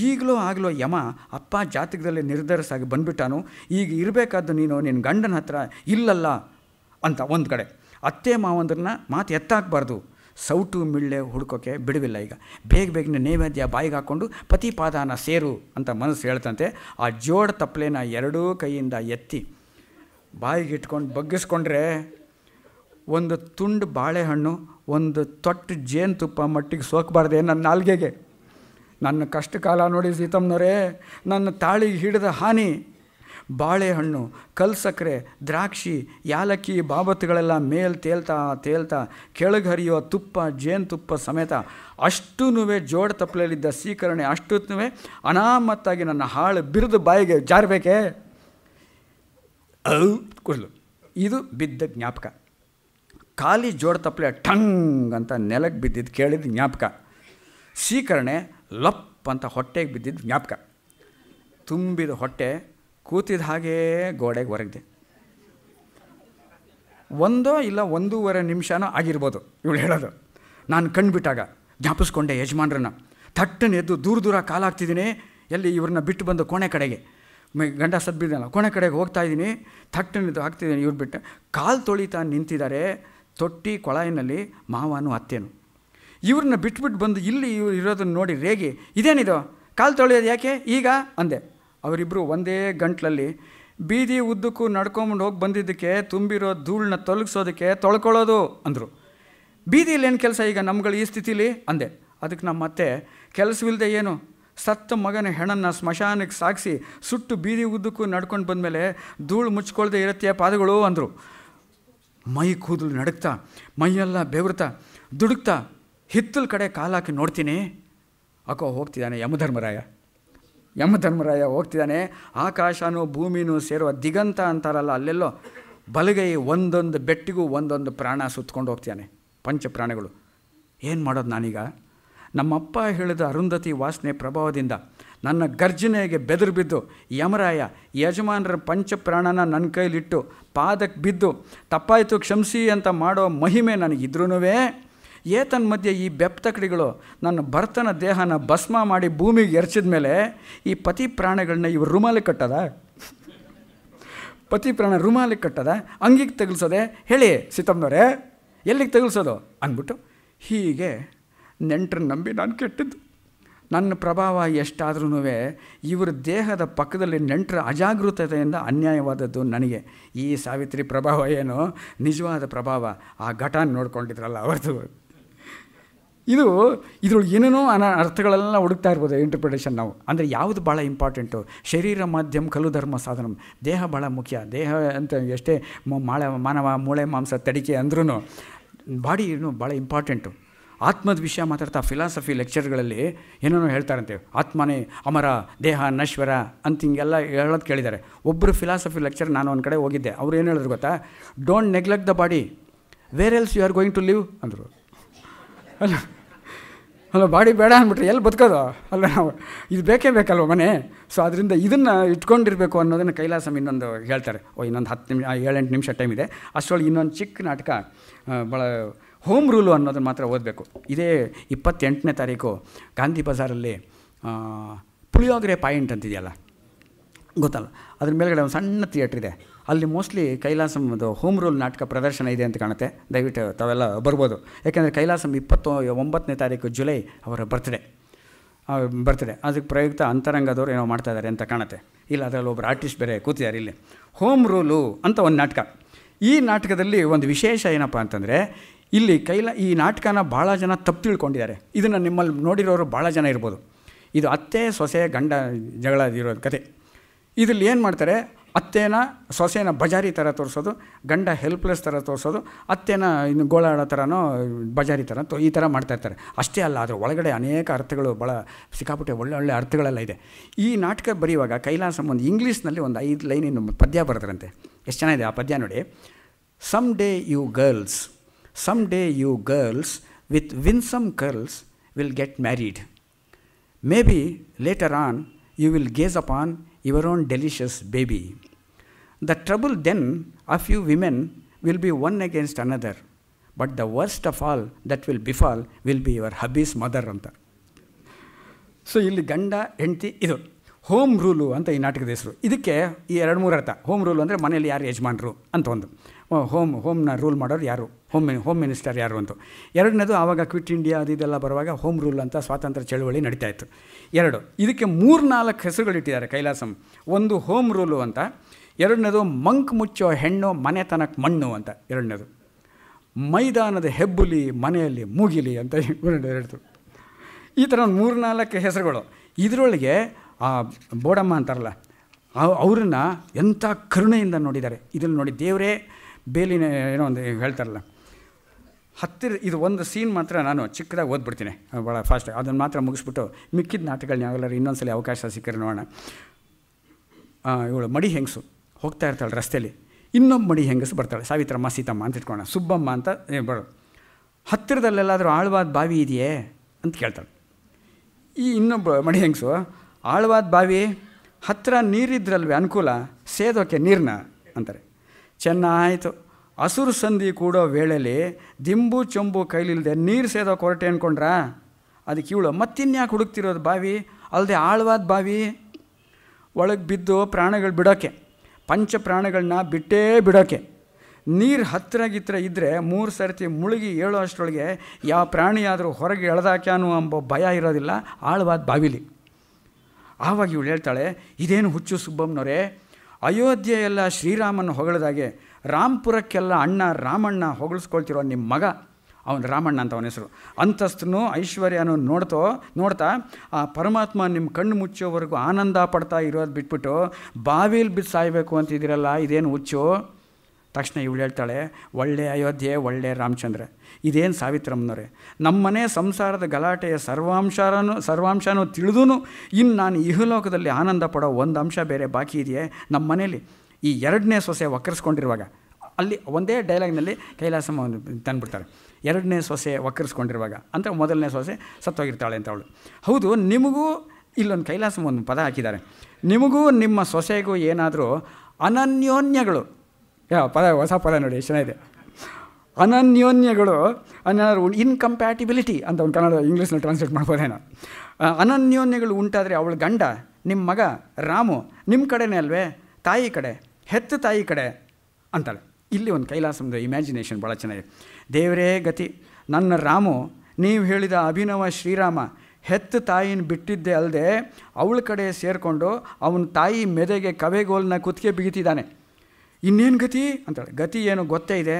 ಈಗಲೂ ಆಗಲೋ ಯಮ ಅಪ್ಪ ಜಾತಕದಲ್ಲಿ ನಿರ್ಧರಿಸಾಗಿ ಬಂದುಬಿಟ್ಟಾನು ಈಗ ಇರಬೇಕಾದ್ದು ನೀನು ನಿನ್ನ ಗಂಡನ ಹತ್ರ ಇಲ್ಲಲ್ಲ ಅಂತ ಒಂದು ಕಡೆ ಅತ್ತೆ ಮಾವಂದ್ರನ್ನ ಮಾತು ಎತ್ತಾಕ್ಬಾರ್ದು ಸೌಟು ಮಿಳ್ಳೆ ಹುಡ್ಕೋಕೆ ಬಿಡುವಿಲ್ಲ ಈಗ ಬೇಗ ಬೇಗನೆ ನೈವೇದ್ಯ ಬಾಯಿಗೆ ಹಾಕ್ಕೊಂಡು ಪತಿಪಾದಾನ ಸೇರು ಅಂತ ಮನಸ್ಸು ಹೇಳ್ತಂತೆ ಆ ಜೋಡ ತಪ್ಪಲೇನ ಎರಡೂ ಕೈಯಿಂದ ಎತ್ತಿ ಬಾಯಿಗೆ ಇಟ್ಕೊಂಡು ಬಗ್ಗಿಸ್ಕೊಂಡ್ರೆ ಒಂದು ತುಂಡು ಬಾಳೆಹಣ್ಣು ಒಂದು ತೊಟ್ಟು ಜೇನುತುಪ್ಪ ಮಟ್ಟಿಗೆ ಸೋಕಬಾರ್ದೆ ನನ್ನ ನಾಲ್ಗೆಗೆ ನನ್ನ ಕಷ್ಟ ಕಾಲ ನೋಡಿ ಸೀತಮ್ಮನವರೇ ನನ್ನ ತಾಳಿಗೆ ಹಿಡಿದ ಹಾನಿ ಬಾಳೆಹಣ್ಣು ಕಲ್ ದ್ರಾಕ್ಷಿ ಯಾಲಕ್ಕಿ ಬಾಬತ್ಗಳೆಲ್ಲ ಮೇಲೆ ತೇಲ್ತಾ ತೇಲ್ತಾ ಕೆಳಗೆ ಹರಿಯೋ ತುಪ್ಪ ಜೇನುತುಪ್ಪ ಸಮೇತ ಅಷ್ಟು ಜೋಡ ತಪ್ಪಲಲ್ಲಿದ್ದ ಸೀಕರಣೆ ಅಷ್ಟುನೂ ಅನಾಮತ್ತಾಗಿ ನನ್ನ ಹಾಳು ಬಿರಿದು ಬಾಯಿಗೆ ಜಾರಬೇಕೇ ಅದು ಇದು ಬಿದ್ದ ಜ್ಞಾಪಕ ಖಾಲಿ ಜೋಡ ತಪ್ಪಲೆ ಟಂಗ್ ಅಂತ ನೆಲಕ್ಕೆ ಬಿದ್ದಿದ್ದು ಕೇಳಿದ ಜ್ಞಾಪಕ ಸೀಕರಣೆ ಲಪ್ ಅಂತ ಹೊಟ್ಟೆಗೆ ಬಿದ್ದಿದ್ದು ಜ್ಞಾಪಕ ತುಂಬಿದ ಹೊಟ್ಟೆ ಕೂತಿದ ಹಾಗೇ ಗೋಡೆಗೆ ಹೊರಗಿದೆ ಒಂದೋ ಇಲ್ಲ ಒಂದೂವರೆ ನಿಮಿಷನೋ ಆಗಿರ್ಬೋದು ಇವಳು ಹೇಳೋದು ನಾನು ಕಣ್ಬಿಟ್ಟಾಗ ಜ್ಞಾಪಿಸ್ಕೊಂಡೆ ಯಜಮಾನ್ರನ್ನ ಥಟ್ಟನೆ ಎದ್ದು ದೂರ ದೂರ ಕಾಲಾಗ್ತಿದ್ದೀನಿ ಎಲ್ಲಿ ಇವ್ರನ್ನ ಬಿಟ್ಟು ಬಂದು ಕೋಣೆ ಕಡೆಗೆ ಗಂಡ ಸದ್ಬಿದ್ದಲ್ಲ ಕೋಣೆ ಕಡೆಗೆ ಹೋಗ್ತಾ ಇದ್ದೀನಿ ಥಟ್ಟನೆದ್ದು ಹಾಕ್ತಿದ್ದೀನಿ ಇವ್ರು ಬಿಟ್ಟು ಕಾಲು ತೊಳಿತಾ ನಿಂತಿದ್ದಾರೆ ತೊಟ್ಟಿ ಕೊಳಾಯಿನಲ್ಲಿ ಮಾವನು ಅತ್ತೇನು ಇವ್ರನ್ನ ಬಿಟ್ಬಿಟ್ಟು ಬಂದು ಇಲ್ಲಿ ಇವ್ರು ಇರೋದನ್ನು ನೋಡಿ ರೇಗಿ ಇದೇನಿದು ಕಾಲು ತೊಳೆಯೋದು ಯಾಕೆ ಈಗ ಅಂದೆ ಅವರಿಬ್ಬರು ಒಂದೇ ಗಂಟ್ಲಲ್ಲಿ ಬೀದಿ ಉದ್ದಕ್ಕೂ ನಡ್ಕೊಂಬಂಡು ಹೋಗಿ ಬಂದಿದ್ದಕ್ಕೆ ತುಂಬಿರೋ ಧೂಳನ್ನ ತೊಲಗಿಸೋದಕ್ಕೆ ತೊಳ್ಕೊಳ್ಳೋದು ಅಂದರು ಬೀದಿಲಿ ಏನು ಕೆಲಸ ಈಗ ನಮ್ಗಳು ಈ ಸ್ಥಿತಿಲಿ ಅಂದೆ ಅದಕ್ಕೆ ನಮ್ಮ ಮತ್ತೆ ಕೆಲಸವಿಲ್ಲದೆ ಏನು ಸತ್ತ ಮಗನ ಹೆಣನ್ನು ಸ್ಮಶಾನಕ್ಕೆ ಸಾಗಿಸಿ ಸುಟ್ಟು ಬೀದಿ ಉದ್ದಕ್ಕೂ ನಡ್ಕೊಂಡು ಬಂದಮೇಲೆ ಧೂಳು ಮುಚ್ಕೊಳ್ದೆ ಇರುತ್ತೆ ಪಾದಗಳು ಅಂದರು ಮೈ ಕೂದಲು ನಡುಕ್ತಾ ಮೈಯೆಲ್ಲ ಬೆವರ್ತಾ ದುಡುಕ್ತಾ ಹಿತ್ತಲ ಕಡೆ ಕಾಲಾಕಿ ನೋಡ್ತೀನಿ ಅಕೋ ಹೋಗ್ತಿದ್ದಾನೆ ಯಮಧರ್ಮರಾಯ ಯಮಧರ್ಮರಾಯ ಹೋಗ್ತಿದ್ದಾನೆ ಆಕಾಶನೂ ಭೂಮಿನೂ ಸೇರುವ ದಿಗಂತ ಅಂತಾರಲ್ಲ ಅಲ್ಲೆಲ್ಲೋ ಬಲಗೈ ಒಂದೊಂದು ಬೆಟ್ಟಿಗೂ ಒಂದೊಂದು ಪ್ರಾಣ ಸುತ್ಕೊಂಡು ಹೋಗ್ತಿದ್ದಾನೆ ಪಂಚ ಪ್ರಾಣಿಗಳು ಏನು ಮಾಡೋದು ನಾನೀಗ ನಮ್ಮಪ್ಪ ಹೇಳಿದ ಅರುಂಧತಿ ವಾಸನೆ ಪ್ರಭಾವದಿಂದ ನನ್ನ ಗರ್ಜನೆಗೆ ಬೆದರು ಬಿದ್ದು ಯಮರಾಯ ಯಜಮಾನರ ಪಂಚಪ್ರಾಣನ ನನ್ನ ಕೈಲಿಟ್ಟು ಪಾದಕ್ಕೆ ಬಿದ್ದು ತಪ್ಪಾಯಿತು ಕ್ಷಮಿಸಿ ಅಂತ ಮಾಡೋ ಮಹಿಮೆ ನನಗಿದ್ರೂ ಏತನ್ ಮಧ್ಯೆ ಈ ಬೆಪ್ತಕಡಿಗಳು ನನ್ನ ಭರ್ತನ ದೇಹನ ಭಸ್ಮ ಮಾಡಿ ಭೂಮಿಗೆ ಎರಚಿದ ಮೇಲೆ ಈ ಪತಿ ಪ್ರಾಣಗಳನ್ನ ಇವರು ರುಮಾಲಿ ಕಟ್ಟದ ಪತಿ ಪ್ರಾಣ ರುಮಾಲಿ ಕಟ್ಟದ ಅಂಗಿಗೆ ತಗಲ್ಸೋದೆ ಹೇಳಿ ಸೀತಮ್ಮನವರೇ ಎಲ್ಲಿಗೆ ತಗಲ್ಸೋದು ಅಂದ್ಬಿಟ್ಟು ಹೀಗೆ ನೆಂಟ್ರನ್ನ ನಂಬಿ ನಾನು ಕೆಟ್ಟಿದ್ದು ನನ್ನ ಪ್ರಭಾವ ಎಷ್ಟಾದ್ರೂ ಇವರ ದೇಹದ ಪಕ್ಕದಲ್ಲಿ ನೆಂಟರ ಅಜಾಗೃತತೆಯಿಂದ ಅನ್ಯಾಯವಾದದ್ದು ನನಗೆ ಈ ಸಾವಿತ್ರಿ ಪ್ರಭಾವ ಏನು ನಿಜವಾದ ಪ್ರಭಾವ ಆ ಘಟನ ನೋಡ್ಕೊಂಡಿದ್ರಲ್ಲ ಅವ್ರದ್ದು ಇದು ಇದ್ರೊಳಗೆ ಏನೇನೋ ಅನ ಅರ್ಥಗಳೆಲ್ಲ ಹುಡುಕ್ತಾ ಇರ್ಬೋದು ಇಂಟರ್ಪ್ರಿಟೇಷನ್ ನಾವು ಅಂದರೆ ಯಾವುದು ಭಾಳ ಇಂಪಾರ್ಟೆಂಟು ಶರೀರ ಮಾಧ್ಯಮ ಕಲು ಧರ್ಮ ಸಾಧನ ದೇಹ ಭಾಳ ಮುಖ್ಯ ದೇಹ ಅಂತ ಎಷ್ಟೇ ಮಾಳೆ ಮಾನವ ಮೂಳೆ ಮಾಂಸ ತಡಿಕೆ ಅಂದ್ರೂ ಬಾಡಿ ಭಾಳ ಇಂಪಾರ್ಟೆಂಟು ಆತ್ಮದ ವಿಷಯ ಮಾತಾಡ್ತಾ ಫಿಲಾಸಫಿ ಲೆಕ್ಚರ್ಗಳಲ್ಲಿ ಏನೇನೋ ಹೇಳ್ತಾರಂತೆ ಆತ್ಮನೇ ಅಮರ ದೇಹ ನಶ್ವರ ಅಂತ ಹಿಂಗೆಲ್ಲ ಹೇಳೋದು ಕೇಳಿದ್ದಾರೆ ಒಬ್ಬರು ಫಿಲಾಸಫಿ ಲೆಕ್ಚರ್ ನಾನು ಒಂದು ಕಡೆ ಹೋಗಿದ್ದೆ ಅವ್ರು ಏನು ಹೇಳಿದ್ರು ಗೊತ್ತಾ don't neglect the body where else you are going to live ಅಂದರು ಅಲ್ಲ ಅಲ್ಲ ಬಾಡಿ ಬೇಡ ಅಂದ್ಬಿಟ್ರೆ ಎಲ್ಲಿ ಬದುಕೋದು ಅಲ್ಲ ನಾವು ಇದು ಬೇಕೇ ಬೇಕಲ್ವ ಮನೆ ಸೊ ಅದರಿಂದ ಇದನ್ನು ಇಟ್ಕೊಂಡಿರಬೇಕು ಅನ್ನೋದನ್ನು ಕೈಲಾಸಮ್ ಇನ್ನೊಂದು ಹೇಳ್ತಾರೆ ಓ ಇನ್ನೊಂದು ಹತ್ತು ನಿಮಿಷ ಏಳೆಂಟು ನಿಮಿಷ ಟೈಮ್ ಇದೆ ಅಷ್ಟರೊಳಗೆ ಇನ್ನೊಂದು ಚಿಕ್ಕ ನಾಟಕ ಭಾಳ ಹೋಮ್ ರೂಲು ಅನ್ನೋದನ್ನು ಮಾತ್ರ ಓದಬೇಕು ಇದೇ ಇಪ್ಪತ್ತೆಂಟನೇ ತಾರೀಕು ಗಾಂಧಿ ಬಜಾರಲ್ಲಿ ಪುಳಿಯೋಗರೆ ಪಾಯಿಂಟ್ ಅಂತಿದೆಯಲ್ಲ ಗೊತ್ತಲ್ಲ ಅದ್ರ ಮೇಲ್ಗಡೆ ಒಂದು ಸಣ್ಣ ಥಿಯೇಟ್ರ್ ಇದೆ ಅಲ್ಲಿ ಮೋಸ್ಟ್ಲಿ ಕೈಲಾಸಂ ಅದು ಹೋಮ್ ರೂಲ್ ನಾಟಕ ಪ್ರದರ್ಶನ ಇದೆ ಅಂತ ಕಾಣುತ್ತೆ ದಯವಿಟ್ಟು ತಾವೆಲ್ಲ ಬರ್ಬೋದು ಯಾಕೆಂದರೆ ಕೈಲಾಸಂ ಇಪ್ಪತ್ತು ಒಂಬತ್ತನೇ ತಾರೀಕು ಜುಲೈ ಅವರ ಬರ್ತ್ಡೇ ಬರ್ತ್ಡೇ ಅದಕ್ಕೆ ಪ್ರಯುಕ್ತ ಅಂತರಂಗದವ್ರು ಏನೋ ಮಾಡ್ತಾ ಇದ್ದಾರೆ ಅಂತ ಕಾಣುತ್ತೆ ಇಲ್ಲ ಅದರಲ್ಲಿ ಒಬ್ಬರು ಆರ್ಟಿಸ್ಟ್ ಬೇರೆ ಕೂತಿದ್ದಾರೆ ಇಲ್ಲಿ ಹೋಮ್ ರೂಲು ಅಂತ ಒಂದು ನಾಟಕ ಈ ನಾಟಕದಲ್ಲಿ ಒಂದು ವಿಶೇಷ ಏನಪ್ಪ ಅಂತಂದರೆ ಇಲ್ಲಿ ಕೈಲ ಈ ನಾಟಕನ ಭಾಳ ಜನ ತಪ್ಪು ತಿಳ್ಕೊಂಡಿದ್ದಾರೆ ಇದನ್ನು ನಿಮ್ಮಲ್ಲಿ ನೋಡಿರೋರು ಭಾಳ ಜನ ಇರ್ಬೋದು ಇದು ಅತ್ತೆ ಸೊಸೆ ಗಂಡ ಜಗಳ ಇರೋದು ಕತೆ ಇದರಲ್ಲಿ ಏನು ಮಾಡ್ತಾರೆ ಅತ್ತೇನ ಸೊಸೆನ ಬಜಾರಿ ಥರ ತೋರಿಸೋದು ಗಂಡ ಹೆಲ್ಪ್ಲೆಸ್ ಥರ ತೋರಿಸೋದು ಅತ್ತೇನ ಇನ್ನು ಗೋಳಾಡೋ ಥರನೋ ಬಜಾರಿ ಥರ ತೋ ಈ ಥರ ಮಾಡ್ತಾಯಿರ್ತಾರೆ ಅಷ್ಟೇ ಅಲ್ಲ ಅದರ ಒಳಗಡೆ ಅನೇಕ ಅರ್ಥಗಳು ಭಾಳ ಸಿಕ್ಕಾಪಟ್ಟೆ ಒಳ್ಳೆ ಒಳ್ಳೆ ಅರ್ಥಗಳೆಲ್ಲ ಇದೆ ಈ ನಾಟಕ ಬರೆಯುವಾಗ ಕೈಲಾಸಂ ಒಂದು ಇಂಗ್ಲೀಷ್ನಲ್ಲಿ ಒಂದು ಐದು ಲೈನ್ ಇನ್ನು ಪದ್ಯ ಬರೆದ್ರಂತೆ ಎಷ್ಟು ಚೆನ್ನಾಗಿದೆ ಆ ಪದ್ಯ ನೋಡಿ some day you girls some day you girls with winsome curls will get married may be later on you will gaze up on your own delicious baby. The trouble then of you women will be one against another. But the worst of all that will befall will be your hubby's mother ಅಂತ so ಇಲ್ಲಿ Ganda, ಹೆಂಡತಿ ಇದು Home rule, Anta, ಈ ನಾಟಕದ ಹೆಸರು ಇದಕ್ಕೆ ಈ ಎರಡು ಮೂರು ಅರ್ಥ ಹೋಮ್ ರೂಲು ಅಂದರೆ ಮನೆಯಲ್ಲಿ ಯಾರು ಯಜಮಾನರು Anta. ಒಂದು ಹೋಮ್ ಹೋಮ್ನ ರೂಲ್ ಮಾಡೋರು ಯಾರು ಹೋಮ್ ಹೋಮ್ ಮಿನಿಸ್ಟರ್ ಯಾರು ಅಂತ ಎರಡನೇದು ಆವಾಗ ಕ್ವಿಟ್ ಇಂಡಿಯಾ ಅದು ಇದೆಲ್ಲ ಬರುವಾಗ ಹೋಮ್ ರೂಲ್ ಅಂತ ಸ್ವಾತಂತ್ರ್ಯ ಚಳುವಳಿ ನಡೀತಾ ಇತ್ತು ಎರಡು ಇದಕ್ಕೆ ಮೂರು ಮೂರ್ನಾಲ್ಕು ಹೆಸರುಗಳಿಟ್ಟಿದ್ದಾರೆ ಕೈಲಾಸಂ ಒಂದು ಹೋಮ್ ರೂಲು ಅಂತ ಎರಡನೇದು ಮಂಕ್ ಮುಚ್ಚೋ ಹೆಣ್ಣು ಮನೆತನಕ್ಕೆ ಮಣ್ಣು ಅಂತ ಎರಡನೇದು ಮೈದಾನದ ಹೆಬ್ಬುಲಿ ಮನೆಯಲ್ಲಿ ಮೂಗಿಲಿ ಅಂತ ಹೇಳ್ತು ಈ ಥರ ಒಂದು ನಾಲ್ಕು ಹೆಸರುಗಳು ಇದರೊಳಗೆ ಆ ಬೋಡಮ್ಮ ಅಂತಾರಲ್ಲ ಅವ್ರನ್ನ ಎಂಥ ಕರುಣೆಯಿಂದ ನೋಡಿದ್ದಾರೆ ಇದನ್ನು ನೋಡಿ ದೇವರೇ ಬೇಲಿನ ಏನೋ ಒಂದು ಹೇಳ್ತಾರಲ್ಲ ಹತ್ತಿರ ಇದು ಒಂದು ಸೀನ್ ಮಾತ್ರ ನಾನು ಚಿಕ್ಕದಾಗಿ ಓದ್ಬಿಡ್ತೀನಿ ಭಾಳ ಫಾಸ್ಟ್ ಅದನ್ನು ಮಾತ್ರ ಮುಗಿಸ್ಬಿಟ್ಟು ಮಿಕ್ಕಿದ ನಾಟಕಗಳನ್ನ ಯಾವಾಗಲಾರು ಇನ್ನೊಂದ್ಸಲ ಅವಕಾಶ ಸಿಕ್ಕರೆ ನೋಡೋಣ ಇವಳು ಮಡಿ ಹೆಂಗಸು ಹೋಗ್ತಾ ಇರ್ತಾಳೆ ರಸ್ತೆಯಲ್ಲಿ ಇನ್ನೊಬ್ಬ ಮಡಿ ಹೆಂಗಸು ಬರ್ತಾಳೆ ಸಾವಿತ್ರಮ್ಮ ಸೀತಮ್ಮ ಅಂತ ಇಟ್ಕೊಳ್ಳೋಣ ಸುಬ್ಬಮ್ಮ ಅಂತ ಬಳು ಹತ್ತಿರದಲ್ಲೆಲ್ಲಾದರೂ ಆಳವಾದ ಬಾವಿ ಇದೆಯೇ ಅಂತ ಕೇಳ್ತಾಳೆ ಈ ಇನ್ನೊಬ್ಬ ಮಡಿ ಹೆಂಗಸು ಆಳವಾದ ಬಾವಿ ಹತ್ತಿರ ನೀರಿದ್ರಲ್ವೇ ಅನುಕೂಲ ಸೇದೋಕೆ ನೀರನ್ನ ಅಂತಾರೆ ಚೆನ್ನಾಯಿತು ಹಸುರು ಸಂಧಿ ಕೂಡೋ ವೇಳೆಲಿ ದಿಂಬು ಚೊಂಬು ಕೈಲಿಲ್ಲದೆ ನೀರು ಸೇದೋ ಕೊರಟೆ ಅಂದ್ಕೊಂಡ್ರ ಅದಕ್ಕೆ ಇವಳು ಮತ್ತಿನ್ಯಾಕೆ ಹುಡುಕ್ತಿರೋದು ಬಾವಿ ಅಲ್ಲದೆ ಆಳವಾದ ಬಾವಿ ಒಳಗೆ ಬಿದ್ದು ಪ್ರಾಣಗಳು ಬಿಡೋಕ್ಕೆ ಪಂಚ ಪ್ರಾಣಗಳನ್ನ ಬಿಟ್ಟೇ ಬಿಡೋಕ್ಕೆ ನೀರು ಹತ್ತಿರ ಗಿತ್ರ ಇದ್ದರೆ ಮೂರು ಸರ್ತಿ ಮುಳುಗಿ ಏಳೋ ಅಷ್ಟರೊಳಗೆ ಯಾವ ಪ್ರಾಣಿಯಾದರೂ ಹೊರಗೆ ಎಳೆದಾಕ್ಯಾನು ಎಂಬ ಭಯ ಇರೋದಿಲ್ಲ ಆಳವಾದ ಬಾವಿಲಿ ಆವಾಗ ಇವಳು ಹೇಳ್ತಾಳೆ ಇದೇನು ಹುಚ್ಚು ಸುಬ್ಬಮ್ಮನವರೇ ಅಯೋಧ್ಯೆಯೆಲ್ಲ ಶ್ರೀರಾಮನ ಹೊಗಳದಾಗೆ ರಾಮ್ಪುರಕ್ಕೆಲ್ಲ ಅಣ್ಣ ರಾಮಣ್ಣ ಹೊಗಳಿಸ್ಕೊಳ್ತಿರೋ ನಿಮ್ಮ ಮಗ ಅವನು ರಾಮಣ್ಣ ಅಂತ ಅವನ ಹೆಸರು ಅಂತಸ್ತನು ಐಶ್ವರ್ಯನೂ ನೋಡ್ತೋ ನೋಡ್ತಾ ಆ ಪರಮಾತ್ಮ ನಿಮ್ಮ ಕಣ್ಣು ಮುಚ್ಚೋವರೆಗೂ ಆನಂದ ಪಡ್ತಾ ಇರೋದು ಬಿಟ್ಬಿಟ್ಟು ಬಾವಿಲಿ ಬಿದ್ದು ಸಾಯಬೇಕು ಅಂತಿದ್ದೀರಲ್ಲ ಇದೇನು ಹುಚ್ಚು ತಕ್ಷಣ ಇವಳು ಹೇಳ್ತಾಳೆ ಒಳ್ಳೆ ಅಯೋಧ್ಯೆ ಒಳ್ಳೆ ರಾಮಚಂದ್ರ ಇದೇನು ಸಾವಿತ್ರಮ್ಮನವರೇ ನಮ್ಮನೆ ಸಂಸಾರದ ಗಲಾಟೆಯ ಸರ್ವಾಂಶನೂ ಸರ್ವಾಂಶನೂ ತಿಳಿದೂ ಇನ್ನು ನಾನು ಇಹಲೋಕದಲ್ಲಿ ಆನಂದ ಪಡೋ ಒಂದು ಅಂಶ ಬೇರೆ ಬಾಕಿ ಇದೆಯೇ ನಮ್ಮ ಮನೆಯಲ್ಲಿ ಈ ಎರಡನೇ ಸೊಸೆ ಒಕ್ಕರಿಸ್ಕೊಂಡಿರುವಾಗ ಅಲ್ಲಿ ಒಂದೇ ಡೈಲಾಗ್ನಲ್ಲಿ ಕೈಲಾಸಮ್ಮ ತಂದುಬಿಡ್ತಾರೆ ಎರಡನೇ ಸೊಸೆ ಒಕ್ಕರಿಸ್ಕೊಂಡಿರುವಾಗ ಅಂದರೆ ಮೊದಲನೇ ಸೊಸೆ ಸತ್ತೋಗಿರ್ತಾಳೆ ಅಂತ ಅವಳು ಹೌದು ನಿಮಗೂ ಇಲ್ಲೊಂದು ಕೈಲಾಸಮ್ಮ ಒಂದು ಪದ ಹಾಕಿದ್ದಾರೆ ನಿಮಗೂ ನಿಮ್ಮ ಸೊಸೆಗೂ ಏನಾದರೂ ಅನನ್ಯೋನ್ಯಗಳು ಯಾವ ಪದ ಹೊಸ ಪದ ನೋಡಿ ಚೆನ್ನಾಗಿದೆ ಅನನ್ಯೋನ್ಯಗಳು ಅನ್ನೋ ಇನ್ಕಂಪ್ಯಾಟಿಬಿಲಿಟಿ ಅಂತ ಒಂದು ಕನ್ನಡ ಇಂಗ್ಲೀಷ್ನಲ್ಲಿ ಟ್ರಾನ್ಸ್ಲೇಟ್ ಮಾಡ್ಬೋದೇನೋ ಅನನ್ಯೋನ್ಯಗಳು ಉಂಟಾದರೆ ಅವಳ ಗಂಡ ನಿಮ್ಮ ಮಗ ರಾಮು ನಿಮ್ಮ ಕಡೆನೇ ಅಲ್ವೇ ತಾಯಿ ಕಡೆ ಹೆತ್ತ ತಾಯಿ ಕಡೆ ಅಂತಾಳೆ ಇಲ್ಲಿ ಒಂದು ಕೈಲಾಸದ ಇಮ್ಯಾಜಿನೇಷನ್ ಭಾಳ ಚೆನ್ನಾಗಿದೆ ದೇವರೇ ಗತಿ ನನ್ನ ರಾಮು ನೀವು ಹೇಳಿದ ಅಭಿನವ ಶ್ರೀರಾಮ ಹೆತ್ತ ತಾಯಿನ ಬಿಟ್ಟಿದ್ದೆ ಅಲ್ಲದೆ ಅವಳ ಕಡೆ ಸೇರಿಕೊಂಡು ಅವನ ತಾಯಿ ಮೆದೆಗೆ ಕವೆಗೋಲನ್ನ ಕುತ್ತಿಗೆ ಬಿಗಿತಿದ್ದಾನೆ ಇನ್ನೇನು ಗತಿ ಅಂತಾಳೆ ಗತಿ ಏನು ಗೊತ್ತೇ ಇದೆ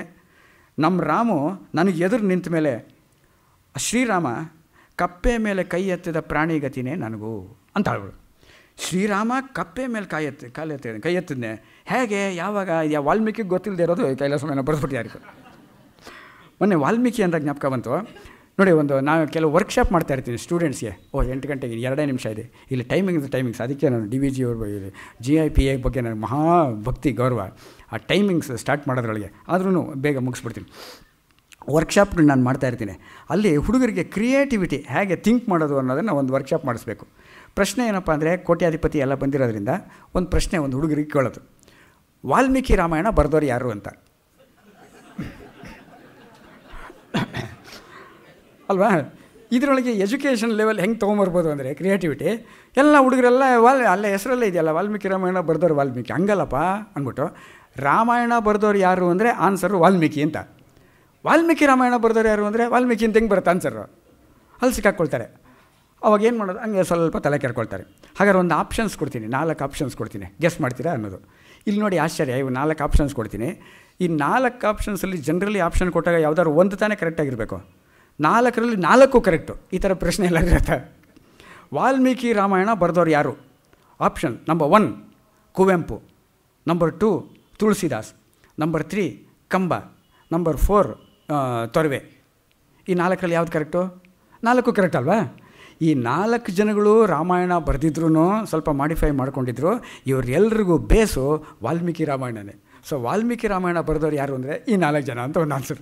ನಮ್ಮ ರಾಮು ನನಗೆ ಎದುರು ನಿಂತ ಮೇಲೆ ಶ್ರೀರಾಮ ಕಪ್ಪೆ ಮೇಲೆ ಕೈ ಎತ್ತಿದ ಪ್ರಾಣಿಗತಿನೇ ನನಗೂ ಅಂತ ಹೇಳ್ಬಿಡು ಶ್ರೀರಾಮ ಕಪ್ಪೆ ಮೇಲೆ ಕಾಯಿ ಎತ್ತ ಕಾಲ ಎತ್ತ ಕೈ ಎತ್ತಿದ್ನೆ ಹೇಗೆ ಯಾವಾಗ ಯಾವ ವಾಲ್ಮೀಕಿಗೆ ಗೊತ್ತಿಲ್ಲದೆ ಇರೋದು ಕೈಲಾಸ ಮೇಲೆ ಬರೆದ್ಬಿಟ್ಟು ಯಾರಿಗೂ ಮೊನ್ನೆ ವಾಲ್ಮೀಕಿ ಅಂತ ಜ್ಞಾಪಕ ಬಂತು ನೋಡಿ ಒಂದು ನಾನು ಕೆಲವು ವರ್ಕ್ಶಾಪ್ ಮಾಡ್ತಾ ಇರ್ತೀನಿ ಸ್ಟೂಡೆಂಟ್ಸ್ಗೆ ಓ ಎಂಟು ಗಂಟೆಗೆ ಎರಡೇ ನಿಮಿಷ ಇದೆ ಇಲ್ಲಿ ಟೈಮಿಂಗ್ಸ್ ಟೈಮಿಂಗ್ಸ್ ಅದಕ್ಕೆ ನಾನು ಡಿ ವಿ ಜಿ ಅವ್ರ ಬಗ್ಗೆ ಜಿ ಐ ಪಿ ಎ ಬಗ್ಗೆ ನನಗೆ ಮಹಾ ಭಕ್ತಿ ಗೌರವ ಆ ಟೈಮಿಂಗ್ಸ್ ಸ್ಟಾರ್ಟ್ ಮಾಡೋದ್ರೊಳಗೆ ಆದ್ರೂ ಬೇಗ ಮುಗಿಸ್ಬಿಡ್ತೀನಿ ವರ್ಕ್ಶಾಪ್ಗಳು ನಾನು ಮಾಡ್ತಾ ಇರ್ತೀನಿ ಅಲ್ಲಿ ಹುಡುಗರಿಗೆ ಕ್ರಿಯೇಟಿವಿಟಿ ಹೇಗೆ ಥಿಂಕ್ ಮಾಡೋದು ಅನ್ನೋದನ್ನು ಒಂದು ವರ್ಕ್ಶಾಪ್ ಮಾಡಿಸ್ಬೇಕು ಪ್ರಶ್ನೆ ಏನಪ್ಪ ಅಂದರೆ ಕೋಟ್ಯಾಧಿಪತಿ ಎಲ್ಲ ಬಂದಿರೋದ್ರಿಂದ ಒಂದು ಪ್ರಶ್ನೆ ಒಂದು ಹುಡುಗರಿಗೆ ಕೇಳೋದು ವಾಲ್ಮೀಕಿ ರಾಮಾಯಣ ಬರೆದೋರು ಯಾರು ಅಂತ ಅಲ್ವಾ ಇದರೊಳಗೆ ಎಜುಕೇಷನ್ ಲೆವೆಲ್ ಹೆಂಗೆ ತೊಗೊಂಬರ್ಬೋದು ಅಂದರೆ ಕ್ರಿಯೇಟಿವಿಟಿ ಎಲ್ಲ ಹುಡುಗರೆಲ್ಲ ವಾಲ್ ಅಲ್ಲೇ ಹೆಸರಲ್ಲೇ ಇದೆಯಲ್ಲ ವಾಲ್ಮೀಕಿ ರಾಮಾಯಣ ಬರೆದವ್ರು ವಾಲ್ಮೀಕಿ ಹಂಗಲ್ಲಪ್ಪ ಅಂದ್ಬಿಟ್ಟು ರಾಮಾಯಣ ಬರೆದವ್ರು ಯಾರು ಅಂದರೆ ಆನ್ಸರು ವಾಲ್ಮೀಕಿ ಅಂತ ವಾಲ್ಮೀಕಿ ರಾಮಾಯಣ ಬರೆದವ್ರು ಯಾರು ಅಂದರೆ ವಾಲ್ಮೀಕಿ ಅಂತ ಹೆಂಗೆ ಬರುತ್ತೆ ಆನ್ಸರು ಅಲ್ಲಿ ಸಿಕ್ಕಾಕ್ಕೊಳ್ತಾರೆ ಅವಾಗ ಏನು ಮಾಡೋದು ಹಂಗೆ ಸ್ವಲ್ಪ ತಲೆ ಕೆರ್ಕೊಳ್ತಾರೆ ಹಾಗಾದ್ರೆ ಒಂದು ಆಪ್ಷನ್ಸ್ ಕೊಡ್ತೀನಿ ನಾಲ್ಕು ಆಪ್ಷನ್ಸ್ ಕೊಡ್ತೀನಿ ಗೆಸ್ ಮಾಡ್ತೀರಾ ಅನ್ನೋದು ಇಲ್ಲಿ ನೋಡಿ ಆಶ್ಚರ್ಯ ಇವು ನಾಲ್ಕು ಆಪ್ಷನ್ಸ್ ಕೊಡ್ತೀನಿ ಈ ನಾಲ್ಕು ಆಪ್ಷನ್ಸಲ್ಲಿ ಜನರಲಿ ಆಪ್ಷನ್ ಕೊಟ್ಟಾಗ ಯಾವ್ದಾದ್ರು ಒಂದು ತಾನೇ ಕರೆಕ್ಟಾಗಿರಬೇಕು ನಾಲ್ಕರಲ್ಲಿ ನಾಲ್ಕು ಕರೆಕ್ಟು ಈ ಥರ ಪ್ರಶ್ನೆ ಎಲ್ಲ ಇರುತ್ತೆ ವಾಲ್ಮೀಕಿ ರಾಮಾಯಣ ಬರೆದವ್ರು ಯಾರು option number one Kuvempu number two Tulsidas number three Kamba number four Torave ಈ ನಾಲ್ಕರಲ್ಲಿ ಯಾವ್ದು ಕರೆಕ್ಟು ನಾಲ್ಕು ಕರೆಕ್ಟ್ ಅಲ್ವಾ ಈ ನಾಲ್ಕು ಜನಗಳು ರಾಮಾಯಣ ಬರೆದಿದ್ರು ಸ್ವಲ್ಪ ಮಾಡಿಫೈ ಮಾಡ್ಕೊಂಡಿದ್ರು ಇವರೆಲ್ಲರಿಗೂ ಬೇಸು ವಾಲ್ಮೀಕಿ ರಾಮಾಯಣನೇ ಸೊ ವಾಲ್ಮೀಕಿ ರಾಮಾಯಣ ಬರೆದವ್ರು ಯಾರು ಅಂದರೆ ಈ ನಾಲ್ಕು ಜನ ಅಂತ ಒಂದು ಆನ್ಸರ್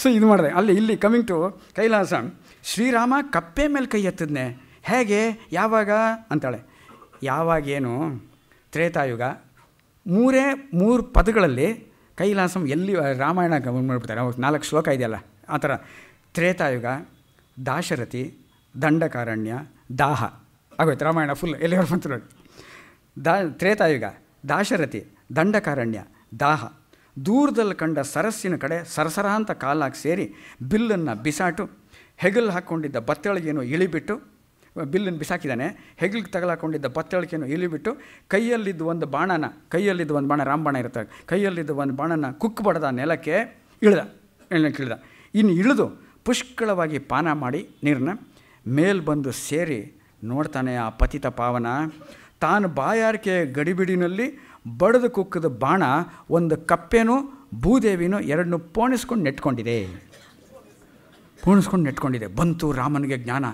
ಸೊ ಇದು ಮಾಡಿದೆ ಅಲ್ಲಿ ಇಲ್ಲಿ ಕಮಿಂಗ್ ಟು ಕೈಲಾಸ ಶ್ರೀರಾಮ ಕಪ್ಪೆ ಮೇಲೆ ಕೈ ಎತ್ತಿದ್ನೇ ಹೇಗೆ ಯಾವಾಗ ಅಂತಾಳೆ ಯಾವಾಗೇನು ತ್ರೇತಾಯುಗ ಮೂರೇ ಮೂರು ಪದಗಳಲ್ಲಿ ಕೈಲಾಸಂ ಎಲ್ಲಿ ರಾಮಾಯಣ ಗಮನ ಮಾಡಿಬಿಡ್ತಾರೆ ಅವಾಗ ನಾಲ್ಕು ಶ್ಲೋಕ ಇದೆಯಲ್ಲ ಆ ಥರ ತ್ರೇತಾಯುಗ ದಾಶರಥಿ ದಂಡಕಾರಣ್ಯ ದಾಹ ಆಗೋಯ್ತು ರಾಮಾಯಣ ಫುಲ್ ಎಲ್ಲಿ ಬಂತು ದಾ ತ್ರೇತಾಯುಗ ದಾಶರಥಿ ದಂಡಕಾರಣ್ಯ ದಾಹ ದೂರದಲ್ಲಿ ಕಂಡ ಸರಸ್ಸಿನ ಕಡೆ ಸರಸರಾಂತ ಕಾಲಾಗಿ ಸೇರಿ ಬಿಲ್ಲನ್ನು ಬಿಸಾಟು ಹೆಗಲು ಹಾಕ್ಕೊಂಡಿದ್ದ ಬತ್ತಳಿಗೇನೋ ಇಳಿಬಿಟ್ಟು ಬಿಲ್ಲನ್ನು ಬಿಸಾಕಿದ್ದಾನೆ ಹೆಗಲಿಗೆ ತಗಲಾಕೊಂಡಿದ್ದ ಪತ್ತಳಿಕೆಯನ್ನು ಇಳಿಬಿಟ್ಟು ಕೈಯಲ್ಲಿದ್ದ ಒಂದು ಬಾಣನ ಕೈಯಲ್ಲಿದ್ದ ಒಂದು ಬಾಣ ರಾಮಬಾಣ ಇರುತ್ತೆ ಕೈಯಲ್ಲಿದ್ದ ಒಂದು ಬಾಣನ ಕುಕ್ ಬಡದ ನೆಲಕ್ಕೆ ಇಳ್ದ ನೆಲಕ್ಕೆ ಇಳ್ದ ಇನ್ನು ಇಳಿದು ಪುಷ್ಕಳವಾಗಿ ಪಾನ ಮಾಡಿ ನೀರನ್ನ ಮೇಲ್ ಬಂದು ಸೇರಿ ನೋಡ್ತಾನೆ ಆ ಪತಿತ ಪಾವನ ತಾನು ಬಾಯಾರಿಕೆ ಗಡಿಬಿಡಿನಲ್ಲಿ ಬಡದು ಕುಕ್ಕದ ಬಾಣ ಒಂದು ಕಪ್ಪೆನೂ ಭೂದೇವಿನೂ ಎರಡನ್ನೂ ಪೋಣಿಸ್ಕೊಂಡು ನೆಟ್ಕೊಂಡಿದೆ ಪೋಣಿಸ್ಕೊಂಡು ನೆಟ್ಕೊಂಡಿದೆ ಬಂತು ರಾಮನಿಗೆ ಜ್ಞಾನ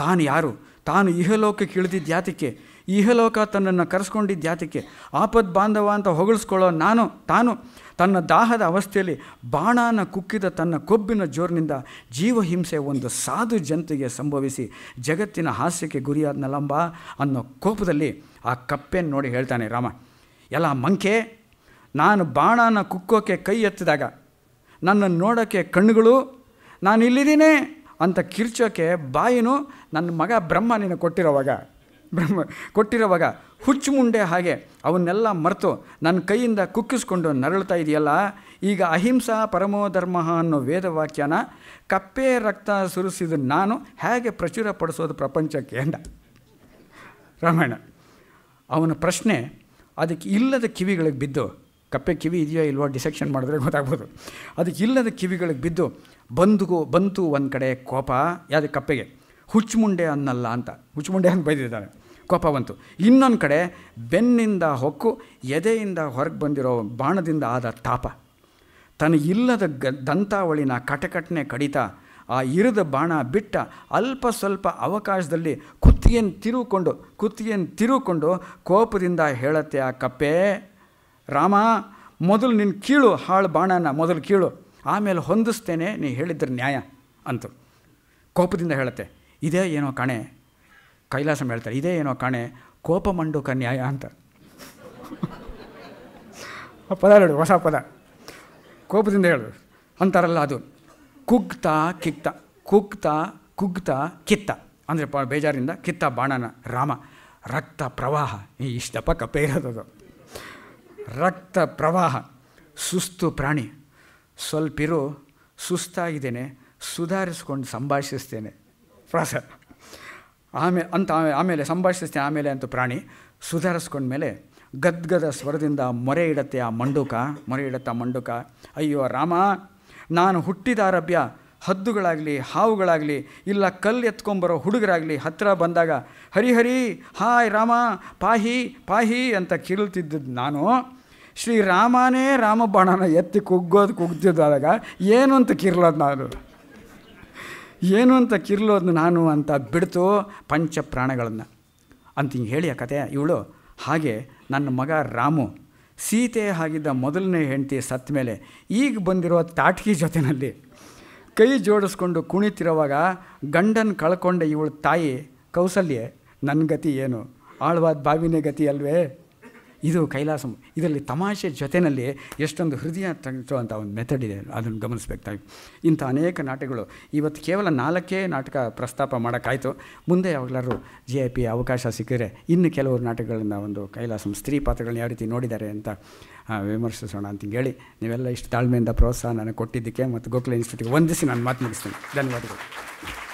ತಾನು ಯಾರು ತಾನು ಇಹಲೋಕಕ್ಕೆ ಇಳಿದಿದ್ದ ಜಾತಿಕೆ ಇಹಲೋಕ ತನ್ನನ್ನು ಕರೆಸ್ಕೊಂಡಿದ್ದ ಯಾತಿಕೆ ಆಪದ್ ಬಾಂಧವ ಅಂತ ಹೊಗಳಿಸ್ಕೊಳ್ಳೋ ನಾನು ತಾನು ತನ್ನ ದಾಹದ ಅವಸ್ಥೆಯಲ್ಲಿ ಬಾಣಾನ ಕುಕ್ಕಿದ ತನ್ನ ಕೊಬ್ಬಿನ ಜೋರಿನಿಂದ ಜೀವಹಿಂಸೆ ಒಂದು ಸಾಧು ಜನತೆಗೆ ಸಂಭವಿಸಿ ಜಗತ್ತಿನ ಹಾಸ್ಯಕ್ಕೆ ನಲಂಬ ಅನ್ನೋ ಕೋಪದಲ್ಲಿ ಆ ಕಪ್ಪೆಯನ್ನು ನೋಡಿ ಹೇಳ್ತಾನೆ ರಾಮ ಎಲ್ಲ ಮಂಕೆ ನಾನು ಬಾಣನ ಕುಕ್ಕೋಕೆ ಕೈ ಎತ್ತಿದಾಗ ನನ್ನನ್ನು ನೋಡೋಕ್ಕೆ ಕಣ್ಣುಗಳು ನಾನು ಇಲ್ಲಿದ್ದೀನಿ ಅಂತ ಕಿರ್ಚೋಕೆ ಬಾಯಿನೂ ನನ್ನ ಮಗ ಬ್ರಹ್ಮ ನೀನು ಕೊಟ್ಟಿರೋವಾಗ ಬ್ರಹ್ಮ ಕೊಟ್ಟಿರೋವಾಗ ಹುಚ್ಚು ಮುಂಡೆ ಹಾಗೆ ಅವನ್ನೆಲ್ಲ ಮರೆತು ನನ್ನ ಕೈಯಿಂದ ಕುಕ್ಕಿಸ್ಕೊಂಡು ನರಳ್ತಾ ಇದೆಯಲ್ಲ ಈಗ ಅಹಿಂಸಾ ಪರಮೋ ಧರ್ಮ ಅನ್ನೋ ವೇದವಾಕ್ಯನ ಕಪ್ಪೆ ರಕ್ತ ಸುರಿಸಿದ ನಾನು ಹೇಗೆ ಪ್ರಚುರಪಡಿಸೋದು ಪ್ರಪಂಚಕ್ಕೆ ಅಂದ ರಾಮಾಯಣ ಅವನ ಪ್ರಶ್ನೆ ಅದಕ್ಕೆ ಇಲ್ಲದ ಕಿವಿಗಳಿಗೆ ಬಿದ್ದು ಕಪ್ಪೆ ಕಿವಿ ಇದೆಯೋ ಇಲ್ವೋ ಡಿಸೆಕ್ಷನ್ ಮಾಡಿದ್ರೆ ಗೊತ್ತಾಗ್ಬೋದು ಅದಕ್ಕೆ ಇಲ್ಲದ ಕಿವಿಗಳಿಗೆ ಬಿದ್ದು ಬಂದುಗೂ ಬಂತು ಒಂದು ಕಡೆ ಕೋಪ ಯಾವುದು ಕಪ್ಪೆಗೆ ಹುಚ್ಚುಮುಂಡೆ ಅನ್ನಲ್ಲ ಅಂತ ಹುಚ್ಚುಮುಂಡೆ ಅಂತ ಬೈದಿದ್ದಾನೆ ಕೋಪ ಬಂತು ಇನ್ನೊಂದು ಕಡೆ ಬೆನ್ನಿಂದ ಹೊಕ್ಕು ಎದೆಯಿಂದ ಹೊರಗೆ ಬಂದಿರೋ ಬಾಣದಿಂದ ಆದ ತಾಪ ಇಲ್ಲದ ಗ ದಂತಾವಳಿನ ಕಟಕಟನೆ ಕಡಿತ ಆ ಇರದ ಬಾಣ ಬಿಟ್ಟ ಅಲ್ಪ ಸ್ವಲ್ಪ ಅವಕಾಶದಲ್ಲಿ ಕುತ್ತಿಗೆಯನ್ನು ತಿರುಕೊಂಡು ಕುತ್ತಿಗೆಯನ್ನು ತಿರುಕೊಂಡು ಕೋಪದಿಂದ ಹೇಳತ್ತೆ ಆ ಕಪ್ಪೆ ರಾಮ ಮೊದಲು ನಿನ್ನ ಕೀಳು ಹಾಳು ಬಾಣನ ಮೊದಲು ಕೀಳು ಆಮೇಲೆ ಹೊಂದಿಸ್ತೇನೆ ನೀ ಹೇಳಿದ್ರ ನ್ಯಾಯ ಅಂತ ಕೋಪದಿಂದ ಹೇಳುತ್ತೆ ಇದೇ ಏನೋ ಕಾಣೆ ಕೈಲಾಸಂ ಹೇಳ್ತಾರೆ ಇದೇ ಏನೋ ಕಾಣೆ ಕೋಪ ಮಂಡುಕ ನ್ಯಾಯ ಅಂತ ಪದ ಹೇಳು ಹೊಸ ಪದ ಕೋಪದಿಂದ ಹೇಳು ಅಂತಾರಲ್ಲ ಅದು ಕುಗ್ತಾ ಕಿತ್ತ ಕುಗ್ತಾ ಕುಗ್ತಾ ಕಿತ್ತ ಅಂದರೆ ಬೇಜಾರಿಂದ ಕಿತ್ತ ಬಾಣನ ರಾಮ ರಕ್ತ ಪ್ರವಾಹ ಈ ಇಷ್ಟಪ್ಪ ಕಪ್ಪೆ ಇರೋದದು ರಕ್ತ ಪ್ರವಾಹ ಸುಸ್ತು ಪ್ರಾಣಿ ಸ್ವಲ್ಪಿರು ಸುಸ್ತಾಗಿದ್ದೇನೆ ಸುಧಾರಿಸ್ಕೊಂಡು ಸಂಭಾಷಿಸ್ತೇನೆ ಪ್ರಾಸ ಆಮೇ ಅಂತ ಆಮೇಲೆ ಸಂಭಾಷಿಸ್ತೇನೆ ಆಮೇಲೆ ಅಂತ ಪ್ರಾಣಿ ಸುಧಾರಿಸ್ಕೊಂಡ್ಮೇಲೆ ಗದ್ಗದ ಸ್ವರದಿಂದ ಮೊರೆ ಇಡತ್ತೆ ಆ ಮಂಡುಕ ಮೊರೆ ಇಡತ್ತೆ ಆ ಮಂಡುಕ ಅಯ್ಯೋ ರಾಮ ನಾನು ಹುಟ್ಟಿದ ಆರಭ್ಯ ಹದ್ದುಗಳಾಗಲಿ ಹಾವುಗಳಾಗಲಿ ಇಲ್ಲ ಕಲ್ಲು ಎತ್ಕೊಂಬರೋ ಹುಡುಗರಾಗಲಿ ಹತ್ತಿರ ಬಂದಾಗ ಹರಿಹರಿ ಹಾಯ್ ರಾಮ ಪಾಹಿ ಪಾಹಿ ಅಂತ ಕೇಳುತ್ತಿದ್ದದ್ದು ನಾನು ಶ್ರೀರಾಮನೇ ರಾಮಬಾಣನ ಎತ್ತಿ ಕುಗ್ಗೋದು ಕುಗ್ದಿದ್ದಾಗ ಏನು ಅಂತ ಕಿರ್ಲೋದು ನಾನು ಏನು ಅಂತ ಕಿರ್ಲೋದು ನಾನು ಅಂತ ಬಿಡ್ತು ಪಂಚ ಪ್ರಾಣಗಳನ್ನು ಅಂತ ಹಿಂಗೆ ಹೇಳಿ ಆ ಕತೆ ಇವಳು ಹಾಗೆ ನನ್ನ ಮಗ ರಾಮು ಸೀತೆ ಆಗಿದ್ದ ಮೊದಲನೇ ಹೆಂಡತಿ ಸತ್ತ ಮೇಲೆ ಈಗ ಬಂದಿರೋ ತಾಟಕಿ ಜೊತೆಯಲ್ಲಿ ಕೈ ಜೋಡಿಸ್ಕೊಂಡು ಕುಣಿತಿರುವಾಗ ಗಂಡನ ಕಳ್ಕೊಂಡ ಇವಳು ತಾಯಿ ಕೌಸಲ್ಯೆ ನನ್ನ ಗತಿ ಏನು ಆಳ್ವಾದ ಬಾವಿನೇ ಗತಿ ಅಲ್ವೇ ಇದು ಕೈಲಾಸಂ ಇದರಲ್ಲಿ ತಮಾಷೆ ಜೊತೆಯಲ್ಲಿ ಎಷ್ಟೊಂದು ಹೃದಯ ಅಂತ ಒಂದು ಮೆಥಡ್ ಇದೆ ಅದನ್ನು ಗಮನಿಸಬೇಕಾಗಿ ಇಂಥ ಅನೇಕ ನಾಟಕಗಳು ಇವತ್ತು ಕೇವಲ ನಾಲ್ಕೇ ನಾಟಕ ಪ್ರಸ್ತಾಪ ಮಾಡೋಕ್ಕಾಯಿತು ಮುಂದೆ ಯಾವಾಗಲಾದ್ರು ಜಿ ಐ ಪಿ ಅವಕಾಶ ಸಿಕ್ಕಿದ್ರೆ ಇನ್ನು ಕೆಲವರು ನಾಟಕಗಳನ್ನು ಒಂದು ಕೈಲಾಸಂ ಸ್ತ್ರೀ ಪಾತ್ರಗಳನ್ನ ಯಾವ ರೀತಿ ನೋಡಿದ್ದಾರೆ ಅಂತ ವಿಮರ್ಶಿಸೋಣ ಅಂತ ಹೇಳಿ ನೀವೆಲ್ಲ ಇಷ್ಟು ತಾಳ್ಮೆಯಿಂದ ಪ್ರೋತ್ಸಾಹ ನನಗೆ ಕೊಟ್ಟಿದ್ದಕ್ಕೆ ಮತ್ತು ಗೋಕುಲ ಇನ್ಸ್ಟಿಟ್ಯೂಟ್ಗೆ ವಂದಿಸಿ ನಾನು ಮಾತು ಮುಗಿಸ್ತೀನಿ ಧನ್ಯವಾದಗಳು